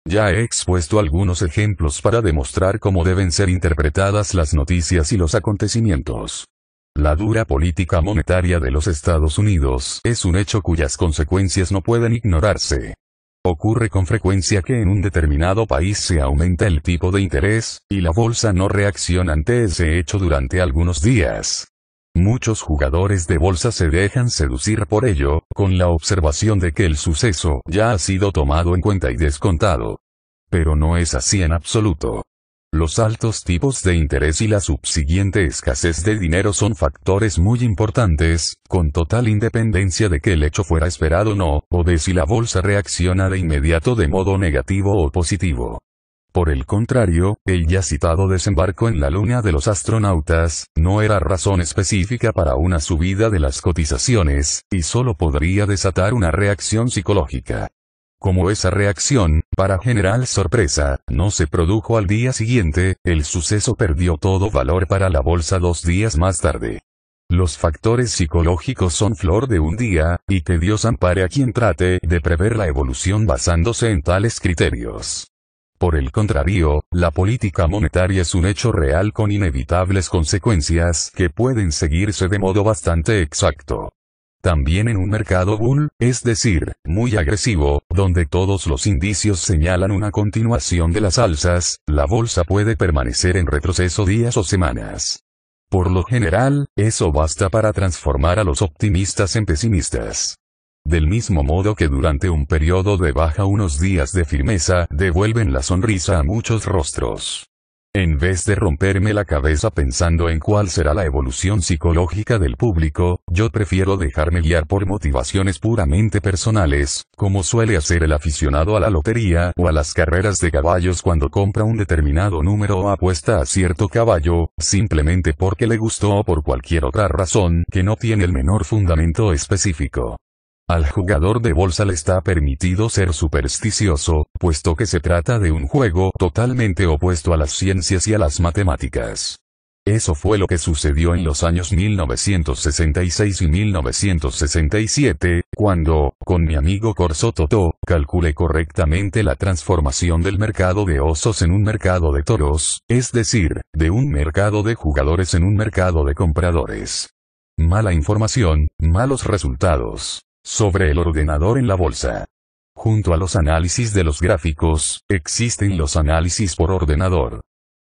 Ya he expuesto algunos ejemplos para demostrar cómo deben ser interpretadas las noticias y los acontecimientos. La dura política monetaria de los Estados Unidos es un hecho cuyas consecuencias no pueden ignorarse. Ocurre con frecuencia que en un determinado país se aumenta el tipo de interés, y la bolsa no reacciona ante ese hecho durante algunos días. Muchos jugadores de bolsa se dejan seducir por ello, con la observación de que el suceso ya ha sido tomado en cuenta y descontado. Pero no es así en absoluto. Los altos tipos de interés y la subsiguiente escasez de dinero son factores muy importantes, con total independencia de que el hecho fuera esperado o no, o de si la bolsa reacciona de inmediato de modo negativo o positivo. Por el contrario, el ya citado desembarco en la luna de los astronautas, no era razón específica para una subida de las cotizaciones, y solo podría desatar una reacción psicológica. Como esa reacción, para general sorpresa, no se produjo al día siguiente, el suceso perdió todo valor para la bolsa dos días más tarde. Los factores psicológicos son flor de un día, y que Dios ampare a quien trate de prever la evolución basándose en tales criterios. Por el contrario, la política monetaria es un hecho real con inevitables consecuencias que pueden seguirse de modo bastante exacto también en un mercado bull, es decir, muy agresivo, donde todos los indicios señalan una continuación de las alzas, la bolsa puede permanecer en retroceso días o semanas. Por lo general, eso basta para transformar a los optimistas en pesimistas. Del mismo modo que durante un periodo de baja unos días de firmeza devuelven la sonrisa a muchos rostros. En vez de romperme la cabeza pensando en cuál será la evolución psicológica del público, yo prefiero dejarme guiar por motivaciones puramente personales, como suele hacer el aficionado a la lotería o a las carreras de caballos cuando compra un determinado número o apuesta a cierto caballo, simplemente porque le gustó o por cualquier otra razón que no tiene el menor fundamento específico. Al jugador de bolsa le está permitido ser supersticioso, puesto que se trata de un juego totalmente opuesto a las ciencias y a las matemáticas. Eso fue lo que sucedió en los años 1966 y 1967, cuando, con mi amigo Corso Toto, calculé correctamente la transformación del mercado de osos en un mercado de toros, es decir, de un mercado de jugadores en un mercado de compradores. Mala información, malos resultados sobre el ordenador en la bolsa. Junto a los análisis de los gráficos, existen los análisis por ordenador.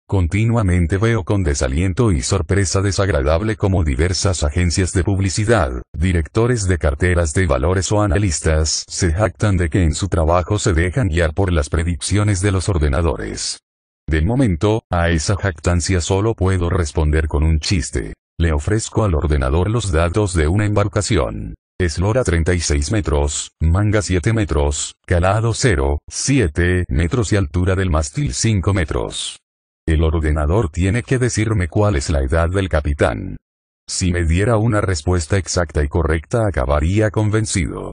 Continuamente veo con desaliento y sorpresa desagradable como diversas agencias de publicidad, directores de carteras de valores o analistas se jactan de que en su trabajo se dejan guiar por las predicciones de los ordenadores. De momento, a esa jactancia solo puedo responder con un chiste. Le ofrezco al ordenador los datos de una embarcación eslora 36 metros, manga 7 metros, calado 0, 7 metros y altura del mástil 5 metros. El ordenador tiene que decirme cuál es la edad del capitán. Si me diera una respuesta exacta y correcta acabaría convencido.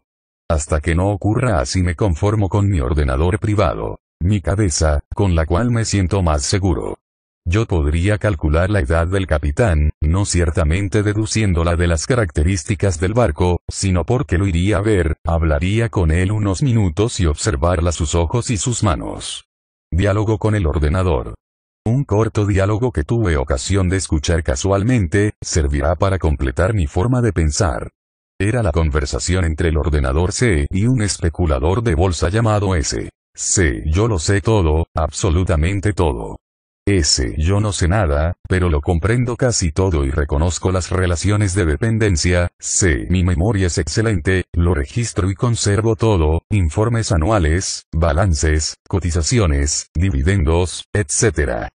Hasta que no ocurra así me conformo con mi ordenador privado. Mi cabeza, con la cual me siento más seguro. Yo podría calcular la edad del capitán, no ciertamente deduciéndola de las características del barco, sino porque lo iría a ver, hablaría con él unos minutos y observarla sus ojos y sus manos. Diálogo con el ordenador. Un corto diálogo que tuve ocasión de escuchar casualmente, servirá para completar mi forma de pensar. Era la conversación entre el ordenador C y un especulador de bolsa llamado S. C. Yo lo sé todo, absolutamente todo. S. Yo no sé nada, pero lo comprendo casi todo y reconozco las relaciones de dependencia. C. Mi memoria es excelente, lo registro y conservo todo, informes anuales, balances, cotizaciones, dividendos, etc.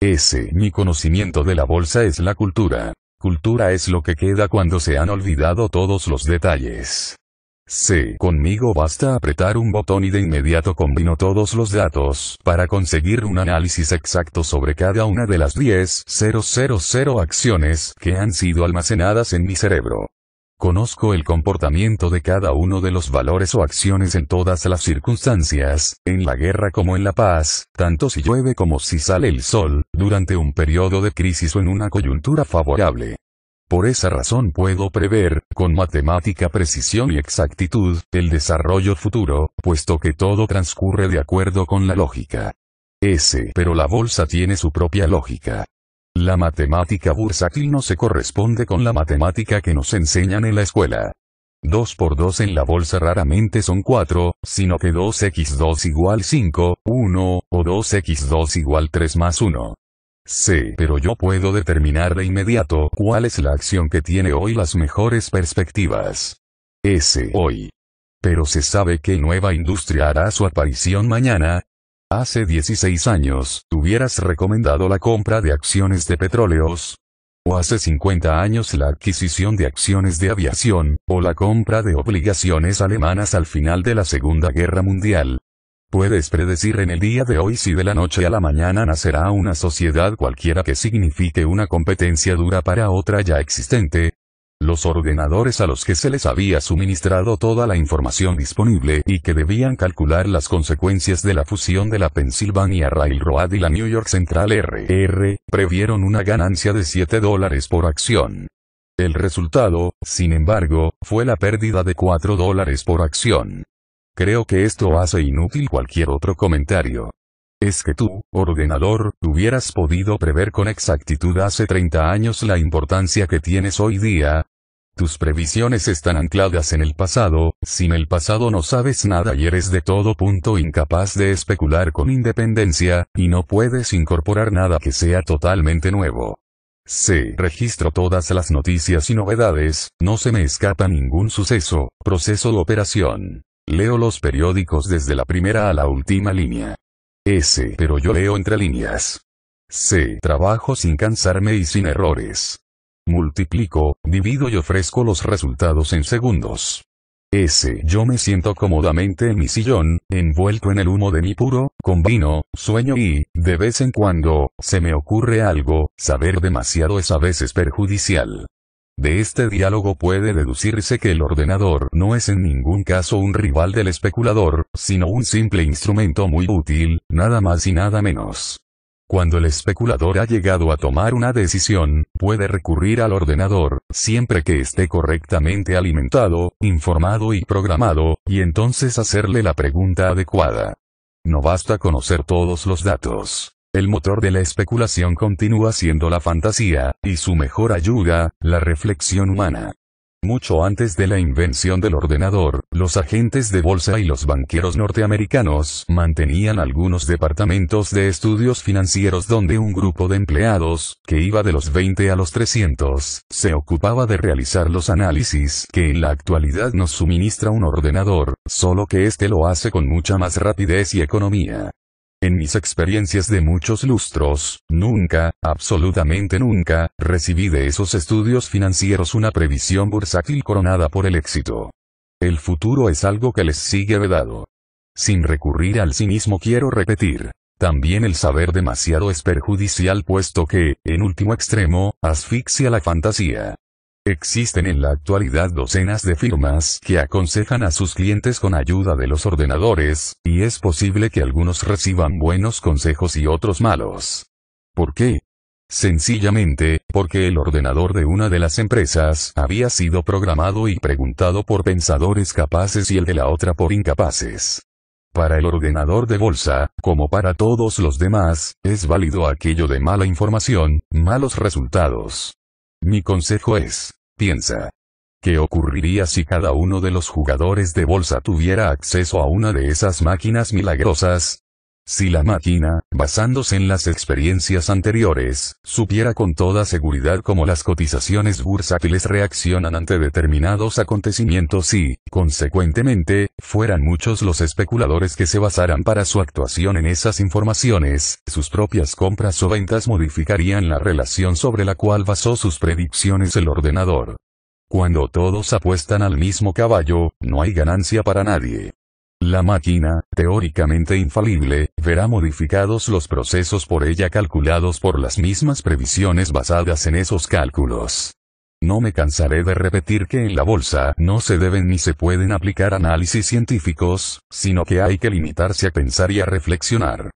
S. Mi conocimiento de la bolsa es la cultura. Cultura es lo que queda cuando se han olvidado todos los detalles. Sí, Conmigo basta apretar un botón y de inmediato combino todos los datos para conseguir un análisis exacto sobre cada una de las 000 acciones que han sido almacenadas en mi cerebro. Conozco el comportamiento de cada uno de los valores o acciones en todas las circunstancias, en la guerra como en la paz, tanto si llueve como si sale el sol, durante un periodo de crisis o en una coyuntura favorable. Por esa razón puedo prever, con matemática precisión y exactitud, el desarrollo futuro, puesto que todo transcurre de acuerdo con la lógica. S. Pero la bolsa tiene su propia lógica. La matemática bursátil no se corresponde con la matemática que nos enseñan en la escuela. 2 por 2 en la bolsa raramente son 4, sino que 2x2 igual 5, 1, o 2x2 igual 3 más 1. Sí, pero yo puedo determinar de inmediato cuál es la acción que tiene hoy las mejores perspectivas. Ese hoy. Pero se sabe que nueva industria hará su aparición mañana. Hace 16 años, ¿tuvieras recomendado la compra de acciones de petróleos, o hace 50 años la adquisición de acciones de aviación, o la compra de obligaciones alemanas al final de la Segunda Guerra Mundial. Puedes predecir en el día de hoy si de la noche a la mañana nacerá una sociedad cualquiera que signifique una competencia dura para otra ya existente. Los ordenadores a los que se les había suministrado toda la información disponible y que debían calcular las consecuencias de la fusión de la Pennsylvania Railroad y la New York Central RR, previeron una ganancia de 7 dólares por acción. El resultado, sin embargo, fue la pérdida de 4 dólares por acción. Creo que esto hace inútil cualquier otro comentario. Es que tú, ordenador, hubieras podido prever con exactitud hace 30 años la importancia que tienes hoy día. Tus previsiones están ancladas en el pasado, sin el pasado no sabes nada y eres de todo punto incapaz de especular con independencia, y no puedes incorporar nada que sea totalmente nuevo. Sí, registro todas las noticias y novedades, no se me escapa ningún suceso, proceso o operación. Leo los periódicos desde la primera a la última línea. S. Pero yo leo entre líneas. C. Trabajo sin cansarme y sin errores. Multiplico, divido y ofrezco los resultados en segundos. S. Yo me siento cómodamente en mi sillón, envuelto en el humo de mi puro, combino, sueño y, de vez en cuando, se me ocurre algo, saber demasiado es a veces perjudicial. De este diálogo puede deducirse que el ordenador no es en ningún caso un rival del especulador, sino un simple instrumento muy útil, nada más y nada menos. Cuando el especulador ha llegado a tomar una decisión, puede recurrir al ordenador, siempre que esté correctamente alimentado, informado y programado, y entonces hacerle la pregunta adecuada. No basta conocer todos los datos. El motor de la especulación continúa siendo la fantasía, y su mejor ayuda, la reflexión humana. Mucho antes de la invención del ordenador, los agentes de bolsa y los banqueros norteamericanos mantenían algunos departamentos de estudios financieros donde un grupo de empleados, que iba de los 20 a los 300, se ocupaba de realizar los análisis que en la actualidad nos suministra un ordenador, solo que éste lo hace con mucha más rapidez y economía. En mis experiencias de muchos lustros, nunca, absolutamente nunca, recibí de esos estudios financieros una previsión bursátil coronada por el éxito. El futuro es algo que les sigue vedado. Sin recurrir al cinismo quiero repetir. También el saber demasiado es perjudicial puesto que, en último extremo, asfixia la fantasía. Existen en la actualidad docenas de firmas que aconsejan a sus clientes con ayuda de los ordenadores, y es posible que algunos reciban buenos consejos y otros malos. ¿Por qué? Sencillamente, porque el ordenador de una de las empresas había sido programado y preguntado por pensadores capaces y el de la otra por incapaces. Para el ordenador de bolsa, como para todos los demás, es válido aquello de mala información, malos resultados. Mi consejo es, piensa. ¿Qué ocurriría si cada uno de los jugadores de bolsa tuviera acceso a una de esas máquinas milagrosas? Si la máquina, basándose en las experiencias anteriores, supiera con toda seguridad cómo las cotizaciones bursátiles reaccionan ante determinados acontecimientos y, consecuentemente, fueran muchos los especuladores que se basaran para su actuación en esas informaciones, sus propias compras o ventas modificarían la relación sobre la cual basó sus predicciones el ordenador. Cuando todos apuestan al mismo caballo, no hay ganancia para nadie. La máquina, teóricamente infalible, verá modificados los procesos por ella calculados por las mismas previsiones basadas en esos cálculos. No me cansaré de repetir que en la bolsa no se deben ni se pueden aplicar análisis científicos, sino que hay que limitarse a pensar y a reflexionar.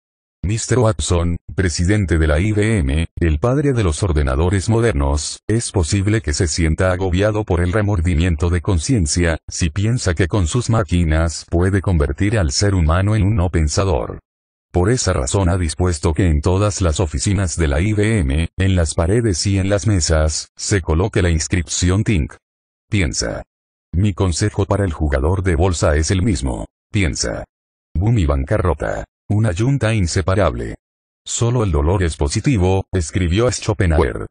Mr. Watson, presidente de la IBM, el padre de los ordenadores modernos, es posible que se sienta agobiado por el remordimiento de conciencia, si piensa que con sus máquinas puede convertir al ser humano en un no pensador. Por esa razón ha dispuesto que en todas las oficinas de la IBM, en las paredes y en las mesas, se coloque la inscripción Think. Piensa. Mi consejo para el jugador de bolsa es el mismo. Piensa. Boom y bancarrota una yunta inseparable. Solo el dolor es positivo, escribió Schopenhauer.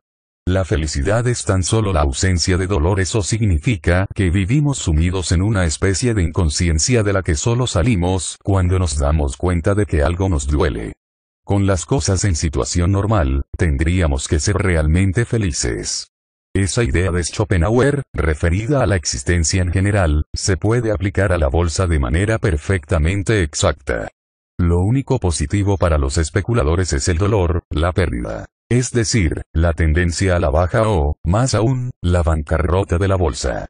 La felicidad es tan solo la ausencia de dolor, eso significa que vivimos sumidos en una especie de inconsciencia de la que solo salimos cuando nos damos cuenta de que algo nos duele. Con las cosas en situación normal, tendríamos que ser realmente felices. Esa idea de Schopenhauer, referida a la existencia en general, se puede aplicar a la bolsa de manera perfectamente exacta. Lo único positivo para los especuladores es el dolor, la pérdida. Es decir, la tendencia a la baja o, más aún, la bancarrota de la bolsa.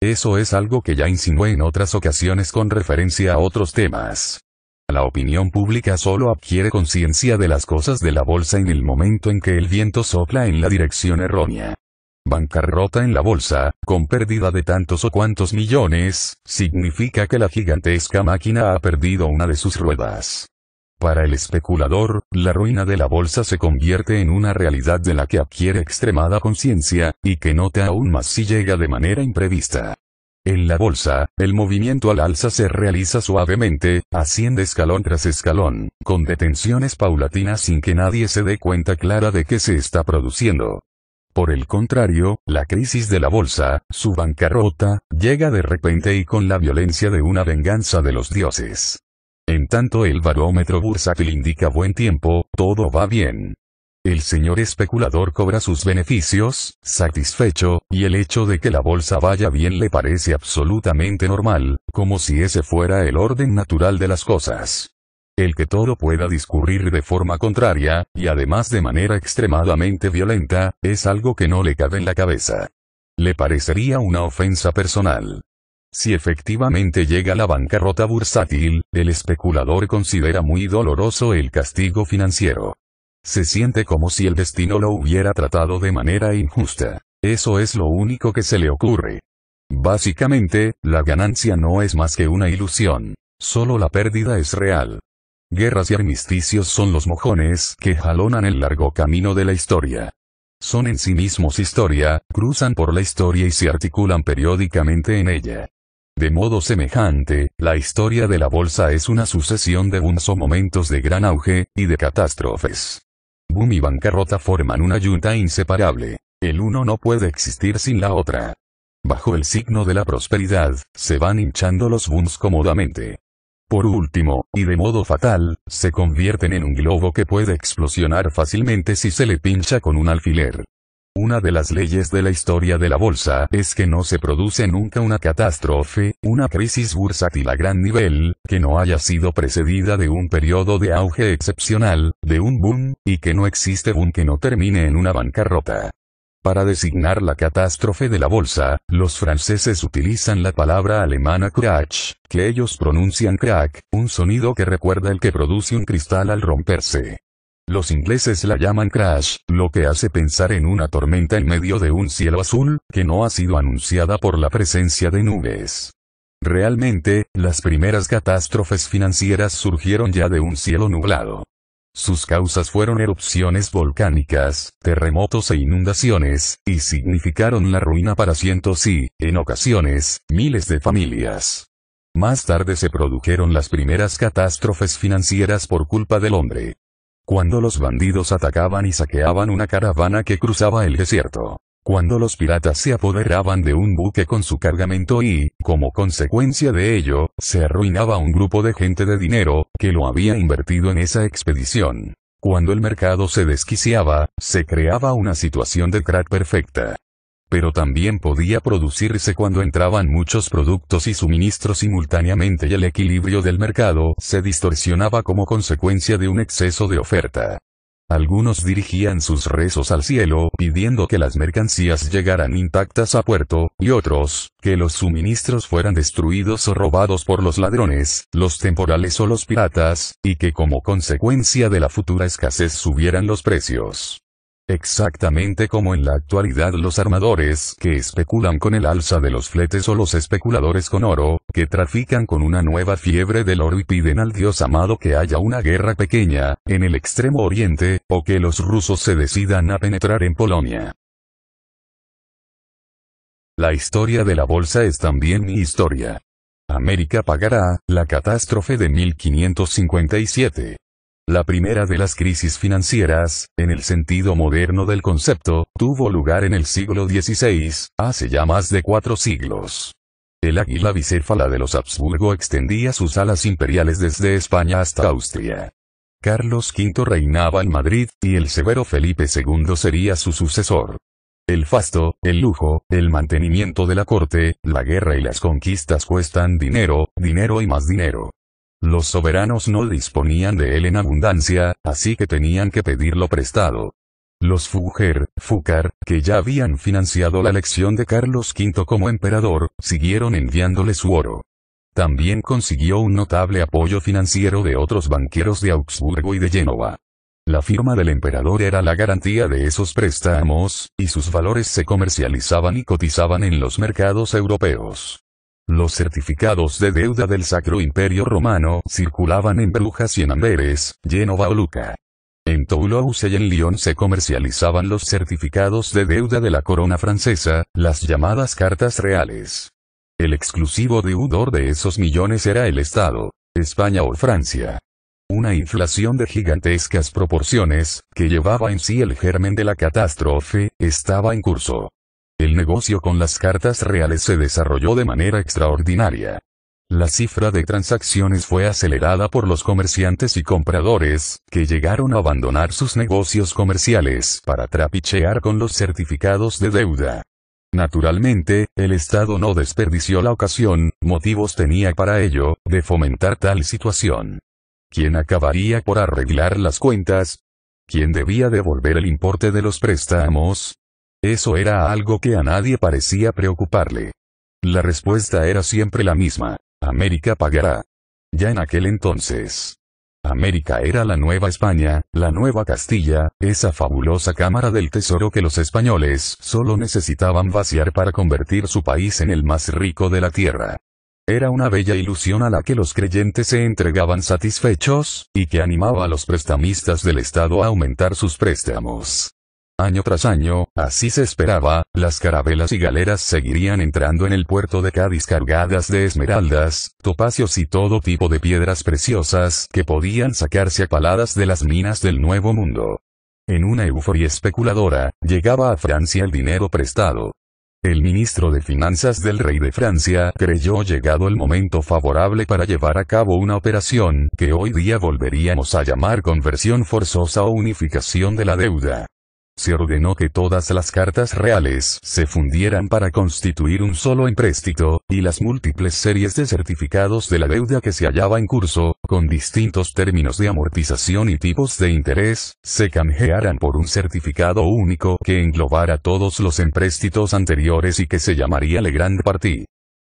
Eso es algo que ya insinué en otras ocasiones con referencia a otros temas. La opinión pública solo adquiere conciencia de las cosas de la bolsa en el momento en que el viento sopla en la dirección errónea. Bancarrota en la bolsa, con pérdida de tantos o cuantos millones, significa que la gigantesca máquina ha perdido una de sus ruedas. Para el especulador, la ruina de la bolsa se convierte en una realidad de la que adquiere extremada conciencia, y que nota aún más si llega de manera imprevista. En la bolsa, el movimiento al alza se realiza suavemente, asciende escalón tras escalón, con detenciones paulatinas sin que nadie se dé cuenta clara de qué se está produciendo. Por el contrario, la crisis de la bolsa, su bancarrota, llega de repente y con la violencia de una venganza de los dioses. En tanto el barómetro bursátil indica buen tiempo, todo va bien. El señor especulador cobra sus beneficios, satisfecho, y el hecho de que la bolsa vaya bien le parece absolutamente normal, como si ese fuera el orden natural de las cosas el que todo pueda discurrir de forma contraria, y además de manera extremadamente violenta, es algo que no le cabe en la cabeza. Le parecería una ofensa personal. Si efectivamente llega la bancarrota bursátil, el especulador considera muy doloroso el castigo financiero. Se siente como si el destino lo hubiera tratado de manera injusta. Eso es lo único que se le ocurre. Básicamente, la ganancia no es más que una ilusión. Solo la pérdida es real. Guerras y armisticios son los mojones que jalonan el largo camino de la historia. Son en sí mismos historia, cruzan por la historia y se articulan periódicamente en ella. De modo semejante, la historia de la bolsa es una sucesión de booms o momentos de gran auge, y de catástrofes. Boom y bancarrota forman una yunta inseparable. El uno no puede existir sin la otra. Bajo el signo de la prosperidad, se van hinchando los booms cómodamente. Por último, y de modo fatal, se convierten en un globo que puede explosionar fácilmente si se le pincha con un alfiler. Una de las leyes de la historia de la bolsa es que no se produce nunca una catástrofe, una crisis bursátil a gran nivel, que no haya sido precedida de un periodo de auge excepcional, de un boom, y que no existe boom que no termine en una bancarrota. Para designar la catástrofe de la bolsa, los franceses utilizan la palabra alemana crash, que ellos pronuncian crack, un sonido que recuerda el que produce un cristal al romperse. Los ingleses la llaman crash, lo que hace pensar en una tormenta en medio de un cielo azul, que no ha sido anunciada por la presencia de nubes. Realmente, las primeras catástrofes financieras surgieron ya de un cielo nublado. Sus causas fueron erupciones volcánicas, terremotos e inundaciones, y significaron la ruina para cientos y, en ocasiones, miles de familias. Más tarde se produjeron las primeras catástrofes financieras por culpa del hombre. Cuando los bandidos atacaban y saqueaban una caravana que cruzaba el desierto cuando los piratas se apoderaban de un buque con su cargamento y, como consecuencia de ello, se arruinaba un grupo de gente de dinero, que lo había invertido en esa expedición. Cuando el mercado se desquiciaba, se creaba una situación de crack perfecta pero también podía producirse cuando entraban muchos productos y suministros simultáneamente y el equilibrio del mercado se distorsionaba como consecuencia de un exceso de oferta. Algunos dirigían sus rezos al cielo pidiendo que las mercancías llegaran intactas a puerto, y otros, que los suministros fueran destruidos o robados por los ladrones, los temporales o los piratas, y que como consecuencia de la futura escasez subieran los precios. Exactamente como en la actualidad los armadores que especulan con el alza de los fletes o los especuladores con oro, que trafican con una nueva fiebre del oro y piden al Dios amado que haya una guerra pequeña, en el extremo oriente, o que los rusos se decidan a penetrar en Polonia. La historia de la bolsa es también mi historia. América pagará, la catástrofe de 1557. La primera de las crisis financieras, en el sentido moderno del concepto, tuvo lugar en el siglo XVI, hace ya más de cuatro siglos. El águila bicéfala de los Habsburgo extendía sus alas imperiales desde España hasta Austria. Carlos V reinaba en Madrid, y el severo Felipe II sería su sucesor. El fasto, el lujo, el mantenimiento de la corte, la guerra y las conquistas cuestan dinero, dinero y más dinero. Los soberanos no disponían de él en abundancia, así que tenían que pedirlo prestado. Los Fugger, Fucar, que ya habían financiado la elección de Carlos V como emperador, siguieron enviándole su oro. También consiguió un notable apoyo financiero de otros banqueros de Augsburgo y de Génova. La firma del emperador era la garantía de esos préstamos, y sus valores se comercializaban y cotizaban en los mercados europeos. Los certificados de deuda del Sacro Imperio Romano circulaban en Brujas y en Amberes, Génova o Luca. En Toulouse y en Lyon se comercializaban los certificados de deuda de la corona francesa, las llamadas cartas reales. El exclusivo deudor de esos millones era el Estado, España o Francia. Una inflación de gigantescas proporciones, que llevaba en sí el germen de la catástrofe, estaba en curso. El negocio con las cartas reales se desarrolló de manera extraordinaria. La cifra de transacciones fue acelerada por los comerciantes y compradores, que llegaron a abandonar sus negocios comerciales para trapichear con los certificados de deuda. Naturalmente, el Estado no desperdició la ocasión, motivos tenía para ello, de fomentar tal situación. ¿Quién acabaría por arreglar las cuentas? ¿Quién debía devolver el importe de los préstamos? Eso era algo que a nadie parecía preocuparle. La respuesta era siempre la misma. América pagará. Ya en aquel entonces. América era la nueva España, la nueva Castilla, esa fabulosa cámara del tesoro que los españoles solo necesitaban vaciar para convertir su país en el más rico de la tierra. Era una bella ilusión a la que los creyentes se entregaban satisfechos, y que animaba a los prestamistas del Estado a aumentar sus préstamos. Año tras año, así se esperaba, las carabelas y galeras seguirían entrando en el puerto de Cádiz cargadas de esmeraldas, topacios y todo tipo de piedras preciosas que podían sacarse a paladas de las minas del Nuevo Mundo. En una euforia especuladora, llegaba a Francia el dinero prestado. El ministro de Finanzas del rey de Francia creyó llegado el momento favorable para llevar a cabo una operación que hoy día volveríamos a llamar conversión forzosa o unificación de la deuda se ordenó que todas las cartas reales se fundieran para constituir un solo empréstito, y las múltiples series de certificados de la deuda que se hallaba en curso, con distintos términos de amortización y tipos de interés, se canjearan por un certificado único que englobara todos los empréstitos anteriores y que se llamaría Le Grand Parti.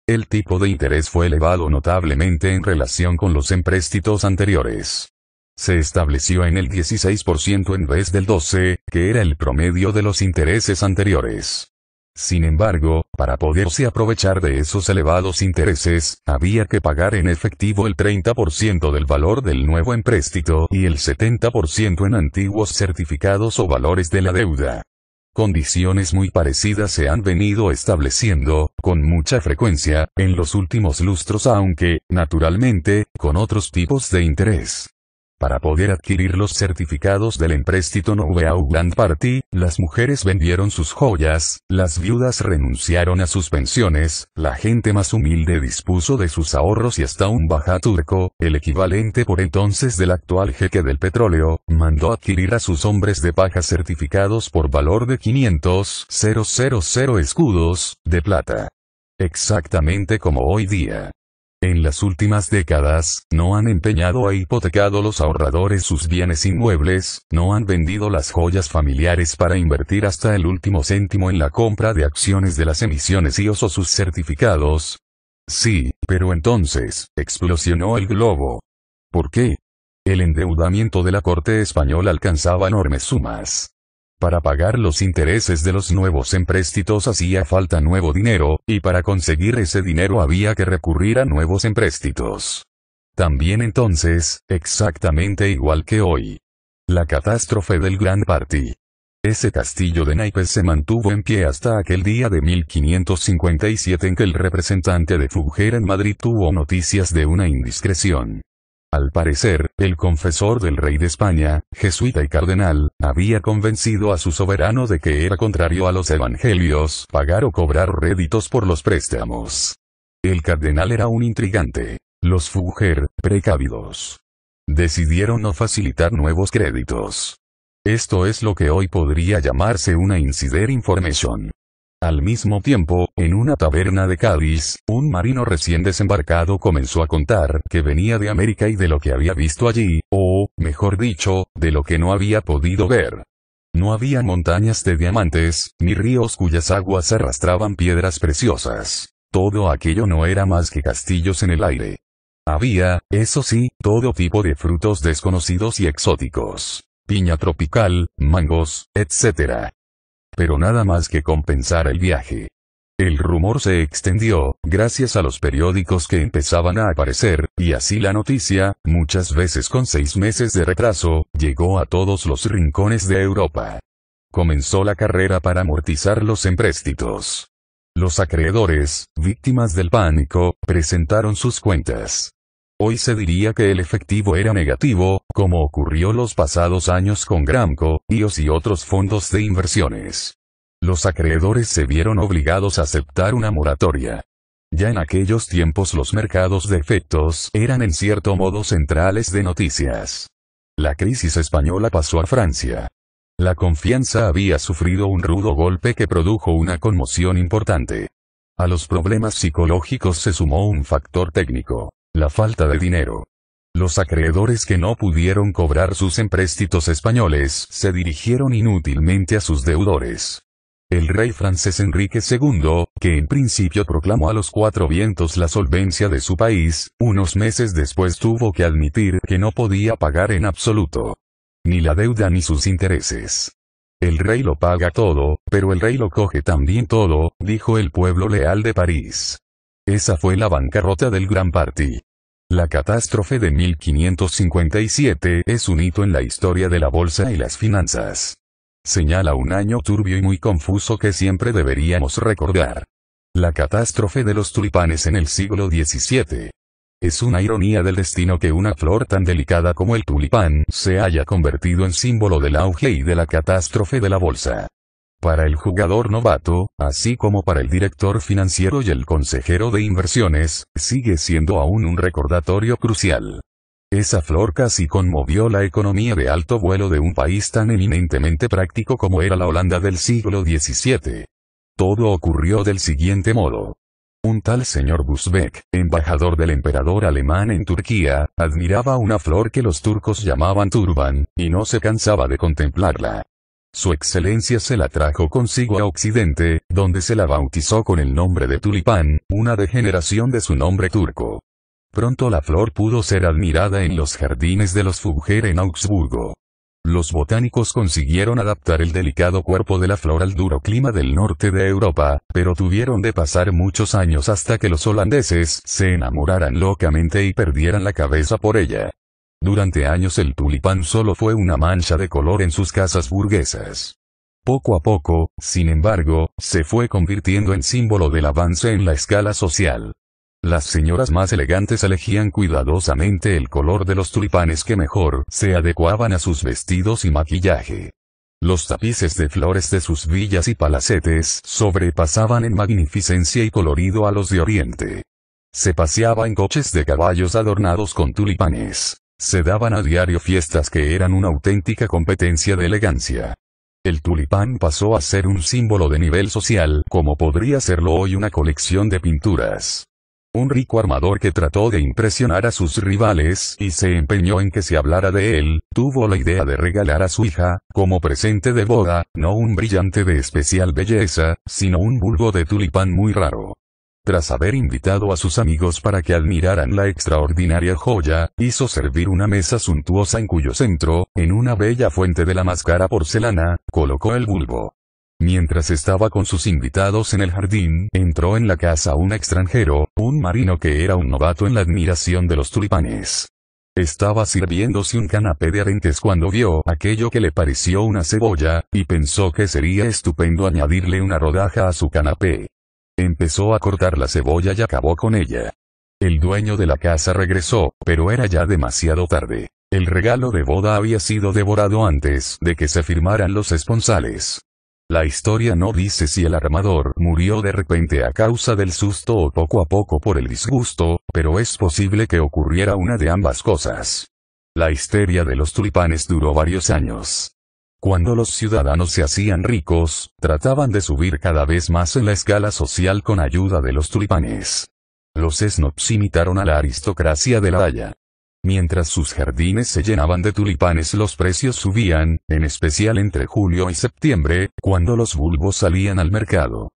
El tipo de interés fue elevado notablemente en relación con los empréstitos anteriores se estableció en el 16% en vez del 12, que era el promedio de los intereses anteriores. Sin embargo, para poderse aprovechar de esos elevados intereses, había que pagar en efectivo el 30% del valor del nuevo empréstito y el 70% en antiguos certificados o valores de la deuda. Condiciones muy parecidas se han venido estableciendo, con mucha frecuencia, en los últimos lustros aunque, naturalmente, con otros tipos de interés. Para poder adquirir los certificados del empréstito Nouveau Grand Party, las mujeres vendieron sus joyas, las viudas renunciaron a sus pensiones, la gente más humilde dispuso de sus ahorros y hasta un baja el equivalente por entonces del actual jeque del petróleo, mandó adquirir a sus hombres de paja certificados por valor de 500 000 escudos de plata. Exactamente como hoy día. En las últimas décadas, no han empeñado e hipotecado los ahorradores sus bienes inmuebles, no han vendido las joyas familiares para invertir hasta el último céntimo en la compra de acciones de las emisiones y o sus certificados. Sí, pero entonces, explosionó el globo. ¿Por qué? El endeudamiento de la corte española alcanzaba enormes sumas. Para pagar los intereses de los nuevos empréstitos hacía falta nuevo dinero, y para conseguir ese dinero había que recurrir a nuevos empréstitos. También entonces, exactamente igual que hoy. La catástrofe del Gran Party. Ese castillo de naipes se mantuvo en pie hasta aquel día de 1557 en que el representante de Fugger en Madrid tuvo noticias de una indiscreción. Al parecer, el confesor del rey de España, jesuita y cardenal, había convencido a su soberano de que era contrario a los evangelios pagar o cobrar réditos por los préstamos. El cardenal era un intrigante. Los Fugger, precavidos. Decidieron no facilitar nuevos créditos. Esto es lo que hoy podría llamarse una insider information. Al mismo tiempo, en una taberna de Cádiz, un marino recién desembarcado comenzó a contar que venía de América y de lo que había visto allí, o, mejor dicho, de lo que no había podido ver. No había montañas de diamantes, ni ríos cuyas aguas arrastraban piedras preciosas. Todo aquello no era más que castillos en el aire. Había, eso sí, todo tipo de frutos desconocidos y exóticos. Piña tropical, mangos, etc pero nada más que compensar el viaje. El rumor se extendió, gracias a los periódicos que empezaban a aparecer, y así la noticia, muchas veces con seis meses de retraso, llegó a todos los rincones de Europa. Comenzó la carrera para amortizar los empréstitos. Los acreedores, víctimas del pánico, presentaron sus cuentas. Hoy se diría que el efectivo era negativo, como ocurrió los pasados años con Gramco, IOS y otros fondos de inversiones. Los acreedores se vieron obligados a aceptar una moratoria. Ya en aquellos tiempos los mercados de efectos eran en cierto modo centrales de noticias. La crisis española pasó a Francia. La confianza había sufrido un rudo golpe que produjo una conmoción importante. A los problemas psicológicos se sumó un factor técnico. La falta de dinero. Los acreedores que no pudieron cobrar sus empréstitos españoles se dirigieron inútilmente a sus deudores. El rey francés Enrique II, que en principio proclamó a los cuatro vientos la solvencia de su país, unos meses después tuvo que admitir que no podía pagar en absoluto. Ni la deuda ni sus intereses. El rey lo paga todo, pero el rey lo coge también todo, dijo el pueblo leal de París. Esa fue la bancarrota del gran Party. La catástrofe de 1557 es un hito en la historia de la bolsa y las finanzas. Señala un año turbio y muy confuso que siempre deberíamos recordar. La catástrofe de los tulipanes en el siglo XVII. Es una ironía del destino que una flor tan delicada como el tulipán se haya convertido en símbolo del auge y de la catástrofe de la bolsa para el jugador novato, así como para el director financiero y el consejero de inversiones, sigue siendo aún un recordatorio crucial. Esa flor casi conmovió la economía de alto vuelo de un país tan eminentemente práctico como era la Holanda del siglo XVII. Todo ocurrió del siguiente modo. Un tal señor Busbeck, embajador del emperador alemán en Turquía, admiraba una flor que los turcos llamaban turban, y no se cansaba de contemplarla. Su excelencia se la trajo consigo a Occidente, donde se la bautizó con el nombre de tulipán, una degeneración de su nombre turco. Pronto la flor pudo ser admirada en los jardines de los Fugger en Augsburgo. Los botánicos consiguieron adaptar el delicado cuerpo de la flor al duro clima del norte de Europa, pero tuvieron de pasar muchos años hasta que los holandeses se enamoraran locamente y perdieran la cabeza por ella. Durante años el tulipán solo fue una mancha de color en sus casas burguesas. Poco a poco, sin embargo, se fue convirtiendo en símbolo del avance en la escala social. Las señoras más elegantes elegían cuidadosamente el color de los tulipanes que mejor se adecuaban a sus vestidos y maquillaje. Los tapices de flores de sus villas y palacetes sobrepasaban en magnificencia y colorido a los de Oriente. Se paseaba en coches de caballos adornados con tulipanes. Se daban a diario fiestas que eran una auténtica competencia de elegancia. El tulipán pasó a ser un símbolo de nivel social, como podría serlo hoy una colección de pinturas. Un rico armador que trató de impresionar a sus rivales y se empeñó en que se hablara de él, tuvo la idea de regalar a su hija, como presente de boda, no un brillante de especial belleza, sino un bulbo de tulipán muy raro. Tras haber invitado a sus amigos para que admiraran la extraordinaria joya, hizo servir una mesa suntuosa en cuyo centro, en una bella fuente de la máscara porcelana, colocó el bulbo. Mientras estaba con sus invitados en el jardín, entró en la casa un extranjero, un marino que era un novato en la admiración de los tulipanes. Estaba sirviéndose un canapé de arentes cuando vio aquello que le pareció una cebolla, y pensó que sería estupendo añadirle una rodaja a su canapé. Empezó a cortar la cebolla y acabó con ella. El dueño de la casa regresó, pero era ya demasiado tarde. El regalo de boda había sido devorado antes de que se firmaran los esponsales. La historia no dice si el armador murió de repente a causa del susto o poco a poco por el disgusto, pero es posible que ocurriera una de ambas cosas. La histeria de los tulipanes duró varios años. Cuando los ciudadanos se hacían ricos, trataban de subir cada vez más en la escala social con ayuda de los tulipanes. Los snobs imitaron a la aristocracia de la Haya. Mientras sus jardines se llenaban de tulipanes los precios subían, en especial entre julio y septiembre, cuando los bulbos salían al mercado.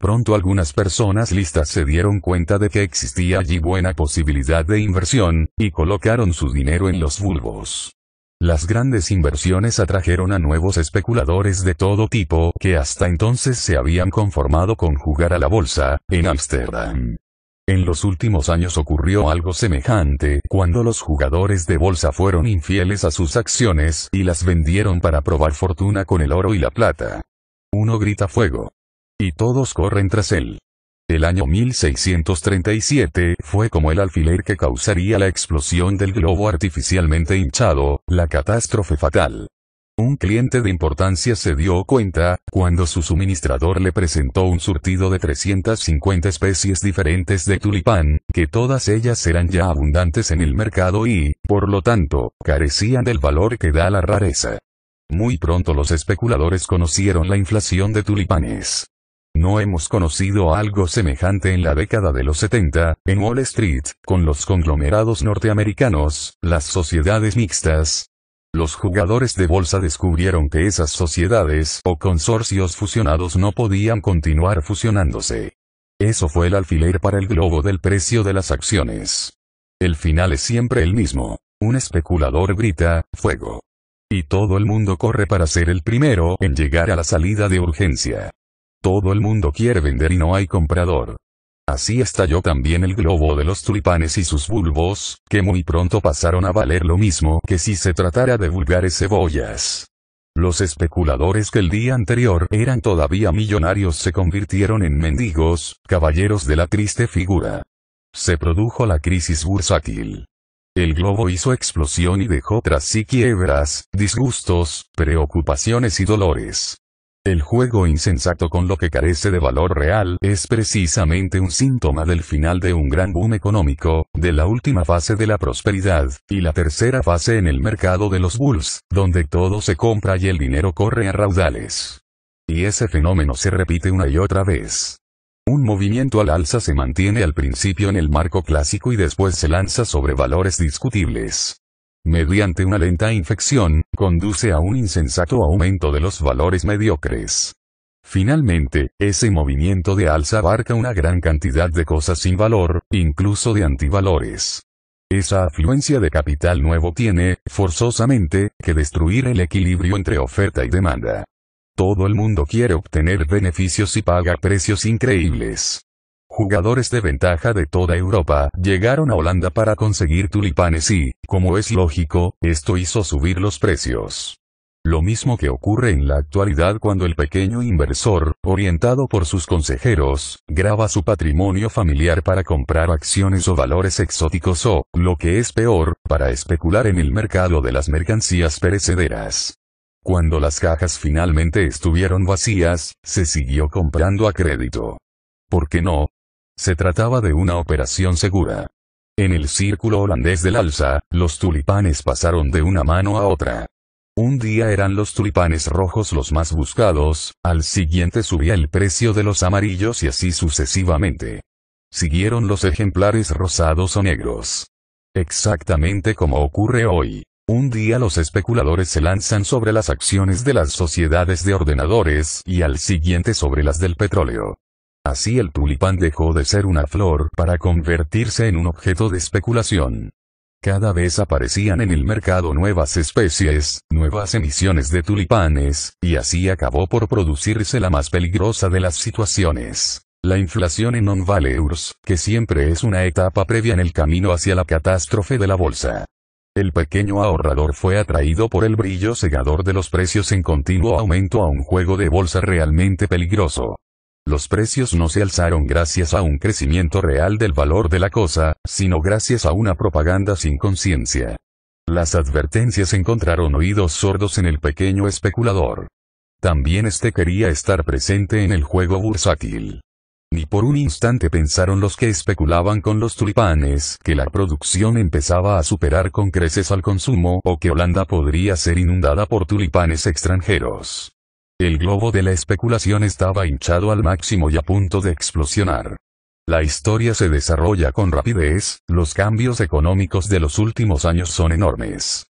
Pronto algunas personas listas se dieron cuenta de que existía allí buena posibilidad de inversión, y colocaron su dinero en los bulbos. Las grandes inversiones atrajeron a nuevos especuladores de todo tipo que hasta entonces se habían conformado con jugar a la bolsa, en Ámsterdam. En los últimos años ocurrió algo semejante, cuando los jugadores de bolsa fueron infieles a sus acciones y las vendieron para probar fortuna con el oro y la plata. Uno grita fuego. Y todos corren tras él. El año 1637 fue como el alfiler que causaría la explosión del globo artificialmente hinchado, la catástrofe fatal. Un cliente de importancia se dio cuenta, cuando su suministrador le presentó un surtido de 350 especies diferentes de tulipán, que todas ellas eran ya abundantes en el mercado y, por lo tanto, carecían del valor que da la rareza. Muy pronto los especuladores conocieron la inflación de tulipanes. No hemos conocido algo semejante en la década de los 70, en Wall Street, con los conglomerados norteamericanos, las sociedades mixtas, los jugadores de bolsa descubrieron que esas sociedades o consorcios fusionados no podían continuar fusionándose. Eso fue el alfiler para el globo del precio de las acciones. El final es siempre el mismo. Un especulador grita, fuego. Y todo el mundo corre para ser el primero en llegar a la salida de urgencia. Todo el mundo quiere vender y no hay comprador. Así estalló también el globo de los tulipanes y sus bulbos, que muy pronto pasaron a valer lo mismo que si se tratara de vulgares cebollas. Los especuladores que el día anterior eran todavía millonarios se convirtieron en mendigos, caballeros de la triste figura. Se produjo la crisis bursátil. El globo hizo explosión y dejó tras sí quiebras, disgustos, preocupaciones y dolores. El juego insensato con lo que carece de valor real es precisamente un síntoma del final de un gran boom económico, de la última fase de la prosperidad, y la tercera fase en el mercado de los bulls, donde todo se compra y el dinero corre a raudales. Y ese fenómeno se repite una y otra vez. Un movimiento al alza se mantiene al principio en el marco clásico y después se lanza sobre valores discutibles mediante una lenta infección, conduce a un insensato aumento de los valores mediocres. Finalmente, ese movimiento de alza abarca una gran cantidad de cosas sin valor, incluso de antivalores. Esa afluencia de capital nuevo tiene, forzosamente, que destruir el equilibrio entre oferta y demanda. Todo el mundo quiere obtener beneficios y paga precios increíbles jugadores de ventaja de toda Europa llegaron a Holanda para conseguir tulipanes y, como es lógico, esto hizo subir los precios. Lo mismo que ocurre en la actualidad cuando el pequeño inversor, orientado por sus consejeros, graba su patrimonio familiar para comprar acciones o valores exóticos o, lo que es peor, para especular en el mercado de las mercancías perecederas. Cuando las cajas finalmente estuvieron vacías, se siguió comprando a crédito. ¿Por qué no? Se trataba de una operación segura. En el círculo holandés del Alza, los tulipanes pasaron de una mano a otra. Un día eran los tulipanes rojos los más buscados, al siguiente subía el precio de los amarillos y así sucesivamente. Siguieron los ejemplares rosados o negros. Exactamente como ocurre hoy. Un día los especuladores se lanzan sobre las acciones de las sociedades de ordenadores y al siguiente sobre las del petróleo. Así el tulipán dejó de ser una flor para convertirse en un objeto de especulación. Cada vez aparecían en el mercado nuevas especies, nuevas emisiones de tulipanes, y así acabó por producirse la más peligrosa de las situaciones. La inflación en non-valeurs, que siempre es una etapa previa en el camino hacia la catástrofe de la bolsa. El pequeño ahorrador fue atraído por el brillo cegador de los precios en continuo aumento a un juego de bolsa realmente peligroso. Los precios no se alzaron gracias a un crecimiento real del valor de la cosa, sino gracias a una propaganda sin conciencia. Las advertencias encontraron oídos sordos en el pequeño especulador. También este quería estar presente en el juego bursátil. Ni por un instante pensaron los que especulaban con los tulipanes que la producción empezaba a superar con creces al consumo o que Holanda podría ser inundada por tulipanes extranjeros. El globo de la especulación estaba hinchado al máximo y a punto de explosionar. La historia se desarrolla con rapidez, los cambios económicos de los últimos años son enormes.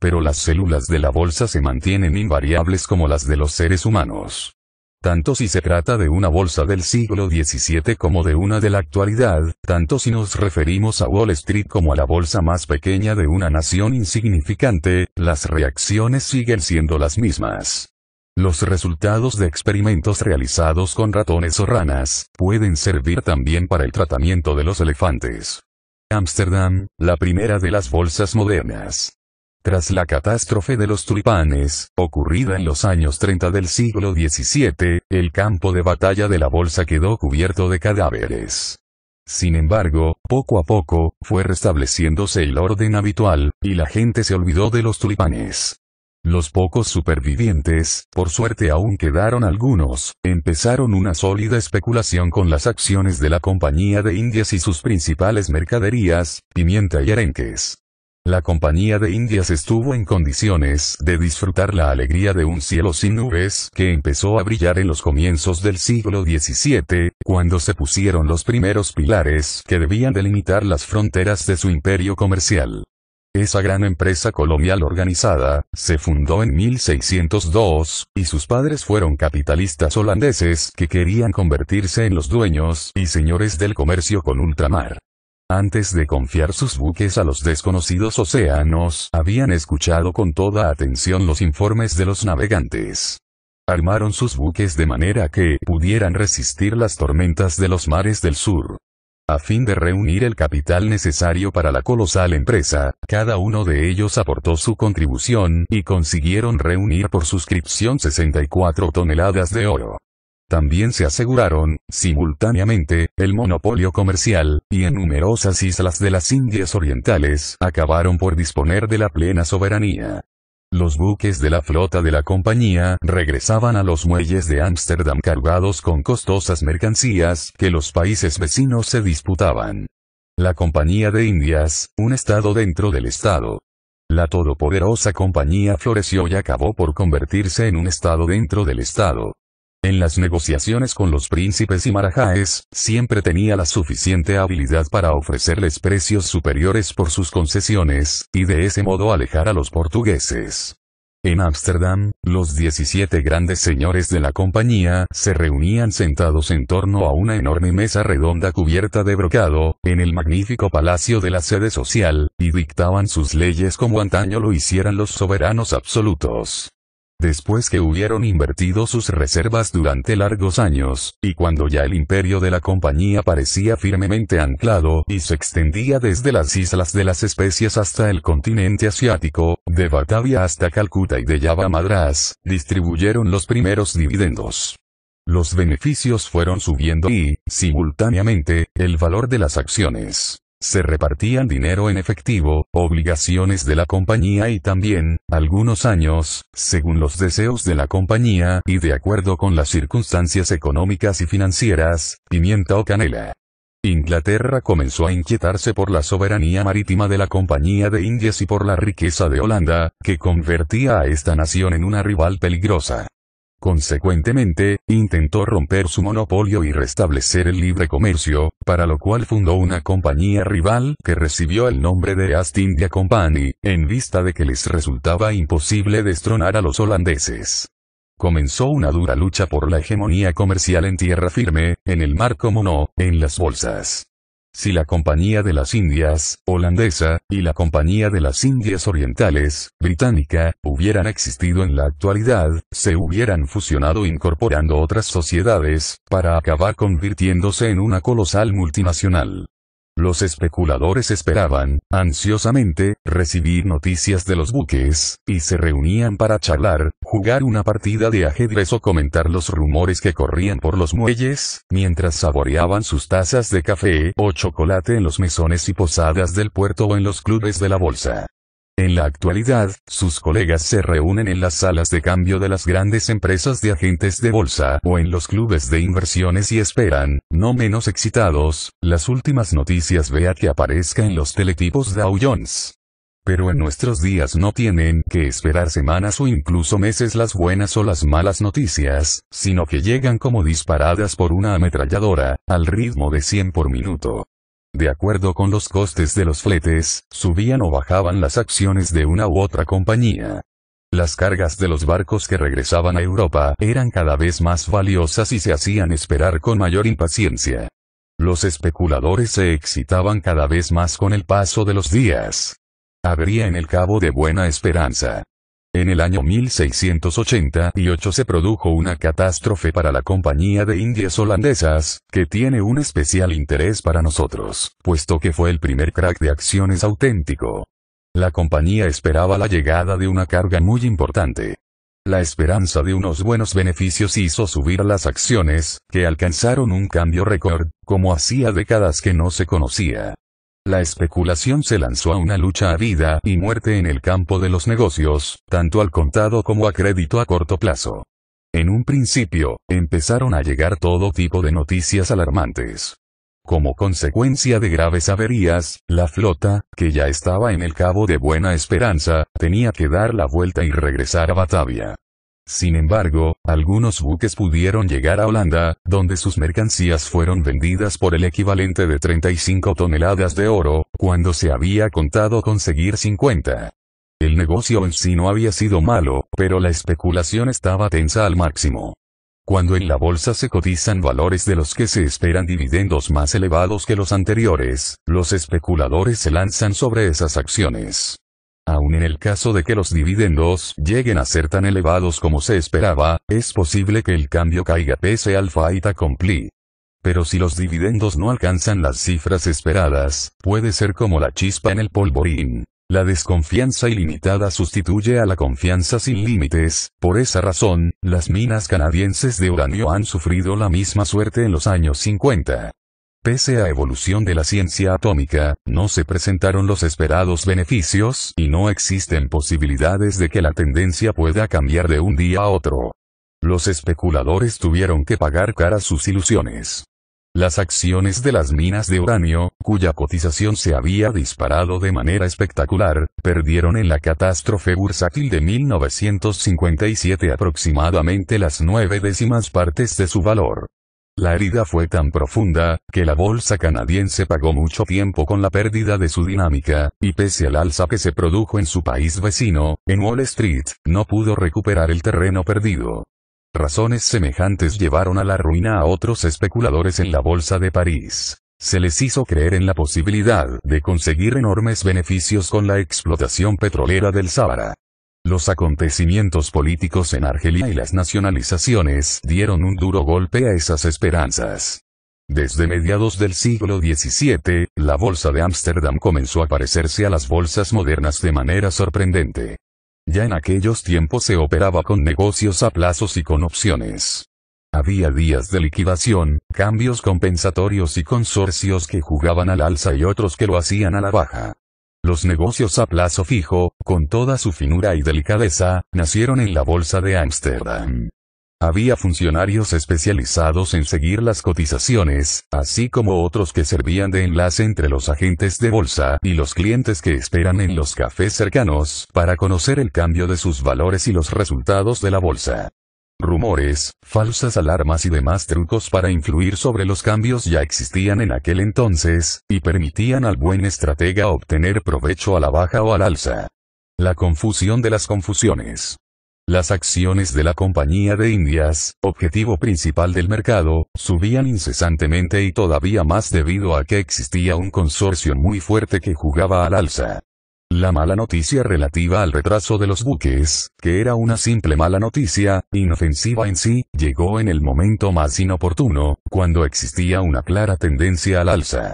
Pero las células de la bolsa se mantienen invariables como las de los seres humanos. Tanto si se trata de una bolsa del siglo XVII como de una de la actualidad, tanto si nos referimos a Wall Street como a la bolsa más pequeña de una nación insignificante, las reacciones siguen siendo las mismas. Los resultados de experimentos realizados con ratones o ranas pueden servir también para el tratamiento de los elefantes. Ámsterdam, la primera de las bolsas modernas. Tras la catástrofe de los tulipanes, ocurrida en los años 30 del siglo XVII, el campo de batalla de la bolsa quedó cubierto de cadáveres. Sin embargo, poco a poco, fue restableciéndose el orden habitual, y la gente se olvidó de los tulipanes. Los pocos supervivientes, por suerte aún quedaron algunos, empezaron una sólida especulación con las acciones de la Compañía de Indias y sus principales mercaderías, pimienta y arenques. La Compañía de Indias estuvo en condiciones de disfrutar la alegría de un cielo sin nubes que empezó a brillar en los comienzos del siglo XVII, cuando se pusieron los primeros pilares que debían delimitar las fronteras de su imperio comercial. Esa gran empresa colonial organizada, se fundó en 1602, y sus padres fueron capitalistas holandeses que querían convertirse en los dueños y señores del comercio con ultramar. Antes de confiar sus buques a los desconocidos océanos, habían escuchado con toda atención los informes de los navegantes. Armaron sus buques de manera que pudieran resistir las tormentas de los mares del sur. A fin de reunir el capital necesario para la colosal empresa, cada uno de ellos aportó su contribución y consiguieron reunir por suscripción 64 toneladas de oro. También se aseguraron, simultáneamente, el monopolio comercial, y en numerosas islas de las Indias Orientales acabaron por disponer de la plena soberanía. Los buques de la flota de la compañía regresaban a los muelles de Ámsterdam cargados con costosas mercancías que los países vecinos se disputaban. La Compañía de Indias, un estado dentro del estado. La todopoderosa compañía floreció y acabó por convertirse en un estado dentro del estado. En las negociaciones con los príncipes y marajáes, siempre tenía la suficiente habilidad para ofrecerles precios superiores por sus concesiones, y de ese modo alejar a los portugueses. En Ámsterdam, los 17 grandes señores de la compañía se reunían sentados en torno a una enorme mesa redonda cubierta de brocado, en el magnífico palacio de la sede social, y dictaban sus leyes como antaño lo hicieran los soberanos absolutos después que hubieron invertido sus reservas durante largos años, y cuando ya el imperio de la compañía parecía firmemente anclado y se extendía desde las islas de las especies hasta el continente asiático, de Batavia hasta Calcuta y de Java Madras, distribuyeron los primeros dividendos. Los beneficios fueron subiendo y, simultáneamente, el valor de las acciones. Se repartían dinero en efectivo, obligaciones de la compañía y también, algunos años, según los deseos de la compañía y de acuerdo con las circunstancias económicas y financieras, pimienta o canela. Inglaterra comenzó a inquietarse por la soberanía marítima de la Compañía de Indias y por la riqueza de Holanda, que convertía a esta nación en una rival peligrosa. Consecuentemente, intentó romper su monopolio y restablecer el libre comercio, para lo cual fundó una compañía rival que recibió el nombre de Ast India Company, en vista de que les resultaba imposible destronar a los holandeses. Comenzó una dura lucha por la hegemonía comercial en tierra firme, en el mar como no, en las bolsas. Si la Compañía de las Indias, holandesa, y la Compañía de las Indias Orientales, británica, hubieran existido en la actualidad, se hubieran fusionado incorporando otras sociedades, para acabar convirtiéndose en una colosal multinacional. Los especuladores esperaban, ansiosamente, recibir noticias de los buques, y se reunían para charlar, jugar una partida de ajedrez o comentar los rumores que corrían por los muelles, mientras saboreaban sus tazas de café o chocolate en los mesones y posadas del puerto o en los clubes de la bolsa. En la actualidad, sus colegas se reúnen en las salas de cambio de las grandes empresas de agentes de bolsa o en los clubes de inversiones y esperan, no menos excitados, las últimas noticias vea que aparezca en los teletipos Dow Jones. Pero en nuestros días no tienen que esperar semanas o incluso meses las buenas o las malas noticias, sino que llegan como disparadas por una ametralladora, al ritmo de 100 por minuto de acuerdo con los costes de los fletes, subían o bajaban las acciones de una u otra compañía. Las cargas de los barcos que regresaban a Europa eran cada vez más valiosas y se hacían esperar con mayor impaciencia. Los especuladores se excitaban cada vez más con el paso de los días. Habría en el Cabo de Buena Esperanza en el año 1688 se produjo una catástrofe para la Compañía de Indias Holandesas, que tiene un especial interés para nosotros, puesto que fue el primer crack de acciones auténtico. La compañía esperaba la llegada de una carga muy importante. La esperanza de unos buenos beneficios hizo subir las acciones, que alcanzaron un cambio récord, como hacía décadas que no se conocía. La especulación se lanzó a una lucha a vida y muerte en el campo de los negocios, tanto al contado como a crédito a corto plazo. En un principio, empezaron a llegar todo tipo de noticias alarmantes. Como consecuencia de graves averías, la flota, que ya estaba en el Cabo de Buena Esperanza, tenía que dar la vuelta y regresar a Batavia. Sin embargo, algunos buques pudieron llegar a Holanda, donde sus mercancías fueron vendidas por el equivalente de 35 toneladas de oro, cuando se había contado conseguir 50. El negocio en sí no había sido malo, pero la especulación estaba tensa al máximo. Cuando en la bolsa se cotizan valores de los que se esperan dividendos más elevados que los anteriores, los especuladores se lanzan sobre esas acciones. Aún en el caso de que los dividendos lleguen a ser tan elevados como se esperaba, es posible que el cambio caiga pese al faita compli. Pero si los dividendos no alcanzan las cifras esperadas, puede ser como la chispa en el polvorín. La desconfianza ilimitada sustituye a la confianza sin límites, por esa razón, las minas canadienses de uranio han sufrido la misma suerte en los años 50. Pese a evolución de la ciencia atómica, no se presentaron los esperados beneficios y no existen posibilidades de que la tendencia pueda cambiar de un día a otro. Los especuladores tuvieron que pagar cara sus ilusiones. Las acciones de las minas de uranio, cuya cotización se había disparado de manera espectacular, perdieron en la catástrofe bursátil de 1957 aproximadamente las nueve décimas partes de su valor. La herida fue tan profunda, que la bolsa canadiense pagó mucho tiempo con la pérdida de su dinámica, y pese al alza que se produjo en su país vecino, en Wall Street, no pudo recuperar el terreno perdido. Razones semejantes llevaron a la ruina a otros especuladores en la bolsa de París. Se les hizo creer en la posibilidad de conseguir enormes beneficios con la explotación petrolera del Sáhara. Los acontecimientos políticos en Argelia y las nacionalizaciones dieron un duro golpe a esas esperanzas. Desde mediados del siglo XVII, la bolsa de Ámsterdam comenzó a parecerse a las bolsas modernas de manera sorprendente. Ya en aquellos tiempos se operaba con negocios a plazos y con opciones. Había días de liquidación, cambios compensatorios y consorcios que jugaban al alza y otros que lo hacían a la baja. Los negocios a plazo fijo, con toda su finura y delicadeza, nacieron en la Bolsa de Ámsterdam. Había funcionarios especializados en seguir las cotizaciones, así como otros que servían de enlace entre los agentes de bolsa y los clientes que esperan en los cafés cercanos para conocer el cambio de sus valores y los resultados de la bolsa rumores, falsas alarmas y demás trucos para influir sobre los cambios ya existían en aquel entonces, y permitían al buen estratega obtener provecho a la baja o al alza. La confusión de las confusiones. Las acciones de la Compañía de Indias, objetivo principal del mercado, subían incesantemente y todavía más debido a que existía un consorcio muy fuerte que jugaba al alza. La mala noticia relativa al retraso de los buques, que era una simple mala noticia, inofensiva en sí, llegó en el momento más inoportuno, cuando existía una clara tendencia al alza.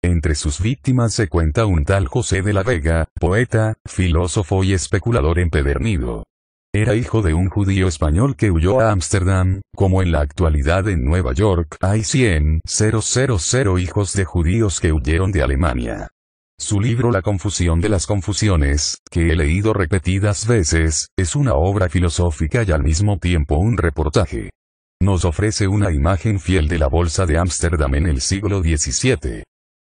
Entre sus víctimas se cuenta un tal José de la Vega, poeta, filósofo y especulador empedernido. Era hijo de un judío español que huyó a Ámsterdam, como en la actualidad en Nueva York hay 100.000 hijos de judíos que huyeron de Alemania. Su libro La confusión de las confusiones, que he leído repetidas veces, es una obra filosófica y al mismo tiempo un reportaje. Nos ofrece una imagen fiel de la Bolsa de Ámsterdam en el siglo XVII.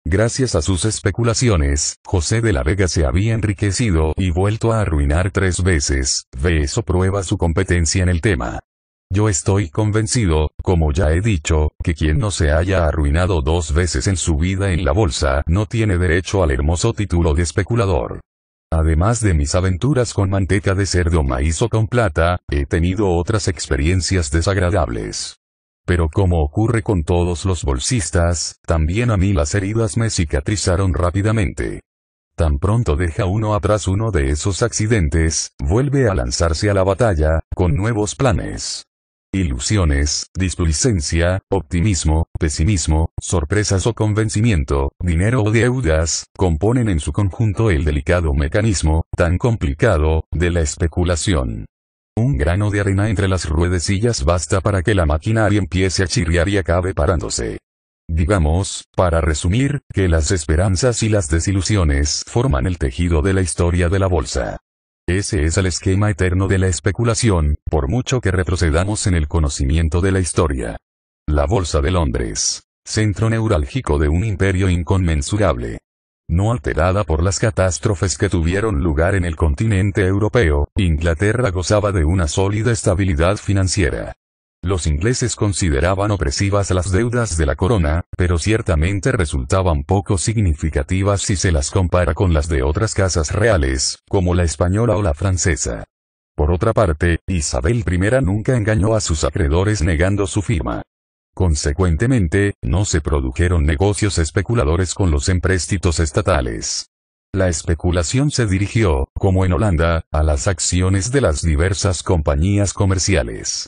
Gracias a sus especulaciones, José de la Vega se había enriquecido y vuelto a arruinar tres veces, ve eso prueba su competencia en el tema. Yo estoy convencido, como ya he dicho, que quien no se haya arruinado dos veces en su vida en la bolsa no tiene derecho al hermoso título de especulador. Además de mis aventuras con manteca de cerdo, maíz o con plata, he tenido otras experiencias desagradables. Pero como ocurre con todos los bolsistas, también a mí las heridas me cicatrizaron rápidamente. Tan pronto deja uno atrás uno de esos accidentes, vuelve a lanzarse a la batalla, con nuevos planes ilusiones, displicencia, optimismo, pesimismo, sorpresas o convencimiento, dinero o deudas, componen en su conjunto el delicado mecanismo, tan complicado, de la especulación. Un grano de arena entre las ruedecillas basta para que la maquinaria empiece a chirriar y acabe parándose. Digamos, para resumir, que las esperanzas y las desilusiones forman el tejido de la historia de la bolsa. Ese es el esquema eterno de la especulación, por mucho que retrocedamos en el conocimiento de la historia. La Bolsa de Londres. Centro neurálgico de un imperio inconmensurable. No alterada por las catástrofes que tuvieron lugar en el continente europeo, Inglaterra gozaba de una sólida estabilidad financiera. Los ingleses consideraban opresivas las deudas de la corona, pero ciertamente resultaban poco significativas si se las compara con las de otras casas reales, como la española o la francesa. Por otra parte, Isabel I nunca engañó a sus acreedores negando su firma. Consecuentemente, no se produjeron negocios especuladores con los empréstitos estatales. La especulación se dirigió, como en Holanda, a las acciones de las diversas compañías comerciales.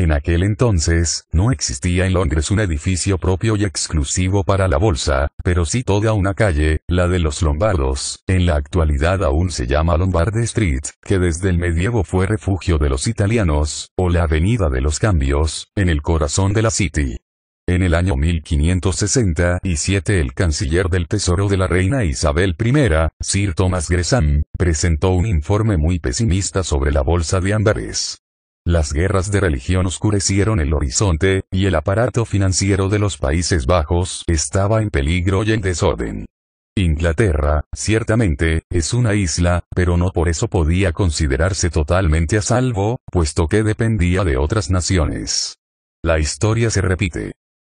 En aquel entonces, no existía en Londres un edificio propio y exclusivo para la bolsa, pero sí toda una calle, la de los Lombardos, en la actualidad aún se llama Lombard Street, que desde el medievo fue refugio de los italianos, o la Avenida de los Cambios, en el corazón de la City. En el año 1567 el canciller del Tesoro de la Reina Isabel I, Sir Thomas Gresham, presentó un informe muy pesimista sobre la bolsa de Andares. Las guerras de religión oscurecieron el horizonte, y el aparato financiero de los Países Bajos estaba en peligro y en desorden. Inglaterra, ciertamente, es una isla, pero no por eso podía considerarse totalmente a salvo, puesto que dependía de otras naciones. La historia se repite.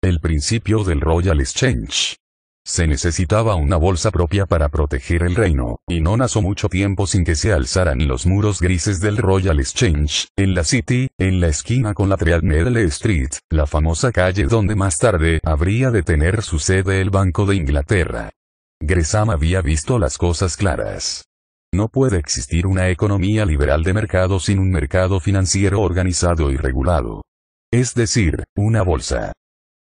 El principio del Royal Exchange. Se necesitaba una bolsa propia para proteger el reino, y no nació mucho tiempo sin que se alzaran los muros grises del Royal Exchange, en la City, en la esquina con la Treadmill Street, la famosa calle donde más tarde habría de tener su sede el Banco de Inglaterra. Gresham había visto las cosas claras. No puede existir una economía liberal de mercado sin un mercado financiero organizado y regulado. Es decir, una bolsa.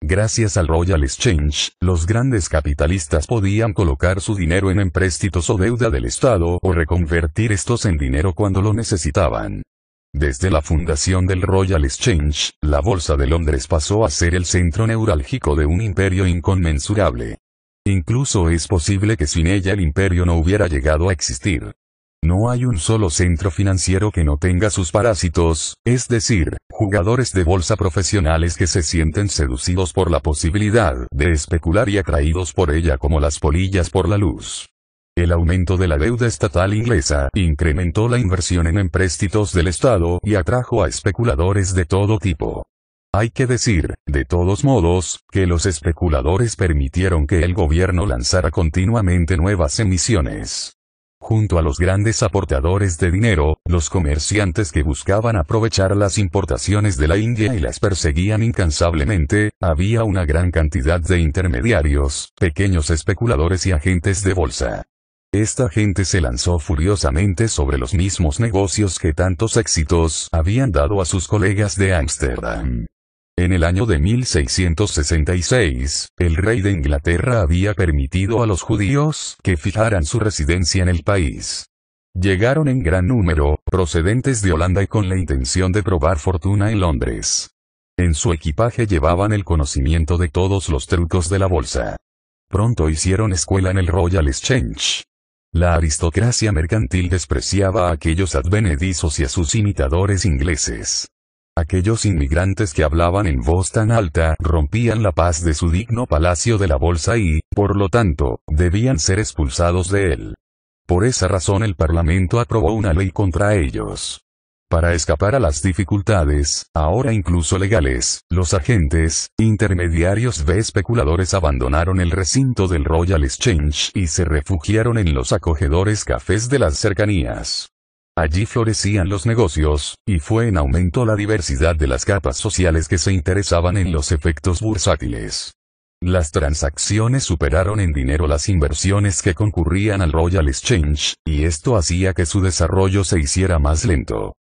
Gracias al Royal Exchange, los grandes capitalistas podían colocar su dinero en empréstitos o deuda del Estado o reconvertir estos en dinero cuando lo necesitaban. Desde la fundación del Royal Exchange, la Bolsa de Londres pasó a ser el centro neurálgico de un imperio inconmensurable. Incluso es posible que sin ella el imperio no hubiera llegado a existir. No hay un solo centro financiero que no tenga sus parásitos, es decir, jugadores de bolsa profesionales que se sienten seducidos por la posibilidad de especular y atraídos por ella como las polillas por la luz. El aumento de la deuda estatal inglesa incrementó la inversión en empréstitos del Estado y atrajo a especuladores de todo tipo. Hay que decir, de todos modos, que los especuladores permitieron que el gobierno lanzara continuamente nuevas emisiones junto a los grandes aportadores de dinero, los comerciantes que buscaban aprovechar las importaciones de la India y las perseguían incansablemente, había una gran cantidad de intermediarios, pequeños especuladores y agentes de bolsa. Esta gente se lanzó furiosamente sobre los mismos negocios que tantos éxitos habían dado a sus colegas de Ámsterdam. En el año de 1666, el rey de Inglaterra había permitido a los judíos que fijaran su residencia en el país. Llegaron en gran número, procedentes de Holanda y con la intención de probar fortuna en Londres. En su equipaje llevaban el conocimiento de todos los trucos de la bolsa. Pronto hicieron escuela en el Royal Exchange. La aristocracia mercantil despreciaba a aquellos advenedizos y a sus imitadores ingleses. Aquellos inmigrantes que hablaban en voz tan alta rompían la paz de su digno palacio de la bolsa y, por lo tanto, debían ser expulsados de él. Por esa razón el Parlamento aprobó una ley contra ellos. Para escapar a las dificultades, ahora incluso legales, los agentes, intermediarios de especuladores abandonaron el recinto del Royal Exchange y se refugiaron en los acogedores cafés de las cercanías. Allí florecían los negocios, y fue en aumento la diversidad de las capas sociales que se interesaban en los efectos bursátiles. Las transacciones superaron en dinero las inversiones que concurrían al Royal Exchange, y esto hacía que su desarrollo se hiciera más lento.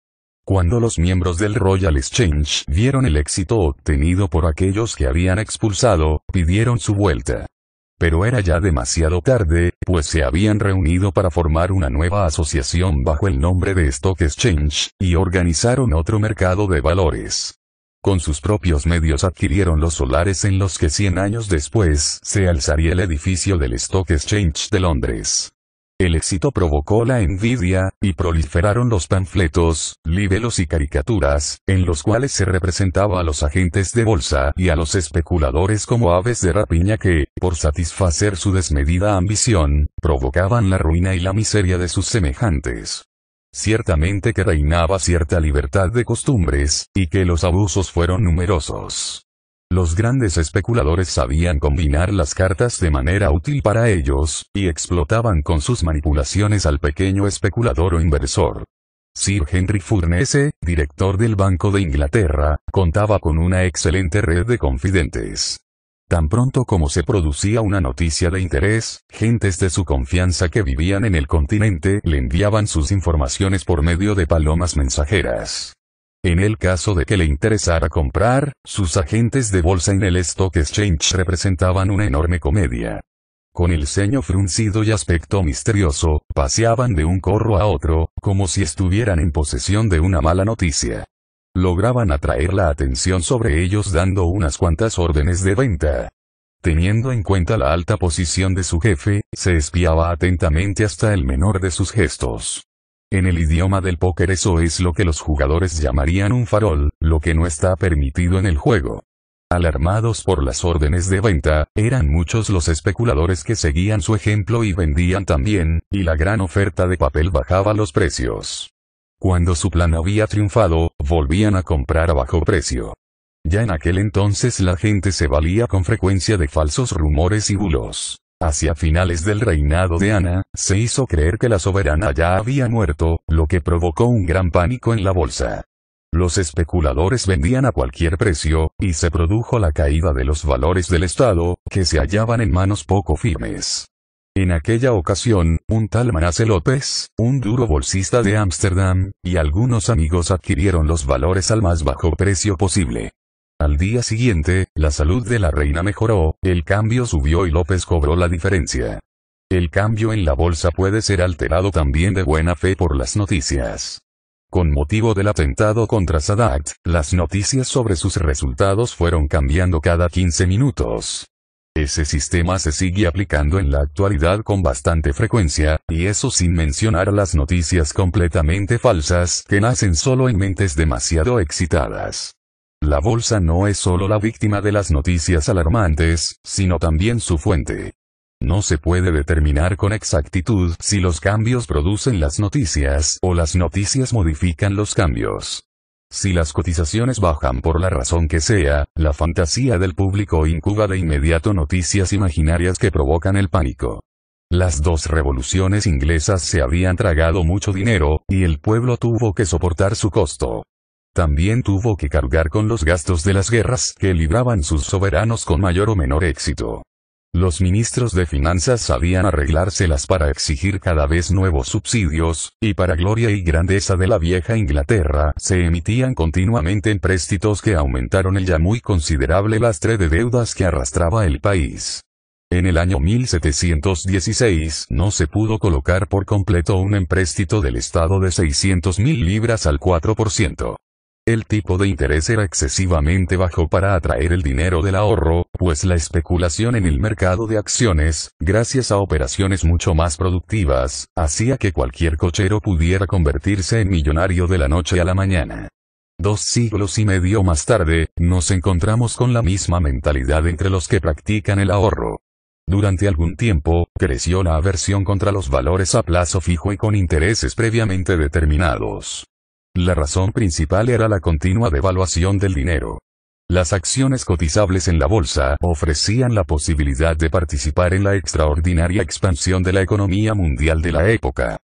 Cuando los miembros del Royal Exchange vieron el éxito obtenido por aquellos que habían expulsado, pidieron su vuelta. Pero era ya demasiado tarde, pues se habían reunido para formar una nueva asociación bajo el nombre de Stock Exchange, y organizaron otro mercado de valores. Con sus propios medios adquirieron los solares en los que 100 años después se alzaría el edificio del Stock Exchange de Londres. El éxito provocó la envidia, y proliferaron los panfletos, libelos y caricaturas, en los cuales se representaba a los agentes de bolsa y a los especuladores como aves de rapiña que, por satisfacer su desmedida ambición, provocaban la ruina y la miseria de sus semejantes. Ciertamente que reinaba cierta libertad de costumbres, y que los abusos fueron numerosos. Los grandes especuladores sabían combinar las cartas de manera útil para ellos, y explotaban con sus manipulaciones al pequeño especulador o inversor. Sir Henry Furnese, director del Banco de Inglaterra, contaba con una excelente red de confidentes. Tan pronto como se producía una noticia de interés, gentes de su confianza que vivían en el continente le enviaban sus informaciones por medio de palomas mensajeras. En el caso de que le interesara comprar, sus agentes de bolsa en el Stock Exchange representaban una enorme comedia. Con el ceño fruncido y aspecto misterioso, paseaban de un corro a otro, como si estuvieran en posesión de una mala noticia. Lograban atraer la atención sobre ellos dando unas cuantas órdenes de venta. Teniendo en cuenta la alta posición de su jefe, se espiaba atentamente hasta el menor de sus gestos. En el idioma del póker eso es lo que los jugadores llamarían un farol, lo que no está permitido en el juego. Alarmados por las órdenes de venta, eran muchos los especuladores que seguían su ejemplo y vendían también, y la gran oferta de papel bajaba los precios. Cuando su plan había triunfado, volvían a comprar a bajo precio. Ya en aquel entonces la gente se valía con frecuencia de falsos rumores y bulos. Hacia finales del reinado de Ana, se hizo creer que la soberana ya había muerto, lo que provocó un gran pánico en la bolsa. Los especuladores vendían a cualquier precio, y se produjo la caída de los valores del Estado, que se hallaban en manos poco firmes. En aquella ocasión, un tal Manasse López, un duro bolsista de Ámsterdam, y algunos amigos adquirieron los valores al más bajo precio posible. Al día siguiente, la salud de la reina mejoró, el cambio subió y López cobró la diferencia. El cambio en la bolsa puede ser alterado también de buena fe por las noticias. Con motivo del atentado contra Sadat, las noticias sobre sus resultados fueron cambiando cada 15 minutos. Ese sistema se sigue aplicando en la actualidad con bastante frecuencia, y eso sin mencionar las noticias completamente falsas que nacen solo en mentes demasiado excitadas. La bolsa no es solo la víctima de las noticias alarmantes, sino también su fuente. No se puede determinar con exactitud si los cambios producen las noticias o las noticias modifican los cambios. Si las cotizaciones bajan por la razón que sea, la fantasía del público incuba de inmediato noticias imaginarias que provocan el pánico. Las dos revoluciones inglesas se habían tragado mucho dinero, y el pueblo tuvo que soportar su costo también tuvo que cargar con los gastos de las guerras que libraban sus soberanos con mayor o menor éxito. Los ministros de finanzas sabían arreglárselas para exigir cada vez nuevos subsidios, y para gloria y grandeza de la vieja Inglaterra se emitían continuamente empréstitos que aumentaron el ya muy considerable lastre de deudas que arrastraba el país. En el año 1716 no se pudo colocar por completo un empréstito del Estado de 600.000 libras al 4%. El tipo de interés era excesivamente bajo para atraer el dinero del ahorro, pues la especulación en el mercado de acciones, gracias a operaciones mucho más productivas, hacía que cualquier cochero pudiera convertirse en millonario de la noche a la mañana. Dos siglos y medio más tarde, nos encontramos con la misma mentalidad entre los que practican el ahorro. Durante algún tiempo, creció la aversión contra los valores a plazo fijo y con intereses previamente determinados. La razón principal era la continua devaluación del dinero. Las acciones cotizables en la bolsa ofrecían la posibilidad de participar en la extraordinaria expansión de la economía mundial de la época.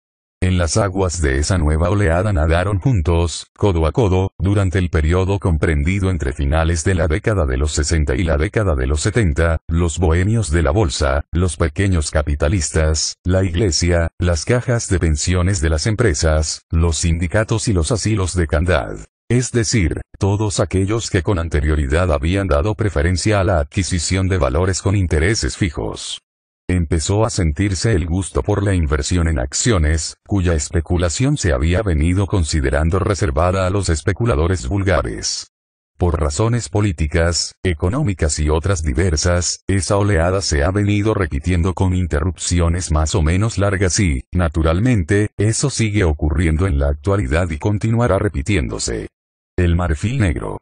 En las aguas de esa nueva oleada nadaron juntos, codo a codo, durante el periodo comprendido entre finales de la década de los 60 y la década de los 70, los bohemios de la bolsa, los pequeños capitalistas, la iglesia, las cajas de pensiones de las empresas, los sindicatos y los asilos de candad es decir, todos aquellos que con anterioridad habían dado preferencia a la adquisición de valores con intereses fijos empezó a sentirse el gusto por la inversión en acciones, cuya especulación se había venido considerando reservada a los especuladores vulgares. Por razones políticas, económicas y otras diversas, esa oleada se ha venido repitiendo con interrupciones más o menos largas y, naturalmente, eso sigue ocurriendo en la actualidad y continuará repitiéndose. El marfil negro.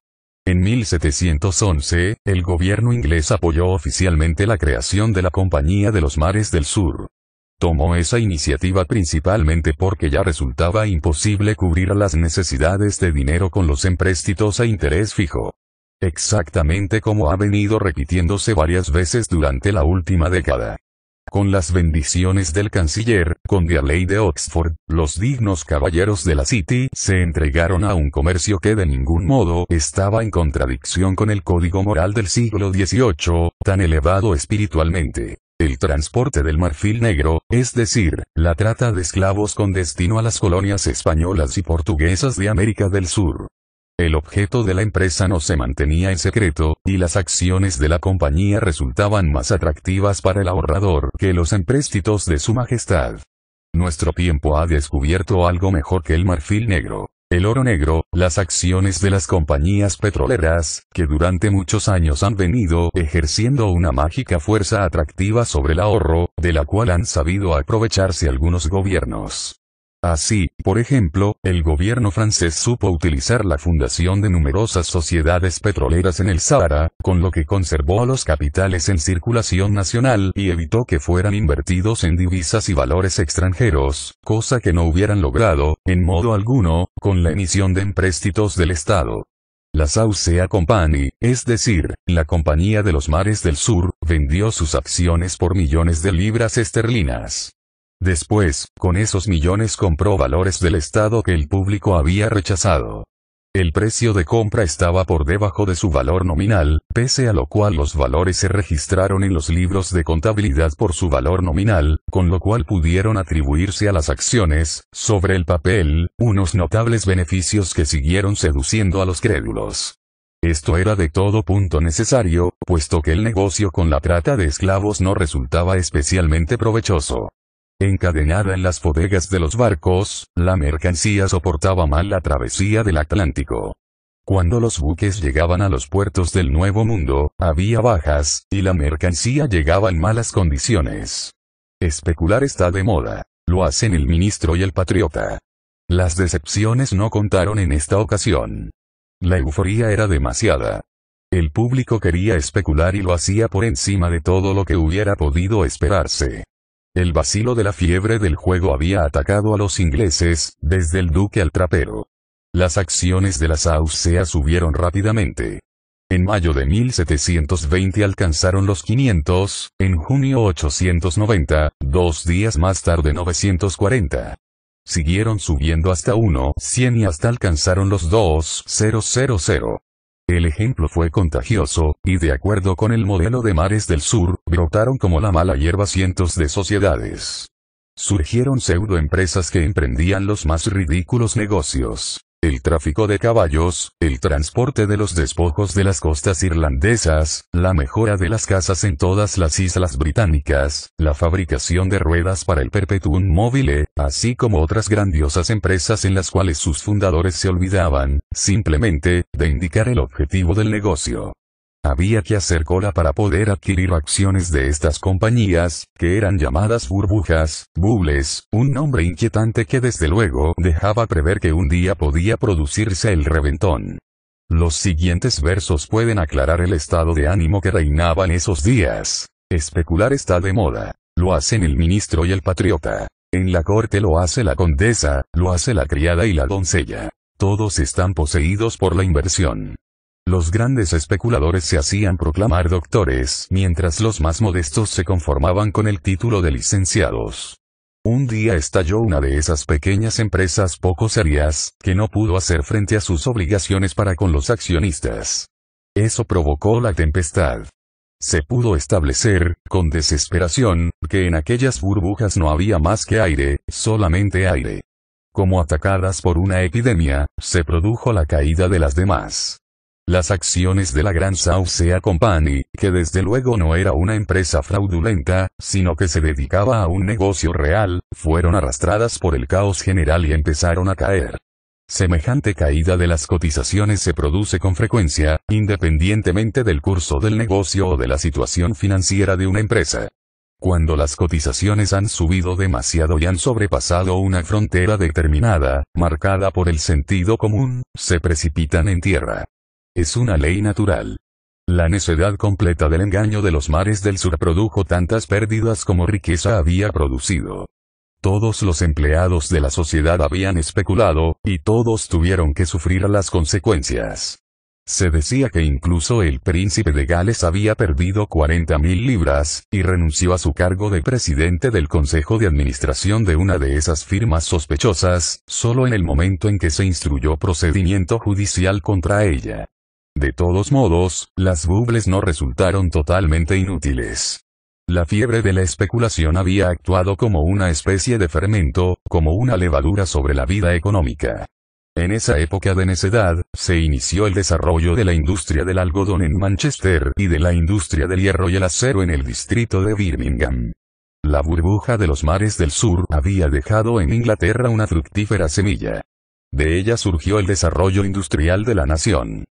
En 1711, el gobierno inglés apoyó oficialmente la creación de la Compañía de los Mares del Sur. Tomó esa iniciativa principalmente porque ya resultaba imposible cubrir las necesidades de dinero con los empréstitos a e interés fijo. Exactamente como ha venido repitiéndose varias veces durante la última década con las bendiciones del canciller, con ley de Oxford, los dignos caballeros de la City se entregaron a un comercio que de ningún modo estaba en contradicción con el código moral del siglo XVIII, tan elevado espiritualmente. El transporte del marfil negro, es decir, la trata de esclavos con destino a las colonias españolas y portuguesas de América del Sur, el objeto de la empresa no se mantenía en secreto, y las acciones de la compañía resultaban más atractivas para el ahorrador que los empréstitos de su majestad. Nuestro tiempo ha descubierto algo mejor que el marfil negro. El oro negro, las acciones de las compañías petroleras, que durante muchos años han venido ejerciendo una mágica fuerza atractiva sobre el ahorro, de la cual han sabido aprovecharse algunos gobiernos. Así, por ejemplo, el gobierno francés supo utilizar la fundación de numerosas sociedades petroleras en el Sahara, con lo que conservó a los capitales en circulación nacional y evitó que fueran invertidos en divisas y valores extranjeros, cosa que no hubieran logrado, en modo alguno, con la emisión de empréstitos del Estado. La South Company, es decir, la Compañía de los Mares del Sur, vendió sus acciones por millones de libras esterlinas. Después, con esos millones compró valores del Estado que el público había rechazado. El precio de compra estaba por debajo de su valor nominal, pese a lo cual los valores se registraron en los libros de contabilidad por su valor nominal, con lo cual pudieron atribuirse a las acciones, sobre el papel, unos notables beneficios que siguieron seduciendo a los crédulos. Esto era de todo punto necesario, puesto que el negocio con la trata de esclavos no resultaba especialmente provechoso. Encadenada en las bodegas de los barcos, la mercancía soportaba mal la travesía del Atlántico. Cuando los buques llegaban a los puertos del Nuevo Mundo, había bajas, y la mercancía llegaba en malas condiciones. Especular está de moda. Lo hacen el ministro y el patriota. Las decepciones no contaron en esta ocasión. La euforía era demasiada. El público quería especular y lo hacía por encima de todo lo que hubiera podido esperarse. El vacilo de la fiebre del juego había atacado a los ingleses, desde el duque al trapero. Las acciones de las Auseas subieron rápidamente. En mayo de 1720 alcanzaron los 500, en junio 890, dos días más tarde 940. Siguieron subiendo hasta 1 100 y hasta alcanzaron los 2.000. El ejemplo fue contagioso, y de acuerdo con el modelo de mares del sur, brotaron como la mala hierba cientos de sociedades. Surgieron pseudoempresas que emprendían los más ridículos negocios el tráfico de caballos, el transporte de los despojos de las costas irlandesas, la mejora de las casas en todas las islas británicas, la fabricación de ruedas para el perpetuum móvil, así como otras grandiosas empresas en las cuales sus fundadores se olvidaban, simplemente, de indicar el objetivo del negocio. Había que hacer cola para poder adquirir acciones de estas compañías, que eran llamadas burbujas, bubles, un nombre inquietante que desde luego dejaba prever que un día podía producirse el reventón. Los siguientes versos pueden aclarar el estado de ánimo que reinaba en esos días. Especular está de moda. Lo hacen el ministro y el patriota. En la corte lo hace la condesa, lo hace la criada y la doncella. Todos están poseídos por la inversión. Los grandes especuladores se hacían proclamar doctores, mientras los más modestos se conformaban con el título de licenciados. Un día estalló una de esas pequeñas empresas poco serias, que no pudo hacer frente a sus obligaciones para con los accionistas. Eso provocó la tempestad. Se pudo establecer, con desesperación, que en aquellas burbujas no había más que aire, solamente aire. Como atacadas por una epidemia, se produjo la caída de las demás. Las acciones de la Grand Sea Company, que desde luego no era una empresa fraudulenta, sino que se dedicaba a un negocio real, fueron arrastradas por el caos general y empezaron a caer. Semejante caída de las cotizaciones se produce con frecuencia, independientemente del curso del negocio o de la situación financiera de una empresa. Cuando las cotizaciones han subido demasiado y han sobrepasado una frontera determinada, marcada por el sentido común, se precipitan en tierra. Es una ley natural. La necedad completa del engaño de los mares del sur produjo tantas pérdidas como riqueza había producido. Todos los empleados de la sociedad habían especulado, y todos tuvieron que sufrir las consecuencias. Se decía que incluso el príncipe de Gales había perdido 40.000 libras, y renunció a su cargo de presidente del Consejo de Administración de una de esas firmas sospechosas, solo en el momento en que se instruyó procedimiento judicial contra ella. De todos modos, las bubles no resultaron totalmente inútiles. La fiebre de la especulación había actuado como una especie de fermento, como una levadura sobre la vida económica. En esa época de necedad, se inició el desarrollo de la industria del algodón en Manchester y de la industria del hierro y el acero en el distrito de Birmingham. La burbuja de los mares del sur había dejado en Inglaterra una fructífera semilla. De ella surgió el desarrollo industrial de la nación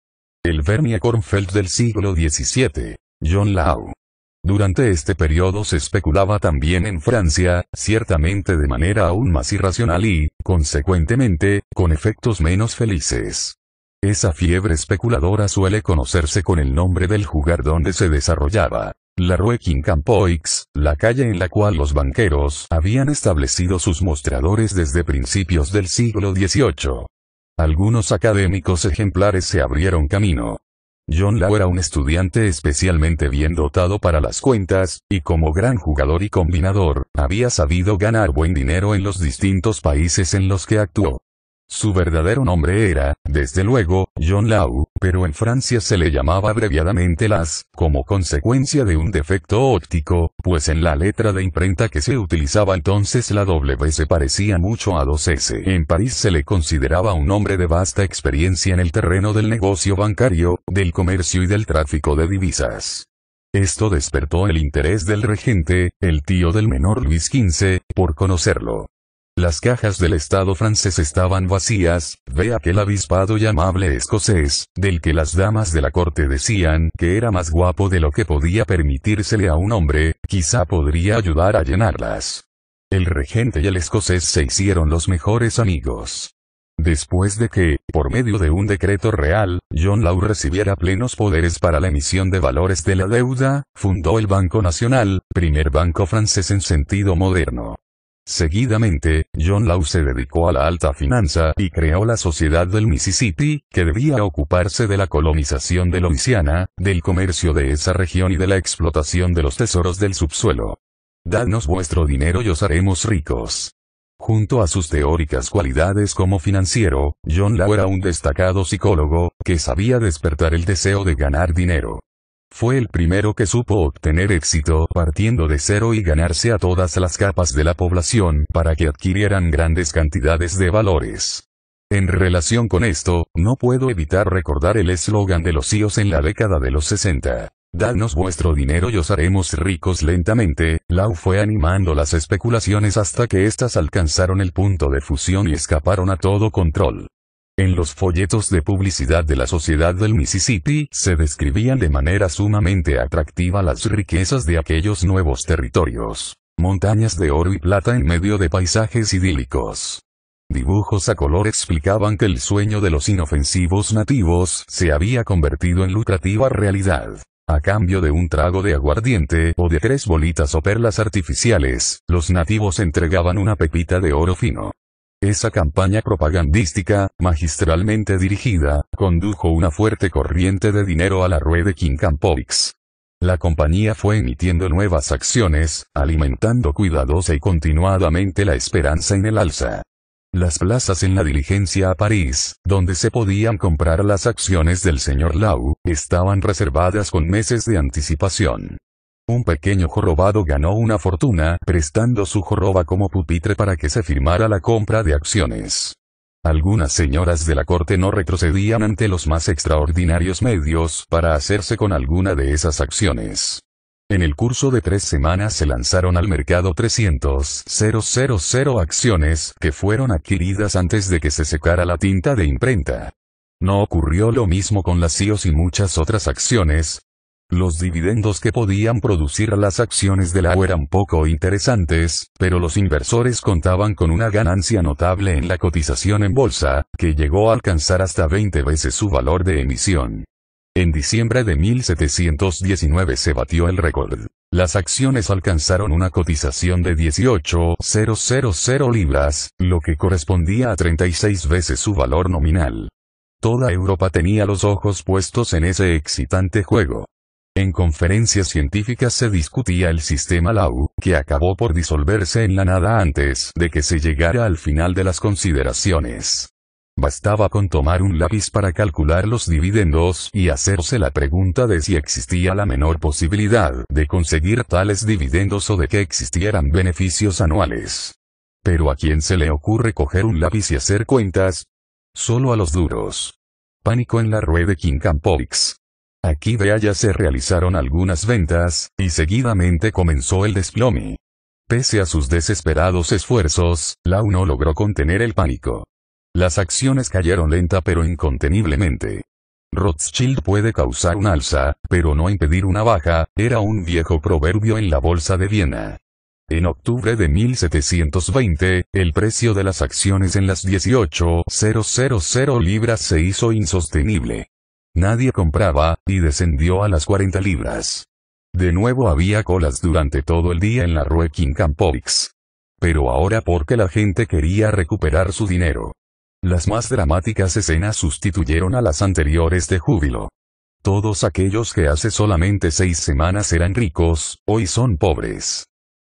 el Vernia Kornfeld del siglo XVII, John Law. Durante este periodo se especulaba también en Francia, ciertamente de manera aún más irracional y, consecuentemente, con efectos menos felices. Esa fiebre especuladora suele conocerse con el nombre del lugar donde se desarrollaba. La Rue Campoix, la calle en la cual los banqueros habían establecido sus mostradores desde principios del siglo XVIII. Algunos académicos ejemplares se abrieron camino. John Lau era un estudiante especialmente bien dotado para las cuentas, y como gran jugador y combinador, había sabido ganar buen dinero en los distintos países en los que actuó. Su verdadero nombre era, desde luego, John Lau, pero en Francia se le llamaba abreviadamente Las, como consecuencia de un defecto óptico, pues en la letra de imprenta que se utilizaba entonces la W se parecía mucho a 2S. En París se le consideraba un hombre de vasta experiencia en el terreno del negocio bancario, del comercio y del tráfico de divisas. Esto despertó el interés del regente, el tío del menor Luis XV, por conocerlo. Las cajas del Estado francés estaban vacías, ve aquel avispado y amable escocés, del que las damas de la corte decían que era más guapo de lo que podía permitírsele a un hombre, quizá podría ayudar a llenarlas. El regente y el escocés se hicieron los mejores amigos. Después de que, por medio de un decreto real, John Law recibiera plenos poderes para la emisión de valores de la deuda, fundó el Banco Nacional, primer banco francés en sentido moderno. Seguidamente, John Law se dedicó a la alta finanza y creó la Sociedad del Mississippi, que debía ocuparse de la colonización de Louisiana, del comercio de esa región y de la explotación de los tesoros del subsuelo. Dadnos vuestro dinero y os haremos ricos. Junto a sus teóricas cualidades como financiero, John Law era un destacado psicólogo, que sabía despertar el deseo de ganar dinero. Fue el primero que supo obtener éxito partiendo de cero y ganarse a todas las capas de la población para que adquirieran grandes cantidades de valores. En relación con esto, no puedo evitar recordar el eslogan de los CIOs e en la década de los 60. Danos vuestro dinero y os haremos ricos lentamente. Lau fue animando las especulaciones hasta que éstas alcanzaron el punto de fusión y escaparon a todo control. En los folletos de publicidad de la Sociedad del Mississippi se describían de manera sumamente atractiva las riquezas de aquellos nuevos territorios. Montañas de oro y plata en medio de paisajes idílicos. Dibujos a color explicaban que el sueño de los inofensivos nativos se había convertido en lucrativa realidad. A cambio de un trago de aguardiente o de tres bolitas o perlas artificiales, los nativos entregaban una pepita de oro fino. Esa campaña propagandística, magistralmente dirigida, condujo una fuerte corriente de dinero a la rueda de King La compañía fue emitiendo nuevas acciones, alimentando cuidadosa y continuadamente la esperanza en el alza. Las plazas en la diligencia a París, donde se podían comprar las acciones del señor Lau, estaban reservadas con meses de anticipación. Un pequeño jorobado ganó una fortuna prestando su joroba como pupitre para que se firmara la compra de acciones. Algunas señoras de la corte no retrocedían ante los más extraordinarios medios para hacerse con alguna de esas acciones. En el curso de tres semanas se lanzaron al mercado 000 acciones que fueron adquiridas antes de que se secara la tinta de imprenta. No ocurrió lo mismo con las CIOs e y muchas otras acciones, los dividendos que podían producir las acciones de la eran poco interesantes, pero los inversores contaban con una ganancia notable en la cotización en bolsa, que llegó a alcanzar hasta 20 veces su valor de emisión. En diciembre de 1719 se batió el récord. Las acciones alcanzaron una cotización de 18.000 libras, lo que correspondía a 36 veces su valor nominal. Toda Europa tenía los ojos puestos en ese excitante juego. En conferencias científicas se discutía el sistema Lau, que acabó por disolverse en la nada antes de que se llegara al final de las consideraciones. Bastaba con tomar un lápiz para calcular los dividendos y hacerse la pregunta de si existía la menor posibilidad de conseguir tales dividendos o de que existieran beneficios anuales. Pero ¿a quién se le ocurre coger un lápiz y hacer cuentas? Solo a los duros. Pánico en la rueda de King Campoix. Aquí de allá se realizaron algunas ventas, y seguidamente comenzó el desplome. Pese a sus desesperados esfuerzos, Lau no logró contener el pánico. Las acciones cayeron lenta pero inconteniblemente. Rothschild puede causar un alza, pero no impedir una baja, era un viejo proverbio en la bolsa de Viena. En octubre de 1720, el precio de las acciones en las 18.000 libras se hizo insostenible. Nadie compraba, y descendió a las 40 libras. De nuevo había colas durante todo el día en la Rue King Campovix Pero ahora porque la gente quería recuperar su dinero. Las más dramáticas escenas sustituyeron a las anteriores de júbilo. Todos aquellos que hace solamente seis semanas eran ricos, hoy son pobres.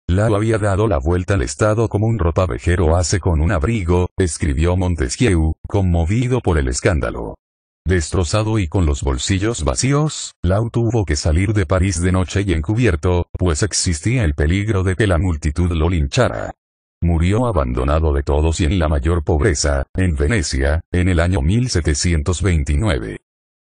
Lao había dado la vuelta al Estado como un ropavejero hace con un abrigo, escribió Montesquieu, conmovido por el escándalo. Destrozado y con los bolsillos vacíos, Lau tuvo que salir de París de noche y encubierto, pues existía el peligro de que la multitud lo linchara. Murió abandonado de todos y en la mayor pobreza, en Venecia, en el año 1729.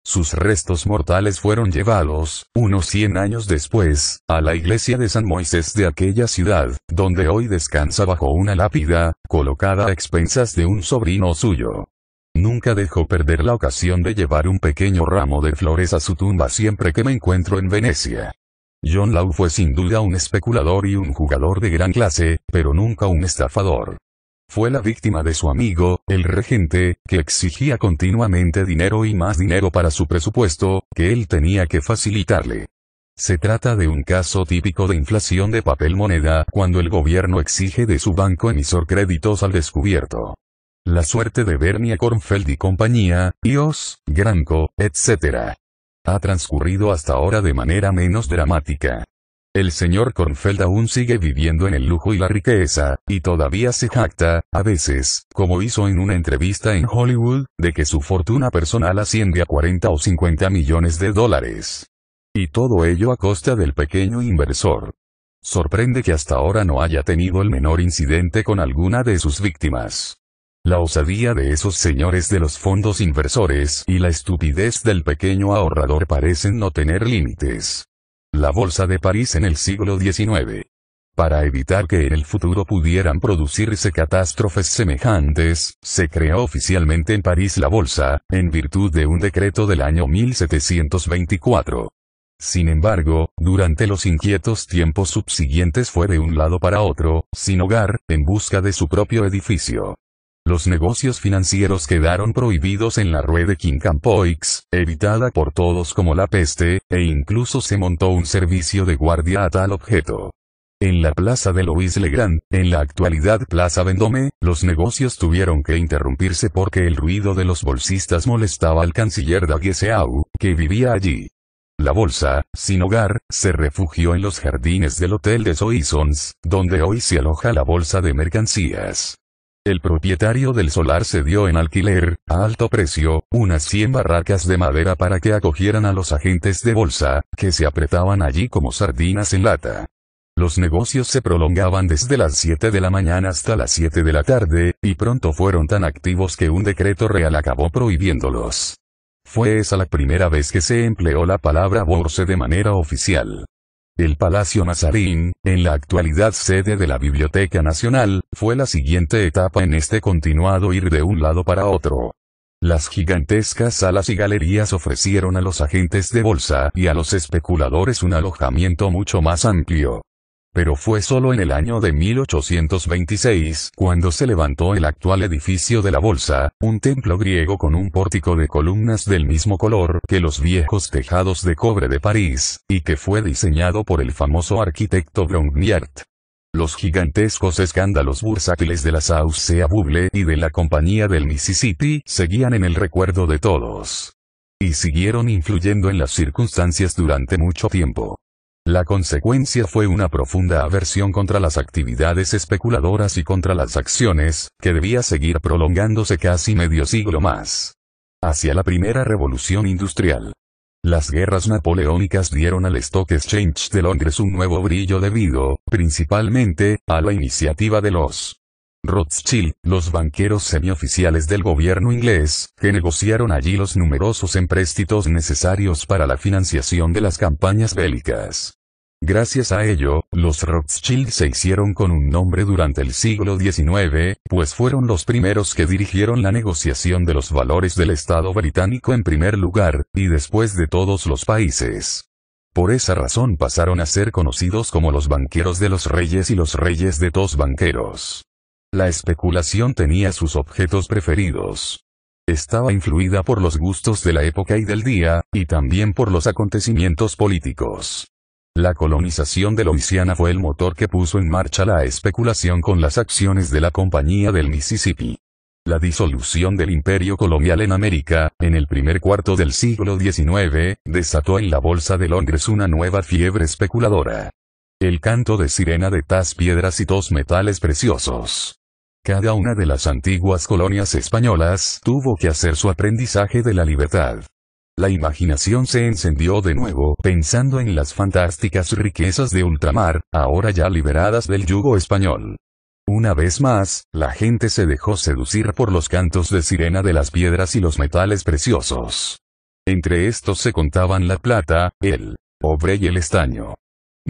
Sus restos mortales fueron llevados, unos 100 años después, a la iglesia de San Moisés de aquella ciudad, donde hoy descansa bajo una lápida, colocada a expensas de un sobrino suyo. Nunca dejo perder la ocasión de llevar un pequeño ramo de flores a su tumba siempre que me encuentro en Venecia. John Law fue sin duda un especulador y un jugador de gran clase, pero nunca un estafador. Fue la víctima de su amigo, el regente, que exigía continuamente dinero y más dinero para su presupuesto, que él tenía que facilitarle. Se trata de un caso típico de inflación de papel moneda cuando el gobierno exige de su banco emisor créditos al descubierto. La suerte de Bernie Kornfeld y compañía, IOS, Granco, etc. Ha transcurrido hasta ahora de manera menos dramática. El señor Kornfeld aún sigue viviendo en el lujo y la riqueza, y todavía se jacta, a veces, como hizo en una entrevista en Hollywood, de que su fortuna personal asciende a 40 o 50 millones de dólares. Y todo ello a costa del pequeño inversor. Sorprende que hasta ahora no haya tenido el menor incidente con alguna de sus víctimas. La osadía de esos señores de los fondos inversores y la estupidez del pequeño ahorrador parecen no tener límites. La Bolsa de París en el siglo XIX. Para evitar que en el futuro pudieran producirse catástrofes semejantes, se creó oficialmente en París la Bolsa, en virtud de un decreto del año 1724. Sin embargo, durante los inquietos tiempos subsiguientes fue de un lado para otro, sin hogar, en busca de su propio edificio. Los negocios financieros quedaron prohibidos en la Rue de Quincampoix, evitada por todos como la peste, e incluso se montó un servicio de guardia a tal objeto. En la plaza de Louis Legrand, en la actualidad Plaza Vendôme, los negocios tuvieron que interrumpirse porque el ruido de los bolsistas molestaba al canciller Dagueseau, que vivía allí. La bolsa, sin hogar, se refugió en los jardines del Hotel de Soissons, donde hoy se aloja la bolsa de mercancías el propietario del solar se dio en alquiler, a alto precio, unas 100 barracas de madera para que acogieran a los agentes de bolsa, que se apretaban allí como sardinas en lata. Los negocios se prolongaban desde las 7 de la mañana hasta las 7 de la tarde, y pronto fueron tan activos que un decreto real acabó prohibiéndolos. Fue esa la primera vez que se empleó la palabra borse de manera oficial. El Palacio Nazarín, en la actualidad sede de la Biblioteca Nacional, fue la siguiente etapa en este continuado ir de un lado para otro. Las gigantescas salas y galerías ofrecieron a los agentes de bolsa y a los especuladores un alojamiento mucho más amplio. Pero fue solo en el año de 1826 cuando se levantó el actual edificio de la Bolsa, un templo griego con un pórtico de columnas del mismo color que los viejos tejados de cobre de París, y que fue diseñado por el famoso arquitecto Brongniart. Los gigantescos escándalos bursátiles de la Saucea Buble y de la Compañía del Mississippi seguían en el recuerdo de todos. Y siguieron influyendo en las circunstancias durante mucho tiempo. La consecuencia fue una profunda aversión contra las actividades especuladoras y contra las acciones, que debía seguir prolongándose casi medio siglo más. Hacia la primera revolución industrial. Las guerras napoleónicas dieron al Stock Exchange de Londres un nuevo brillo debido, principalmente, a la iniciativa de los Rothschild, los banqueros semioficiales del gobierno inglés, que negociaron allí los numerosos empréstitos necesarios para la financiación de las campañas bélicas. Gracias a ello, los Rothschild se hicieron con un nombre durante el siglo XIX, pues fueron los primeros que dirigieron la negociación de los valores del Estado británico en primer lugar, y después de todos los países. Por esa razón pasaron a ser conocidos como los banqueros de los reyes y los reyes de dos banqueros. La especulación tenía sus objetos preferidos. Estaba influida por los gustos de la época y del día, y también por los acontecimientos políticos. La colonización de Louisiana fue el motor que puso en marcha la especulación con las acciones de la Compañía del Mississippi. La disolución del imperio colonial en América, en el primer cuarto del siglo XIX, desató en la Bolsa de Londres una nueva fiebre especuladora. El canto de sirena de tas piedras y dos metales preciosos. Cada una de las antiguas colonias españolas tuvo que hacer su aprendizaje de la libertad. La imaginación se encendió de nuevo pensando en las fantásticas riquezas de ultramar, ahora ya liberadas del yugo español. Una vez más, la gente se dejó seducir por los cantos de sirena de las piedras y los metales preciosos. Entre estos se contaban la plata, el cobre y el estaño.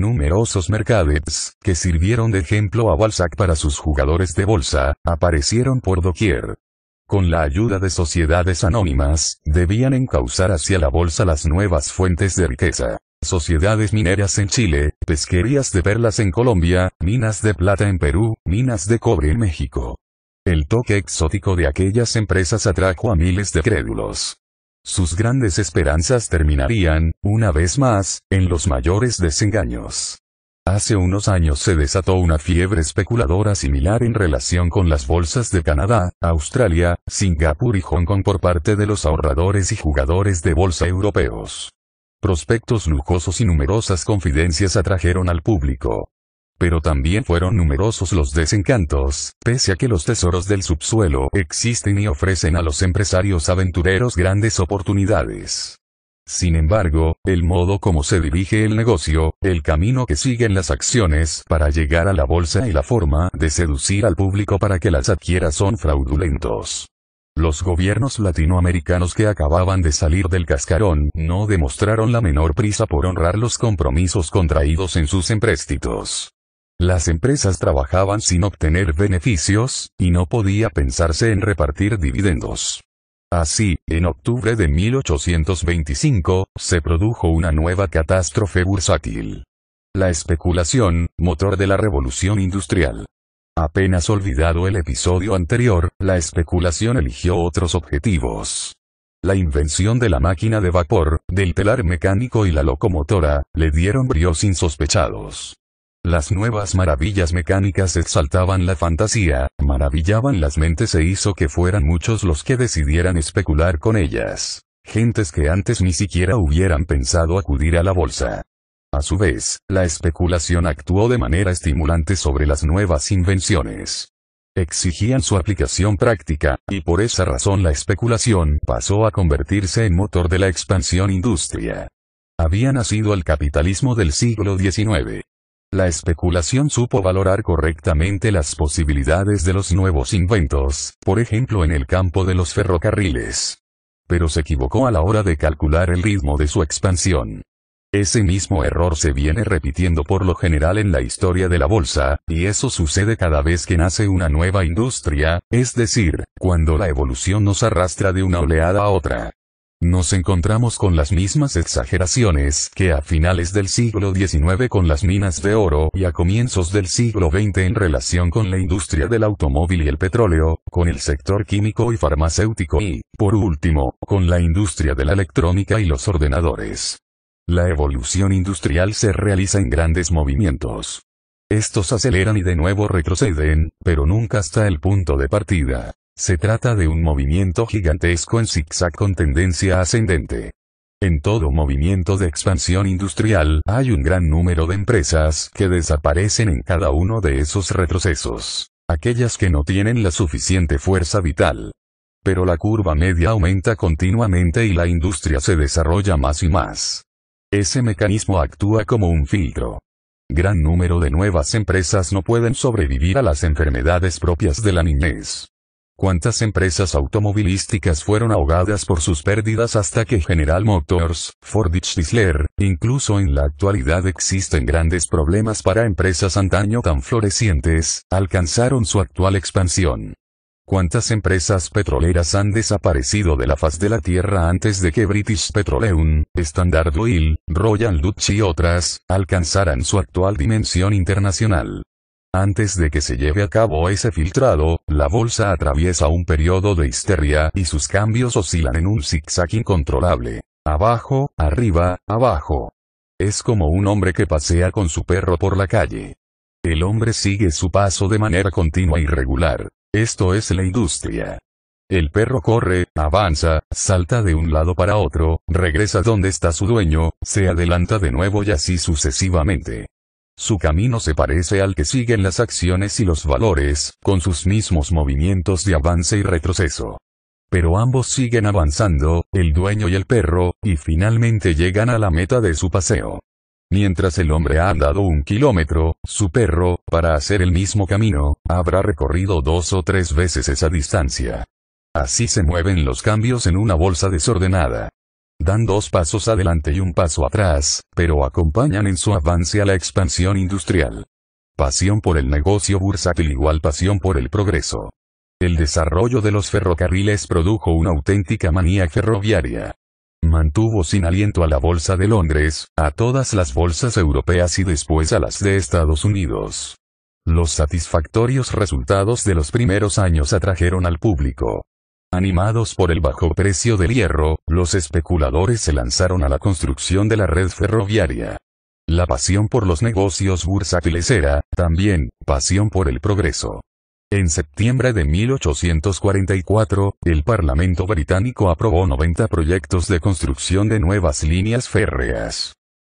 Numerosos mercadets, que sirvieron de ejemplo a Balzac para sus jugadores de bolsa, aparecieron por doquier. Con la ayuda de sociedades anónimas, debían encauzar hacia la bolsa las nuevas fuentes de riqueza. Sociedades mineras en Chile, pesquerías de perlas en Colombia, minas de plata en Perú, minas de cobre en México. El toque exótico de aquellas empresas atrajo a miles de crédulos. Sus grandes esperanzas terminarían, una vez más, en los mayores desengaños. Hace unos años se desató una fiebre especuladora similar en relación con las bolsas de Canadá, Australia, Singapur y Hong Kong por parte de los ahorradores y jugadores de bolsa europeos. Prospectos lujosos y numerosas confidencias atrajeron al público. Pero también fueron numerosos los desencantos, pese a que los tesoros del subsuelo existen y ofrecen a los empresarios aventureros grandes oportunidades. Sin embargo, el modo como se dirige el negocio, el camino que siguen las acciones para llegar a la bolsa y la forma de seducir al público para que las adquiera son fraudulentos. Los gobiernos latinoamericanos que acababan de salir del cascarón no demostraron la menor prisa por honrar los compromisos contraídos en sus empréstitos. Las empresas trabajaban sin obtener beneficios, y no podía pensarse en repartir dividendos. Así, en octubre de 1825, se produjo una nueva catástrofe bursátil. La especulación, motor de la revolución industrial. Apenas olvidado el episodio anterior, la especulación eligió otros objetivos. La invención de la máquina de vapor, del telar mecánico y la locomotora, le dieron bríos insospechados. Las nuevas maravillas mecánicas exaltaban la fantasía, maravillaban las mentes e hizo que fueran muchos los que decidieran especular con ellas. Gentes que antes ni siquiera hubieran pensado acudir a la bolsa. A su vez, la especulación actuó de manera estimulante sobre las nuevas invenciones. Exigían su aplicación práctica, y por esa razón la especulación pasó a convertirse en motor de la expansión industria. Había nacido el capitalismo del siglo XIX. La especulación supo valorar correctamente las posibilidades de los nuevos inventos, por ejemplo en el campo de los ferrocarriles. Pero se equivocó a la hora de calcular el ritmo de su expansión. Ese mismo error se viene repitiendo por lo general en la historia de la bolsa, y eso sucede cada vez que nace una nueva industria, es decir, cuando la evolución nos arrastra de una oleada a otra. Nos encontramos con las mismas exageraciones que a finales del siglo XIX con las minas de oro y a comienzos del siglo XX en relación con la industria del automóvil y el petróleo, con el sector químico y farmacéutico y, por último, con la industria de la electrónica y los ordenadores. La evolución industrial se realiza en grandes movimientos. Estos aceleran y de nuevo retroceden, pero nunca hasta el punto de partida. Se trata de un movimiento gigantesco en zigzag con tendencia ascendente. En todo movimiento de expansión industrial hay un gran número de empresas que desaparecen en cada uno de esos retrocesos, aquellas que no tienen la suficiente fuerza vital. Pero la curva media aumenta continuamente y la industria se desarrolla más y más. Ese mecanismo actúa como un filtro. Gran número de nuevas empresas no pueden sobrevivir a las enfermedades propias de la niñez cuántas empresas automovilísticas fueron ahogadas por sus pérdidas hasta que General Motors, Ford y Chrysler, incluso en la actualidad existen grandes problemas para empresas antaño tan florecientes, alcanzaron su actual expansión. ¿Cuántas empresas petroleras han desaparecido de la faz de la Tierra antes de que British Petroleum, Standard Oil, Royal Dutch y otras, alcanzaran su actual dimensión internacional? Antes de que se lleve a cabo ese filtrado, la bolsa atraviesa un periodo de histeria y sus cambios oscilan en un zigzag incontrolable. Abajo, arriba, abajo. Es como un hombre que pasea con su perro por la calle. El hombre sigue su paso de manera continua y regular. Esto es la industria. El perro corre, avanza, salta de un lado para otro, regresa donde está su dueño, se adelanta de nuevo y así sucesivamente. Su camino se parece al que siguen las acciones y los valores, con sus mismos movimientos de avance y retroceso. Pero ambos siguen avanzando, el dueño y el perro, y finalmente llegan a la meta de su paseo. Mientras el hombre ha andado un kilómetro, su perro, para hacer el mismo camino, habrá recorrido dos o tres veces esa distancia. Así se mueven los cambios en una bolsa desordenada. Dan dos pasos adelante y un paso atrás, pero acompañan en su avance a la expansión industrial. Pasión por el negocio bursátil igual pasión por el progreso. El desarrollo de los ferrocarriles produjo una auténtica manía ferroviaria. Mantuvo sin aliento a la Bolsa de Londres, a todas las bolsas europeas y después a las de Estados Unidos. Los satisfactorios resultados de los primeros años atrajeron al público. Animados por el bajo precio del hierro, los especuladores se lanzaron a la construcción de la red ferroviaria. La pasión por los negocios bursátiles era, también, pasión por el progreso. En septiembre de 1844, el Parlamento británico aprobó 90 proyectos de construcción de nuevas líneas férreas.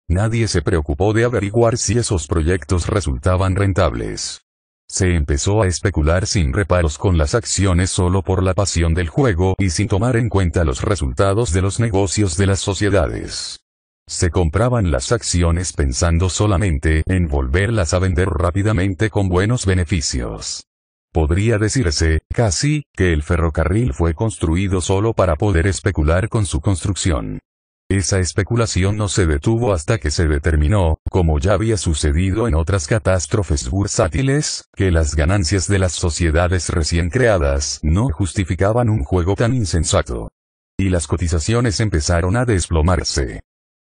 Nadie se preocupó de averiguar si esos proyectos resultaban rentables. Se empezó a especular sin reparos con las acciones solo por la pasión del juego y sin tomar en cuenta los resultados de los negocios de las sociedades. Se compraban las acciones pensando solamente en volverlas a vender rápidamente con buenos beneficios. Podría decirse, casi, que el ferrocarril fue construido solo para poder especular con su construcción. Esa especulación no se detuvo hasta que se determinó, como ya había sucedido en otras catástrofes bursátiles, que las ganancias de las sociedades recién creadas no justificaban un juego tan insensato. Y las cotizaciones empezaron a desplomarse.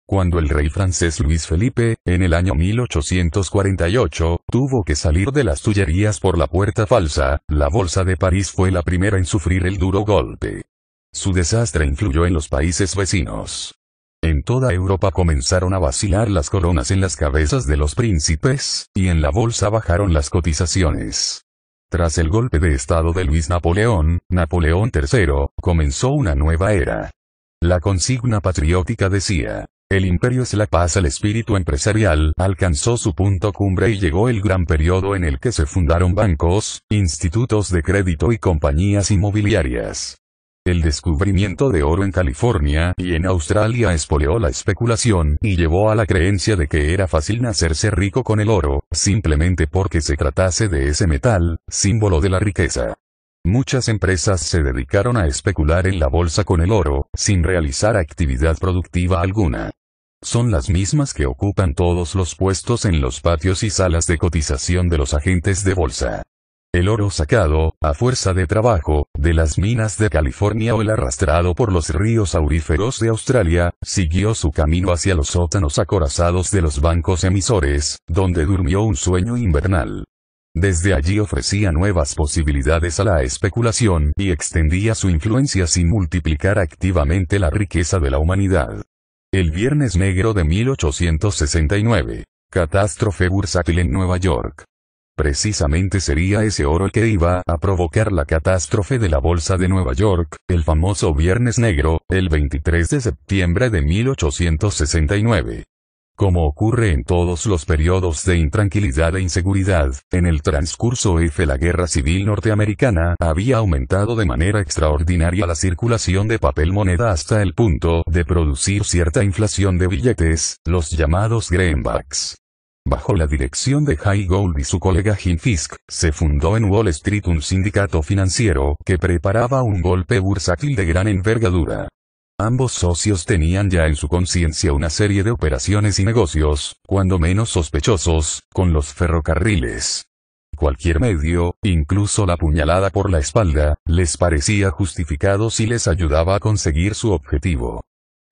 Cuando el rey francés Luis Felipe, en el año 1848, tuvo que salir de las Tullerías por la puerta falsa, la Bolsa de París fue la primera en sufrir el duro golpe. Su desastre influyó en los países vecinos. En toda Europa comenzaron a vacilar las coronas en las cabezas de los príncipes, y en la bolsa bajaron las cotizaciones. Tras el golpe de estado de Luis Napoleón, Napoleón III, comenzó una nueva era. La consigna patriótica decía, el imperio es la paz al espíritu empresarial, alcanzó su punto cumbre y llegó el gran periodo en el que se fundaron bancos, institutos de crédito y compañías inmobiliarias. El descubrimiento de oro en California y en Australia espoleó la especulación y llevó a la creencia de que era fácil nacerse rico con el oro, simplemente porque se tratase de ese metal, símbolo de la riqueza. Muchas empresas se dedicaron a especular en la bolsa con el oro, sin realizar actividad productiva alguna. Son las mismas que ocupan todos los puestos en los patios y salas de cotización de los agentes de bolsa. El oro sacado, a fuerza de trabajo, de las minas de California o el arrastrado por los ríos auríferos de Australia, siguió su camino hacia los sótanos acorazados de los bancos emisores, donde durmió un sueño invernal. Desde allí ofrecía nuevas posibilidades a la especulación y extendía su influencia sin multiplicar activamente la riqueza de la humanidad. El Viernes Negro de 1869. Catástrofe bursátil en Nueva York. Precisamente sería ese oro el que iba a provocar la catástrofe de la Bolsa de Nueva York, el famoso Viernes Negro, el 23 de septiembre de 1869. Como ocurre en todos los periodos de intranquilidad e inseguridad, en el transcurso F la guerra civil norteamericana había aumentado de manera extraordinaria la circulación de papel moneda hasta el punto de producir cierta inflación de billetes, los llamados greenbacks. Bajo la dirección de High Gould y su colega Jim Fisk, se fundó en Wall Street un sindicato financiero que preparaba un golpe bursátil de gran envergadura. Ambos socios tenían ya en su conciencia una serie de operaciones y negocios, cuando menos sospechosos, con los ferrocarriles. Cualquier medio, incluso la puñalada por la espalda, les parecía justificado si les ayudaba a conseguir su objetivo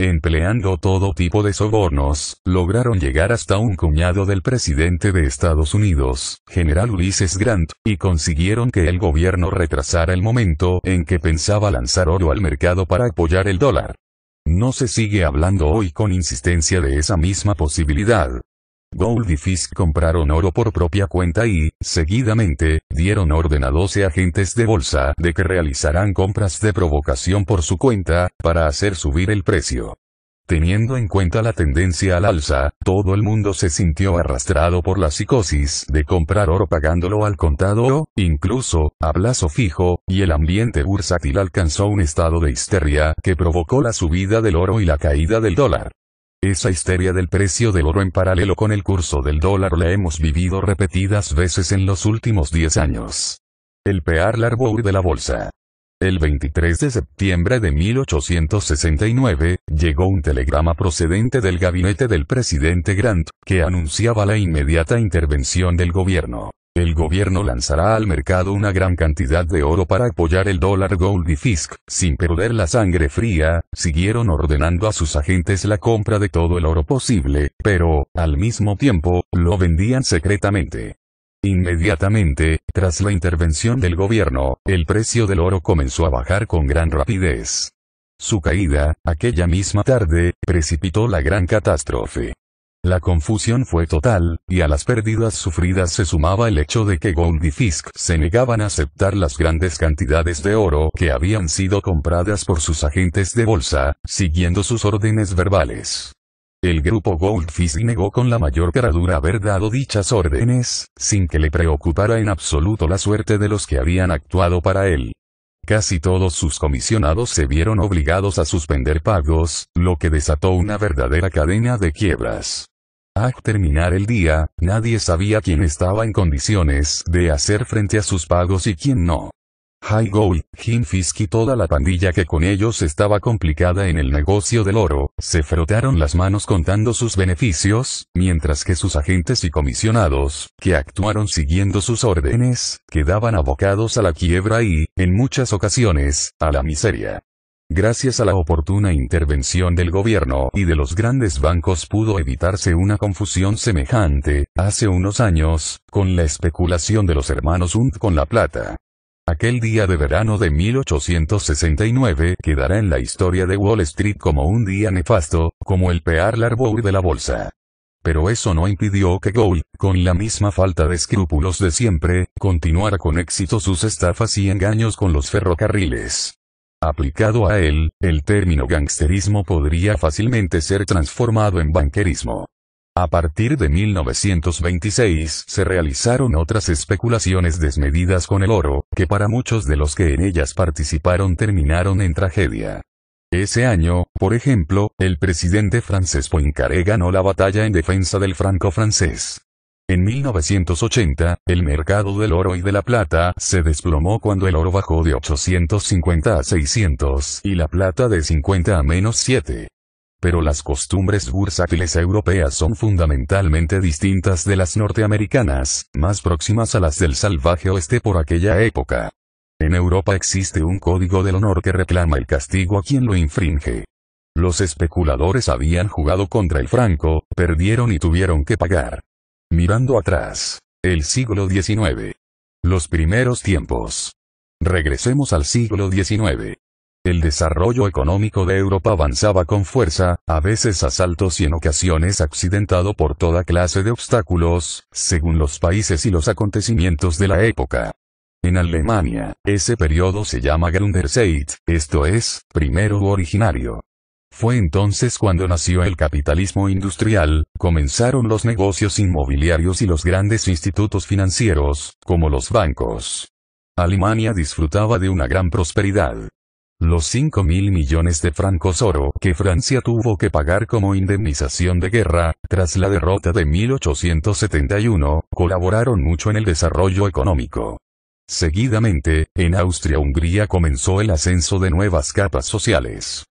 empleando todo tipo de sobornos, lograron llegar hasta un cuñado del presidente de Estados Unidos, general Ulysses Grant, y consiguieron que el gobierno retrasara el momento en que pensaba lanzar oro al mercado para apoyar el dólar. No se sigue hablando hoy con insistencia de esa misma posibilidad, Gold y Fisk compraron oro por propia cuenta y, seguidamente, dieron orden a 12 agentes de bolsa de que realizarán compras de provocación por su cuenta, para hacer subir el precio. Teniendo en cuenta la tendencia al alza, todo el mundo se sintió arrastrado por la psicosis de comprar oro pagándolo al contado o, incluso, a plazo fijo, y el ambiente bursátil alcanzó un estado de histeria que provocó la subida del oro y la caída del dólar. Esa histeria del precio del oro en paralelo con el curso del dólar la hemos vivido repetidas veces en los últimos 10 años. El Pearl Larbour de la bolsa. El 23 de septiembre de 1869, llegó un telegrama procedente del gabinete del presidente Grant, que anunciaba la inmediata intervención del gobierno el gobierno lanzará al mercado una gran cantidad de oro para apoyar el dólar gold y fisk, sin perder la sangre fría, siguieron ordenando a sus agentes la compra de todo el oro posible, pero, al mismo tiempo, lo vendían secretamente. Inmediatamente, tras la intervención del gobierno, el precio del oro comenzó a bajar con gran rapidez. Su caída, aquella misma tarde, precipitó la gran catástrofe. La confusión fue total, y a las pérdidas sufridas se sumaba el hecho de que Goldfisk se negaban a aceptar las grandes cantidades de oro que habían sido compradas por sus agentes de bolsa, siguiendo sus órdenes verbales. El grupo Goldfisk negó con la mayor caradura haber dado dichas órdenes, sin que le preocupara en absoluto la suerte de los que habían actuado para él. Casi todos sus comisionados se vieron obligados a suspender pagos, lo que desató una verdadera cadena de quiebras. Al terminar el día, nadie sabía quién estaba en condiciones de hacer frente a sus pagos y quién no. Highgold, Jim Fisk y toda la pandilla que con ellos estaba complicada en el negocio del oro, se frotaron las manos contando sus beneficios, mientras que sus agentes y comisionados, que actuaron siguiendo sus órdenes, quedaban abocados a la quiebra y, en muchas ocasiones, a la miseria. Gracias a la oportuna intervención del gobierno y de los grandes bancos pudo evitarse una confusión semejante, hace unos años, con la especulación de los hermanos Hunt con la plata. Aquel día de verano de 1869 quedará en la historia de Wall Street como un día nefasto, como el pear Larbour de la bolsa. Pero eso no impidió que Gould, con la misma falta de escrúpulos de siempre, continuara con éxito sus estafas y engaños con los ferrocarriles. Aplicado a él, el término gangsterismo podría fácilmente ser transformado en banquerismo. A partir de 1926 se realizaron otras especulaciones desmedidas con el oro, que para muchos de los que en ellas participaron terminaron en tragedia. Ese año, por ejemplo, el presidente francés Poincaré ganó la batalla en defensa del franco francés. En 1980, el mercado del oro y de la plata se desplomó cuando el oro bajó de 850 a 600 y la plata de 50 a menos 7. Pero las costumbres bursátiles europeas son fundamentalmente distintas de las norteamericanas, más próximas a las del salvaje oeste por aquella época. En Europa existe un código del honor que reclama el castigo a quien lo infringe. Los especuladores habían jugado contra el franco, perdieron y tuvieron que pagar. Mirando atrás. El siglo XIX. Los primeros tiempos. Regresemos al siglo XIX. El desarrollo económico de Europa avanzaba con fuerza, a veces a saltos y en ocasiones accidentado por toda clase de obstáculos, según los países y los acontecimientos de la época. En Alemania, ese periodo se llama Grunderzeit, esto es, primero originario. Fue entonces cuando nació el capitalismo industrial, comenzaron los negocios inmobiliarios y los grandes institutos financieros, como los bancos. Alemania disfrutaba de una gran prosperidad. Los 5 mil millones de francos oro que Francia tuvo que pagar como indemnización de guerra, tras la derrota de 1871, colaboraron mucho en el desarrollo económico. Seguidamente, en Austria-Hungría comenzó el ascenso de nuevas capas sociales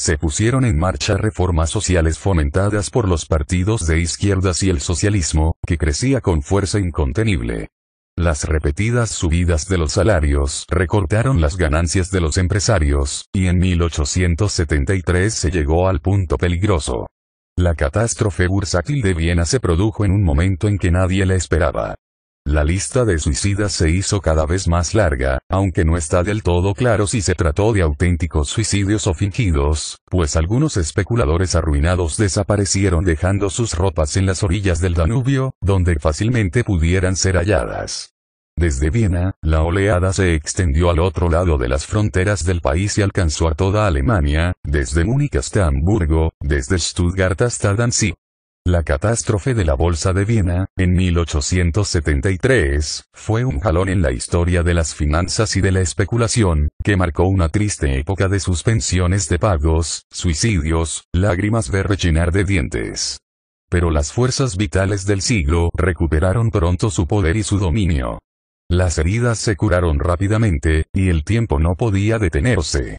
se pusieron en marcha reformas sociales fomentadas por los partidos de izquierdas y el socialismo, que crecía con fuerza incontenible. Las repetidas subidas de los salarios recortaron las ganancias de los empresarios, y en 1873 se llegó al punto peligroso. La catástrofe bursátil de Viena se produjo en un momento en que nadie la esperaba. La lista de suicidas se hizo cada vez más larga, aunque no está del todo claro si se trató de auténticos suicidios o fingidos, pues algunos especuladores arruinados desaparecieron dejando sus ropas en las orillas del Danubio, donde fácilmente pudieran ser halladas. Desde Viena, la oleada se extendió al otro lado de las fronteras del país y alcanzó a toda Alemania, desde Múnich hasta Hamburgo, desde Stuttgart hasta Danzig. La catástrofe de la Bolsa de Viena, en 1873, fue un jalón en la historia de las finanzas y de la especulación, que marcó una triste época de suspensiones de pagos, suicidios, lágrimas de rechinar de dientes. Pero las fuerzas vitales del siglo recuperaron pronto su poder y su dominio. Las heridas se curaron rápidamente, y el tiempo no podía detenerse.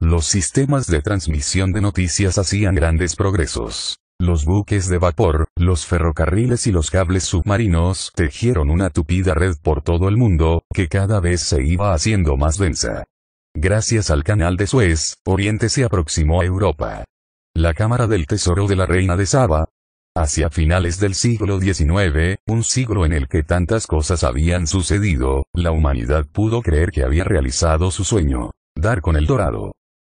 Los sistemas de transmisión de noticias hacían grandes progresos. Los buques de vapor, los ferrocarriles y los cables submarinos tejieron una tupida red por todo el mundo, que cada vez se iba haciendo más densa. Gracias al canal de Suez, Oriente se aproximó a Europa. La Cámara del Tesoro de la Reina de Saba, Hacia finales del siglo XIX, un siglo en el que tantas cosas habían sucedido, la humanidad pudo creer que había realizado su sueño. Dar con el dorado.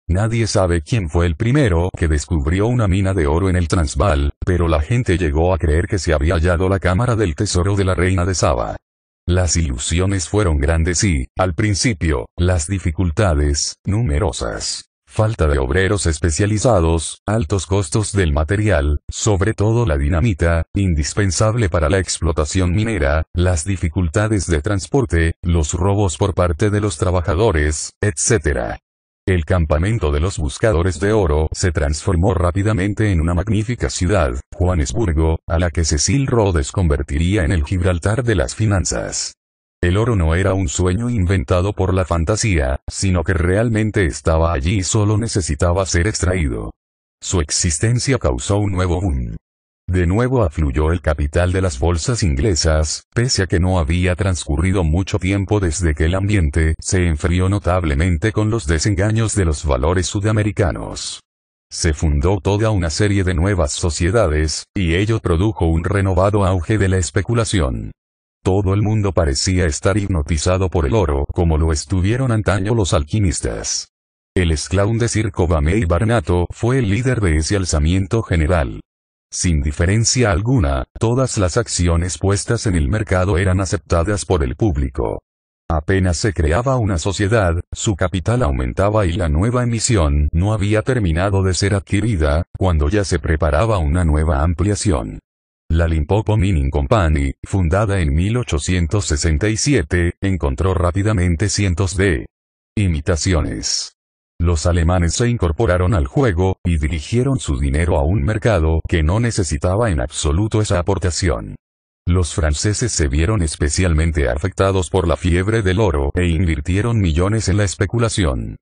Nadie sabe quién fue el primero que descubrió una mina de oro en el Transvaal, pero la gente llegó a creer que se había hallado la cámara del tesoro de la reina de Saba. Las ilusiones fueron grandes y, al principio, las dificultades, numerosas. Falta de obreros especializados, altos costos del material, sobre todo la dinamita, indispensable para la explotación minera, las dificultades de transporte, los robos por parte de los trabajadores, etc. El campamento de los buscadores de oro se transformó rápidamente en una magnífica ciudad, Juanesburgo, a la que Cecil Rhodes convertiría en el Gibraltar de las finanzas. El oro no era un sueño inventado por la fantasía, sino que realmente estaba allí y solo necesitaba ser extraído. Su existencia causó un nuevo boom. De nuevo afluyó el capital de las bolsas inglesas, pese a que no había transcurrido mucho tiempo desde que el ambiente se enfrió notablemente con los desengaños de los valores sudamericanos. Se fundó toda una serie de nuevas sociedades, y ello produjo un renovado auge de la especulación. Todo el mundo parecía estar hipnotizado por el oro como lo estuvieron antaño los alquimistas. El esclavo de circo y Barnato fue el líder de ese alzamiento general. Sin diferencia alguna, todas las acciones puestas en el mercado eran aceptadas por el público. Apenas se creaba una sociedad, su capital aumentaba y la nueva emisión no había terminado de ser adquirida, cuando ya se preparaba una nueva ampliación. La Limpopo Mining Company, fundada en 1867, encontró rápidamente cientos de imitaciones. Los alemanes se incorporaron al juego, y dirigieron su dinero a un mercado que no necesitaba en absoluto esa aportación. Los franceses se vieron especialmente afectados por la fiebre del oro e invirtieron millones en la especulación.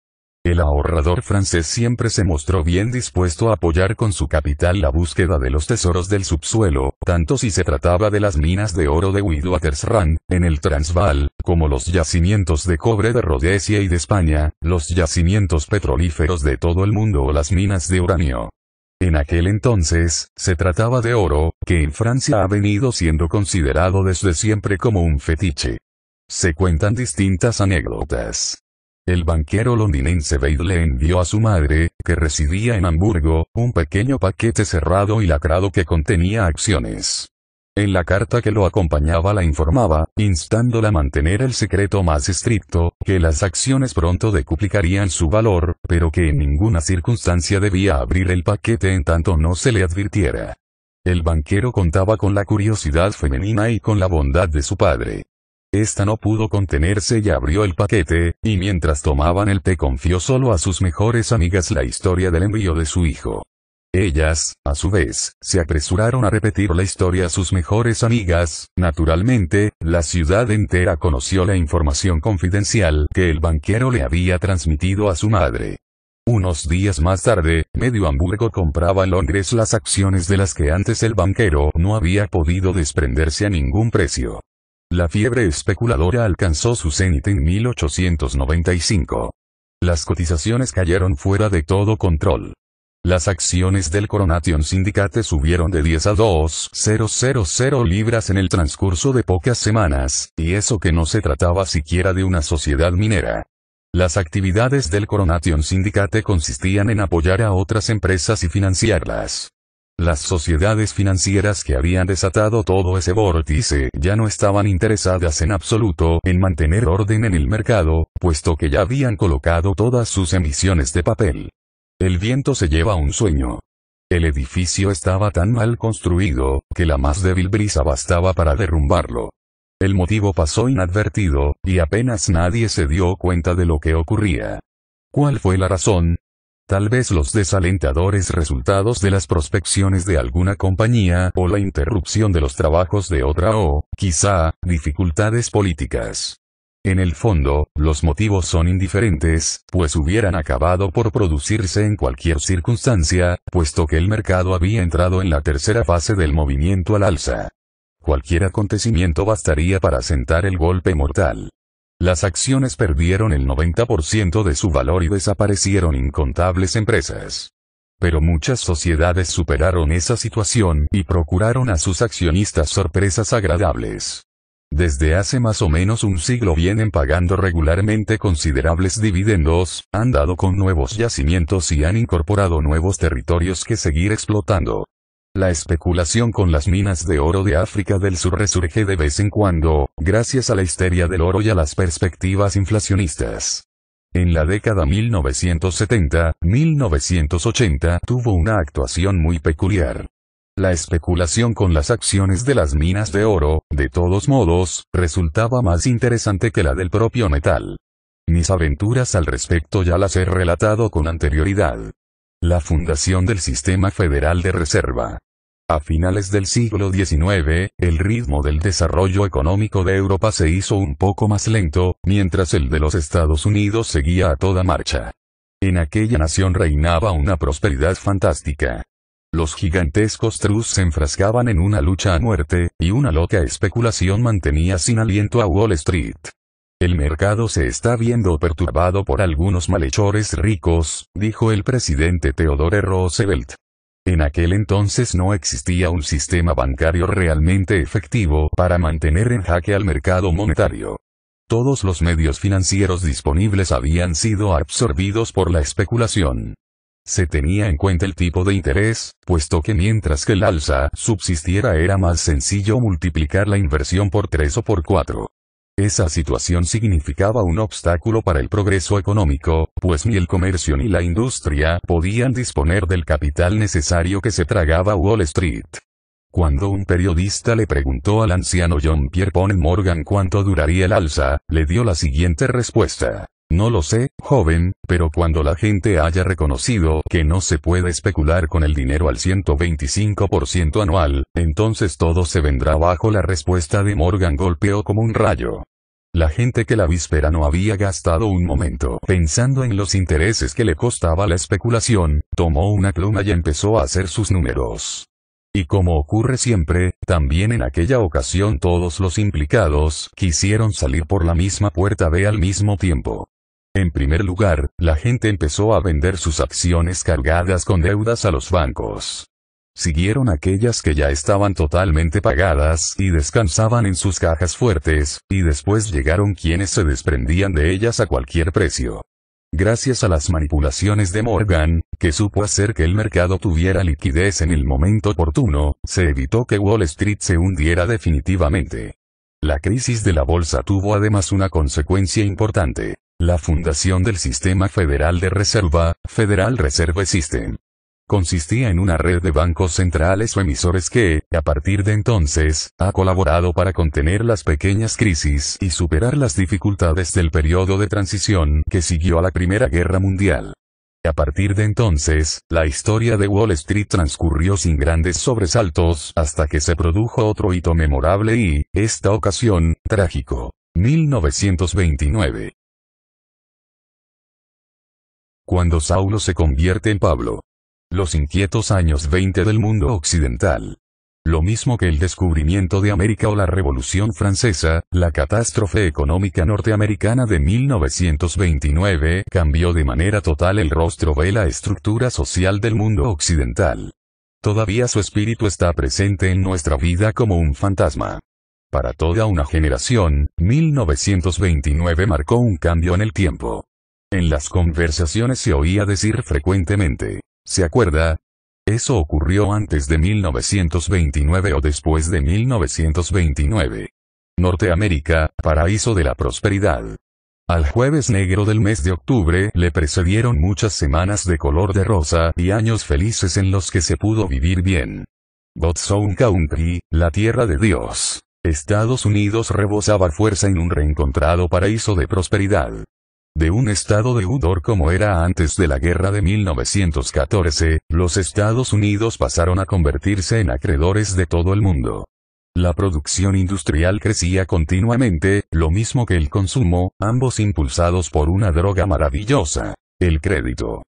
El ahorrador francés siempre se mostró bien dispuesto a apoyar con su capital la búsqueda de los tesoros del subsuelo, tanto si se trataba de las minas de oro de Widwatersrand, en el Transvaal, como los yacimientos de cobre de Rodesia y de España, los yacimientos petrolíferos de todo el mundo o las minas de uranio. En aquel entonces, se trataba de oro, que en Francia ha venido siendo considerado desde siempre como un fetiche. Se cuentan distintas anécdotas. El banquero londinense Bade le envió a su madre, que residía en Hamburgo, un pequeño paquete cerrado y lacrado que contenía acciones. En la carta que lo acompañaba la informaba, instándola a mantener el secreto más estricto, que las acciones pronto decuplicarían su valor, pero que en ninguna circunstancia debía abrir el paquete en tanto no se le advirtiera. El banquero contaba con la curiosidad femenina y con la bondad de su padre. Esta no pudo contenerse y abrió el paquete, y mientras tomaban el té confió solo a sus mejores amigas la historia del envío de su hijo. Ellas, a su vez, se apresuraron a repetir la historia a sus mejores amigas, naturalmente, la ciudad entera conoció la información confidencial que el banquero le había transmitido a su madre. Unos días más tarde, medio Hamburgo compraba en Londres las acciones de las que antes el banquero no había podido desprenderse a ningún precio. La fiebre especuladora alcanzó su cenit en 1895. Las cotizaciones cayeron fuera de todo control. Las acciones del Coronation Syndicate subieron de 10 a 2.000 libras en el transcurso de pocas semanas, y eso que no se trataba siquiera de una sociedad minera. Las actividades del Coronation Syndicate consistían en apoyar a otras empresas y financiarlas. Las sociedades financieras que habían desatado todo ese vórtice ya no estaban interesadas en absoluto en mantener orden en el mercado, puesto que ya habían colocado todas sus emisiones de papel. El viento se lleva un sueño. El edificio estaba tan mal construido, que la más débil brisa bastaba para derrumbarlo. El motivo pasó inadvertido, y apenas nadie se dio cuenta de lo que ocurría. ¿Cuál fue la razón? Tal vez los desalentadores resultados de las prospecciones de alguna compañía o la interrupción de los trabajos de otra o, quizá, dificultades políticas. En el fondo, los motivos son indiferentes, pues hubieran acabado por producirse en cualquier circunstancia, puesto que el mercado había entrado en la tercera fase del movimiento al alza. Cualquier acontecimiento bastaría para sentar el golpe mortal. Las acciones perdieron el 90% de su valor y desaparecieron incontables empresas. Pero muchas sociedades superaron esa situación y procuraron a sus accionistas sorpresas agradables. Desde hace más o menos un siglo vienen pagando regularmente considerables dividendos, han dado con nuevos yacimientos y han incorporado nuevos territorios que seguir explotando. La especulación con las minas de oro de África del Sur resurge de vez en cuando, gracias a la histeria del oro y a las perspectivas inflacionistas. En la década 1970-1980 tuvo una actuación muy peculiar. La especulación con las acciones de las minas de oro, de todos modos, resultaba más interesante que la del propio metal. Mis aventuras al respecto ya las he relatado con anterioridad. La fundación del Sistema Federal de Reserva. A finales del siglo XIX, el ritmo del desarrollo económico de Europa se hizo un poco más lento, mientras el de los Estados Unidos seguía a toda marcha. En aquella nación reinaba una prosperidad fantástica. Los gigantescos trus se enfrascaban en una lucha a muerte, y una loca especulación mantenía sin aliento a Wall Street. El mercado se está viendo perturbado por algunos malhechores ricos, dijo el presidente Theodore Roosevelt, en aquel entonces no existía un sistema bancario realmente efectivo para mantener en jaque al mercado monetario. Todos los medios financieros disponibles habían sido absorbidos por la especulación. Se tenía en cuenta el tipo de interés, puesto que mientras que el alza subsistiera era más sencillo multiplicar la inversión por 3 o por 4. Esa situación significaba un obstáculo para el progreso económico, pues ni el comercio ni la industria podían disponer del capital necesario que se tragaba Wall Street. Cuando un periodista le preguntó al anciano John Pierpont Morgan cuánto duraría el alza, le dio la siguiente respuesta. No lo sé, joven, pero cuando la gente haya reconocido que no se puede especular con el dinero al 125% anual, entonces todo se vendrá bajo La respuesta de Morgan golpeó como un rayo. La gente que la víspera no había gastado un momento pensando en los intereses que le costaba la especulación, tomó una pluma y empezó a hacer sus números. Y como ocurre siempre, también en aquella ocasión todos los implicados quisieron salir por la misma puerta B al mismo tiempo. En primer lugar, la gente empezó a vender sus acciones cargadas con deudas a los bancos. Siguieron aquellas que ya estaban totalmente pagadas y descansaban en sus cajas fuertes, y después llegaron quienes se desprendían de ellas a cualquier precio. Gracias a las manipulaciones de Morgan, que supo hacer que el mercado tuviera liquidez en el momento oportuno, se evitó que Wall Street se hundiera definitivamente. La crisis de la bolsa tuvo además una consecuencia importante. La fundación del Sistema Federal de Reserva, Federal Reserve System. Consistía en una red de bancos centrales o emisores que, a partir de entonces, ha colaborado para contener las pequeñas crisis y superar las dificultades del periodo de transición que siguió a la Primera Guerra Mundial. A partir de entonces, la historia de Wall Street transcurrió sin grandes sobresaltos hasta que se produjo otro hito memorable y, esta ocasión, trágico. 1929. Cuando Saulo se convierte en Pablo. Los inquietos años 20 del mundo occidental. Lo mismo que el descubrimiento de América o la Revolución Francesa, la catástrofe económica norteamericana de 1929 cambió de manera total el rostro de la estructura social del mundo occidental. Todavía su espíritu está presente en nuestra vida como un fantasma. Para toda una generación, 1929 marcó un cambio en el tiempo. En las conversaciones se oía decir frecuentemente, ¿se acuerda? Eso ocurrió antes de 1929 o después de 1929. Norteamérica, paraíso de la prosperidad. Al jueves negro del mes de octubre le precedieron muchas semanas de color de rosa y años felices en los que se pudo vivir bien. Own Country, la tierra de Dios. Estados Unidos rebosaba fuerza en un reencontrado paraíso de prosperidad de un estado de Udor como era antes de la guerra de 1914, los Estados Unidos pasaron a convertirse en acreedores de todo el mundo. La producción industrial crecía continuamente, lo mismo que el consumo, ambos impulsados por una droga maravillosa, el crédito.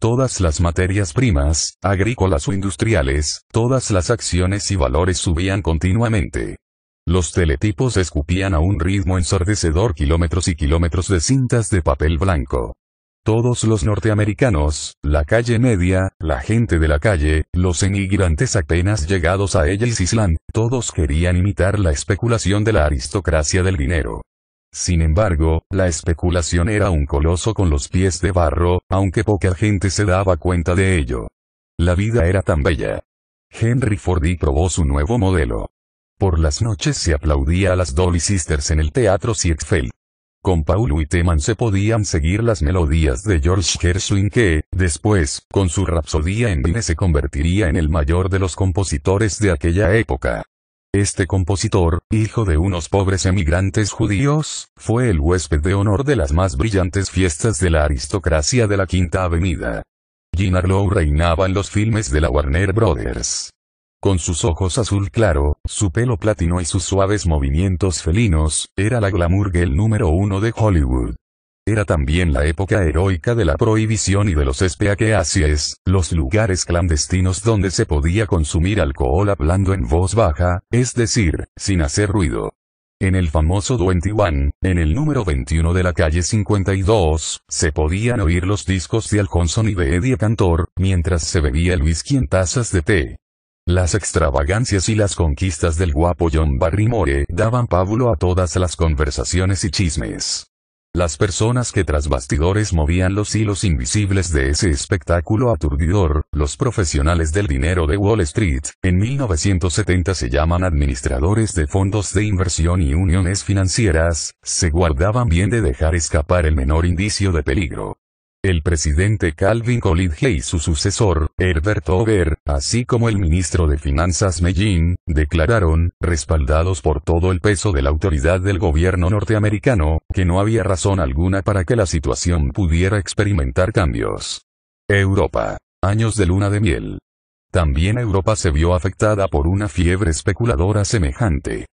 Todas las materias primas, agrícolas o industriales, todas las acciones y valores subían continuamente. Los teletipos escupían a un ritmo ensordecedor kilómetros y kilómetros de cintas de papel blanco. Todos los norteamericanos, la calle media, la gente de la calle, los emigrantes apenas llegados a Ellis Island, todos querían imitar la especulación de la aristocracia del dinero. Sin embargo, la especulación era un coloso con los pies de barro, aunque poca gente se daba cuenta de ello. La vida era tan bella. Henry Ford probó su nuevo modelo. Por las noches se aplaudía a las Dolly Sisters en el Teatro Siegfeld. Con Paul y Teman se podían seguir las melodías de George Gershwin que, después, con su Rapsodía en Dine se convertiría en el mayor de los compositores de aquella época. Este compositor, hijo de unos pobres emigrantes judíos, fue el huésped de honor de las más brillantes fiestas de la aristocracia de la Quinta Avenida. Gina Lowe reinaba en los filmes de la Warner Brothers. Con sus ojos azul claro, su pelo platino y sus suaves movimientos felinos, era la glamour girl número uno de Hollywood. Era también la época heroica de la prohibición y de los speakeasies, los lugares clandestinos donde se podía consumir alcohol hablando en voz baja, es decir, sin hacer ruido. En el famoso 21, en el número 21 de la calle 52, se podían oír los discos de Alfonso y de Eddie Cantor, mientras se bebía el whisky en tazas de té. Las extravagancias y las conquistas del guapo John Barrymore daban pábulo a todas las conversaciones y chismes. Las personas que tras bastidores movían los hilos invisibles de ese espectáculo aturdidor, los profesionales del dinero de Wall Street, en 1970 se llaman administradores de fondos de inversión y uniones financieras, se guardaban bien de dejar escapar el menor indicio de peligro. El presidente Calvin Coolidge y su sucesor, Herbert Hoover, así como el ministro de Finanzas Mellin, declararon, respaldados por todo el peso de la autoridad del gobierno norteamericano, que no había razón alguna para que la situación pudiera experimentar cambios. Europa. Años de luna de miel. También Europa se vio afectada por una fiebre especuladora semejante.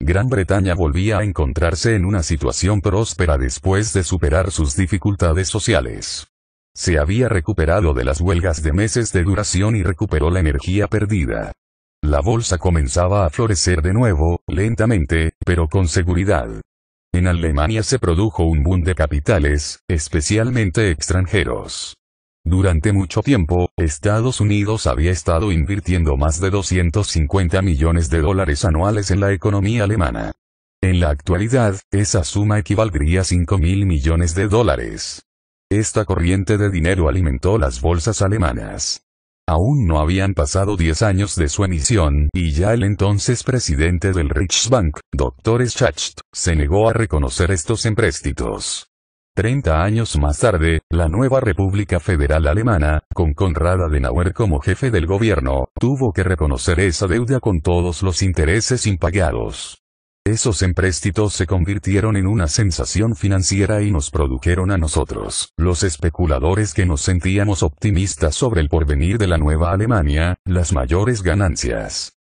Gran Bretaña volvía a encontrarse en una situación próspera después de superar sus dificultades sociales. Se había recuperado de las huelgas de meses de duración y recuperó la energía perdida. La bolsa comenzaba a florecer de nuevo, lentamente, pero con seguridad. En Alemania se produjo un boom de capitales, especialmente extranjeros. Durante mucho tiempo, Estados Unidos había estado invirtiendo más de 250 millones de dólares anuales en la economía alemana. En la actualidad, esa suma equivaldría a 5 mil millones de dólares. Esta corriente de dinero alimentó las bolsas alemanas. Aún no habían pasado 10 años de su emisión, y ya el entonces presidente del Reichsbank, Dr. Schacht, se negó a reconocer estos empréstitos. Treinta años más tarde, la nueva República Federal Alemana, con Konrad Adenauer como jefe del gobierno, tuvo que reconocer esa deuda con todos los intereses impagados. Esos empréstitos se convirtieron en una sensación financiera y nos produjeron a nosotros, los especuladores que nos sentíamos optimistas sobre el porvenir de la nueva Alemania, las mayores ganancias.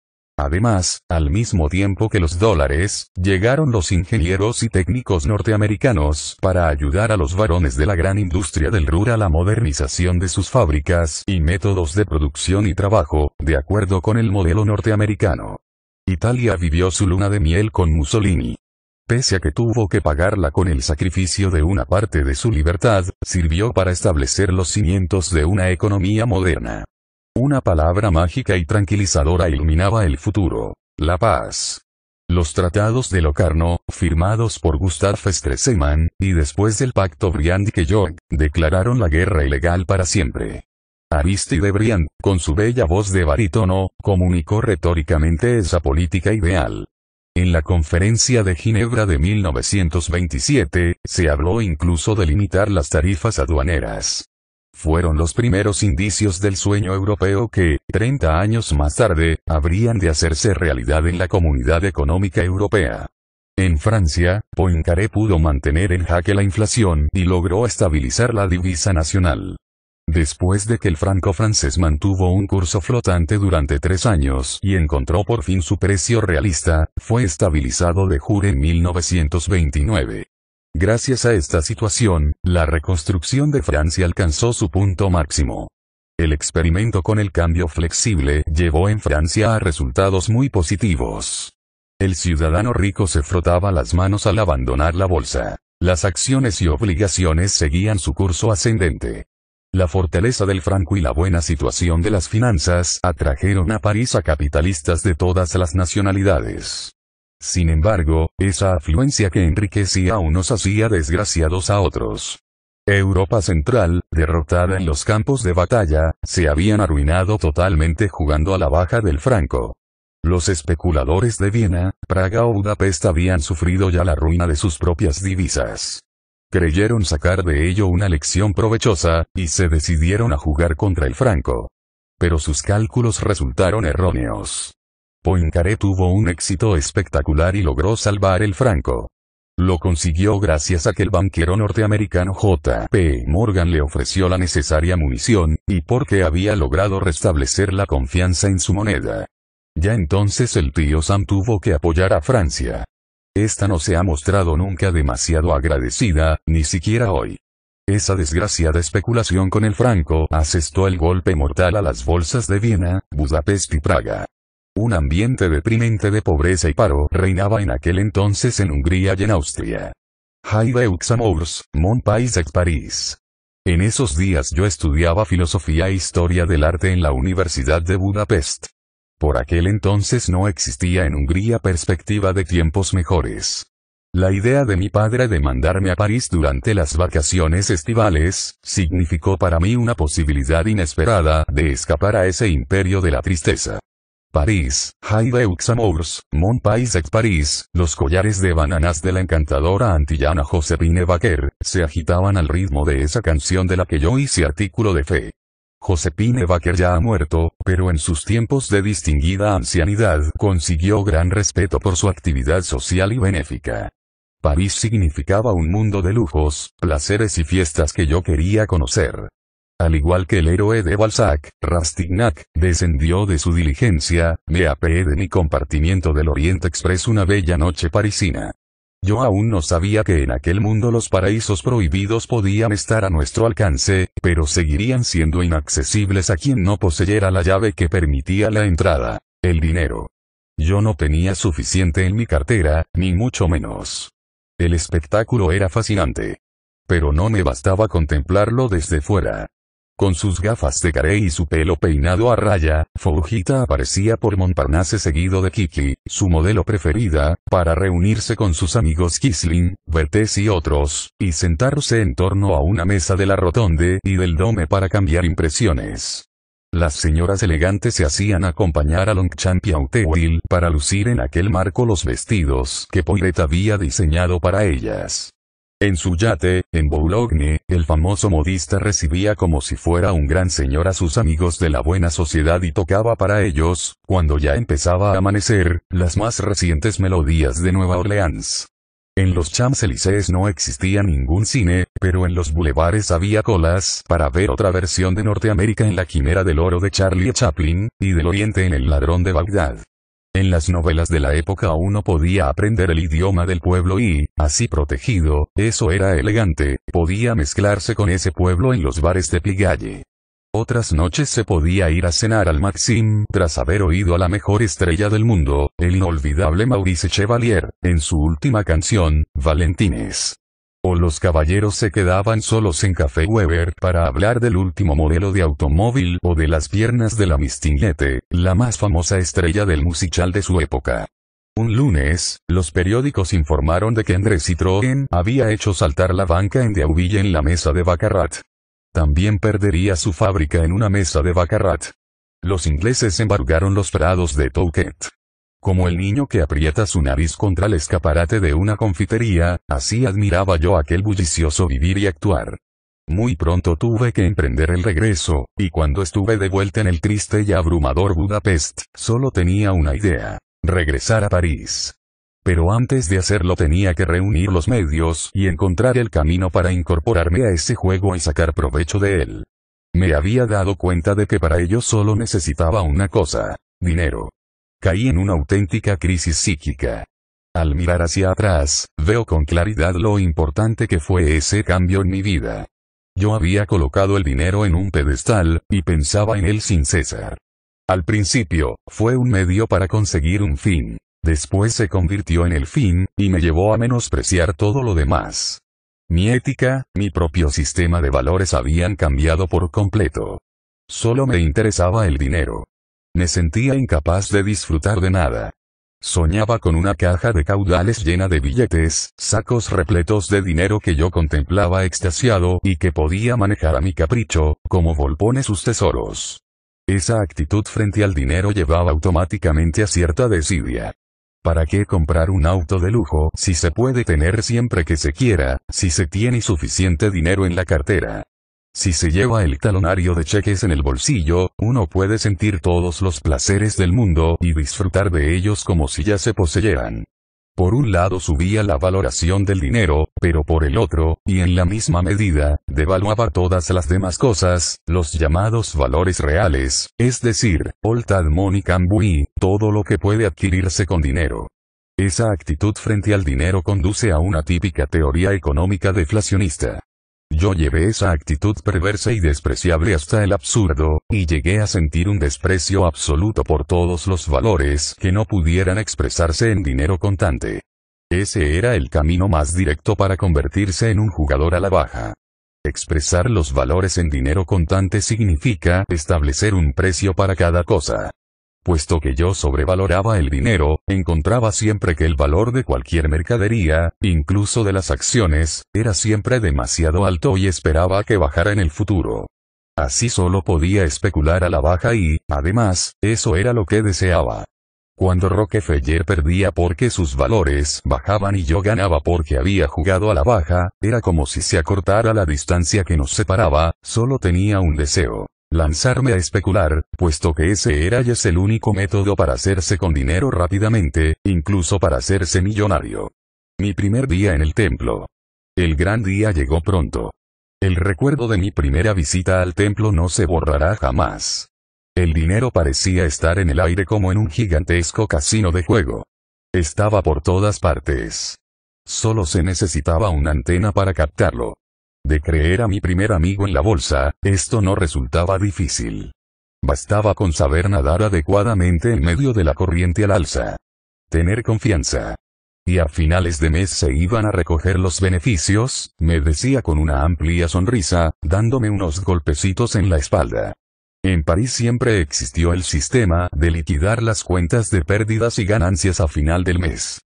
Además, al mismo tiempo que los dólares, llegaron los ingenieros y técnicos norteamericanos para ayudar a los varones de la gran industria del RUR a la modernización de sus fábricas y métodos de producción y trabajo, de acuerdo con el modelo norteamericano. Italia vivió su luna de miel con Mussolini. Pese a que tuvo que pagarla con el sacrificio de una parte de su libertad, sirvió para establecer los cimientos de una economía moderna. Una palabra mágica y tranquilizadora iluminaba el futuro. La paz. Los tratados de Locarno, firmados por Gustav Stresemann, y después del pacto Briand-Kellogg, declararon la guerra ilegal para siempre. Aristide Briand, con su bella voz de barítono, comunicó retóricamente esa política ideal. En la conferencia de Ginebra de 1927, se habló incluso de limitar las tarifas aduaneras fueron los primeros indicios del sueño europeo que, 30 años más tarde, habrían de hacerse realidad en la Comunidad Económica Europea. En Francia, Poincaré pudo mantener en jaque la inflación y logró estabilizar la divisa nacional. Después de que el franco francés mantuvo un curso flotante durante tres años y encontró por fin su precio realista, fue estabilizado de jure en 1929. Gracias a esta situación, la reconstrucción de Francia alcanzó su punto máximo. El experimento con el cambio flexible llevó en Francia a resultados muy positivos. El ciudadano rico se frotaba las manos al abandonar la bolsa. Las acciones y obligaciones seguían su curso ascendente. La fortaleza del franco y la buena situación de las finanzas atrajeron a París a capitalistas de todas las nacionalidades. Sin embargo, esa afluencia que enriquecía a unos hacía desgraciados a otros. Europa Central, derrotada en los campos de batalla, se habían arruinado totalmente jugando a la baja del franco. Los especuladores de Viena, Praga o Budapest habían sufrido ya la ruina de sus propias divisas. Creyeron sacar de ello una lección provechosa, y se decidieron a jugar contra el franco. Pero sus cálculos resultaron erróneos. Poincaré tuvo un éxito espectacular y logró salvar el franco. Lo consiguió gracias a que el banquero norteamericano J.P. Morgan le ofreció la necesaria munición, y porque había logrado restablecer la confianza en su moneda. Ya entonces el tío Sam tuvo que apoyar a Francia. Esta no se ha mostrado nunca demasiado agradecida, ni siquiera hoy. Esa desgraciada especulación con el franco asestó el golpe mortal a las bolsas de Viena, Budapest y Praga. Un ambiente deprimente de pobreza y paro reinaba en aquel entonces en Hungría y en Austria. Heide Uxamours, mon En esos días yo estudiaba filosofía e historia del arte en la Universidad de Budapest. Por aquel entonces no existía en Hungría perspectiva de tiempos mejores. La idea de mi padre de mandarme a París durante las vacaciones estivales, significó para mí una posibilidad inesperada de escapar a ese imperio de la tristeza. París, Haideux Amours, Mon et París, los collares de bananas de la encantadora antillana Josephine Baker, se agitaban al ritmo de esa canción de la que yo hice artículo de fe. Josepine Baker ya ha muerto, pero en sus tiempos de distinguida ancianidad consiguió gran respeto por su actividad social y benéfica. París significaba un mundo de lujos, placeres y fiestas que yo quería conocer. Al igual que el héroe de Balzac, Rastignac, descendió de su diligencia, me apeé de mi compartimiento del Oriente Express una bella noche parisina. Yo aún no sabía que en aquel mundo los paraísos prohibidos podían estar a nuestro alcance, pero seguirían siendo inaccesibles a quien no poseyera la llave que permitía la entrada, el dinero. Yo no tenía suficiente en mi cartera, ni mucho menos. El espectáculo era fascinante. Pero no me bastaba contemplarlo desde fuera. Con sus gafas de carey y su pelo peinado a raya, Foujita aparecía por Montparnasse seguido de Kiki, su modelo preferida, para reunirse con sus amigos Kisling, Bertés y otros, y sentarse en torno a una mesa de la Rotonde y del Dome para cambiar impresiones. Las señoras elegantes se hacían acompañar a Longchamp y para lucir en aquel marco los vestidos que Poiret había diseñado para ellas. En su yate, en Boulogne, el famoso modista recibía como si fuera un gran señor a sus amigos de la buena sociedad y tocaba para ellos, cuando ya empezaba a amanecer, las más recientes melodías de Nueva Orleans. En los Champs-Élysées no existía ningún cine, pero en los bulevares había colas para ver otra versión de Norteamérica en la Quimera del Oro de Charlie Chaplin, y del Oriente en El Ladrón de Bagdad. En las novelas de la época uno podía aprender el idioma del pueblo y, así protegido, eso era elegante, podía mezclarse con ese pueblo en los bares de Pigalle. Otras noches se podía ir a cenar al Maxim tras haber oído a la mejor estrella del mundo, el inolvidable Maurice Chevalier, en su última canción, Valentines o los caballeros se quedaban solos en Café Weber para hablar del último modelo de automóvil o de las piernas de la Mistinguete, la más famosa estrella del musical de su época. Un lunes, los periódicos informaron de que André Citroën había hecho saltar la banca en Deauville en la mesa de Baccarat. También perdería su fábrica en una mesa de Baccarat. Los ingleses embargaron los prados de Touquet. Como el niño que aprieta su nariz contra el escaparate de una confitería, así admiraba yo aquel bullicioso vivir y actuar. Muy pronto tuve que emprender el regreso, y cuando estuve de vuelta en el triste y abrumador Budapest, solo tenía una idea. Regresar a París. Pero antes de hacerlo tenía que reunir los medios y encontrar el camino para incorporarme a ese juego y sacar provecho de él. Me había dado cuenta de que para ello solo necesitaba una cosa, dinero. Caí en una auténtica crisis psíquica. Al mirar hacia atrás, veo con claridad lo importante que fue ese cambio en mi vida. Yo había colocado el dinero en un pedestal, y pensaba en él sin cesar. Al principio, fue un medio para conseguir un fin. Después se convirtió en el fin, y me llevó a menospreciar todo lo demás. Mi ética, mi propio sistema de valores habían cambiado por completo. Solo me interesaba el dinero. Me sentía incapaz de disfrutar de nada. Soñaba con una caja de caudales llena de billetes, sacos repletos de dinero que yo contemplaba extasiado y que podía manejar a mi capricho, como volpone sus tesoros. Esa actitud frente al dinero llevaba automáticamente a cierta desidia. ¿Para qué comprar un auto de lujo si se puede tener siempre que se quiera, si se tiene suficiente dinero en la cartera? Si se lleva el talonario de cheques en el bolsillo, uno puede sentir todos los placeres del mundo y disfrutar de ellos como si ya se poseyeran. Por un lado subía la valoración del dinero, pero por el otro, y en la misma medida, devaluaba todas las demás cosas, los llamados valores reales, es decir, all money todo lo que puede adquirirse con dinero. Esa actitud frente al dinero conduce a una típica teoría económica deflacionista. Yo llevé esa actitud perversa y despreciable hasta el absurdo, y llegué a sentir un desprecio absoluto por todos los valores que no pudieran expresarse en dinero contante. Ese era el camino más directo para convertirse en un jugador a la baja. Expresar los valores en dinero contante significa establecer un precio para cada cosa. Puesto que yo sobrevaloraba el dinero, encontraba siempre que el valor de cualquier mercadería, incluso de las acciones, era siempre demasiado alto y esperaba que bajara en el futuro. Así solo podía especular a la baja y, además, eso era lo que deseaba. Cuando Rockefeller perdía porque sus valores bajaban y yo ganaba porque había jugado a la baja, era como si se acortara la distancia que nos separaba, solo tenía un deseo lanzarme a especular, puesto que ese era ya el único método para hacerse con dinero rápidamente, incluso para hacerse millonario. Mi primer día en el templo. El gran día llegó pronto. El recuerdo de mi primera visita al templo no se borrará jamás. El dinero parecía estar en el aire como en un gigantesco casino de juego. Estaba por todas partes. Solo se necesitaba una antena para captarlo. De creer a mi primer amigo en la bolsa, esto no resultaba difícil. Bastaba con saber nadar adecuadamente en medio de la corriente al alza. Tener confianza. Y a finales de mes se iban a recoger los beneficios, me decía con una amplia sonrisa, dándome unos golpecitos en la espalda. En París siempre existió el sistema de liquidar las cuentas de pérdidas y ganancias a final del mes.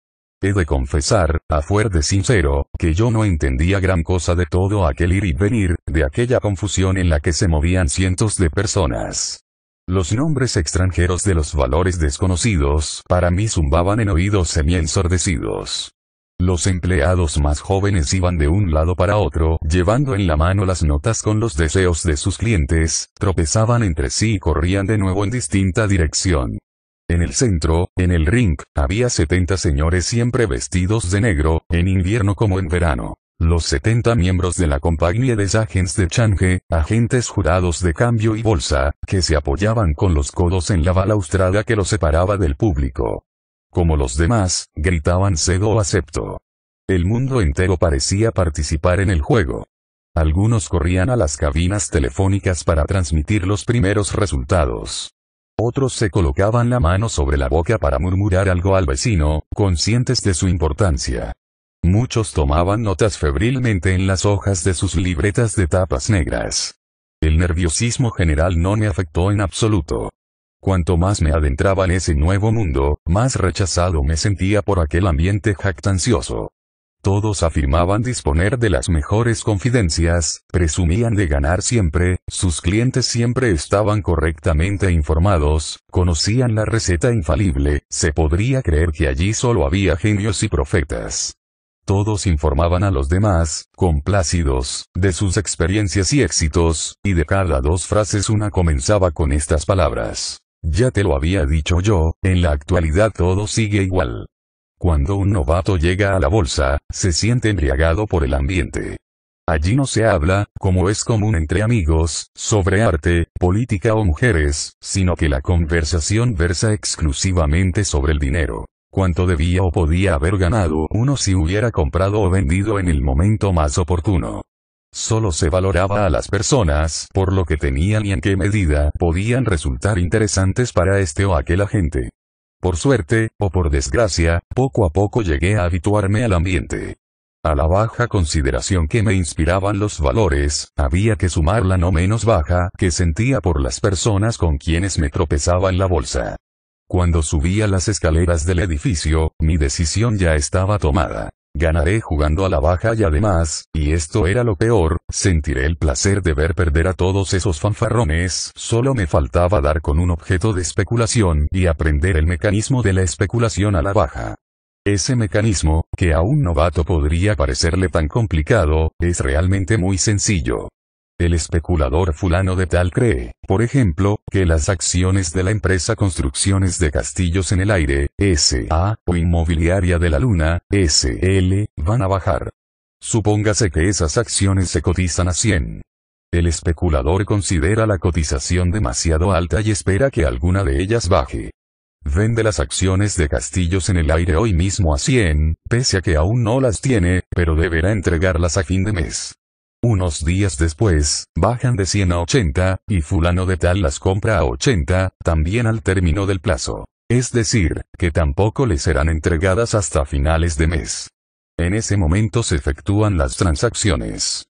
He de confesar, a fuer de sincero, que yo no entendía gran cosa de todo aquel ir y venir, de aquella confusión en la que se movían cientos de personas. Los nombres extranjeros de los valores desconocidos para mí zumbaban en oídos semi-ensordecidos. Los empleados más jóvenes iban de un lado para otro, llevando en la mano las notas con los deseos de sus clientes, tropezaban entre sí y corrían de nuevo en distinta dirección. En el centro, en el ring, había 70 señores siempre vestidos de negro, en invierno como en verano. Los 70 miembros de la compañía de agents de change, agentes jurados de cambio y bolsa, que se apoyaban con los codos en la balaustrada que los separaba del público. Como los demás, gritaban cedo o acepto. El mundo entero parecía participar en el juego. Algunos corrían a las cabinas telefónicas para transmitir los primeros resultados. Otros se colocaban la mano sobre la boca para murmurar algo al vecino, conscientes de su importancia. Muchos tomaban notas febrilmente en las hojas de sus libretas de tapas negras. El nerviosismo general no me afectó en absoluto. Cuanto más me adentraba en ese nuevo mundo, más rechazado me sentía por aquel ambiente jactancioso. Todos afirmaban disponer de las mejores confidencias, presumían de ganar siempre, sus clientes siempre estaban correctamente informados, conocían la receta infalible, se podría creer que allí solo había genios y profetas. Todos informaban a los demás, complácidos, de sus experiencias y éxitos, y de cada dos frases una comenzaba con estas palabras. Ya te lo había dicho yo, en la actualidad todo sigue igual. Cuando un novato llega a la bolsa, se siente embriagado por el ambiente. Allí no se habla, como es común entre amigos, sobre arte, política o mujeres, sino que la conversación versa exclusivamente sobre el dinero. Cuánto debía o podía haber ganado uno si hubiera comprado o vendido en el momento más oportuno. Solo se valoraba a las personas por lo que tenían y en qué medida podían resultar interesantes para este o aquel agente. Por suerte, o por desgracia, poco a poco llegué a habituarme al ambiente. A la baja consideración que me inspiraban los valores, había que sumar la no menos baja que sentía por las personas con quienes me tropezaba en la bolsa. Cuando subía las escaleras del edificio, mi decisión ya estaba tomada. Ganaré jugando a la baja y además, y esto era lo peor, sentiré el placer de ver perder a todos esos fanfarrones, solo me faltaba dar con un objeto de especulación y aprender el mecanismo de la especulación a la baja. Ese mecanismo, que a un novato podría parecerle tan complicado, es realmente muy sencillo. El especulador fulano de tal cree, por ejemplo, que las acciones de la empresa Construcciones de Castillos en el Aire, SA, o Inmobiliaria de la Luna, SL, van a bajar. Supóngase que esas acciones se cotizan a 100. El especulador considera la cotización demasiado alta y espera que alguna de ellas baje. Vende las acciones de Castillos en el aire hoy mismo a 100, pese a que aún no las tiene, pero deberá entregarlas a fin de mes. Unos días después, bajan de 100 a 80, y fulano de tal las compra a 80, también al término del plazo. Es decir, que tampoco le serán entregadas hasta finales de mes. En ese momento se efectúan las transacciones.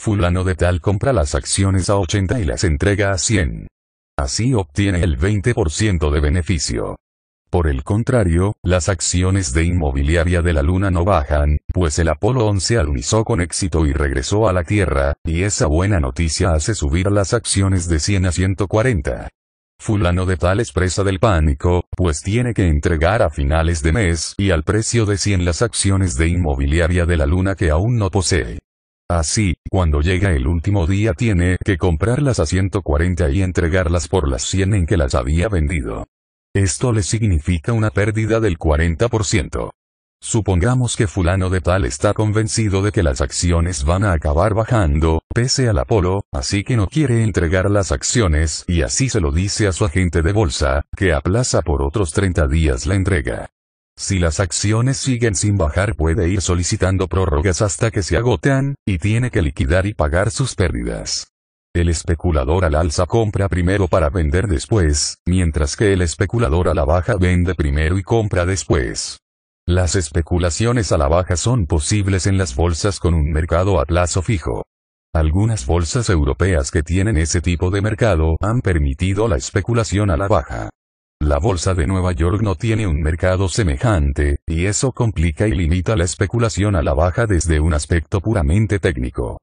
Fulano de tal compra las acciones a 80 y las entrega a 100. Así obtiene el 20% de beneficio. Por el contrario, las acciones de inmobiliaria de la Luna no bajan, pues el Apolo 11 alunizó con éxito y regresó a la Tierra, y esa buena noticia hace subir las acciones de 100 a 140. Fulano de tal expresa del pánico, pues tiene que entregar a finales de mes y al precio de 100 las acciones de inmobiliaria de la Luna que aún no posee. Así, cuando llega el último día tiene que comprarlas a 140 y entregarlas por las 100 en que las había vendido. Esto le significa una pérdida del 40%. Supongamos que fulano de tal está convencido de que las acciones van a acabar bajando, pese al Apolo, así que no quiere entregar las acciones y así se lo dice a su agente de bolsa, que aplaza por otros 30 días la entrega. Si las acciones siguen sin bajar puede ir solicitando prórrogas hasta que se agotan, y tiene que liquidar y pagar sus pérdidas. El especulador al alza compra primero para vender después, mientras que el especulador a la baja vende primero y compra después. Las especulaciones a la baja son posibles en las bolsas con un mercado a plazo fijo. Algunas bolsas europeas que tienen ese tipo de mercado han permitido la especulación a la baja. La bolsa de Nueva York no tiene un mercado semejante, y eso complica y limita la especulación a la baja desde un aspecto puramente técnico.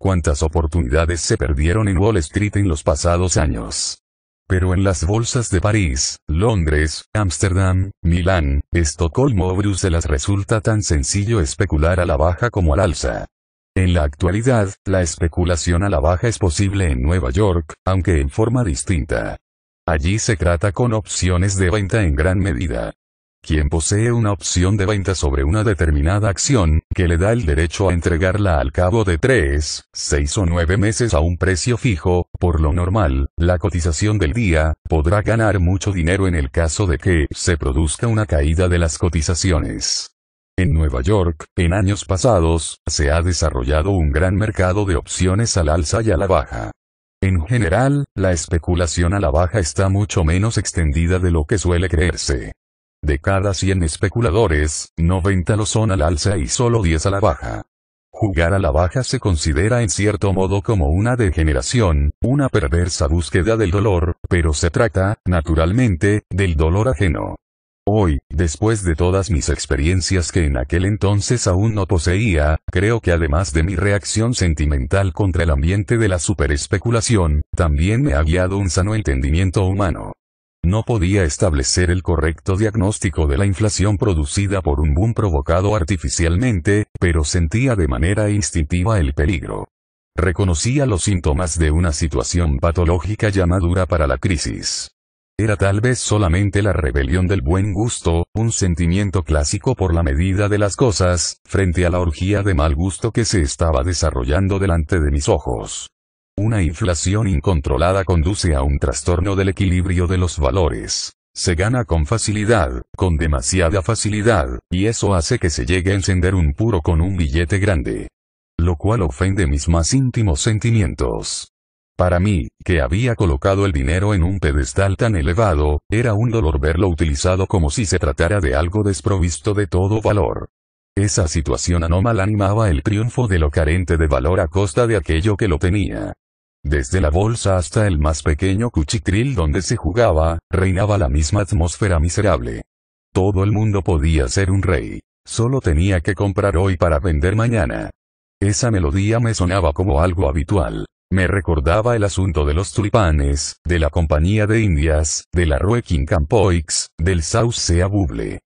Cuántas oportunidades se perdieron en Wall Street en los pasados años. Pero en las bolsas de París, Londres, Ámsterdam, Milán, Estocolmo o Bruselas resulta tan sencillo especular a la baja como al alza. En la actualidad, la especulación a la baja es posible en Nueva York, aunque en forma distinta. Allí se trata con opciones de venta en gran medida quien posee una opción de venta sobre una determinada acción, que le da el derecho a entregarla al cabo de 3, 6 o 9 meses a un precio fijo, por lo normal, la cotización del día, podrá ganar mucho dinero en el caso de que se produzca una caída de las cotizaciones. En Nueva York, en años pasados, se ha desarrollado un gran mercado de opciones al alza y a la baja. En general, la especulación a la baja está mucho menos extendida de lo que suele creerse. De cada 100 especuladores, 90 lo son al alza y solo 10 a la baja. Jugar a la baja se considera en cierto modo como una degeneración, una perversa búsqueda del dolor, pero se trata, naturalmente, del dolor ajeno. Hoy, después de todas mis experiencias que en aquel entonces aún no poseía, creo que además de mi reacción sentimental contra el ambiente de la superespeculación, también me ha guiado un sano entendimiento humano no podía establecer el correcto diagnóstico de la inflación producida por un boom provocado artificialmente, pero sentía de manera instintiva el peligro. Reconocía los síntomas de una situación patológica ya madura para la crisis. Era tal vez solamente la rebelión del buen gusto, un sentimiento clásico por la medida de las cosas, frente a la orgía de mal gusto que se estaba desarrollando delante de mis ojos. Una inflación incontrolada conduce a un trastorno del equilibrio de los valores. Se gana con facilidad, con demasiada facilidad, y eso hace que se llegue a encender un puro con un billete grande. Lo cual ofende mis más íntimos sentimientos. Para mí, que había colocado el dinero en un pedestal tan elevado, era un dolor verlo utilizado como si se tratara de algo desprovisto de todo valor. Esa situación anómala animaba el triunfo de lo carente de valor a costa de aquello que lo tenía. Desde la bolsa hasta el más pequeño cuchitril donde se jugaba, reinaba la misma atmósfera miserable. Todo el mundo podía ser un rey. Solo tenía que comprar hoy para vender mañana. Esa melodía me sonaba como algo habitual. Me recordaba el asunto de los tulipanes, de la Compañía de Indias, de la Rueking Campoix, del Sea Buble.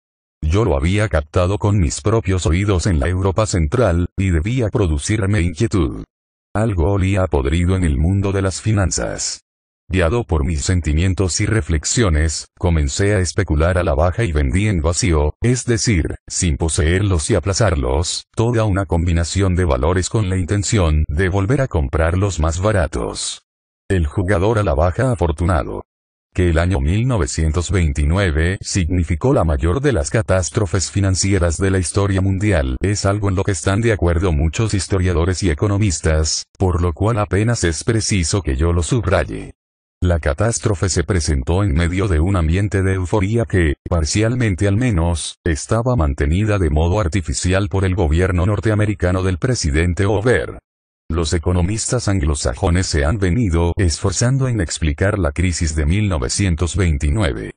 Yo lo había captado con mis propios oídos en la Europa Central, y debía producirme inquietud. Algo olía podrido en el mundo de las finanzas. Guiado por mis sentimientos y reflexiones, comencé a especular a la baja y vendí en vacío, es decir, sin poseerlos y aplazarlos, toda una combinación de valores con la intención de volver a comprarlos más baratos. El jugador a la baja afortunado que el año 1929 significó la mayor de las catástrofes financieras de la historia mundial, es algo en lo que están de acuerdo muchos historiadores y economistas, por lo cual apenas es preciso que yo lo subraye. La catástrofe se presentó en medio de un ambiente de euforía que, parcialmente al menos, estaba mantenida de modo artificial por el gobierno norteamericano del presidente Over. Los economistas anglosajones se han venido esforzando en explicar la crisis de 1929.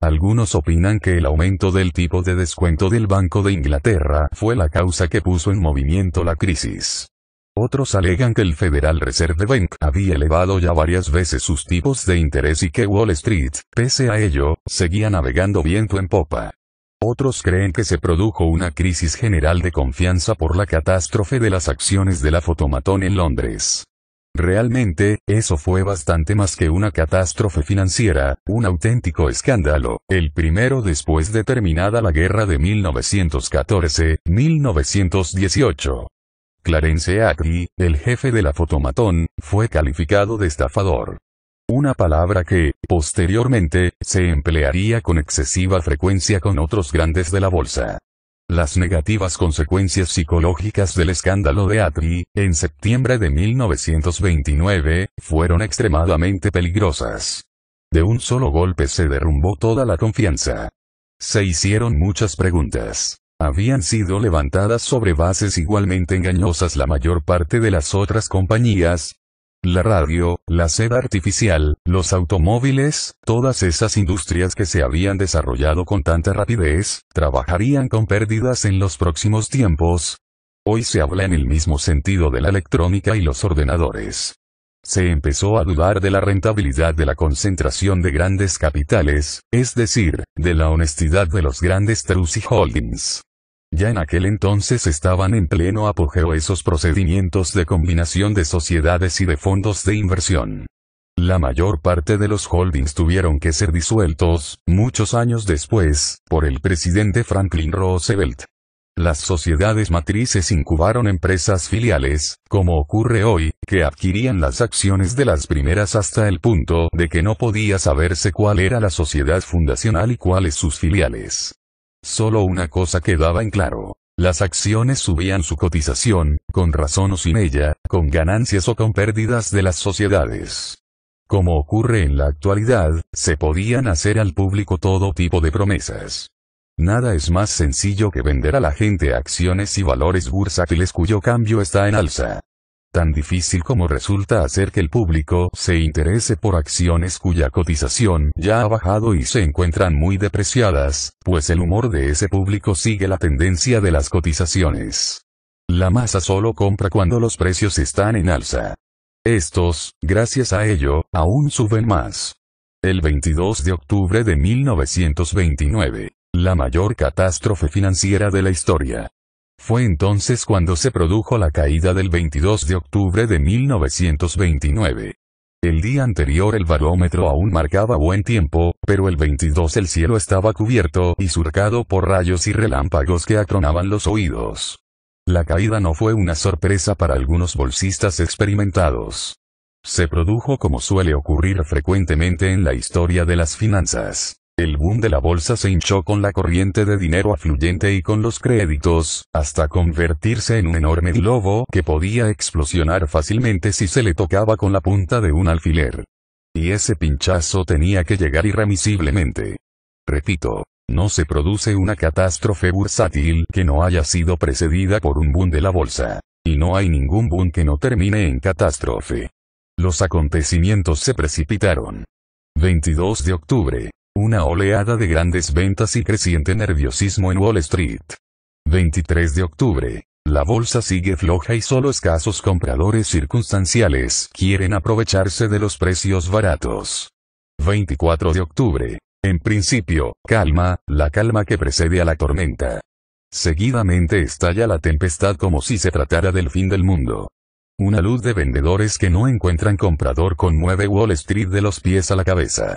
Algunos opinan que el aumento del tipo de descuento del Banco de Inglaterra fue la causa que puso en movimiento la crisis. Otros alegan que el Federal Reserve Bank había elevado ya varias veces sus tipos de interés y que Wall Street, pese a ello, seguía navegando viento en popa. Otros creen que se produjo una crisis general de confianza por la catástrofe de las acciones de la fotomatón en Londres. Realmente, eso fue bastante más que una catástrofe financiera, un auténtico escándalo, el primero después de terminada la guerra de 1914-1918. Clarence Ackley, el jefe de la fotomatón, fue calificado de estafador. Una palabra que, posteriormente, se emplearía con excesiva frecuencia con otros grandes de la bolsa. Las negativas consecuencias psicológicas del escándalo de Atri, en septiembre de 1929, fueron extremadamente peligrosas. De un solo golpe se derrumbó toda la confianza. Se hicieron muchas preguntas. Habían sido levantadas sobre bases igualmente engañosas la mayor parte de las otras compañías, la radio, la seda artificial, los automóviles, todas esas industrias que se habían desarrollado con tanta rapidez, trabajarían con pérdidas en los próximos tiempos. Hoy se habla en el mismo sentido de la electrónica y los ordenadores. Se empezó a dudar de la rentabilidad de la concentración de grandes capitales, es decir, de la honestidad de los grandes trusts holdings. Ya en aquel entonces estaban en pleno apogeo esos procedimientos de combinación de sociedades y de fondos de inversión. La mayor parte de los holdings tuvieron que ser disueltos, muchos años después, por el presidente Franklin Roosevelt. Las sociedades matrices incubaron empresas filiales, como ocurre hoy, que adquirían las acciones de las primeras hasta el punto de que no podía saberse cuál era la sociedad fundacional y cuáles sus filiales. Solo una cosa quedaba en claro. Las acciones subían su cotización, con razón o sin ella, con ganancias o con pérdidas de las sociedades. Como ocurre en la actualidad, se podían hacer al público todo tipo de promesas. Nada es más sencillo que vender a la gente acciones y valores bursátiles cuyo cambio está en alza tan difícil como resulta hacer que el público se interese por acciones cuya cotización ya ha bajado y se encuentran muy depreciadas, pues el humor de ese público sigue la tendencia de las cotizaciones. La masa solo compra cuando los precios están en alza. Estos, gracias a ello, aún suben más. El 22 de octubre de 1929, la mayor catástrofe financiera de la historia, fue entonces cuando se produjo la caída del 22 de octubre de 1929. El día anterior el barómetro aún marcaba buen tiempo, pero el 22 el cielo estaba cubierto y surcado por rayos y relámpagos que atronaban los oídos. La caída no fue una sorpresa para algunos bolsistas experimentados. Se produjo como suele ocurrir frecuentemente en la historia de las finanzas. El boom de la bolsa se hinchó con la corriente de dinero afluyente y con los créditos, hasta convertirse en un enorme globo que podía explosionar fácilmente si se le tocaba con la punta de un alfiler. Y ese pinchazo tenía que llegar irremisiblemente. Repito, no se produce una catástrofe bursátil que no haya sido precedida por un boom de la bolsa. Y no hay ningún boom que no termine en catástrofe. Los acontecimientos se precipitaron. 22 de octubre una oleada de grandes ventas y creciente nerviosismo en Wall Street. 23 de octubre. La bolsa sigue floja y solo escasos compradores circunstanciales quieren aprovecharse de los precios baratos. 24 de octubre. En principio, calma, la calma que precede a la tormenta. Seguidamente estalla la tempestad como si se tratara del fin del mundo. Una luz de vendedores que no encuentran comprador conmueve Wall Street de los pies a la cabeza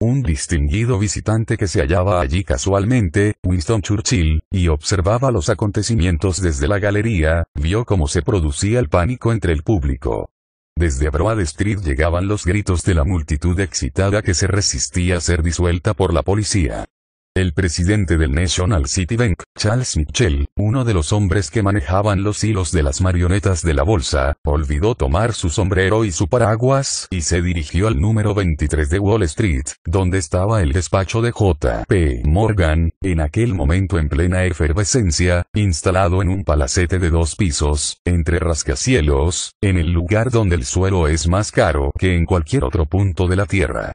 un distinguido visitante que se hallaba allí casualmente, Winston Churchill, y observaba los acontecimientos desde la galería, vio cómo se producía el pánico entre el público. Desde Broad Street llegaban los gritos de la multitud excitada que se resistía a ser disuelta por la policía. El presidente del National City Bank, Charles Mitchell, uno de los hombres que manejaban los hilos de las marionetas de la bolsa, olvidó tomar su sombrero y su paraguas y se dirigió al número 23 de Wall Street, donde estaba el despacho de J.P. Morgan, en aquel momento en plena efervescencia, instalado en un palacete de dos pisos, entre rascacielos, en el lugar donde el suelo es más caro que en cualquier otro punto de la Tierra.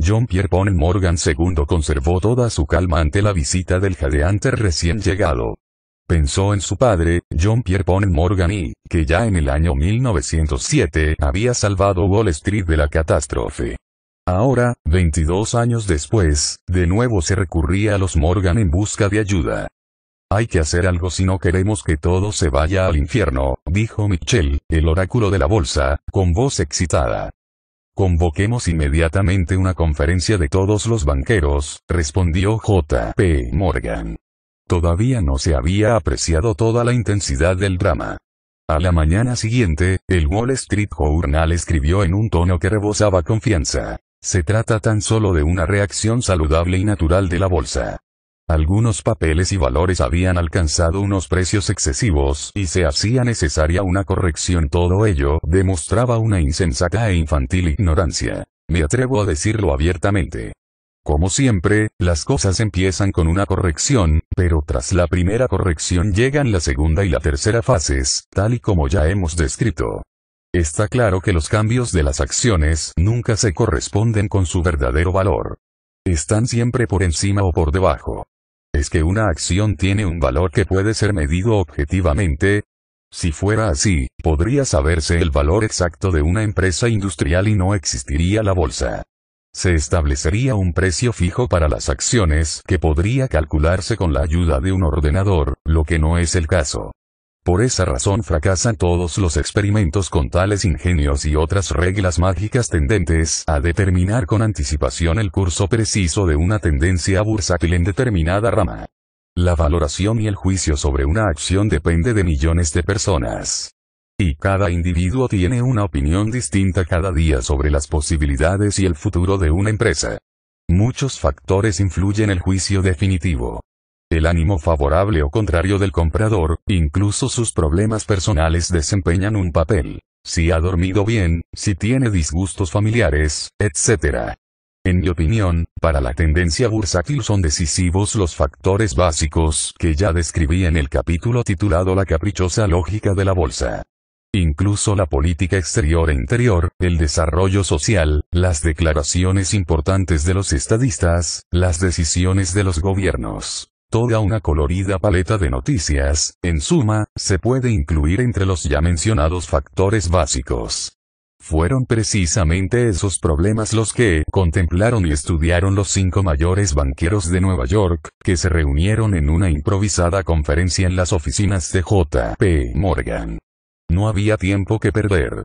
John Pierre Morgan II conservó toda su calma ante la visita del jadeante recién llegado. Pensó en su padre, John Pierre Morgan y, que ya en el año 1907 había salvado Wall Street de la catástrofe. Ahora, 22 años después, de nuevo se recurría a los Morgan en busca de ayuda. Hay que hacer algo si no queremos que todo se vaya al infierno, dijo Mitchell, el oráculo de la bolsa, con voz excitada. Convoquemos inmediatamente una conferencia de todos los banqueros, respondió J.P. Morgan. Todavía no se había apreciado toda la intensidad del drama. A la mañana siguiente, el Wall Street Journal escribió en un tono que rebosaba confianza. Se trata tan solo de una reacción saludable y natural de la bolsa. Algunos papeles y valores habían alcanzado unos precios excesivos y se hacía necesaria una corrección. Todo ello demostraba una insensata e infantil ignorancia. Me atrevo a decirlo abiertamente. Como siempre, las cosas empiezan con una corrección, pero tras la primera corrección llegan la segunda y la tercera fases, tal y como ya hemos descrito. Está claro que los cambios de las acciones nunca se corresponden con su verdadero valor. Están siempre por encima o por debajo es que una acción tiene un valor que puede ser medido objetivamente. Si fuera así, podría saberse el valor exacto de una empresa industrial y no existiría la bolsa. Se establecería un precio fijo para las acciones que podría calcularse con la ayuda de un ordenador, lo que no es el caso. Por esa razón fracasan todos los experimentos con tales ingenios y otras reglas mágicas tendentes a determinar con anticipación el curso preciso de una tendencia bursátil en determinada rama. La valoración y el juicio sobre una acción depende de millones de personas. Y cada individuo tiene una opinión distinta cada día sobre las posibilidades y el futuro de una empresa. Muchos factores influyen el juicio definitivo el ánimo favorable o contrario del comprador, incluso sus problemas personales desempeñan un papel. Si ha dormido bien, si tiene disgustos familiares, etc. En mi opinión, para la tendencia bursátil son decisivos los factores básicos que ya describí en el capítulo titulado La caprichosa lógica de la bolsa. Incluso la política exterior e interior, el desarrollo social, las declaraciones importantes de los estadistas, las decisiones de los gobiernos. Toda una colorida paleta de noticias, en suma, se puede incluir entre los ya mencionados factores básicos. Fueron precisamente esos problemas los que contemplaron y estudiaron los cinco mayores banqueros de Nueva York, que se reunieron en una improvisada conferencia en las oficinas de J.P. Morgan. No había tiempo que perder.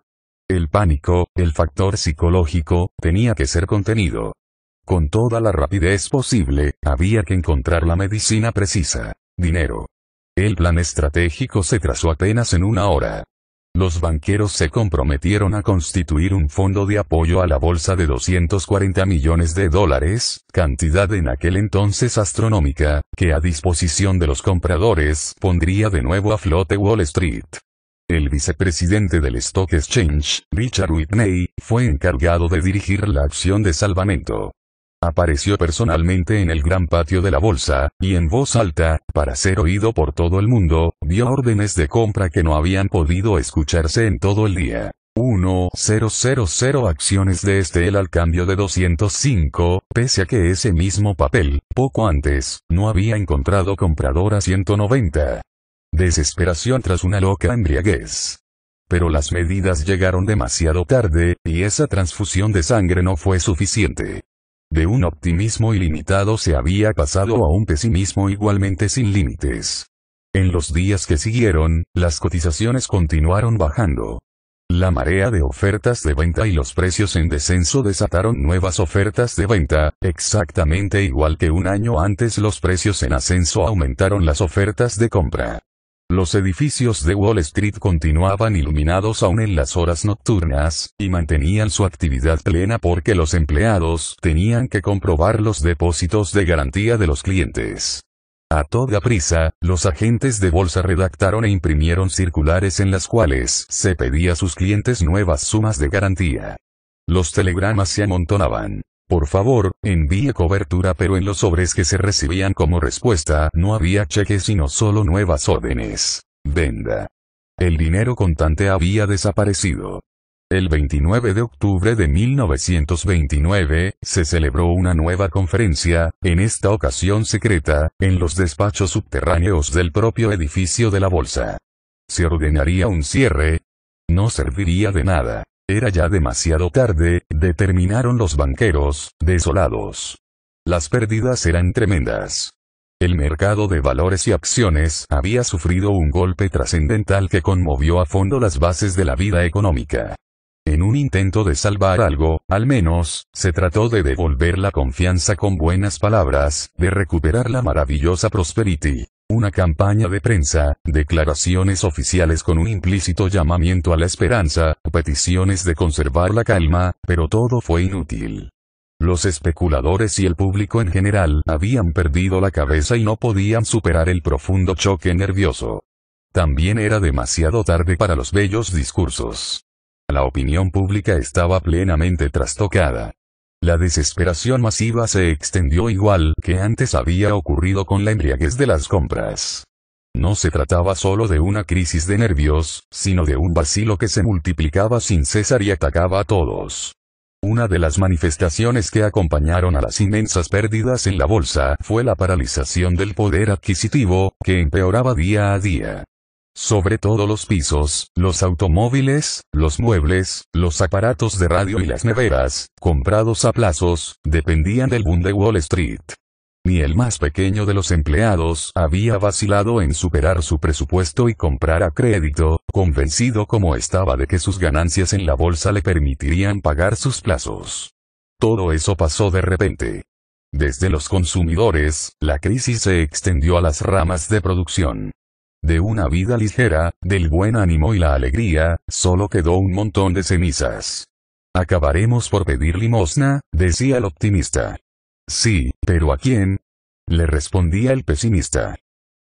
El pánico, el factor psicológico, tenía que ser contenido. Con toda la rapidez posible, había que encontrar la medicina precisa. Dinero. El plan estratégico se trazó apenas en una hora. Los banqueros se comprometieron a constituir un fondo de apoyo a la bolsa de 240 millones de dólares, cantidad en aquel entonces astronómica, que a disposición de los compradores pondría de nuevo a flote Wall Street. El vicepresidente del Stock Exchange, Richard Whitney, fue encargado de dirigir la acción de salvamento. Apareció personalmente en el gran patio de la bolsa, y en voz alta, para ser oído por todo el mundo, dio órdenes de compra que no habían podido escucharse en todo el día. 1.000 acciones de Estel al cambio de 205, pese a que ese mismo papel, poco antes, no había encontrado comprador a 190. Desesperación tras una loca embriaguez. Pero las medidas llegaron demasiado tarde, y esa transfusión de sangre no fue suficiente. De un optimismo ilimitado se había pasado a un pesimismo igualmente sin límites. En los días que siguieron, las cotizaciones continuaron bajando. La marea de ofertas de venta y los precios en descenso desataron nuevas ofertas de venta, exactamente igual que un año antes los precios en ascenso aumentaron las ofertas de compra. Los edificios de Wall Street continuaban iluminados aún en las horas nocturnas, y mantenían su actividad plena porque los empleados tenían que comprobar los depósitos de garantía de los clientes. A toda prisa, los agentes de bolsa redactaron e imprimieron circulares en las cuales se pedía a sus clientes nuevas sumas de garantía. Los telegramas se amontonaban. Por favor, envíe cobertura pero en los sobres que se recibían como respuesta no había cheques sino solo nuevas órdenes. Venda. El dinero contante había desaparecido. El 29 de octubre de 1929, se celebró una nueva conferencia, en esta ocasión secreta, en los despachos subterráneos del propio edificio de la Bolsa. ¿Se ordenaría un cierre? No serviría de nada. Era ya demasiado tarde, determinaron los banqueros, desolados. Las pérdidas eran tremendas. El mercado de valores y acciones había sufrido un golpe trascendental que conmovió a fondo las bases de la vida económica. En un intento de salvar algo, al menos, se trató de devolver la confianza con buenas palabras, de recuperar la maravillosa prosperity. Una campaña de prensa, declaraciones oficiales con un implícito llamamiento a la esperanza, peticiones de conservar la calma, pero todo fue inútil. Los especuladores y el público en general habían perdido la cabeza y no podían superar el profundo choque nervioso. También era demasiado tarde para los bellos discursos. La opinión pública estaba plenamente trastocada. La desesperación masiva se extendió igual que antes había ocurrido con la embriaguez de las compras. No se trataba solo de una crisis de nervios, sino de un vacilo que se multiplicaba sin cesar y atacaba a todos. Una de las manifestaciones que acompañaron a las inmensas pérdidas en la bolsa fue la paralización del poder adquisitivo, que empeoraba día a día sobre todo los pisos, los automóviles, los muebles, los aparatos de radio y las neveras, comprados a plazos, dependían del boom de Wall Street. Ni el más pequeño de los empleados había vacilado en superar su presupuesto y comprar a crédito, convencido como estaba de que sus ganancias en la bolsa le permitirían pagar sus plazos. Todo eso pasó de repente. Desde los consumidores, la crisis se extendió a las ramas de producción. De una vida ligera, del buen ánimo y la alegría, solo quedó un montón de cenizas. Acabaremos por pedir limosna, decía el optimista. Sí, pero ¿a quién? Le respondía el pesimista.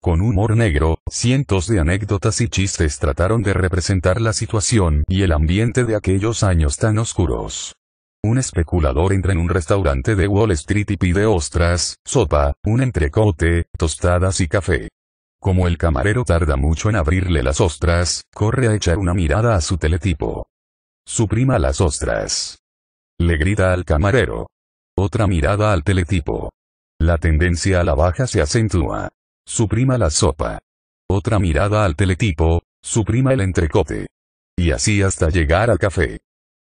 Con humor negro, cientos de anécdotas y chistes trataron de representar la situación y el ambiente de aquellos años tan oscuros. Un especulador entra en un restaurante de Wall Street y pide ostras, sopa, un entrecote, tostadas y café. Como el camarero tarda mucho en abrirle las ostras, corre a echar una mirada a su teletipo. Suprima las ostras. Le grita al camarero. Otra mirada al teletipo. La tendencia a la baja se acentúa. Suprima la sopa. Otra mirada al teletipo, suprima el entrecote. Y así hasta llegar al café.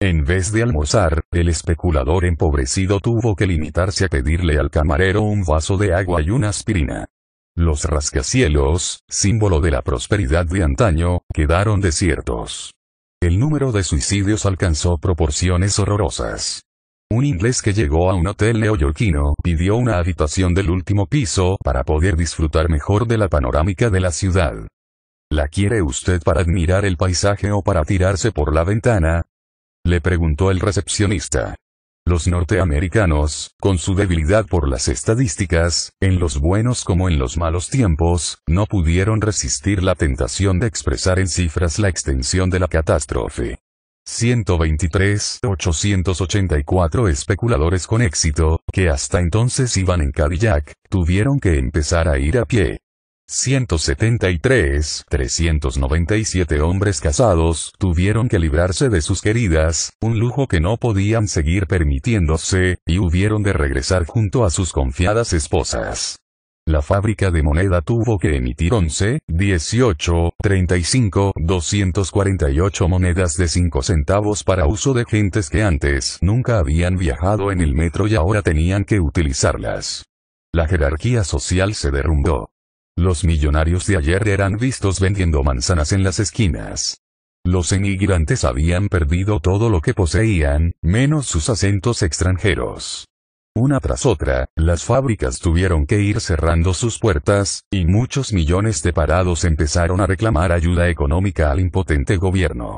En vez de almorzar, el especulador empobrecido tuvo que limitarse a pedirle al camarero un vaso de agua y una aspirina. Los rascacielos, símbolo de la prosperidad de antaño, quedaron desiertos. El número de suicidios alcanzó proporciones horrorosas. Un inglés que llegó a un hotel neoyorquino pidió una habitación del último piso para poder disfrutar mejor de la panorámica de la ciudad. ¿La quiere usted para admirar el paisaje o para tirarse por la ventana? Le preguntó el recepcionista. Los norteamericanos, con su debilidad por las estadísticas, en los buenos como en los malos tiempos, no pudieron resistir la tentación de expresar en cifras la extensión de la catástrofe. 123-884 especuladores con éxito, que hasta entonces iban en Cadillac, tuvieron que empezar a ir a pie. 173, 397 hombres casados tuvieron que librarse de sus queridas, un lujo que no podían seguir permitiéndose, y hubieron de regresar junto a sus confiadas esposas. La fábrica de moneda tuvo que emitir 11, 18, 35, 248 monedas de 5 centavos para uso de gentes que antes nunca habían viajado en el metro y ahora tenían que utilizarlas. La jerarquía social se derrumbó. Los millonarios de ayer eran vistos vendiendo manzanas en las esquinas. Los emigrantes habían perdido todo lo que poseían, menos sus acentos extranjeros. Una tras otra, las fábricas tuvieron que ir cerrando sus puertas, y muchos millones de parados empezaron a reclamar ayuda económica al impotente gobierno.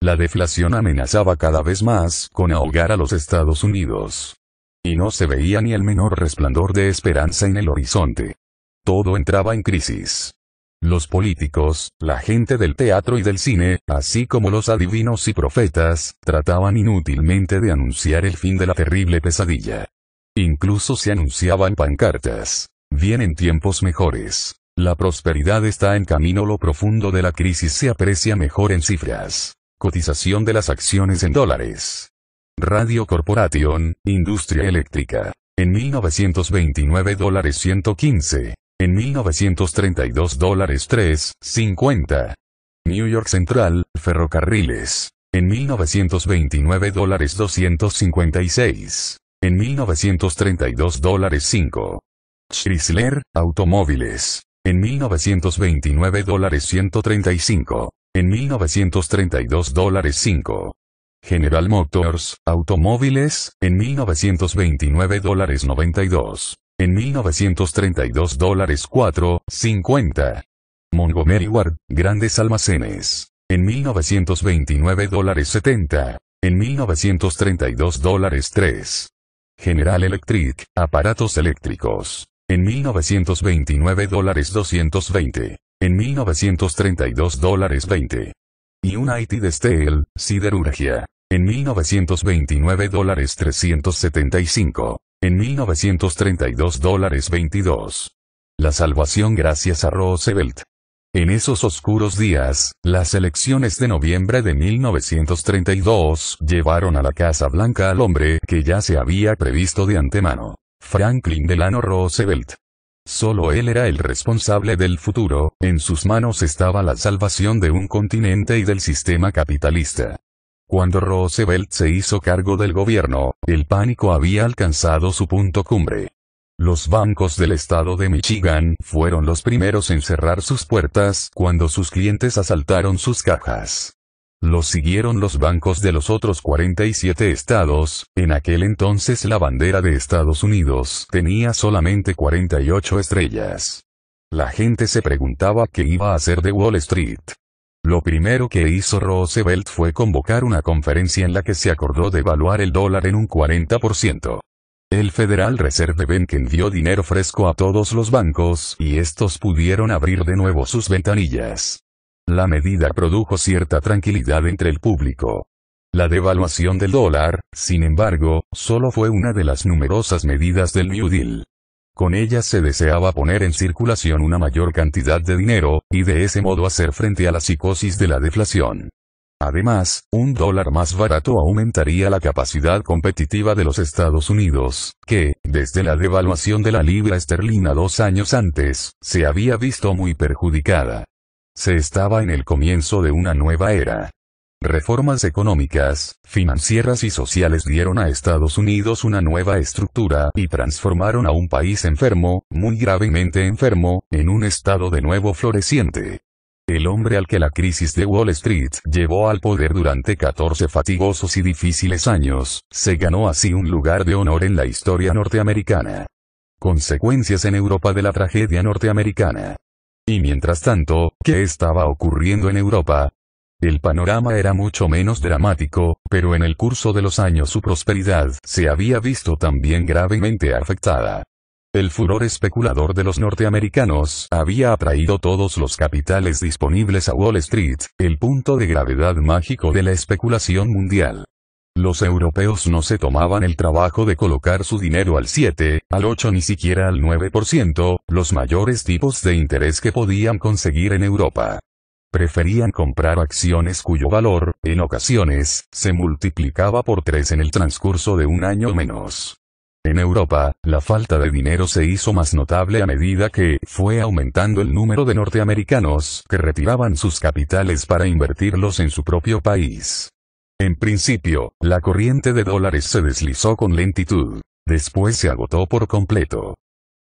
La deflación amenazaba cada vez más con ahogar a los Estados Unidos. Y no se veía ni el menor resplandor de esperanza en el horizonte. Todo entraba en crisis. Los políticos, la gente del teatro y del cine, así como los adivinos y profetas, trataban inútilmente de anunciar el fin de la terrible pesadilla. Incluso se anunciaban pancartas. Vienen tiempos mejores. La prosperidad está en camino. Lo profundo de la crisis se aprecia mejor en cifras. Cotización de las acciones en dólares. Radio Corporation, Industria Eléctrica. En 1929 dólares 115 en 1932 dólares 3.50. New York Central, ferrocarriles. En 1929 dólares 256. En 1932 dólares 5. Chrysler, automóviles. En 1929 dólares 135. En 1932 dólares 5. General Motors, automóviles, en 1929 dólares 92 en 1932 dólares 4.50. Montgomery Ward, Grandes Almacenes. En 1929 dólares 70. En 1932 dólares 3. General Electric, aparatos eléctricos. En 1929 dólares 220. En 1932 dólares 20. United Steel, siderurgia. En 1929 dólares 375 en 1932 dólares 22. La salvación gracias a Roosevelt. En esos oscuros días, las elecciones de noviembre de 1932 llevaron a la Casa Blanca al hombre que ya se había previsto de antemano, Franklin Delano Roosevelt. Solo él era el responsable del futuro, en sus manos estaba la salvación de un continente y del sistema capitalista. Cuando Roosevelt se hizo cargo del gobierno, el pánico había alcanzado su punto cumbre. Los bancos del estado de Michigan fueron los primeros en cerrar sus puertas cuando sus clientes asaltaron sus cajas. Los siguieron los bancos de los otros 47 estados, en aquel entonces la bandera de Estados Unidos tenía solamente 48 estrellas. La gente se preguntaba qué iba a hacer de Wall Street. Lo primero que hizo Roosevelt fue convocar una conferencia en la que se acordó de el dólar en un 40%. El Federal Reserve Bank envió dinero fresco a todos los bancos y estos pudieron abrir de nuevo sus ventanillas. La medida produjo cierta tranquilidad entre el público. La devaluación del dólar, sin embargo, solo fue una de las numerosas medidas del New Deal. Con ellas se deseaba poner en circulación una mayor cantidad de dinero, y de ese modo hacer frente a la psicosis de la deflación. Además, un dólar más barato aumentaría la capacidad competitiva de los Estados Unidos, que, desde la devaluación de la libra esterlina dos años antes, se había visto muy perjudicada. Se estaba en el comienzo de una nueva era. Reformas económicas, financieras y sociales dieron a Estados Unidos una nueva estructura y transformaron a un país enfermo, muy gravemente enfermo, en un estado de nuevo floreciente. El hombre al que la crisis de Wall Street llevó al poder durante 14 fatigosos y difíciles años, se ganó así un lugar de honor en la historia norteamericana. Consecuencias en Europa de la tragedia norteamericana. Y mientras tanto, ¿qué estaba ocurriendo en Europa? El panorama era mucho menos dramático, pero en el curso de los años su prosperidad se había visto también gravemente afectada. El furor especulador de los norteamericanos había atraído todos los capitales disponibles a Wall Street, el punto de gravedad mágico de la especulación mundial. Los europeos no se tomaban el trabajo de colocar su dinero al 7, al 8 ni siquiera al 9%, los mayores tipos de interés que podían conseguir en Europa preferían comprar acciones cuyo valor, en ocasiones, se multiplicaba por tres en el transcurso de un año o menos. En Europa, la falta de dinero se hizo más notable a medida que fue aumentando el número de norteamericanos que retiraban sus capitales para invertirlos en su propio país. En principio, la corriente de dólares se deslizó con lentitud. Después se agotó por completo.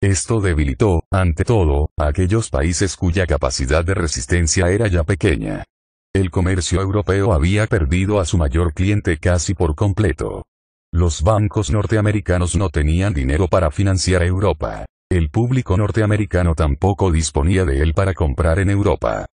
Esto debilitó, ante todo, a aquellos países cuya capacidad de resistencia era ya pequeña. El comercio europeo había perdido a su mayor cliente casi por completo. Los bancos norteamericanos no tenían dinero para financiar Europa. El público norteamericano tampoco disponía de él para comprar en Europa.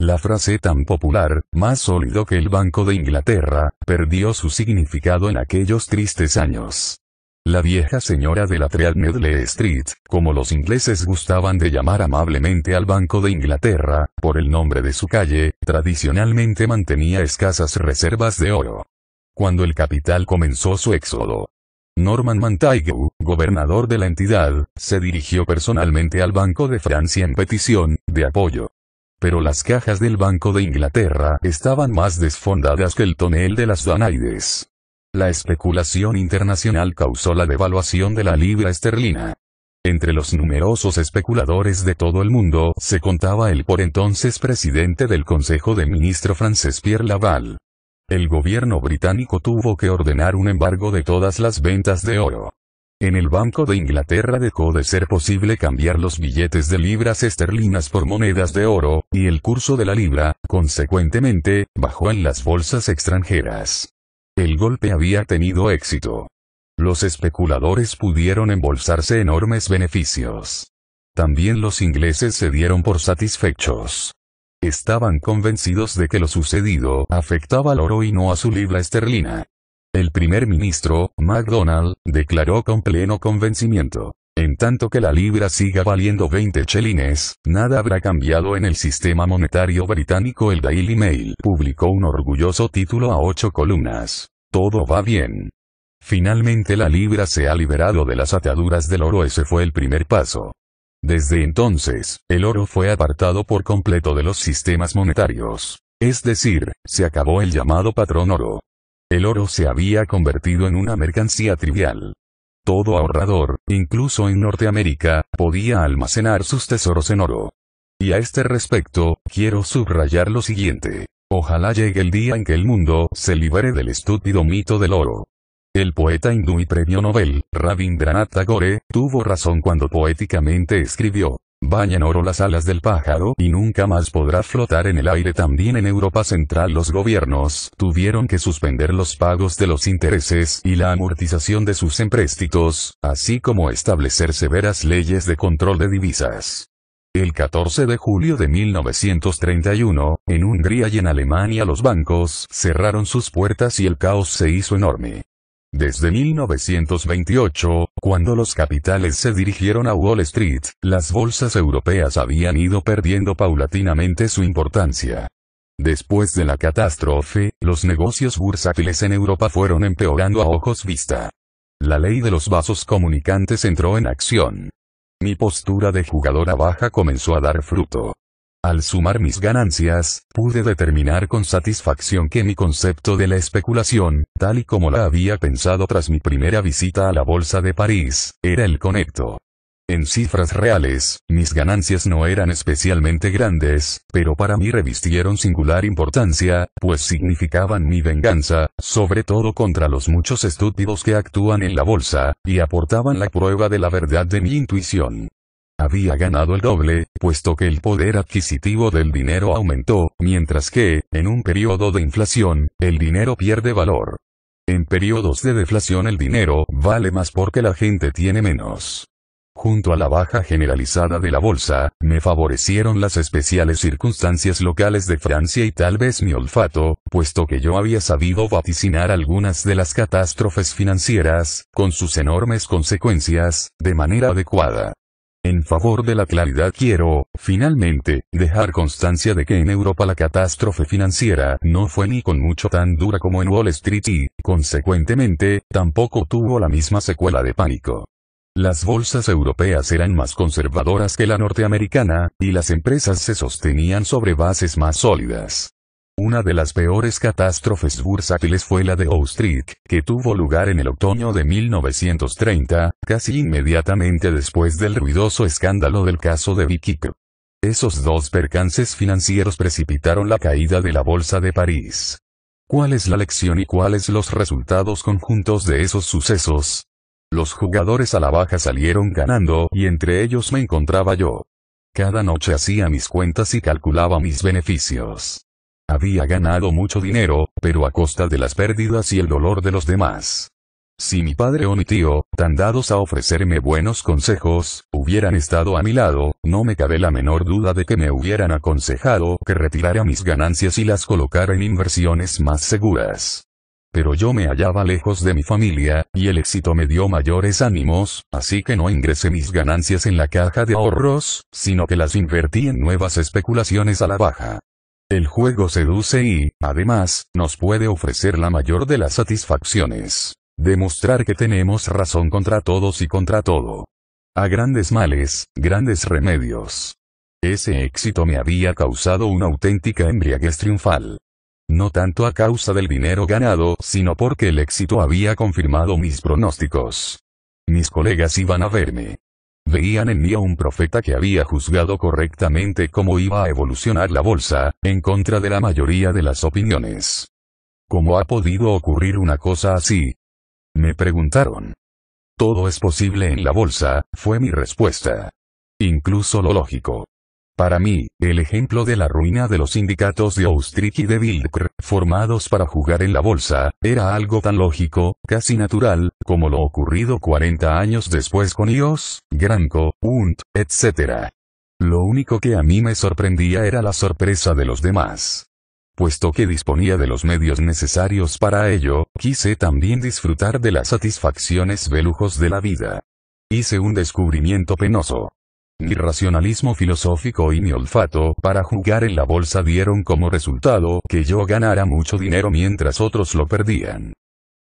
La frase tan popular, más sólido que el Banco de Inglaterra, perdió su significado en aquellos tristes años. La vieja señora de la Medley Street, como los ingleses gustaban de llamar amablemente al Banco de Inglaterra, por el nombre de su calle, tradicionalmente mantenía escasas reservas de oro. Cuando el capital comenzó su éxodo, Norman Montaigu, gobernador de la entidad, se dirigió personalmente al Banco de Francia en petición de apoyo. Pero las cajas del Banco de Inglaterra estaban más desfondadas que el tonel de las Danaides. La especulación internacional causó la devaluación de la libra esterlina. Entre los numerosos especuladores de todo el mundo se contaba el por entonces presidente del Consejo de Ministros francés Pierre Laval. El gobierno británico tuvo que ordenar un embargo de todas las ventas de oro. En el Banco de Inglaterra dejó de ser posible cambiar los billetes de libras esterlinas por monedas de oro, y el curso de la libra, consecuentemente, bajó en las bolsas extranjeras. El golpe había tenido éxito. Los especuladores pudieron embolsarse enormes beneficios. También los ingleses se dieron por satisfechos. Estaban convencidos de que lo sucedido afectaba al oro y no a su libra esterlina. El primer ministro, MacDonald, declaró con pleno convencimiento. En tanto que la libra siga valiendo 20 chelines, nada habrá cambiado en el sistema monetario británico. El Daily Mail publicó un orgulloso título a ocho columnas. Todo va bien. Finalmente la libra se ha liberado de las ataduras del oro, ese fue el primer paso. Desde entonces, el oro fue apartado por completo de los sistemas monetarios. Es decir, se acabó el llamado patrón oro. El oro se había convertido en una mercancía trivial. Todo ahorrador, incluso en Norteamérica, podía almacenar sus tesoros en oro. Y a este respecto, quiero subrayar lo siguiente. Ojalá llegue el día en que el mundo se libere del estúpido mito del oro. El poeta hindú y premio Nobel, Rabindranath Tagore, tuvo razón cuando poéticamente escribió, Bañan oro las alas del pájaro y nunca más podrá flotar en el aire. También en Europa Central los gobiernos tuvieron que suspender los pagos de los intereses y la amortización de sus empréstitos, así como establecer severas leyes de control de divisas. El 14 de julio de 1931, en Hungría y en Alemania los bancos cerraron sus puertas y el caos se hizo enorme. Desde 1928, cuando los capitales se dirigieron a Wall Street, las bolsas europeas habían ido perdiendo paulatinamente su importancia. Después de la catástrofe, los negocios bursátiles en Europa fueron empeorando a ojos vista. La ley de los vasos comunicantes entró en acción. Mi postura de jugadora baja comenzó a dar fruto. Al sumar mis ganancias, pude determinar con satisfacción que mi concepto de la especulación, tal y como la había pensado tras mi primera visita a la Bolsa de París, era el conecto. En cifras reales, mis ganancias no eran especialmente grandes, pero para mí revistieron singular importancia, pues significaban mi venganza, sobre todo contra los muchos estúpidos que actúan en la bolsa, y aportaban la prueba de la verdad de mi intuición había ganado el doble, puesto que el poder adquisitivo del dinero aumentó, mientras que, en un periodo de inflación, el dinero pierde valor. En periodos de deflación el dinero vale más porque la gente tiene menos. Junto a la baja generalizada de la bolsa, me favorecieron las especiales circunstancias locales de Francia y tal vez mi olfato, puesto que yo había sabido vaticinar algunas de las catástrofes financieras, con sus enormes consecuencias, de manera adecuada. En favor de la claridad quiero, finalmente, dejar constancia de que en Europa la catástrofe financiera no fue ni con mucho tan dura como en Wall Street y, consecuentemente, tampoco tuvo la misma secuela de pánico. Las bolsas europeas eran más conservadoras que la norteamericana, y las empresas se sostenían sobre bases más sólidas. Una de las peores catástrofes bursátiles fue la de Street, que tuvo lugar en el otoño de 1930, casi inmediatamente después del ruidoso escándalo del caso de Vicky. Esos dos percances financieros precipitaron la caída de la Bolsa de París. ¿Cuál es la lección y cuáles los resultados conjuntos de esos sucesos? Los jugadores a la baja salieron ganando y entre ellos me encontraba yo. Cada noche hacía mis cuentas y calculaba mis beneficios. Había ganado mucho dinero, pero a costa de las pérdidas y el dolor de los demás. Si mi padre o mi tío, tan dados a ofrecerme buenos consejos, hubieran estado a mi lado, no me cabe la menor duda de que me hubieran aconsejado que retirara mis ganancias y las colocara en inversiones más seguras. Pero yo me hallaba lejos de mi familia, y el éxito me dio mayores ánimos, así que no ingresé mis ganancias en la caja de ahorros, sino que las invertí en nuevas especulaciones a la baja. El juego seduce y, además, nos puede ofrecer la mayor de las satisfacciones. Demostrar que tenemos razón contra todos y contra todo. A grandes males, grandes remedios. Ese éxito me había causado una auténtica embriaguez triunfal. No tanto a causa del dinero ganado, sino porque el éxito había confirmado mis pronósticos. Mis colegas iban a verme. Veían en mí a un profeta que había juzgado correctamente cómo iba a evolucionar la bolsa, en contra de la mayoría de las opiniones. ¿Cómo ha podido ocurrir una cosa así? Me preguntaron. Todo es posible en la bolsa, fue mi respuesta. Incluso lo lógico. Para mí, el ejemplo de la ruina de los sindicatos de Austric y de Bildt, formados para jugar en la bolsa, era algo tan lógico, casi natural, como lo ocurrido 40 años después con IOS, Granco, UNT, etc. Lo único que a mí me sorprendía era la sorpresa de los demás. Puesto que disponía de los medios necesarios para ello, quise también disfrutar de las satisfacciones velujos de la vida. Hice un descubrimiento penoso. Mi racionalismo filosófico y mi olfato para jugar en la bolsa dieron como resultado que yo ganara mucho dinero mientras otros lo perdían.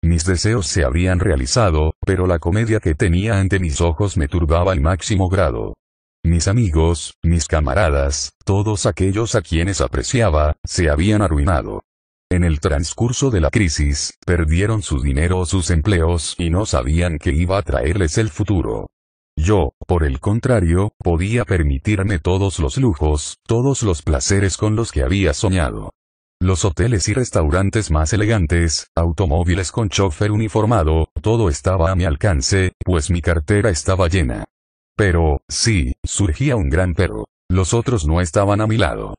Mis deseos se habían realizado, pero la comedia que tenía ante mis ojos me turbaba al máximo grado. Mis amigos, mis camaradas, todos aquellos a quienes apreciaba, se habían arruinado. En el transcurso de la crisis, perdieron su dinero o sus empleos y no sabían qué iba a traerles el futuro. Yo, por el contrario, podía permitirme todos los lujos, todos los placeres con los que había soñado. Los hoteles y restaurantes más elegantes, automóviles con chofer uniformado, todo estaba a mi alcance, pues mi cartera estaba llena. Pero, sí, surgía un gran pero. Los otros no estaban a mi lado.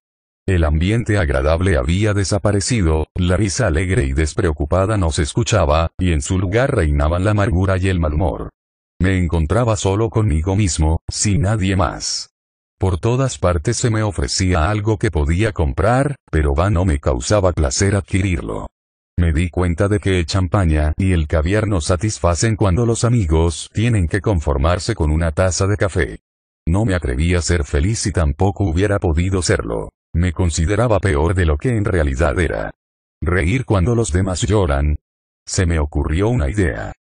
El ambiente agradable había desaparecido, la risa alegre y despreocupada no se escuchaba, y en su lugar reinaban la amargura y el mal humor. Me encontraba solo conmigo mismo, sin nadie más. Por todas partes se me ofrecía algo que podía comprar, pero va no me causaba placer adquirirlo. Me di cuenta de que el champaña y el caviar no satisfacen cuando los amigos tienen que conformarse con una taza de café. No me atreví a ser feliz y tampoco hubiera podido serlo. Me consideraba peor de lo que en realidad era. Reír cuando los demás lloran. Se me ocurrió una idea.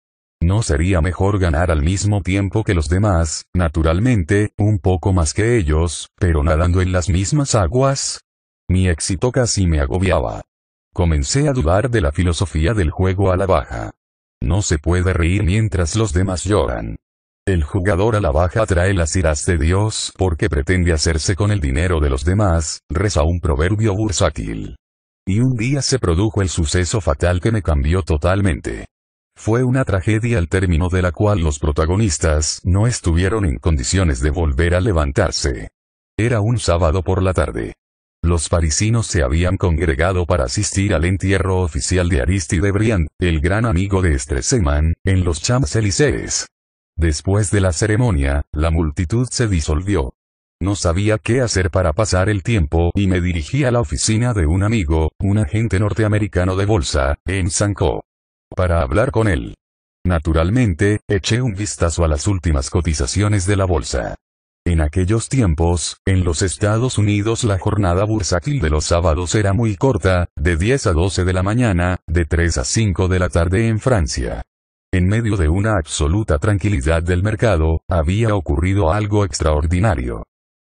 ¿No sería mejor ganar al mismo tiempo que los demás, naturalmente, un poco más que ellos, pero nadando en las mismas aguas? Mi éxito casi me agobiaba. Comencé a dudar de la filosofía del juego a la baja. No se puede reír mientras los demás lloran. El jugador a la baja trae las iras de Dios porque pretende hacerse con el dinero de los demás, reza un proverbio bursátil. Y un día se produjo el suceso fatal que me cambió totalmente. Fue una tragedia al término de la cual los protagonistas no estuvieron en condiciones de volver a levantarse. Era un sábado por la tarde. Los parisinos se habían congregado para asistir al entierro oficial de Aristide Briand, el gran amigo de Stresemann, en los Champs-Élysées. Después de la ceremonia, la multitud se disolvió. No sabía qué hacer para pasar el tiempo y me dirigí a la oficina de un amigo, un agente norteamericano de bolsa, en Sanco para hablar con él. Naturalmente, eché un vistazo a las últimas cotizaciones de la bolsa. En aquellos tiempos, en los Estados Unidos la jornada bursátil de los sábados era muy corta, de 10 a 12 de la mañana, de 3 a 5 de la tarde en Francia. En medio de una absoluta tranquilidad del mercado, había ocurrido algo extraordinario.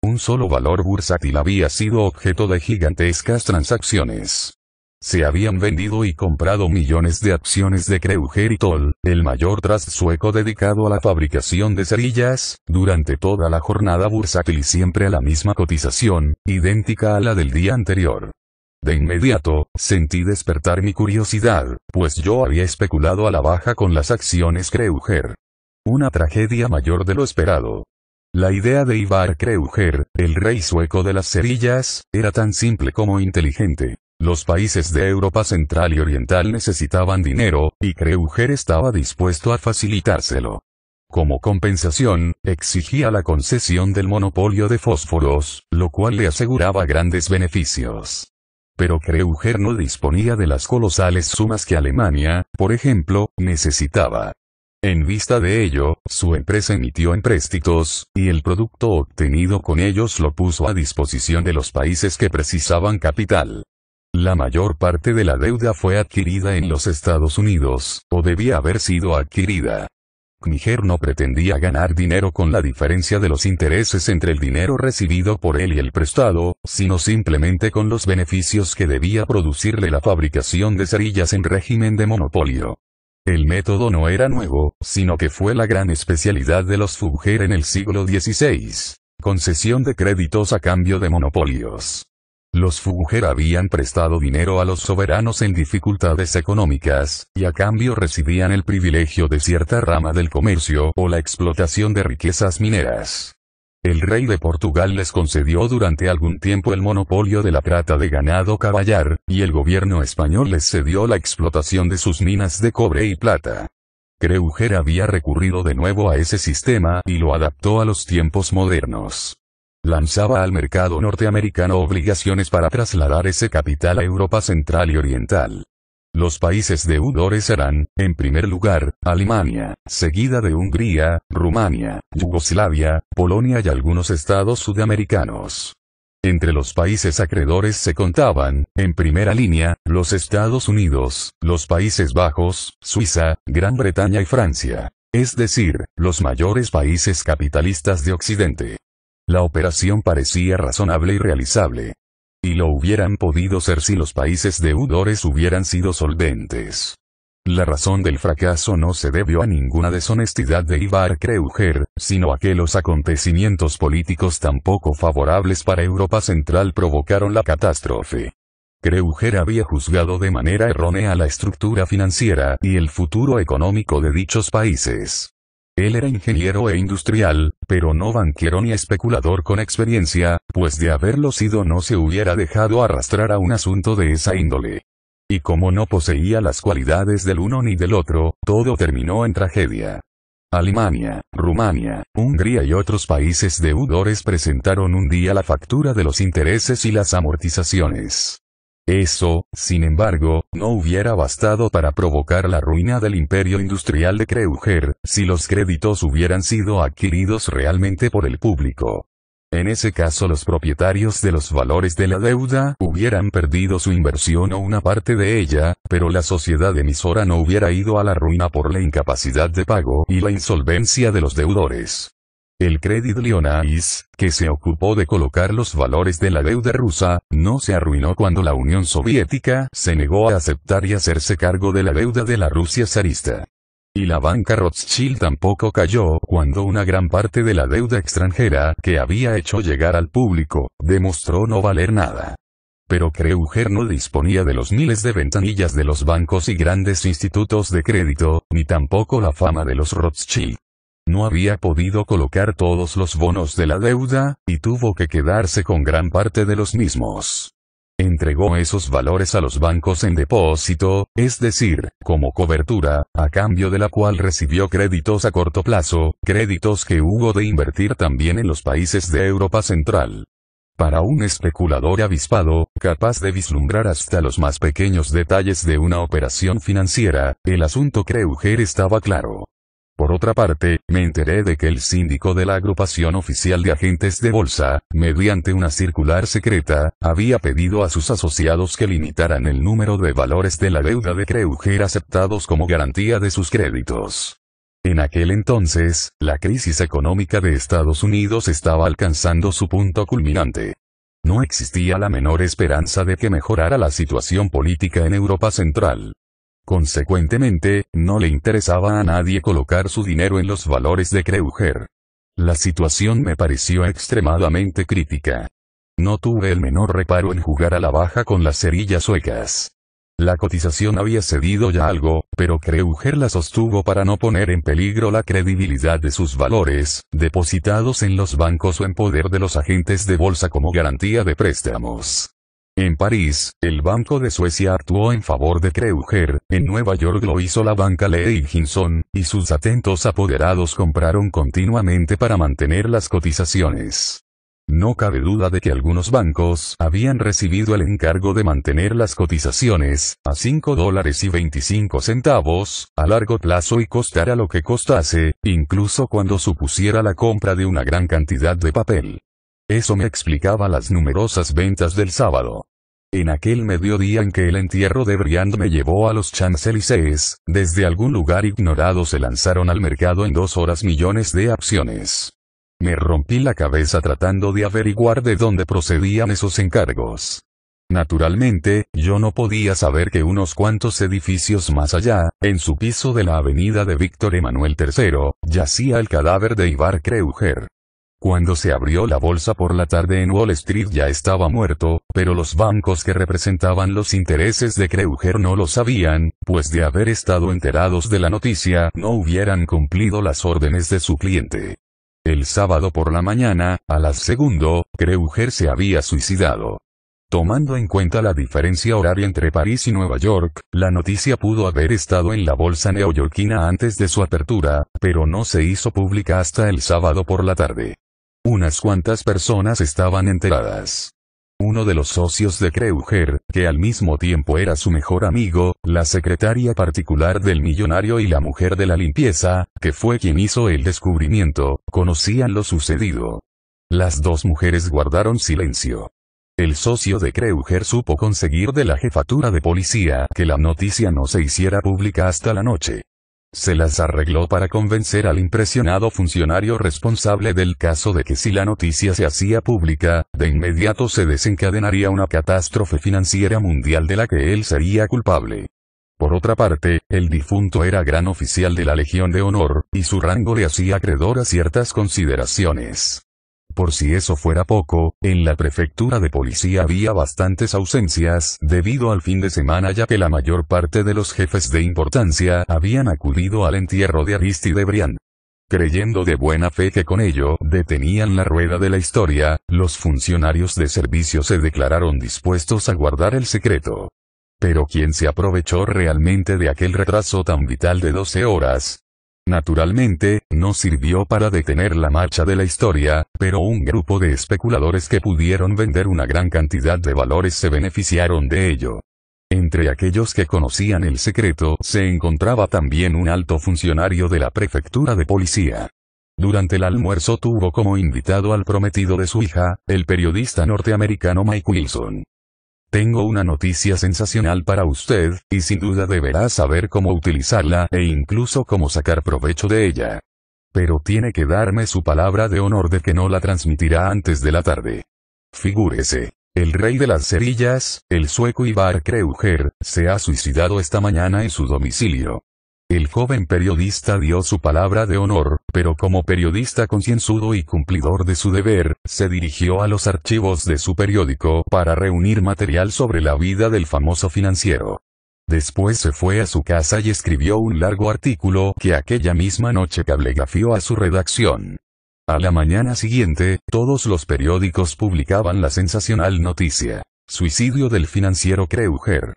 Un solo valor bursátil había sido objeto de gigantescas transacciones. Se habían vendido y comprado millones de acciones de y Toll, el mayor trust sueco dedicado a la fabricación de cerillas, durante toda la jornada bursátil y siempre a la misma cotización, idéntica a la del día anterior. De inmediato, sentí despertar mi curiosidad, pues yo había especulado a la baja con las acciones Creuger. Una tragedia mayor de lo esperado. La idea de Ivar Creuger, el rey sueco de las cerillas, era tan simple como inteligente. Los países de Europa Central y Oriental necesitaban dinero, y Kreuger estaba dispuesto a facilitárselo. Como compensación, exigía la concesión del monopolio de fósforos, lo cual le aseguraba grandes beneficios. Pero Kreuger no disponía de las colosales sumas que Alemania, por ejemplo, necesitaba. En vista de ello, su empresa emitió empréstitos, y el producto obtenido con ellos lo puso a disposición de los países que precisaban capital. La mayor parte de la deuda fue adquirida en los Estados Unidos, o debía haber sido adquirida. Kniger no pretendía ganar dinero con la diferencia de los intereses entre el dinero recibido por él y el prestado, sino simplemente con los beneficios que debía producirle la fabricación de cerillas en régimen de monopolio. El método no era nuevo, sino que fue la gran especialidad de los Fugger en el siglo XVI. Concesión de créditos a cambio de monopolios. Los Fugger habían prestado dinero a los soberanos en dificultades económicas, y a cambio recibían el privilegio de cierta rama del comercio o la explotación de riquezas mineras. El rey de Portugal les concedió durante algún tiempo el monopolio de la trata de ganado caballar, y el gobierno español les cedió la explotación de sus minas de cobre y plata. Creuger había recurrido de nuevo a ese sistema y lo adaptó a los tiempos modernos lanzaba al mercado norteamericano obligaciones para trasladar ese capital a Europa Central y Oriental. Los países deudores eran, en primer lugar, Alemania, seguida de Hungría, Rumania, Yugoslavia, Polonia y algunos estados sudamericanos. Entre los países acreedores se contaban, en primera línea, los Estados Unidos, los Países Bajos, Suiza, Gran Bretaña y Francia. Es decir, los mayores países capitalistas de Occidente. La operación parecía razonable y realizable. Y lo hubieran podido ser si los países deudores hubieran sido solventes. La razón del fracaso no se debió a ninguna deshonestidad de Ivar Kreuger, sino a que los acontecimientos políticos tan poco favorables para Europa Central provocaron la catástrofe. Kreuger había juzgado de manera errónea la estructura financiera y el futuro económico de dichos países. Él era ingeniero e industrial, pero no banquero ni especulador con experiencia, pues de haberlo sido no se hubiera dejado arrastrar a un asunto de esa índole. Y como no poseía las cualidades del uno ni del otro, todo terminó en tragedia. Alemania, Rumania, Hungría y otros países deudores presentaron un día la factura de los intereses y las amortizaciones. Eso, sin embargo, no hubiera bastado para provocar la ruina del imperio industrial de Kreuger, si los créditos hubieran sido adquiridos realmente por el público. En ese caso los propietarios de los valores de la deuda hubieran perdido su inversión o una parte de ella, pero la sociedad emisora no hubiera ido a la ruina por la incapacidad de pago y la insolvencia de los deudores. El Credit Lyonnais, que se ocupó de colocar los valores de la deuda rusa, no se arruinó cuando la Unión Soviética se negó a aceptar y hacerse cargo de la deuda de la Rusia zarista. Y la banca Rothschild tampoco cayó cuando una gran parte de la deuda extranjera que había hecho llegar al público, demostró no valer nada. Pero Kreuger no disponía de los miles de ventanillas de los bancos y grandes institutos de crédito, ni tampoco la fama de los Rothschild no había podido colocar todos los bonos de la deuda, y tuvo que quedarse con gran parte de los mismos. Entregó esos valores a los bancos en depósito, es decir, como cobertura, a cambio de la cual recibió créditos a corto plazo, créditos que hubo de invertir también en los países de Europa Central. Para un especulador avispado, capaz de vislumbrar hasta los más pequeños detalles de una operación financiera, el asunto Creuger estaba claro. Por otra parte, me enteré de que el síndico de la agrupación oficial de agentes de bolsa, mediante una circular secreta, había pedido a sus asociados que limitaran el número de valores de la deuda de Creuger aceptados como garantía de sus créditos. En aquel entonces, la crisis económica de Estados Unidos estaba alcanzando su punto culminante. No existía la menor esperanza de que mejorara la situación política en Europa Central. Consecuentemente, no le interesaba a nadie colocar su dinero en los valores de Creuger. La situación me pareció extremadamente crítica. No tuve el menor reparo en jugar a la baja con las cerillas suecas. La cotización había cedido ya algo, pero Kreuger la sostuvo para no poner en peligro la credibilidad de sus valores, depositados en los bancos o en poder de los agentes de bolsa como garantía de préstamos. En París, el Banco de Suecia actuó en favor de Kreuger, en Nueva York lo hizo la banca Higginson, y sus atentos apoderados compraron continuamente para mantener las cotizaciones. No cabe duda de que algunos bancos habían recibido el encargo de mantener las cotizaciones a 5 dólares y 25 centavos, a largo plazo y costara lo que costase, incluso cuando supusiera la compra de una gran cantidad de papel. Eso me explicaba las numerosas ventas del sábado. En aquel mediodía en que el entierro de Briand me llevó a los Champs-Élysées, desde algún lugar ignorado se lanzaron al mercado en dos horas millones de acciones. Me rompí la cabeza tratando de averiguar de dónde procedían esos encargos. Naturalmente, yo no podía saber que unos cuantos edificios más allá, en su piso de la avenida de Víctor Emanuel III, yacía el cadáver de Ibar Kreuger. Cuando se abrió la bolsa por la tarde en Wall Street ya estaba muerto, pero los bancos que representaban los intereses de Kreuger no lo sabían, pues de haber estado enterados de la noticia no hubieran cumplido las órdenes de su cliente. El sábado por la mañana, a las segundo, Kreuger se había suicidado. Tomando en cuenta la diferencia horaria entre París y Nueva York, la noticia pudo haber estado en la bolsa neoyorquina antes de su apertura, pero no se hizo pública hasta el sábado por la tarde. Unas cuantas personas estaban enteradas. Uno de los socios de Kreuger, que al mismo tiempo era su mejor amigo, la secretaria particular del millonario y la mujer de la limpieza, que fue quien hizo el descubrimiento, conocían lo sucedido. Las dos mujeres guardaron silencio. El socio de Kreuger supo conseguir de la jefatura de policía que la noticia no se hiciera pública hasta la noche. Se las arregló para convencer al impresionado funcionario responsable del caso de que si la noticia se hacía pública, de inmediato se desencadenaría una catástrofe financiera mundial de la que él sería culpable. Por otra parte, el difunto era gran oficial de la Legión de Honor, y su rango le hacía acreedor a ciertas consideraciones. Por si eso fuera poco, en la prefectura de policía había bastantes ausencias debido al fin de semana ya que la mayor parte de los jefes de importancia habían acudido al entierro de Aristide Brian. Creyendo de buena fe que con ello detenían la rueda de la historia, los funcionarios de servicio se declararon dispuestos a guardar el secreto. Pero quien se aprovechó realmente de aquel retraso tan vital de 12 horas, Naturalmente, no sirvió para detener la marcha de la historia, pero un grupo de especuladores que pudieron vender una gran cantidad de valores se beneficiaron de ello. Entre aquellos que conocían el secreto se encontraba también un alto funcionario de la prefectura de policía. Durante el almuerzo tuvo como invitado al prometido de su hija, el periodista norteamericano Mike Wilson. Tengo una noticia sensacional para usted, y sin duda deberá saber cómo utilizarla e incluso cómo sacar provecho de ella. Pero tiene que darme su palabra de honor de que no la transmitirá antes de la tarde. Figúrese. El rey de las cerillas, el sueco Ivar Kreuger, se ha suicidado esta mañana en su domicilio. El joven periodista dio su palabra de honor, pero como periodista concienzudo y cumplidor de su deber, se dirigió a los archivos de su periódico para reunir material sobre la vida del famoso financiero. Después se fue a su casa y escribió un largo artículo que aquella misma noche cablegrafió a su redacción. A la mañana siguiente, todos los periódicos publicaban la sensacional noticia. Suicidio del financiero Kreuger.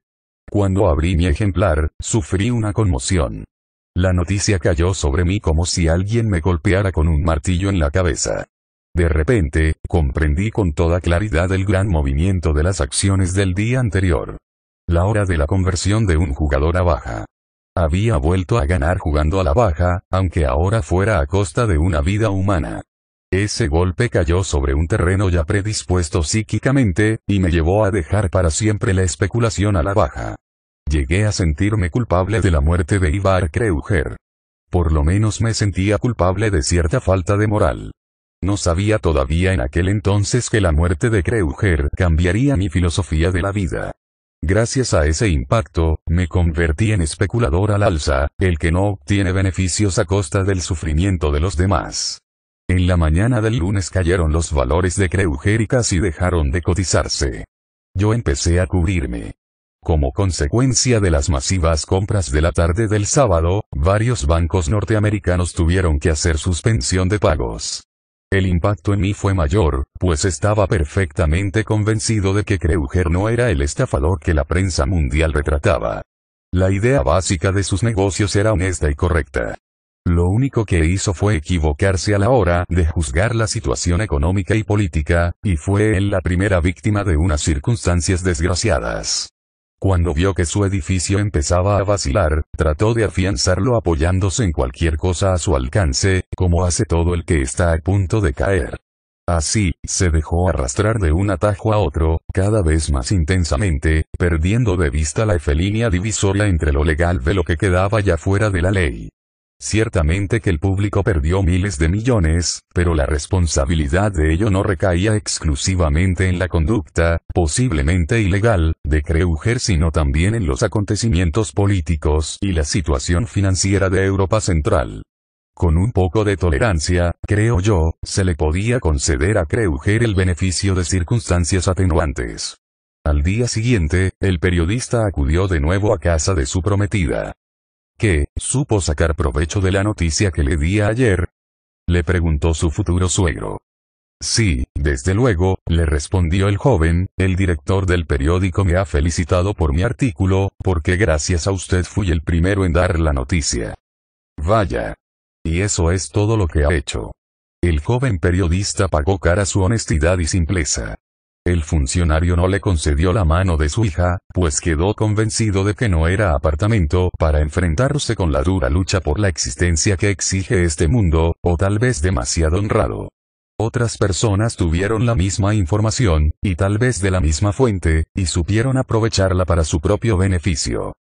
Cuando abrí mi ejemplar, sufrí una conmoción. La noticia cayó sobre mí como si alguien me golpeara con un martillo en la cabeza. De repente, comprendí con toda claridad el gran movimiento de las acciones del día anterior. La hora de la conversión de un jugador a baja. Había vuelto a ganar jugando a la baja, aunque ahora fuera a costa de una vida humana. Ese golpe cayó sobre un terreno ya predispuesto psíquicamente, y me llevó a dejar para siempre la especulación a la baja. Llegué a sentirme culpable de la muerte de Ivar Kreuger. Por lo menos me sentía culpable de cierta falta de moral. No sabía todavía en aquel entonces que la muerte de Kreuger cambiaría mi filosofía de la vida. Gracias a ese impacto, me convertí en especulador al alza, el que no obtiene beneficios a costa del sufrimiento de los demás. En la mañana del lunes cayeron los valores de Kreuger y casi dejaron de cotizarse. Yo empecé a cubrirme. Como consecuencia de las masivas compras de la tarde del sábado, varios bancos norteamericanos tuvieron que hacer suspensión de pagos. El impacto en mí fue mayor, pues estaba perfectamente convencido de que Kreuger no era el estafador que la prensa mundial retrataba. La idea básica de sus negocios era honesta y correcta. Lo único que hizo fue equivocarse a la hora de juzgar la situación económica y política, y fue él la primera víctima de unas circunstancias desgraciadas. Cuando vio que su edificio empezaba a vacilar, trató de afianzarlo apoyándose en cualquier cosa a su alcance, como hace todo el que está a punto de caer. Así, se dejó arrastrar de un atajo a otro, cada vez más intensamente, perdiendo de vista la efelínea divisoria entre lo legal de lo que quedaba ya fuera de la ley. Ciertamente que el público perdió miles de millones, pero la responsabilidad de ello no recaía exclusivamente en la conducta, posiblemente ilegal, de Creuger, sino también en los acontecimientos políticos y la situación financiera de Europa Central. Con un poco de tolerancia, creo yo, se le podía conceder a Creuger el beneficio de circunstancias atenuantes. Al día siguiente, el periodista acudió de nuevo a casa de su prometida. ¿Qué, supo sacar provecho de la noticia que le di ayer? le preguntó su futuro suegro. Sí, desde luego, le respondió el joven, el director del periódico me ha felicitado por mi artículo, porque gracias a usted fui el primero en dar la noticia. Vaya. Y eso es todo lo que ha hecho. El joven periodista pagó cara su honestidad y simpleza. El funcionario no le concedió la mano de su hija, pues quedó convencido de que no era apartamento para enfrentarse con la dura lucha por la existencia que exige este mundo, o tal vez demasiado honrado. Otras personas tuvieron la misma información, y tal vez de la misma fuente, y supieron aprovecharla para su propio beneficio.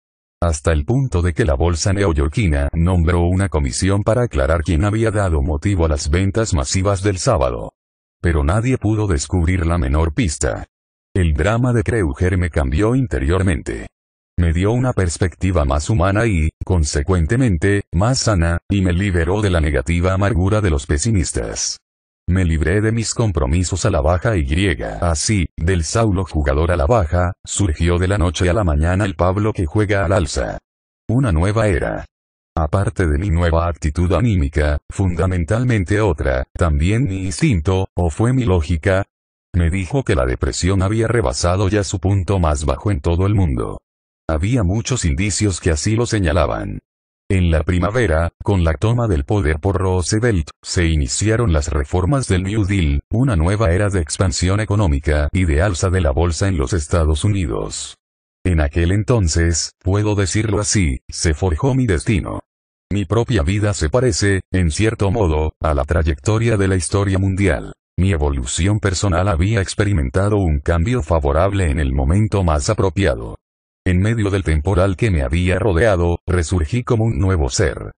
Hasta el punto de que la bolsa neoyorquina nombró una comisión para aclarar quién había dado motivo a las ventas masivas del sábado pero nadie pudo descubrir la menor pista. El drama de Kreuger me cambió interiormente. Me dio una perspectiva más humana y, consecuentemente, más sana, y me liberó de la negativa amargura de los pesimistas. Me libré de mis compromisos a la baja y griega. Así, del Saulo jugador a la baja, surgió de la noche a la mañana el Pablo que juega al alza. Una nueva era aparte de mi nueva actitud anímica, fundamentalmente otra, también mi instinto, o fue mi lógica. Me dijo que la depresión había rebasado ya su punto más bajo en todo el mundo. Había muchos indicios que así lo señalaban. En la primavera, con la toma del poder por Roosevelt, se iniciaron las reformas del New Deal, una nueva era de expansión económica y de alza de la bolsa en los Estados Unidos. En aquel entonces, puedo decirlo así, se forjó mi destino. Mi propia vida se parece, en cierto modo, a la trayectoria de la historia mundial. Mi evolución personal había experimentado un cambio favorable en el momento más apropiado. En medio del temporal que me había rodeado, resurgí como un nuevo ser.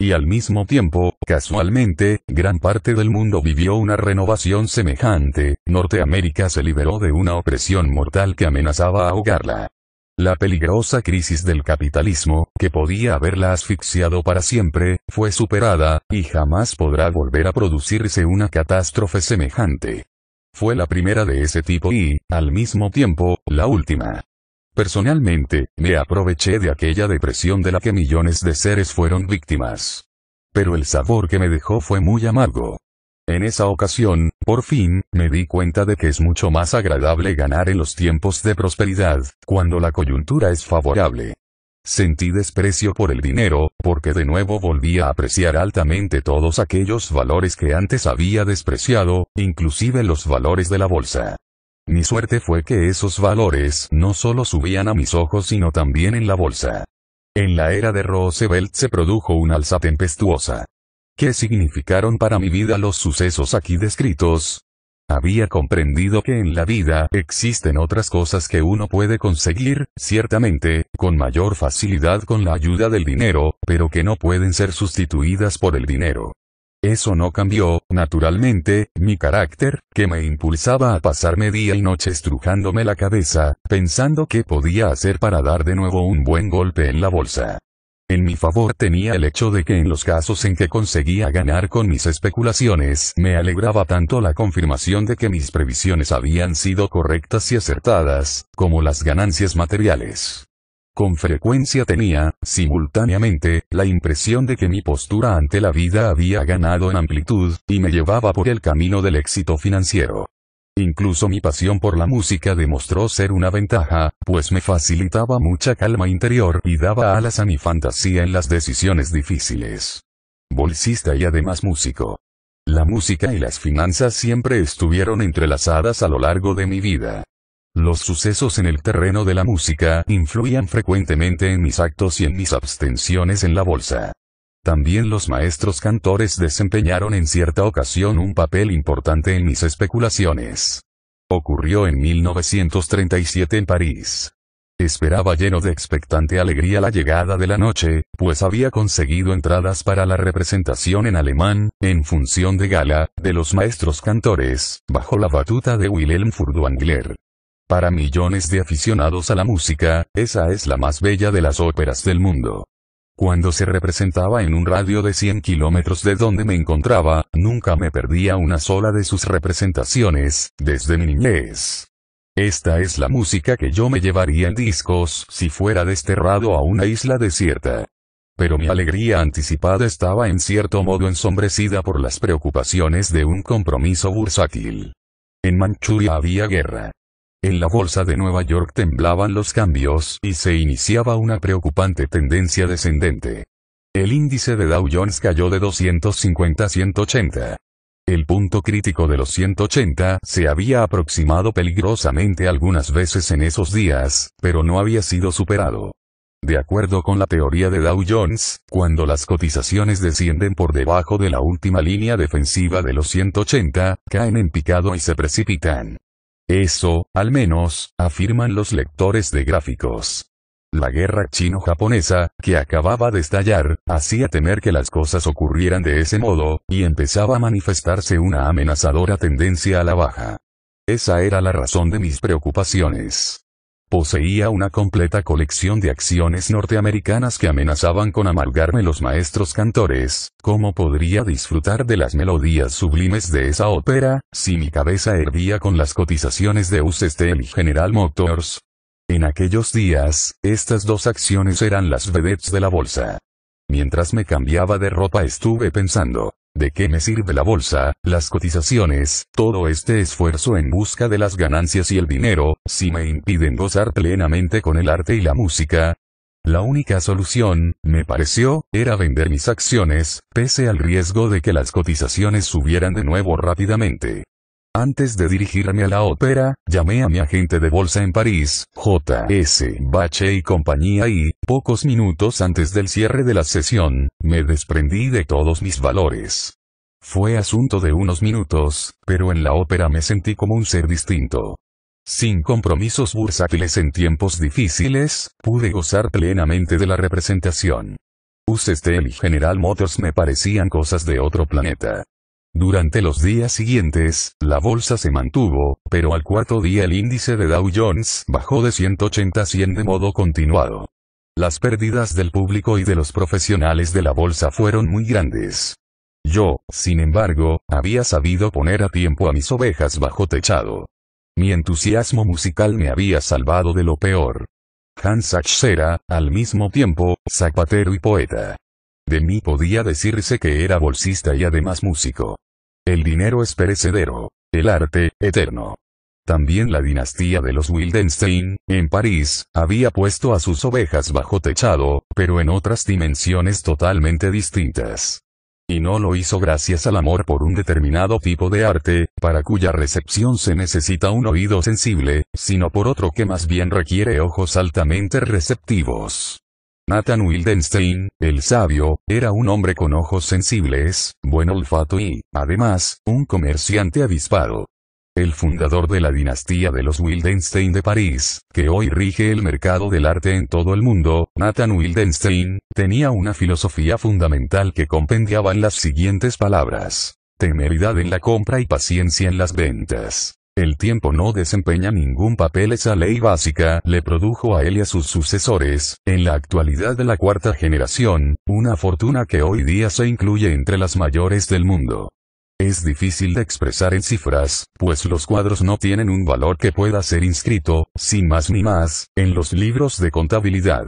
Y al mismo tiempo, casualmente, gran parte del mundo vivió una renovación semejante, Norteamérica se liberó de una opresión mortal que amenazaba ahogarla. La peligrosa crisis del capitalismo, que podía haberla asfixiado para siempre, fue superada, y jamás podrá volver a producirse una catástrofe semejante. Fue la primera de ese tipo y, al mismo tiempo, la última. Personalmente, me aproveché de aquella depresión de la que millones de seres fueron víctimas. Pero el sabor que me dejó fue muy amargo. En esa ocasión, por fin, me di cuenta de que es mucho más agradable ganar en los tiempos de prosperidad, cuando la coyuntura es favorable. Sentí desprecio por el dinero, porque de nuevo volví a apreciar altamente todos aquellos valores que antes había despreciado, inclusive los valores de la bolsa. Mi suerte fue que esos valores no solo subían a mis ojos sino también en la bolsa. En la era de Roosevelt se produjo un alza tempestuosa. ¿Qué significaron para mi vida los sucesos aquí descritos? Había comprendido que en la vida existen otras cosas que uno puede conseguir, ciertamente, con mayor facilidad con la ayuda del dinero, pero que no pueden ser sustituidas por el dinero. Eso no cambió, naturalmente, mi carácter, que me impulsaba a pasarme día y noche estrujándome la cabeza, pensando qué podía hacer para dar de nuevo un buen golpe en la bolsa. En mi favor tenía el hecho de que en los casos en que conseguía ganar con mis especulaciones, me alegraba tanto la confirmación de que mis previsiones habían sido correctas y acertadas, como las ganancias materiales. Con frecuencia tenía, simultáneamente, la impresión de que mi postura ante la vida había ganado en amplitud, y me llevaba por el camino del éxito financiero. Incluso mi pasión por la música demostró ser una ventaja, pues me facilitaba mucha calma interior y daba alas a mi fantasía en las decisiones difíciles. Bolsista y además músico. La música y las finanzas siempre estuvieron entrelazadas a lo largo de mi vida. Los sucesos en el terreno de la música influían frecuentemente en mis actos y en mis abstenciones en la bolsa. También los maestros cantores desempeñaron en cierta ocasión un papel importante en mis especulaciones. Ocurrió en 1937 en París. Esperaba lleno de expectante alegría la llegada de la noche, pues había conseguido entradas para la representación en alemán, en función de gala, de los maestros cantores, bajo la batuta de Wilhelm Furtwängler. Para millones de aficionados a la música, esa es la más bella de las óperas del mundo. Cuando se representaba en un radio de 100 kilómetros de donde me encontraba, nunca me perdía una sola de sus representaciones, desde mi inglés. Esta es la música que yo me llevaría en discos si fuera desterrado a una isla desierta pero mi alegría anticipada estaba en cierto modo ensombrecida por las preocupaciones de un compromiso bursátil. En Manchuria había guerra. En la bolsa de Nueva York temblaban los cambios y se iniciaba una preocupante tendencia descendente. El índice de Dow Jones cayó de 250 a 180. El punto crítico de los 180 se había aproximado peligrosamente algunas veces en esos días, pero no había sido superado. De acuerdo con la teoría de Dow Jones, cuando las cotizaciones descienden por debajo de la última línea defensiva de los 180, caen en picado y se precipitan. Eso, al menos, afirman los lectores de gráficos. La guerra chino-japonesa, que acababa de estallar, hacía temer que las cosas ocurrieran de ese modo, y empezaba a manifestarse una amenazadora tendencia a la baja. Esa era la razón de mis preocupaciones. Poseía una completa colección de acciones norteamericanas que amenazaban con amargarme los maestros cantores. ¿Cómo podría disfrutar de las melodías sublimes de esa ópera, si mi cabeza hervía con las cotizaciones de Steel y General Motors? En aquellos días, estas dos acciones eran las vedettes de la bolsa. Mientras me cambiaba de ropa estuve pensando, ¿de qué me sirve la bolsa, las cotizaciones, todo este esfuerzo en busca de las ganancias y el dinero, si me impiden gozar plenamente con el arte y la música? La única solución, me pareció, era vender mis acciones, pese al riesgo de que las cotizaciones subieran de nuevo rápidamente. Antes de dirigirme a la ópera, llamé a mi agente de bolsa en París, J.S. Bache y compañía y, pocos minutos antes del cierre de la sesión, me desprendí de todos mis valores. Fue asunto de unos minutos, pero en la ópera me sentí como un ser distinto. Sin compromisos bursátiles en tiempos difíciles, pude gozar plenamente de la representación. Usestel y General Motors me parecían cosas de otro planeta. Durante los días siguientes, la bolsa se mantuvo, pero al cuarto día el índice de Dow Jones bajó de 180 a 100 de modo continuado. Las pérdidas del público y de los profesionales de la bolsa fueron muy grandes. Yo, sin embargo, había sabido poner a tiempo a mis ovejas bajo techado. Mi entusiasmo musical me había salvado de lo peor. Hans Sachs era, al mismo tiempo, zapatero y poeta. De mí podía decirse que era bolsista y además músico. El dinero es perecedero, el arte, eterno. También la dinastía de los Wildenstein, en París, había puesto a sus ovejas bajo techado, pero en otras dimensiones totalmente distintas. Y no lo hizo gracias al amor por un determinado tipo de arte, para cuya recepción se necesita un oído sensible, sino por otro que más bien requiere ojos altamente receptivos. Nathan Wildenstein, el sabio, era un hombre con ojos sensibles, buen olfato y, además, un comerciante avispado. El fundador de la dinastía de los Wildenstein de París, que hoy rige el mercado del arte en todo el mundo, Nathan Wildenstein, tenía una filosofía fundamental que en las siguientes palabras. Temeridad en la compra y paciencia en las ventas. El tiempo no desempeña ningún papel. Esa ley básica le produjo a él y a sus sucesores, en la actualidad de la cuarta generación, una fortuna que hoy día se incluye entre las mayores del mundo. Es difícil de expresar en cifras, pues los cuadros no tienen un valor que pueda ser inscrito, sin más ni más, en los libros de contabilidad.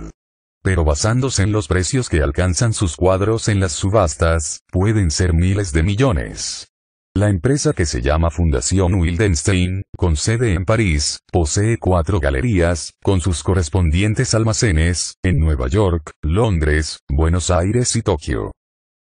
Pero basándose en los precios que alcanzan sus cuadros en las subastas, pueden ser miles de millones. La empresa que se llama Fundación Wildenstein, con sede en París, posee cuatro galerías, con sus correspondientes almacenes, en Nueva York, Londres, Buenos Aires y Tokio.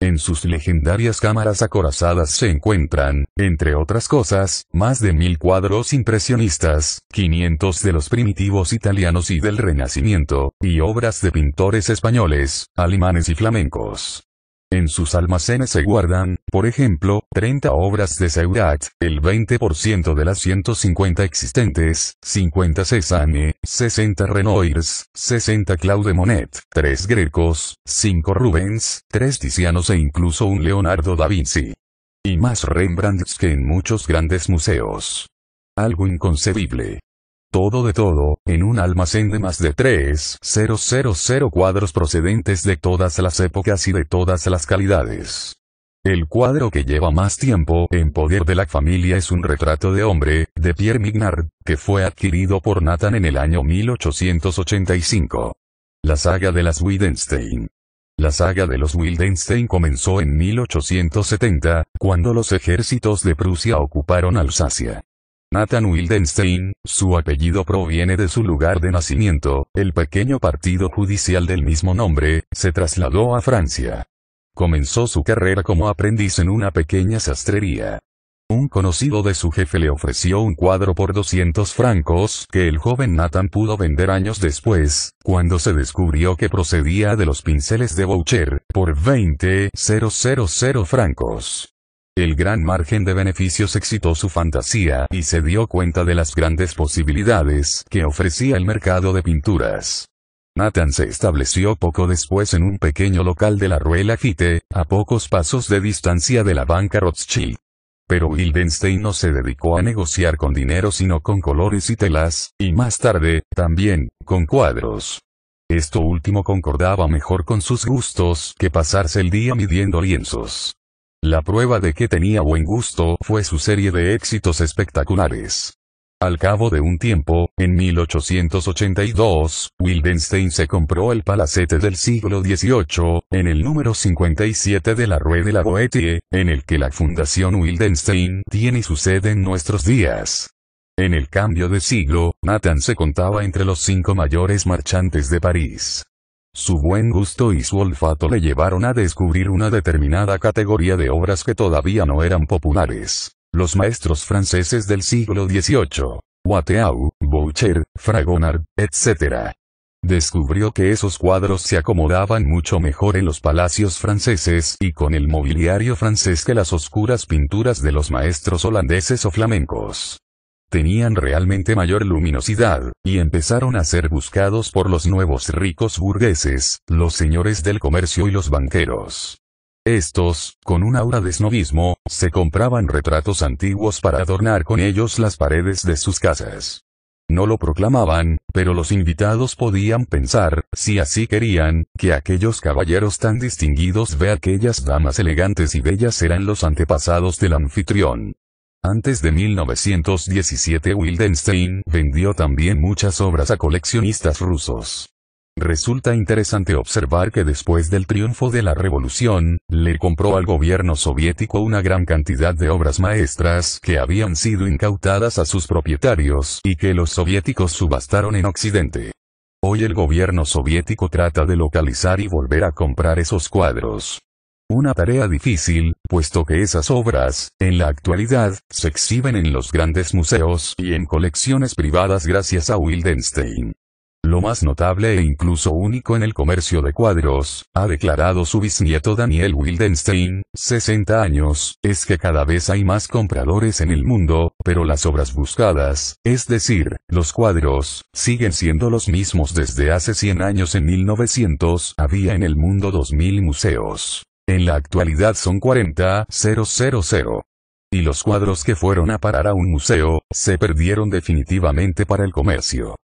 En sus legendarias cámaras acorazadas se encuentran, entre otras cosas, más de mil cuadros impresionistas, 500 de los primitivos italianos y del Renacimiento, y obras de pintores españoles, alemanes y flamencos. En sus almacenes se guardan, por ejemplo, 30 obras de Seurat, el 20% de las 150 existentes, 50 Cézanne, 60 Renoirs, 60 Claude Monet, 3 Grecos, 5 Rubens, 3 Tizianos e incluso un Leonardo da Vinci. Y más Rembrandts que en muchos grandes museos. Algo inconcebible todo de todo, en un almacén de más de 3.000 cuadros procedentes de todas las épocas y de todas las calidades. El cuadro que lleva más tiempo en poder de la familia es un retrato de hombre, de Pierre Mignard, que fue adquirido por Nathan en el año 1885. La saga de las Wildenstein. La saga de los Wildenstein comenzó en 1870, cuando los ejércitos de Prusia ocuparon Alsacia. Nathan Wildenstein, su apellido proviene de su lugar de nacimiento, el pequeño partido judicial del mismo nombre, se trasladó a Francia. Comenzó su carrera como aprendiz en una pequeña sastrería. Un conocido de su jefe le ofreció un cuadro por 200 francos que el joven Nathan pudo vender años después, cuando se descubrió que procedía de los pinceles de Boucher, por 20,000 francos. El gran margen de beneficios excitó su fantasía y se dio cuenta de las grandes posibilidades que ofrecía el mercado de pinturas. Nathan se estableció poco después en un pequeño local de la Rue Lafitte, a pocos pasos de distancia de la banca Rothschild. Pero Wildenstein no se dedicó a negociar con dinero sino con colores y telas, y más tarde, también, con cuadros. Esto último concordaba mejor con sus gustos que pasarse el día midiendo lienzos. La prueba de que tenía buen gusto fue su serie de éxitos espectaculares. Al cabo de un tiempo, en 1882, Wildenstein se compró el palacete del siglo XVIII, en el número 57 de la Rue de la Boétie, en el que la Fundación Wildenstein tiene su sede en nuestros días. En el cambio de siglo, Nathan se contaba entre los cinco mayores marchantes de París. Su buen gusto y su olfato le llevaron a descubrir una determinada categoría de obras que todavía no eran populares. Los maestros franceses del siglo XVIII. Watteau, Boucher, Fragonard, etc. Descubrió que esos cuadros se acomodaban mucho mejor en los palacios franceses y con el mobiliario francés que las oscuras pinturas de los maestros holandeses o flamencos tenían realmente mayor luminosidad, y empezaron a ser buscados por los nuevos ricos burgueses, los señores del comercio y los banqueros. Estos, con un aura de snobismo, se compraban retratos antiguos para adornar con ellos las paredes de sus casas. No lo proclamaban, pero los invitados podían pensar, si así querían, que aquellos caballeros tan distinguidos de aquellas damas elegantes y bellas eran los antepasados del anfitrión. Antes de 1917 Wildenstein vendió también muchas obras a coleccionistas rusos. Resulta interesante observar que después del triunfo de la revolución, le compró al gobierno soviético una gran cantidad de obras maestras que habían sido incautadas a sus propietarios y que los soviéticos subastaron en Occidente. Hoy el gobierno soviético trata de localizar y volver a comprar esos cuadros. Una tarea difícil, puesto que esas obras, en la actualidad, se exhiben en los grandes museos y en colecciones privadas gracias a Wildenstein. Lo más notable e incluso único en el comercio de cuadros, ha declarado su bisnieto Daniel Wildenstein, 60 años, es que cada vez hay más compradores en el mundo, pero las obras buscadas, es decir, los cuadros, siguen siendo los mismos desde hace 100 años. En 1900 había en el mundo 2.000 museos. En la actualidad son 40,000. Y los cuadros que fueron a parar a un museo, se perdieron definitivamente para el comercio.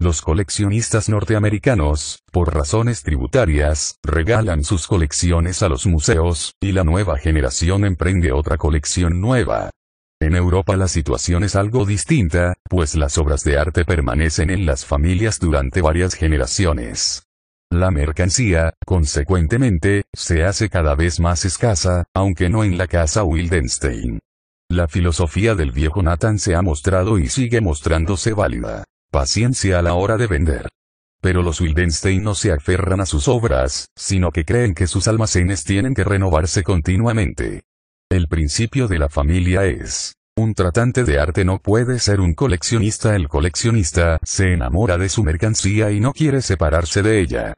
Los coleccionistas norteamericanos, por razones tributarias, regalan sus colecciones a los museos, y la nueva generación emprende otra colección nueva. En Europa la situación es algo distinta, pues las obras de arte permanecen en las familias durante varias generaciones. La mercancía, consecuentemente, se hace cada vez más escasa, aunque no en la casa Wildenstein. La filosofía del viejo Nathan se ha mostrado y sigue mostrándose válida. Paciencia a la hora de vender. Pero los Wildenstein no se aferran a sus obras, sino que creen que sus almacenes tienen que renovarse continuamente. El principio de la familia es, un tratante de arte no puede ser un coleccionista. El coleccionista se enamora de su mercancía y no quiere separarse de ella.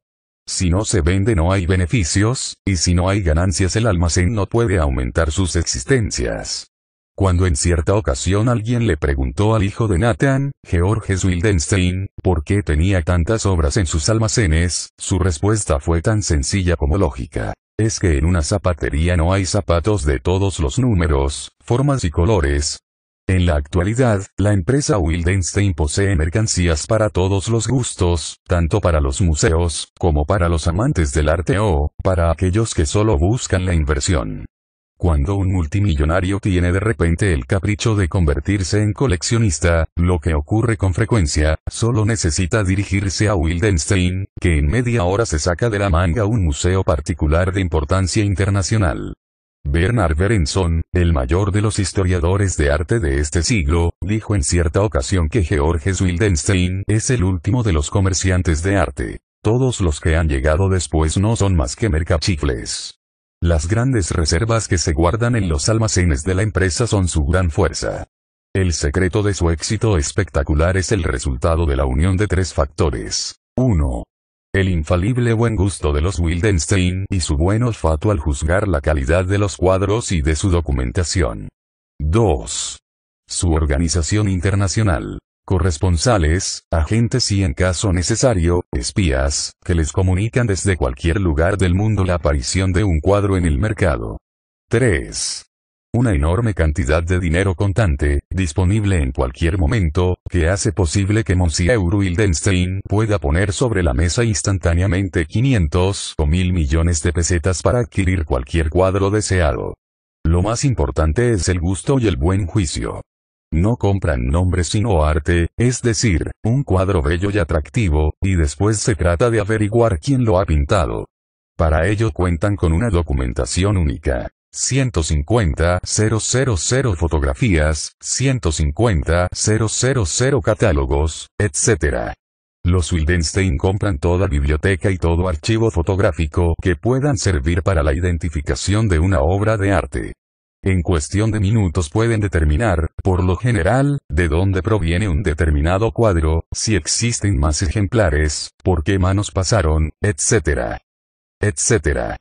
Si no se vende no hay beneficios, y si no hay ganancias el almacén no puede aumentar sus existencias. Cuando en cierta ocasión alguien le preguntó al hijo de Nathan, George Wildenstein, por qué tenía tantas obras en sus almacenes, su respuesta fue tan sencilla como lógica. Es que en una zapatería no hay zapatos de todos los números, formas y colores, en la actualidad, la empresa Wildenstein posee mercancías para todos los gustos, tanto para los museos, como para los amantes del arte o, para aquellos que solo buscan la inversión. Cuando un multimillonario tiene de repente el capricho de convertirse en coleccionista, lo que ocurre con frecuencia, solo necesita dirigirse a Wildenstein, que en media hora se saca de la manga un museo particular de importancia internacional. Bernard Berenson, el mayor de los historiadores de arte de este siglo, dijo en cierta ocasión que Georges Wildenstein es el último de los comerciantes de arte. Todos los que han llegado después no son más que mercachifles. Las grandes reservas que se guardan en los almacenes de la empresa son su gran fuerza. El secreto de su éxito espectacular es el resultado de la unión de tres factores. 1. El infalible buen gusto de los Wildenstein y su buen olfato al juzgar la calidad de los cuadros y de su documentación. 2. Su organización internacional. Corresponsales, agentes y en caso necesario, espías, que les comunican desde cualquier lugar del mundo la aparición de un cuadro en el mercado. 3 una enorme cantidad de dinero contante, disponible en cualquier momento, que hace posible que Monsieur Wildenstein pueda poner sobre la mesa instantáneamente 500 o 1000 millones de pesetas para adquirir cualquier cuadro deseado. Lo más importante es el gusto y el buen juicio. No compran nombre sino arte, es decir, un cuadro bello y atractivo, y después se trata de averiguar quién lo ha pintado. Para ello cuentan con una documentación única. 150 000 fotografías, 000 catálogos, etc. Los Wildenstein compran toda biblioteca y todo archivo fotográfico que puedan servir para la identificación de una obra de arte. En cuestión de minutos pueden determinar, por lo general, de dónde proviene un determinado cuadro, si existen más ejemplares, por qué manos pasaron, etc. etc.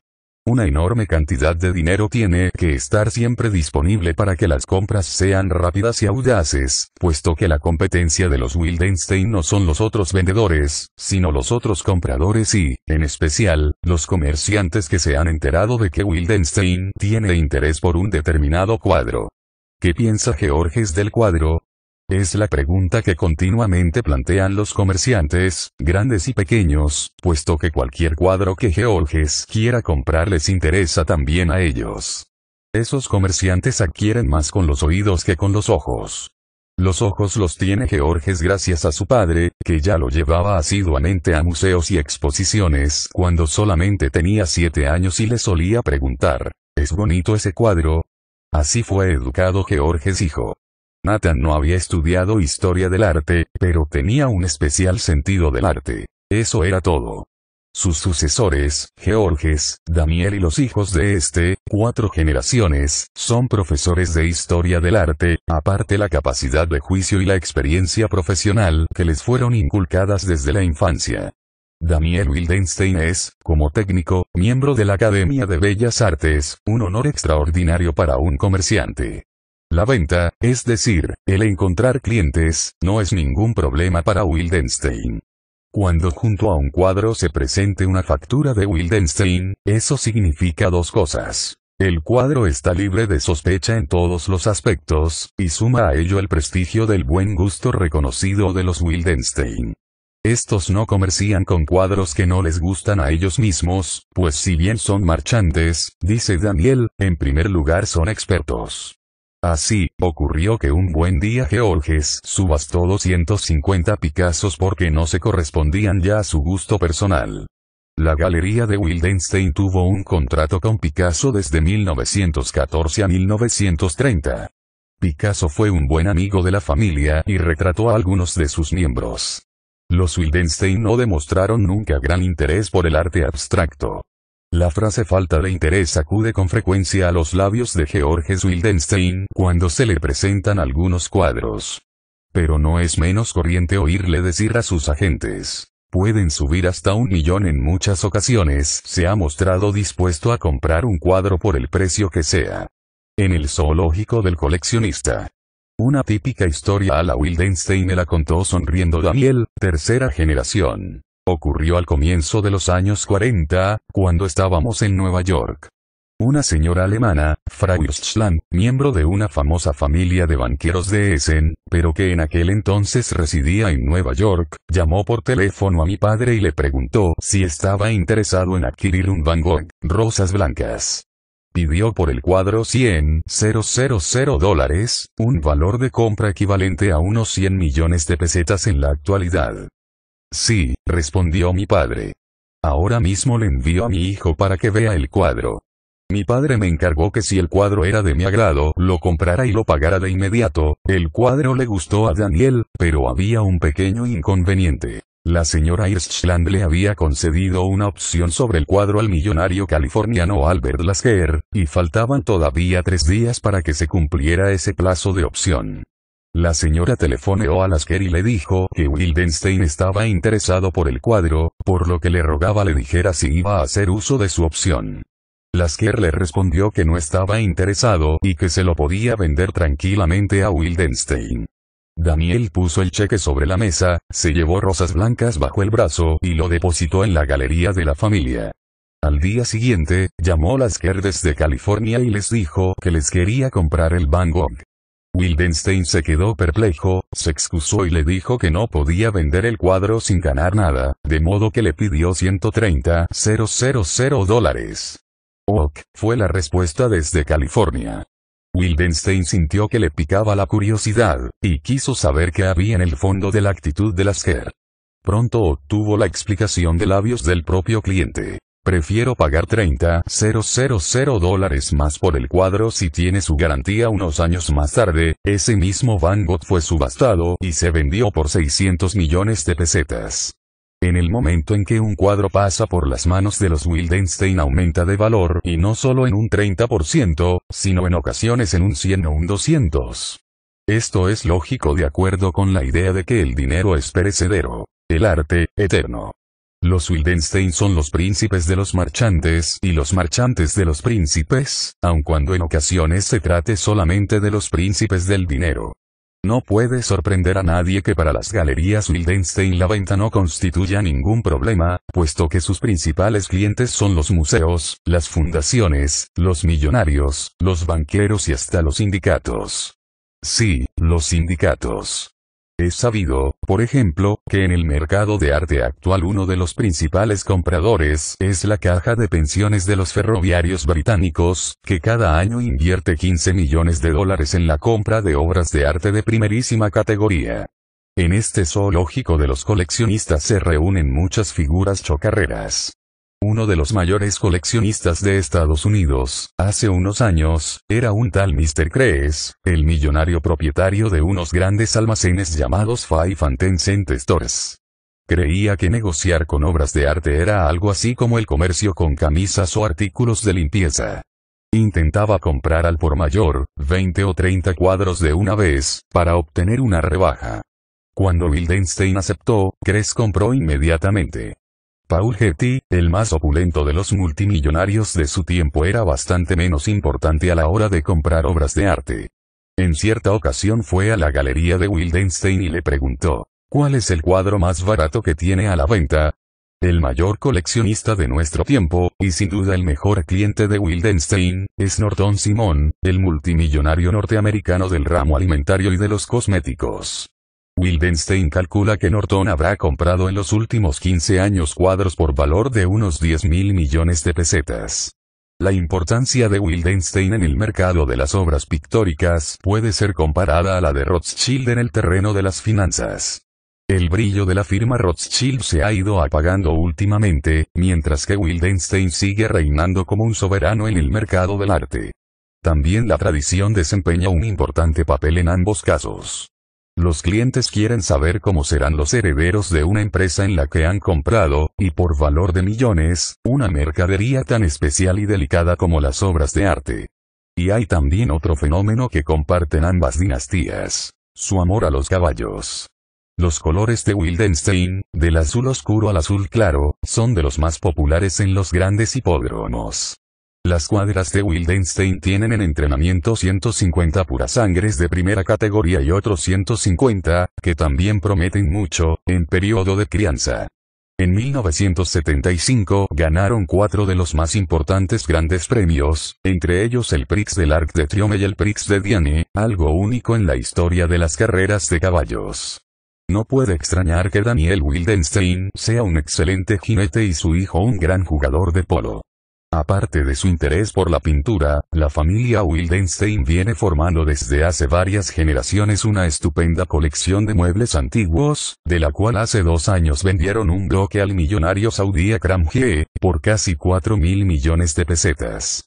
Una enorme cantidad de dinero tiene que estar siempre disponible para que las compras sean rápidas y audaces, puesto que la competencia de los Wildenstein no son los otros vendedores, sino los otros compradores y, en especial, los comerciantes que se han enterado de que Wildenstein tiene interés por un determinado cuadro. ¿Qué piensa Georges del cuadro? Es la pregunta que continuamente plantean los comerciantes, grandes y pequeños, puesto que cualquier cuadro que Georges quiera comprar les interesa también a ellos. Esos comerciantes adquieren más con los oídos que con los ojos. Los ojos los tiene Georges gracias a su padre, que ya lo llevaba asiduamente a museos y exposiciones cuando solamente tenía siete años y le solía preguntar, ¿es bonito ese cuadro? Así fue educado Georges hijo. Nathan no había estudiado historia del arte, pero tenía un especial sentido del arte. Eso era todo. Sus sucesores, Georges, Daniel y los hijos de este, cuatro generaciones, son profesores de historia del arte, aparte la capacidad de juicio y la experiencia profesional que les fueron inculcadas desde la infancia. Daniel Wildenstein es, como técnico, miembro de la Academia de Bellas Artes, un honor extraordinario para un comerciante. La venta, es decir, el encontrar clientes, no es ningún problema para Wildenstein. Cuando junto a un cuadro se presente una factura de Wildenstein, eso significa dos cosas. El cuadro está libre de sospecha en todos los aspectos, y suma a ello el prestigio del buen gusto reconocido de los Wildenstein. Estos no comercian con cuadros que no les gustan a ellos mismos, pues si bien son marchantes, dice Daniel, en primer lugar son expertos. Así, ocurrió que un buen día Georges subastó 250 Picassos porque no se correspondían ya a su gusto personal. La galería de Wildenstein tuvo un contrato con Picasso desde 1914 a 1930. Picasso fue un buen amigo de la familia y retrató a algunos de sus miembros. Los Wildenstein no demostraron nunca gran interés por el arte abstracto. La frase falta de interés acude con frecuencia a los labios de Georges Wildenstein cuando se le presentan algunos cuadros. Pero no es menos corriente oírle decir a sus agentes. Pueden subir hasta un millón en muchas ocasiones, se ha mostrado dispuesto a comprar un cuadro por el precio que sea. En el zoológico del coleccionista. Una típica historia a la Wildenstein me la contó sonriendo Daniel, tercera generación. Ocurrió al comienzo de los años 40, cuando estábamos en Nueva York. Una señora alemana, Frau Schlan, miembro de una famosa familia de banqueros de Essen, pero que en aquel entonces residía en Nueva York, llamó por teléfono a mi padre y le preguntó si estaba interesado en adquirir un Van Gogh, rosas blancas. Pidió por el cuadro 100 dólares, un valor de compra equivalente a unos 100 millones de pesetas en la actualidad. Sí, respondió mi padre. Ahora mismo le envío a mi hijo para que vea el cuadro. Mi padre me encargó que si el cuadro era de mi agrado, lo comprara y lo pagara de inmediato. El cuadro le gustó a Daniel, pero había un pequeño inconveniente. La señora Irschland le había concedido una opción sobre el cuadro al millonario californiano Albert Lasker, y faltaban todavía tres días para que se cumpliera ese plazo de opción. La señora telefoneó a Lasker y le dijo que Wildenstein estaba interesado por el cuadro, por lo que le rogaba le dijera si iba a hacer uso de su opción. Lasker le respondió que no estaba interesado y que se lo podía vender tranquilamente a Wildenstein. Daniel puso el cheque sobre la mesa, se llevó rosas blancas bajo el brazo y lo depositó en la galería de la familia. Al día siguiente, llamó Lasker desde California y les dijo que les quería comprar el Van Gogh. Wildenstein se quedó perplejo, se excusó y le dijo que no podía vender el cuadro sin ganar nada, de modo que le pidió 130 dólares. Ok, fue la respuesta desde California. Wildenstein sintió que le picaba la curiosidad, y quiso saber qué había en el fondo de la actitud de las GER. Pronto obtuvo la explicación de labios del propio cliente. Prefiero pagar 30 dólares más por el cuadro si tiene su garantía unos años más tarde. Ese mismo Van Gogh fue subastado y se vendió por 600 millones de pesetas. En el momento en que un cuadro pasa por las manos de los Wildenstein aumenta de valor y no solo en un 30%, sino en ocasiones en un 100 o un 200. Esto es lógico de acuerdo con la idea de que el dinero es perecedero, el arte, eterno. Los Wildenstein son los príncipes de los marchantes y los marchantes de los príncipes, aun cuando en ocasiones se trate solamente de los príncipes del dinero. No puede sorprender a nadie que para las galerías Wildenstein la venta no constituya ningún problema, puesto que sus principales clientes son los museos, las fundaciones, los millonarios, los banqueros y hasta los sindicatos. Sí, los sindicatos. Es sabido, por ejemplo, que en el mercado de arte actual uno de los principales compradores es la caja de pensiones de los ferroviarios británicos, que cada año invierte 15 millones de dólares en la compra de obras de arte de primerísima categoría. En este zoológico de los coleccionistas se reúnen muchas figuras chocarreras uno de los mayores coleccionistas de Estados Unidos, hace unos años, era un tal Mr. Kress, el millonario propietario de unos grandes almacenes llamados Five and Tencent Stores. Creía que negociar con obras de arte era algo así como el comercio con camisas o artículos de limpieza. Intentaba comprar al por mayor, 20 o 30 cuadros de una vez, para obtener una rebaja. Cuando Wildenstein aceptó, Kress compró inmediatamente. Paul Getty, el más opulento de los multimillonarios de su tiempo era bastante menos importante a la hora de comprar obras de arte. En cierta ocasión fue a la galería de Wildenstein y le preguntó, ¿cuál es el cuadro más barato que tiene a la venta? El mayor coleccionista de nuestro tiempo, y sin duda el mejor cliente de Wildenstein, es Norton Simon, el multimillonario norteamericano del ramo alimentario y de los cosméticos. Wildenstein calcula que Norton habrá comprado en los últimos 15 años cuadros por valor de unos 10 mil millones de pesetas. La importancia de Wildenstein en el mercado de las obras pictóricas puede ser comparada a la de Rothschild en el terreno de las finanzas. El brillo de la firma Rothschild se ha ido apagando últimamente, mientras que Wildenstein sigue reinando como un soberano en el mercado del arte. También la tradición desempeña un importante papel en ambos casos. Los clientes quieren saber cómo serán los herederos de una empresa en la que han comprado, y por valor de millones, una mercadería tan especial y delicada como las obras de arte. Y hay también otro fenómeno que comparten ambas dinastías. Su amor a los caballos. Los colores de Wildenstein, del azul oscuro al azul claro, son de los más populares en los grandes hipódromos. Las cuadras de Wildenstein tienen en entrenamiento 150 purasangres de primera categoría y otros 150, que también prometen mucho, en periodo de crianza. En 1975 ganaron cuatro de los más importantes grandes premios, entre ellos el Prix del Arc de Triomphe y el Prix de Diane, algo único en la historia de las carreras de caballos. No puede extrañar que Daniel Wildenstein sea un excelente jinete y su hijo un gran jugador de polo. Aparte de su interés por la pintura, la familia Wildenstein viene formando desde hace varias generaciones una estupenda colección de muebles antiguos, de la cual hace dos años vendieron un bloque al millonario saudí Akram G, por casi 4 mil millones de pesetas.